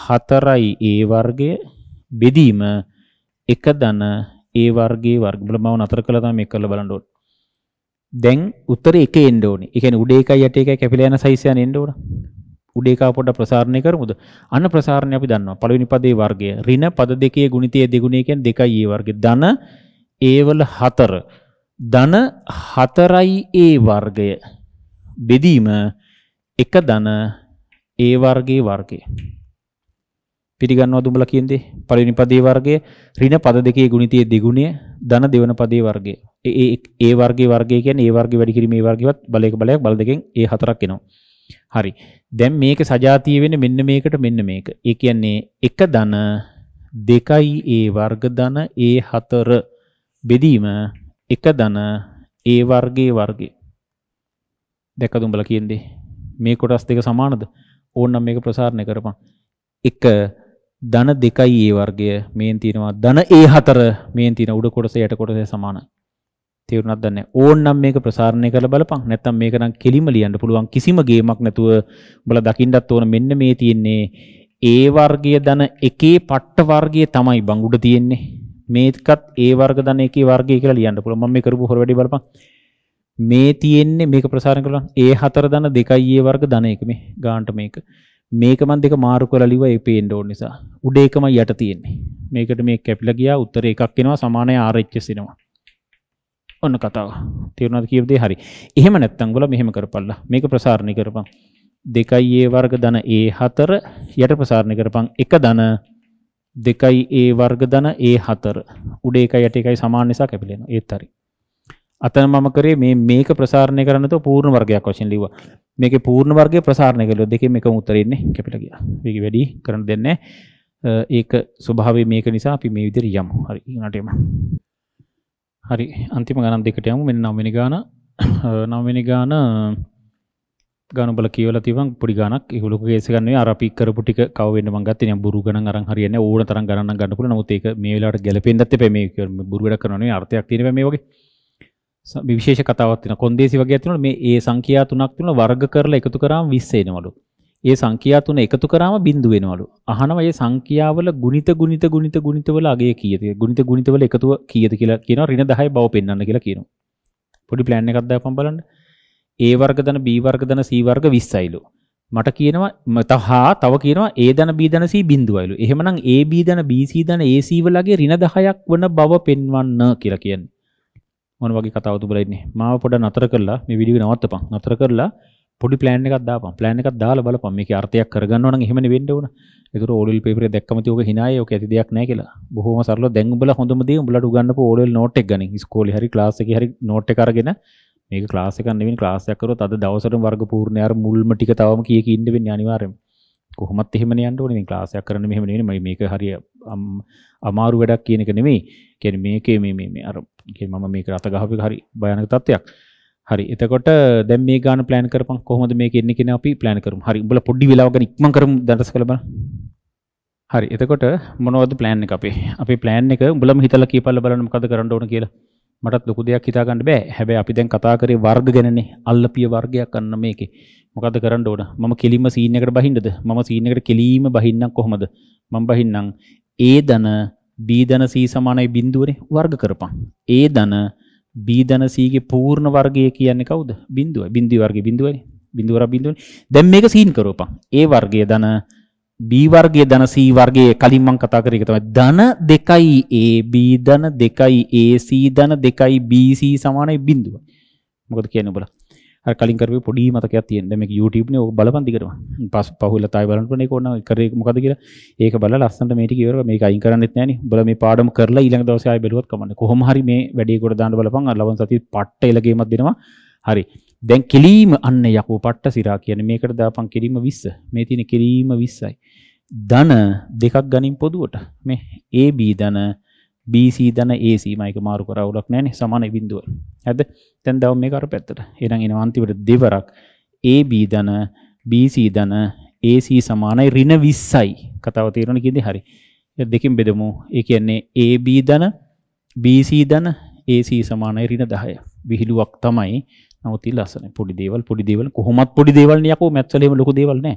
හතරයි ඒ වර්ගය බෙදීම එක ධන ඒ වර්ගයේ වර්ග බල මම නතර කළා තමයි මේක කරලා බලන්න ඕන. දැන් උත්තරේ එක එන්න ඕනේ. ඒ කියන්නේ උඩ එකයි යට එකයි කැපිලා යන සයිස් යන එන්න ඕන. උඩ එක පොඩ්ඩක් ප්‍රසාරණය කරමුද? අන්න ප්‍රසාරණය අපි දන්නවා. පළවෙනි පදේ වර්ගය ඍණ පද දෙකේ ගුණිතයේ දෙගුණය කියන්නේ දෙකයි ඒ වර්ගය. ධන ඒ වල 4. ධන 4යි ඒ වර්ගය. බෙදීම එක ධන ඒ වර්ගයේ වර්ගය. පිළිගන්නවා දුඹල කියන දේ. පළවෙනි පදේ වර්ගය ඍණ පද දෙකේ ගුණිතයේ දෙගුණය ධන දෙවන පදේ වර්ගය. ඒ ඒ වර්ගයේ වර්ගය කියන්නේ ඒ වර්ගය වැඩි කිරීමේ වර්ගයවත් බලයක බලයක් බල දෙකෙන් ඒ හතරක් එනවා. හරි. දැන් මේක සජාතීය වෙන්නේ මෙන්න මේකට මෙන්න මේක. ඒ කියන්නේ එක ධන දෙකයි ඒ වර්ග ධන ඒ හතර බෙදීම එක ධන ඒ වර්ගයේ වර්ගය. දැක්කද උඹලා කියන්නේ මේ කොටස් දෙක සමානද? ඕන්නම් මේක ප්‍රසාරණය කරපන්. 1 ධන දෙකයි ඒ වර්ගය මේන් තියෙනවා ධන ඒ හතර මේන් තියෙන උඩ කොටස යට කොටස සමාන තේරුණාද දන්නේ ඕන්නම් මේක ප්‍රසාරණය කරලා බලපන් නැත්තම් මේක නම් කෙලිම ලියන්න පුළුවන් කිසිම ගේමක් නැතුව උඹලා දකින්නත් ඕන මෙන්න මේ තියෙන්නේ ඒ වර්ගය ධන එකේ පට්ට වර්ගය තමයි බං උඩ තියෙන්නේ මේකත් ඒ වර්ග ධන එකේ වර්ගය කියලා ලියන්න පුළුවන් මම මේ කරපු හොර වැඩි බලපන් මේ තියෙන්නේ මේක ප්‍රසාරණය කරලා ඒ හතර ධන දෙකයි ඒ වර්ග ධන එක මේ ගානට මේක මේක මන් දෙක මාරු කරලා ලිව්වා ඒ පේන්න ඕන නිසා. උඩ එකමයි යට තියෙන්නේ. මේකට මේ කැපිලා ගියා උත්තර එකක් එනවා සමානයි RHS එනවා. ඔන්න කතාව. තේරුණාද කියව දේ හරි. එහෙම නැත්තම් ගොල්ලෝ මෙහෙම කරපල්ලා. මේක ප්‍රසාරණය කරපන්. 2a වර්ග ධන a4 යට ප්‍රසාරණය කරපන් 1 ධන 2a වර්ග ධන a4 උඩ 1 යට 1 සමාන නිසා කැපිලා එනවා. ඒත් හරි. අතන මම කරේ මේ මේක ප්‍රසාරණය කරන්න තෝ පූර්ණ වර්ගයක් වශයෙන් ලිව්වා. මේකේ පූර්ණ වර්ගය ප්‍රසාරණය කළොත් දෙකෙන් එකම උත්තරේ ඉන්නේ කැපිට ගියා. මේක වැඩි කරන්න දෙන්නේ ඒක ස්වභාවය මේක නිසා අපි මේ විදිහට යමු. හරි ඊනට යමු. හරි අන්තිම ගණන් දෙකට යමු. මෙන්න 9 වෙනි ගාන 9 වෙනි ගාන ගණන් බල කියවලා තිබන් පොඩි ගණක් ඒගොල්ලෝ කේස් ගන්න නෙවෙයි අර අපි කරපු ටික කව වෙන්න මං ගත්තේ නියම් බුරු ගණන් අරන් හරියන්නේ ඕන තරම් ගණන් ගන්න පුළුවන්. නමුත් ඒක මේ වෙලාවට ගැලපෙන්නත් එපා මේ බුරු වැඩක් කරනවා නෙවෙයි අර්ථයක් තියෙන මේ වගේ. විශේෂ කතාවක් තියෙනවා. කොන්දේසි වගේ අතිනොට මේ ඒ සංඛ්‍යා තුනක් තුන වර්ග කරලා එකතු කරාම 20 එනවලු. ඒ සංඛ්‍යා තුන එකතු කරාම බිඳු වෙනවලු. අහනවා මේ සංඛ්‍යාවල ගුණිත ගුණිත ගුණිත ගුණිතවල අගය කීයද? ගුණිත ගුණිතවල එකතුව කීයද කියලා කියනවා. ඍණ 10 බව පෙන්වන්න කියලා කියනවා. පොඩි plan එකක් දාපම් බලන්න. A වර්ග ධන B වර්ග ධන C වර්ග 20යිලු. මට කියනවා මත හා තව කියනවා A ධන B ධන C බිඳුවයිලු. එහෙමනම් AB ධන BC ධන AC වලගේ ඍණ 10ක් වන බව පෙන්වන්න කියලා කියන්නේ. මොන වගේ කතාවද ඔබලා ඉන්නේ මාව පොඩ්ඩක් නතර කරලා මේ වීඩියෝ නවත්තපන් නතර කරලා පොඩි ප්ලෑන් එකක් දාපන් ප්ලෑන් එකක් දාලා බලපන් මේකේ අර්ථයක් කරගන්න ඕන නම් එහෙමනේ වෙන්න ඕන ඒතර ඕඩල් පේපර් එක දැක්කම තියෝක හිනායි ඔක ඇති දෙයක් නැහැ කියලා බොහොම සරලව දැන් උඹලා හොඳම දේ උඹලාට උගන්වපු ඕඩල් නෝට් එක ගනින් ඉස්කෝලේ හරි ක්ලාස් එකේ හරි නෝට් එක අරගෙන මේක ක්ලාස් එකක් නෙවෙයි ක්ලාස් එකක් කරොත් අද දවසටම වර්ග පූර්ණේ අර මුල්ම ටික තවම කී කී ඉන්න වෙන්නේ අනිවාර්යයෙන්ම කොහොමත් එහෙම යන්න ඕනේ මේ ක්ලාස් එකක් කරන්න මෙහෙම නෙවෙයි මේක හරිය අමාරු වැඩක් කියන එක නෙමෙයි කියන්නේ මේකේ මේ මේ අර මම මේ රත ගහපි හරි බයනක තත්වයක් හරි එතකොට දැන් මේ ගාන ප්ලෑන් කරපන් කොහොමද මේක එන්නේ කියන අපි ප්ලෑන් කරමු හරි උඹලා පොඩි වෙලාවක් ගන්න ඉක්මන් කරමු දඩස් කළ බලන්න හරි එතකොට මොනවද ප්ලෑන් එක අපේ අපේ ප්ලෑන් එක උඹලම හිතලා කියපල්ලා බලන්න මොකද කරන්න ඕන කියලා මටත් ලොකු දෙයක් හිතාගන්න බෑ හැබැයි අපි දැන් කතා කරේ වර්ග ගැනනේ අල්ලපිය වර්ගයක් අන්න මේකේ මොකද කරන්න ඕන මම කෙලින්ම සීන් එකට බහින්නද මම සීන් එකට කෙලින්ම බහින්නම් කොහොමද මම බහින්නම් ඒ දන B ධන C සමානයි බිඳුවනේ වර්ග කරපන්. A ධන B ධන C ගේ පූර්ණ වර්ගය කියන්නේ කවුද? බිඳුවයි. බිඳි වර්ගය බිඳුවනේ. බිඳුවර බිඳුවනේ. දැන් මේක සීන් කරවපන්. A වර්ගය ධන B වර්ගය ධන C වර්ගය කලින් මම කතා කරේ ඒක තමයි ධන 2යි AB ධන 2යි AC ධන 2යි BC සමානයි බිඳුවයි. මොකද කියන්නේ ඔබලා? අර කලින් කරපු පොඩි මතකයක් තියෙනවා මේක YouTube නේ ඕක බලපන් දිගටම පස් පහුවෙලා තායි බලන්න පුළුවන් ඒක ඕන කරේ මොකද කියලා ඒක බලලා ලස්සනට මේ ටික ඉවර මේක අයින් කරන්නෙත් නෑනේ උඹලා මේ පාඩම කරලා ඊළඟ දවසේ ආයෙ බැලුවත් කමන්නේ කොහොම හරි මේ වැඩේ කොට දාන්න බලපන් අර ලවන් සතියේ පට්ට එල ගේමක් දෙනවා හරි දැන් කෙලීම අන්න යකෝ පට්ට සිරා කියන්නේ මේකට දාපන් කෙලීම 20 මේ තියෙන කෙලීම 20යි ධන දෙකක් ගනින් පොදුවට මේ AB ධන BC දන AC මයික මාරු කරවුලක් නෑනේ සමාන බිඳුව ඇද තැන් දව මේ කර පැත්තට එනම් එන අන්තිවට දෙවරක් AB දන BC දන AC සමානයි රින විස්සයි කතාව තේරුණ කිදි හරි දෙකින් බෙදමු ඒ කියන්නේ AB දන BC දන AC සමානයි රින දහය විහිළුවක් තමයි නවති ලස්සන පොඩි දේවල් පොඩි දේවල් කොහොමත් පොඩි දේවල් නේ අපෝ මැත්ස් වලේම ලොකු දේවල් නෑ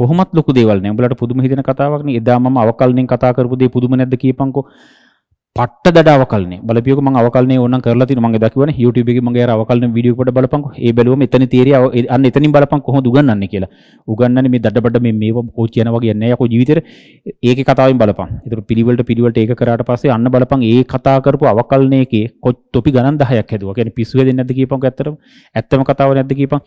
කොහොමත් ලොකු දේවල් නෑ උඹලට පුදුම හිතෙන කතාවක් නේ එදා මම අවකල්ණෙන් කතා කරපු දේ පුදුම නැද්ද කියපන්කෝ පට්ට දඩ අවකලනේ බලපියක මම අවකලනේ ඕනම් කරලා තිනු මම දකිවනේ YouTube එකේ මගේ අර අවකලන වීඩියෝ පොඩ බලපන්කෝ ඒ බැලුවම එතන තියරිය අන්න එතනින් බලපන් කොහොමද උගන්වන්නේ කියලා උගන්වන්නේ මේ දඩබඩ මේ මේව කෝච් යනවා කියන්නේ යකෝ ජීවිතේට ඒකේ කතාවෙන් බලපන් ඒතර පිළිවෙලට පිළිවෙලට ඒක කරාට පස්සේ අන්න බලපන් ඒ කතා කරපු අවකලනයේකේ කොත් තොපි ගණන් 10ක් හැදුවා කියන්නේ පිස්සු හැදෙන්නේ නැද්ද කියපන්කෝ ඇත්තටම ඇත්තම කතාව නැද්ද කියපන්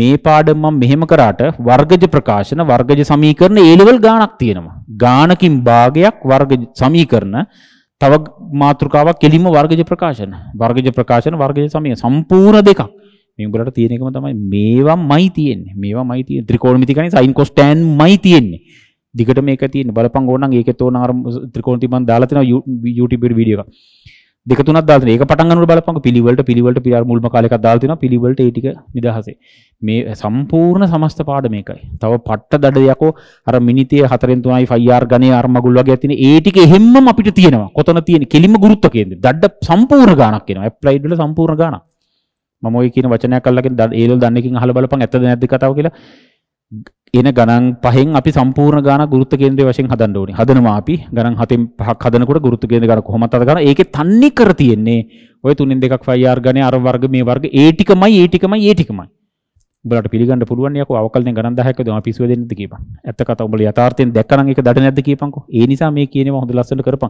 මේ පාඩම මම මෙහෙම කරාට වර්ගජ ප්‍රකාශන වර්ගජ සමීකරණ ඒ ලෙවල් ගාණක් තියෙනවා. ගාණකින් භාගයක් වර්ග සමීකරණ තව මාතෘකාවක් කෙලින්ම වර්ගජ ප්‍රකාශන. වර්ගජ ප්‍රකාශන වර්ගජ සමය සම්පූර්ණ දෙකක්. මේ උඹලට තියෙන එකම තමයි මේවමයි තියෙන්නේ. මේවමයි තියෙන්නේ. ත්‍රිකෝණമിതി ගණන් sin cos tan මයි තියෙන්නේ. දිගට මේක තියෙන්නේ. බලපං ඕනනම් ඒකේ තෝරන අර ත්‍රිකෝණ තිබන් දාලා තිනවා YouTube වීඩියෝ එකක්. දෙක තුනක් දාලා තියෙනවා. ඒක පටන් ගන්නකොට බලපංකො පිළිවෙලට පිළිවෙලට පියාර මුල්ම කාලේ එකක් දාලා තිනවා. පිළිවෙලට ඒ ටික නිදහසේ. මේ සම්පූර්ණ සමස්ත පාඩම මේකයි. තව පට්ට දඩ යකෝ අර මිනිතේ 4න් 3යි 5R ගණේ අර මගුල් වගේ තියෙන ඒ ටික එහෙම්මම අපිට තියෙනවා. කොතන තියෙන කෙලිම ගුරුත්ව කේන්ද්‍රය. දඩ සම්පූර්ණ ගාණක් එනවා. ඇප්ලයිඩ් වල සම්පූර්ණ ගාණක්. මම ඔය කියන වචනයක් අල්ලගෙන ඒලෝ දන්නේකින් අහලා බලපන් ඇත්තද නැද්ද කතාව කියලා එන ගණන් පහෙන් අපි සම්පූර්ණ ගාන ගුරුත්ව කේන්ද්‍රය වශයෙන් හදන්න ඕනේ. හදනවා අපි ගණන් හතෙන් පහක් හදනකොට ගුරුත්ව කේන්ද්‍ර ගණන කොහොමද හදගන්න? ඒකේ තන්නේ කර තියෙන්නේ ඔය තුනෙන් දෙකක් 5R ගණේ අර වර්ග මේ වර්ග ඒ ටිකමයි ඒ ටිකමයි ඒ ටිකමයි. උඹලට පිළිගන්න පුළුවන් යකෝ අවකලනේ ගණන් 10ක දෙනවා පිස්සුව දෙන්නද කියපන්. ඇත්ත කතාව උඹලා යථාර්ථයෙන් දැක්කනම් ඒක දඩ නැද්ද කියපන්කෝ. ඒ නිසා මේ කියනවා හොඳ ලස්සනට කරපන්.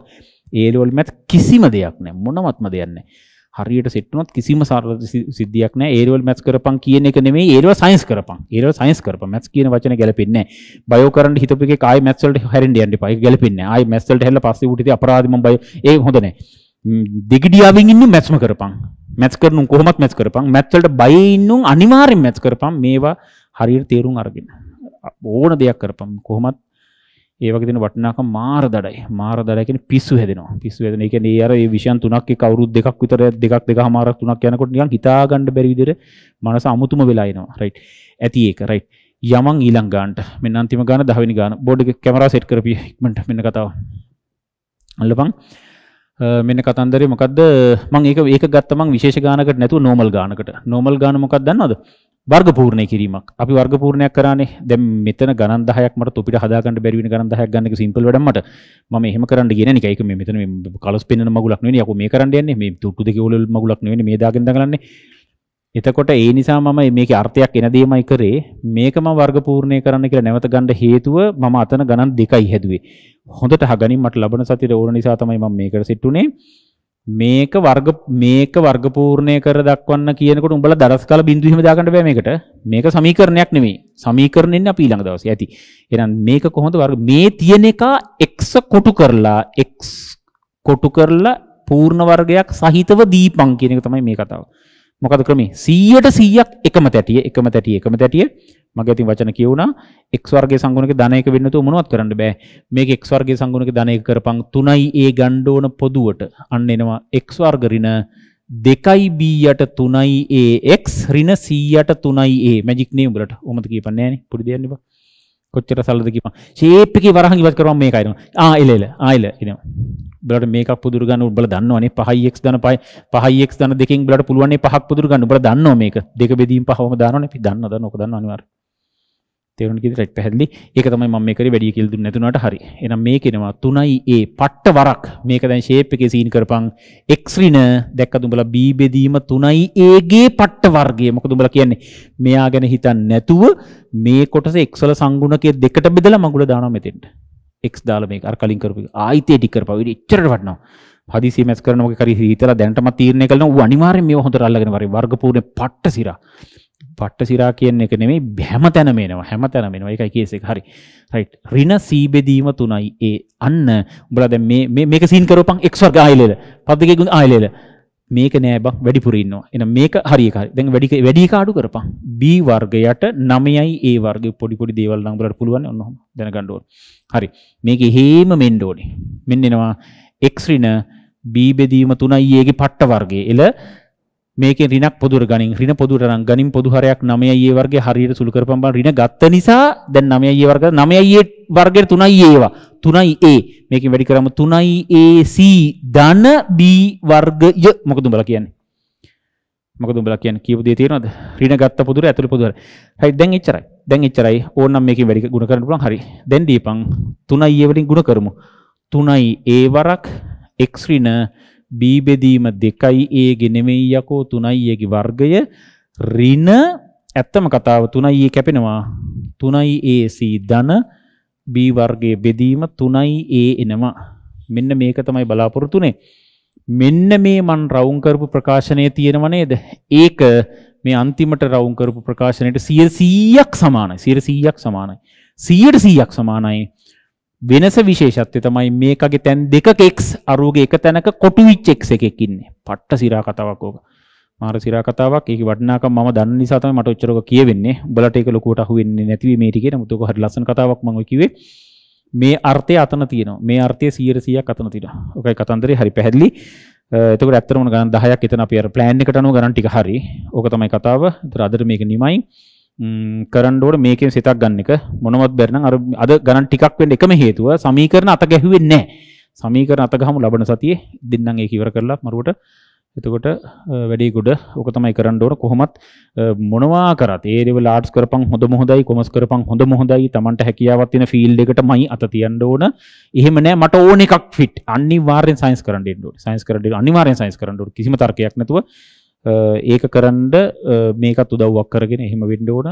ඒ ලෙවල් මැත් කිසිම දෙයක් නැහැ. මොනවත්ම දෙයක් නැහැ. හරියට සෙට්නොත් කිසිම සරල සිද්ධියක් නෑ ඒරවල් මැස් කරපන් කියන එක නෙමේ ඒරව සයින්ස් කරපන් ඒරව සයින්ස් කරපන් මැස් කියන වචන ගැලපෙන්නේ බයෝ කරන්න හිතපු එකේ ආයි මැස් වලට හැරෙන්න යන්න එපා ඒක ගැලපෙන්නේ ආයි මැස් වලට හැරලා පස්සේ උටිති අපරාධ මම බය ඒ හොඳ නෑ දෙගිඩියාවෙන් ඉන්නේ මැස්ම කරපන් මැස් කරනුම් කොහොමත් මැස් කරපන් මැස් වලට බය ඉන්නුම් අනිවාර්යෙන් මැස් කරපන් මේවා හරියට තේරුම් අරගෙන ඕන දෙයක් කරපම් කොහොමත් ඒවගේ තියෙන වටිනාකම මාර දඩයි. මාර දඩයි කියන්නේ පිස්සු හැදෙනවා. පිස්සු හැදෙන. ඒ කියන්නේ ඒ අර මේ විෂයන් තුනක් එක්ක අවුරුදු දෙකක් විතර දෙකක් දෙකමාරක් තුනක් යනකොට නිකන් හිතා ගන්න බැරි විදිහට මනස අමුතුම වෙලා එනවා. රයිට්. ඇති ඒක. රයිට්. යමන් ඊළඟ ගානට. මෙන්න අන්තිම ගාන 10 වෙනි ගාන. බෝඩ් එකේ කැමරා සෙට් කරපිය. ඉක්මනට මෙන්න කතාව. අල්ලපන්. මෙන්න කතන්දරේ මොකද්ද? මම ඒක ඒක ගත්ත මම විශේෂ ගානකට නැතුව normal ගානකට. normal ගාන මොකක්ද දන්නවද? වර්ගපූර්ණය කිරීමක් අපි වර්ගපූර්ණයක් කරානේ දැන් මෙතන ගණන් 10ක් මට තොපිට හදා ගන්න බැරි වෙන ගණන් 10ක් ගන්න එක සිම්පල් වැඩක් මට මම එහෙම කරන්න කියන නික ඒක මේ මෙතන මේ කලස් පෙන්වන මගුලක් නෙවෙයි යකෝ මේ කරන්න යන්නේ මේ තුට්ටු දෙකේ ඕලෙල් මගුලක් නෙවෙයි මේ දාගෙන දඟලන්නේ එතකොට ඒ නිසා මම මේකේ අර්ථයක් එන දෙයමයි කරේ මේක මම වර්ගපූර්ණය කරන්න කියලා නැවත ගන්න හේතුව මම අතන ගණන් දෙකයි හැදුවේ හොඳට අහගනින් මට ලබන සතියේ ඕන නිසා තමයි මම මේකට සෙට් උනේ මේක වර්ග මේක වර්ගපූර්ණය කර දක්වන්න කියනකොට උඹලා දරස් කාල බිඳුව එහෙම දාගන්න බෑ මේකට. මේක සමීකරණයක් නෙමෙයි. සමීකරණෙන් අපි ඊළඟ දවසේ ඇති. එහෙනම් මේක කොහොමද වර්ග මේ තියෙන එක x කොටු කරලා x කොටු කරලා පූර්ණ වර්ගයක් සහිතව දීපං කියන එක තමයි මේ කතාව. මොකද ක්‍රමේ 100ට 100ක් එකම තැටිය එකම තැටිය එකම තැටිය මගේ අතින් වචන කියුණා x වර්ගයේ සංගුණක ධනයක වෙන්න තු මොනවත් කරන්න බෑ මේක x වර්ගයේ සංගුණක ධනයක කරපන් 3යි a ගන්න ඕන පොදුවට අන්න එනවා x වර්ග ඍණ 2යි b යට 3යි a x ඍණ c යට 3යි a මැජික් නේම් වලට ඔහොමද කියපන්නේ නෑනේ පොඩි දෙයක් නේ බා කොච්චර සරලද කියපන් ෂේප් එකේ වරහන් ඉවත් කරවම මේකයි නෝ ආ එල එල ආ එල එනවා බලට මේකක් පුදුර ගන්න උබල දන්නවනේ 5x ධන 5 5x ධන දෙකෙන් බලට පුළුවන් නේ පහක් පුදුර ගන්න උබල දන්නව මේක දෙක බෙදීම් පහවම දානවනේ අපි දන්න දන්න ඔක දන්න අනිවාර්යයෙන් තේරුණ කිදි රයිට් පැහැදිලි. ඒක තමයි මම මේකේ වැඩි කියලා දුන්නේ නැතුණාට හරි. එහෙනම් මේකේනවා 3a පට්ට වරක් මේක දැන් shape එකේ සීන් කරපන් x ඍණ දැක්කද උඹලා b බෙදීම 3a ගේ පට්ට වර්ගය. මොකද උඹලා කියන්නේ මෙයා ගැන හිතන්නේ නැතුව මේ කොටස x වල සංගුණකයේ දෙකට බෙදලා මගුල දානවා මෙතෙන්ට. x දාලා මේක අර කලින් කරපු ආයිතේ ටික කරපුවා. ඒක එච්චරට වටනවා. හදිසි මැච් කරනවා වගේ කරි හිතලා දැනටම තීරණය කළා ඌ අනිවාර්යෙන් මේව හොඳට අල්ලගෙන වරි වර්ගපූර්ණ පට්ට සිරා. පට්ට සිරා කියන එක නෙමේ බැම තැන මේනවා හැම තැන මෙෙනවා එකයි කියසෙක් හරි රයි් රින සීබෙදීම තුනයි ඒ අන්න උබලද මේක සින්කරපන් එක්වර් ආයිලෙද පද්දකෙකුන් ආයිලෙද මේක නෑබ වැඩිපුරන්නවා එන මේක හරිකාරි දැන් වැඩික වැඩිකාඩු කරපා බී වර්ගයට නමයයි ඒ වර්ග පොඩිපොඩි දේවල් නම්බලට පුළුවන් ඔන්නහම දැනගණ්ඩුවන් හරි මේක හේම මෙන්්ඩෝනි මෙන්නෙනවා එක්රින බීබෙදීම තුනයි ඒගේ පට්ට වර්ගේ එල මේකෙන් රිනක් පොදුර ගනින් රින පොදුර නම් ගනින් පොදු හරයක් 9 ඊයේ වර්ගයේ හරියට සුළු කරපම් බං රින ගත්ත නිසා දැන් 9 ඊයේ වර්ග 9 ඊයේ වර්ගයේ 3යි ඒවා 3යි a මේකෙන් වැඩි කරාම 3යි ac ධන b වර්ගය මොකද උඹලා කියන්නේ මොකද උඹලා කියන්නේ කියපු දේ තේරෙනවද ඍණ ගත්ත පොදුර ඇතුළේ පොදුර හරි දැන් එච්චරයි දැන් එච්චරයි ඕනනම් මේකෙන් වැඩි ගුණ කරන්න පුළුවන් හරි දැන් දීපන් 3i වලින් ගුණ කරමු 3i a වරක් x ඍණ බී බෙදීම දෙකයි ඒගේ නෙමෙයි යකෝ තුනයි ඒගේ වර්ගය ඍණ ඇත්තම කතාව තුනයි ඒ කැපෙනවා තුනයි ඒ සී ධන බී වර්ගයේ බෙදීම තුනයි ඒ එනවා මෙන්න මේක තමයි බලාපොරොත්තුනේ මෙන්න මේ මන් රවුම් කරපු ප්‍රකාශනයේ තියෙනව නේද ඒක මේ අන්තිමට රවුම් කරපු ප්‍රකාශනයට 100ක් සමානයි 100ක් සමානයි 100ට 100ක් සමානයි වෙනස විශේෂත්වය තමයි මේකගේ තැන් දෙක කෙක්ස් අරුගේ එක තැනක කොටුවිච් එක් එකෙක් ඉන්නේ. පට්ට සිරා කතාවක් ඕක. මාර සිරා කතාවක්. ඒකේ වටිනාකම මම දන්න නිසා තමයි මට ඔච්චරක කියවෙන්නේ. උඹලට ඒක ලොකුවට අහු වෙන්නේ නැති මේ ටිකේ. නමුත් ඔක හරි ලස්සන කතාවක් මම ඔය කිව්වේ. මේ අර්ථය අතන තියෙනවා. මේ අර්ථය 100%ක් අතන තියෙනවා. ඔකයි කතන්දරේ හරි පැහැදිලි. එතකොට ඇත්තටම ගණන් 10ක් එතන අපි අර plan එකට අනුව ගණන් ටික හරි. ඕක තමයි කතාව. ඒතර අදට මේක නිමයි. කරන්න ඕනේ මේකෙන් සිතක් ගන්න එක මොනවත් බැරි නම් අර අද ගණන් ටිකක් වෙන්න එකම හේතුව සමීකරණ අත ගැහුවෙන්නේ නැහැ. සමීකරණ අත ගහමු ලබන සතියේ දෙන්නම් ඒක ඉවර කරලා මරුවට එතකොට වැඩි ගොඩ ඕක තමයි කරන්න ඕන කොහොමත් මොනවා කරත් ඒ ලෙවල් ආර්ට්ස් කරපන් හොඳම හොඳයි කොමර්ස් කරපන් හොඳම හොඳයි Tamanට හැකියාවක් තියෙන ෆීල්ඩ් එකටමයි අත තියන්න ඕන එහෙම නෑ මට ඕන එකක් ෆිට අනිවාර්යෙන් සයන්ස් කරන්න දෙන්න ඕනේ සයන්ස් කරන්න අනිවාර්යෙන් සයන්ස් කරන්න ඕනේ කිසිම තර්කයක් නැතුව ඒක කරන්න මේකත් උදව්වක් කරගෙන එහෙම වෙන්න ඕන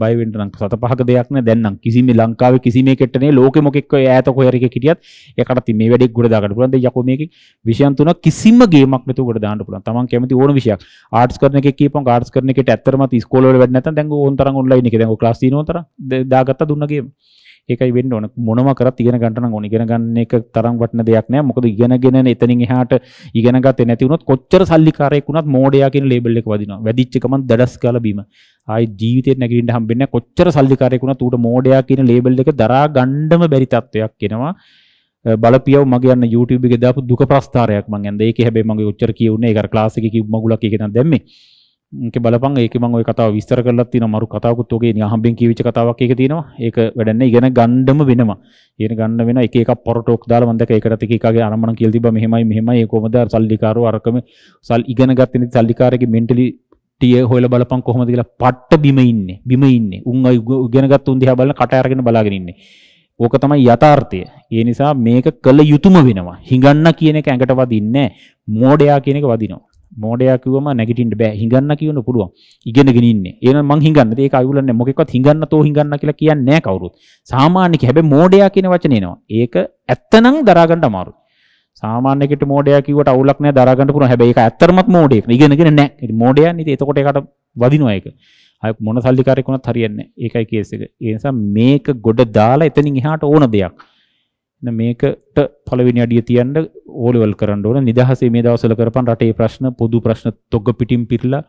බය වෙන්න නම් සත පහක දෙයක් නෑ දැන් නම් කිසිම ලංකාවේ කිසිමයකට නේ ලෝකෙ මොකෙක් ඔය ඈත කොහරි එකක හිටියත් එකට තින් මේ වැඩේ ගොඩ දාගන්න පුළුවන් දැන් යකෝ මේකේ විෂයන් තුනක් කිසිම ගේමක් නැතුව ගොඩ දාන්න පුළුවන් තමන් කැමති ඕන විෂයක් ආර්ට්ස් කරන එකේ කියපන් ආර්ට්ස් කරන එකට ඇත්තටම ඉස්කෝලේ වල වැඩ නැත්නම් දැන් ඕන් තරම් ඔන්ලයින් එකේ දැන් ඔය ක්ලාස් තියෙනවා තරම් දාගත්තා දුන්න ගේම ඒකයි වෙන්න ඕන මොනම කරත් ඉගෙන ගන්න නම් ඕන ඉගෙන ගන්න එක තරම් වටින දෙයක් නෑ මොකද ඉගෙනගෙන එතනින් එහාට ඉගෙන ගත්තේ නැති වුණොත් කොච්චර සල්ලිකාරයෙක් වුණත් මෝඩයා කියන ලේබල් එක වදිනවා වැදිච්ච ගමන් දඩස් ගාලා බීම ආයි ජීවිතේ නැගිටින්න හම්බෙන්නේ නැහැ කොච්චර සල්ලිකාරයෙක් වුණත් ඌට මෝඩයා කියන ලේබල් එක දරා ගන්නම බැරි තත්වයක් එනවා බලපියව මගේ යන්න YouTube එකේ දාපු දුක ප්‍රස්ථාරයක් මං ඇන්ද ඒකේ හැබැයි මගේ උච්චර කියුනේ ඒක ක්ලාස් එකේ කිව්ව මගුලක් ඒක නම් දැම්මේ මේක බලපන් ඒකේ මම ওই කතාව විස්තර කරලා තියෙනවා මරු කතාවකුත් ඔගේ නිහම්බෙන් කියවිච්ච කතාවක් ඒක තියෙනවා ඒක වැඩන්නේ ඉගෙන ගන්නම වෙනවා ඉගෙන ගන්න වෙන එක එකක් පොරටෝක් දාලා මම දැක ඒකටත් එක එකගේ අරමුණ කියලා තිබ්බා මෙහෙමයි මෙහෙමයි ඒ කොහමද සල්ලිකාරෝ අරකම සල් ඉගෙන ගත්තනේ සල්ලිකාරගේ මෙන්ටලිටි එක හොයලා බලපන් කොහොමද කියලා පට්ට බිම ඉන්නේ බිම ඉන්නේ උන් ඉගෙන ගත්ත උන් දිහා බලන කට අරගෙන බලාගෙන ඉන්නේ ඕක තමයි යථාර්ථය. ඒ නිසා මේක කළ යුතුයම වෙනවා. හිඟන්න කියන එක ඇඟට වදින්නේ නැහැ. මෝඩයා කියන එක වදිනවා. මෝඩයා කිව්වම නැගිටින්න බෑ හිඟන්න කියන්න පුළුවන් ඉගෙනගෙන ඉන්නේ එහෙනම් මං හිඟන්නද ඒක අයුලන්නේ මොකෙක්වත් හිඟන්න තෝ හිඟන්න කියලා කියන්නේ නැහැ කවුරුත් සාමාන්‍ය කිය හැබැයි මෝඩයා කියන වචනේ එනවා ඒක ඇත්තනම් දරාගන්න අමාරුයි සාමාන්‍යකට මෝඩයා කිව්වට අවුලක් නැහැ දරාගන්න පුළුවන් හැබැයි ඒක ඇත්තරමත් මෝඩයෙක් ඉගෙනගෙන නැහැ ඒක මෝඩයා නේද එතකොට ඒකට වදිනවා ඒක අය මොන සල්ලිකාරයෙක් වුණත් හරියන්නේ නැහැ ඒකයි කේස් එක ඒ නිසා මේක ගොඩ දාලා එතනින් එහාට ඕන දෙයක් මේකට පළවෙනි අඩිය තියන්න ඕලෙවල් කරන්න ඕන නිදහසේ මේ දවස්වල කරපන් රටේ ප්‍රශ්න පොදු ප්‍රශ්න තොග්ග පිටින් පිරලා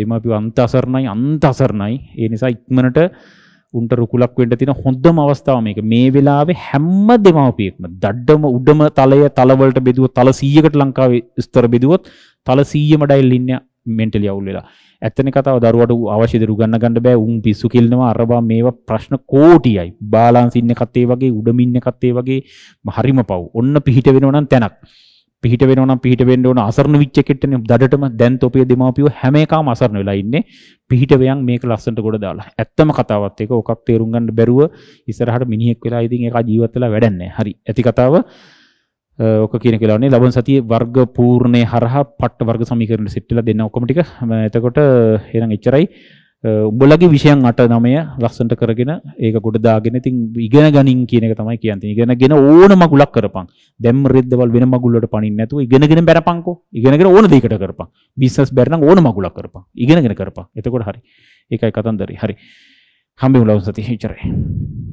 දෙමාපියෝ අන්ත අසරණයි අන්ත අසරණයි ඒ නිසා ඉක්මනට උන්ට රුකුලක් වෙන්න තියෙන හොඳම අවස්ථාව මේක මේ වෙලාවේ හැම දෙමාපියෙක්ම දඩඩම උඩම තලය තලවලට බෙදුවොත් තල 100කට ලංකාවේ ස්තර බෙදුවොත් තල 100ම ඩයිල් ඉන්නේ මෙන්ටලි අවුල් වෙලා. ඇත්තනේ කතාව දරුවට අවශ්‍ය දේ උගන්න ගන්න බෑ. උන් පිස්සු කිල්නවා අරවා මේවා ප්‍රශ්න කෝටියයි. බාලාන්ස් ඉන්න එකත් ඒ වගේ, උඩමින් එකත් ඒ වගේ හරිම පව්. ඔන්න පිහිට වෙනව නම් තැනක්. පිහිට වෙනව නම් පිහිට වෙන්න ඕන අසරණ විච් එකෙටනේ දඩටම දැන් තොපිය දෙමාපියෝ හැම එකම අසරණ වෙලා ඉන්නේ. පිහිට වෙයන් මේක ලස්සනට ගොඩ දාලා. ඇත්තම කතාවත් ඒක. ඔකක් තේරුම් ගන්න බැරුව ඉස්සරහට මිනිහෙක් වෙලා ඉතින් ඒක ජීවත් වෙලා වැඩක් නැහැ. හරි. ඇති කතාව ඔක කියන කියලාන්නේ ලබන සතිය වර්ග පූර්ණය හරහා පට්ට වර්ග සමීකරණ සෙට් වෙලා දෙන්න ඔක්කොම ටික එතකොට එහෙනම් එච්චරයි උඹලගේ විෂයන් 8 9 ලස්සනට කරගෙන ඒක ගොඩ දාගෙන ඉතින් ඉගෙන ගනින් කියන එක තමයි කියන්නේ. ඉගෙනගෙන ඕන මගුලක් කරපන්. දැන් රෙද්දවල් වෙන මගුල් වලට පණින්න නැතුව ඉගෙනගෙන බැරපන්කෝ. ඉගෙනගෙන ඕන දෙයකට කරපන්. බිස්නස් බැරනම් ඕන මගුලක් කරපන්. ඉගෙනගෙන කරපන්. එතකොට හරි. ඒකයි කතන්දරේ. හරි. හම්බෙමු ලවුන් සතියේ. එච්චරයි.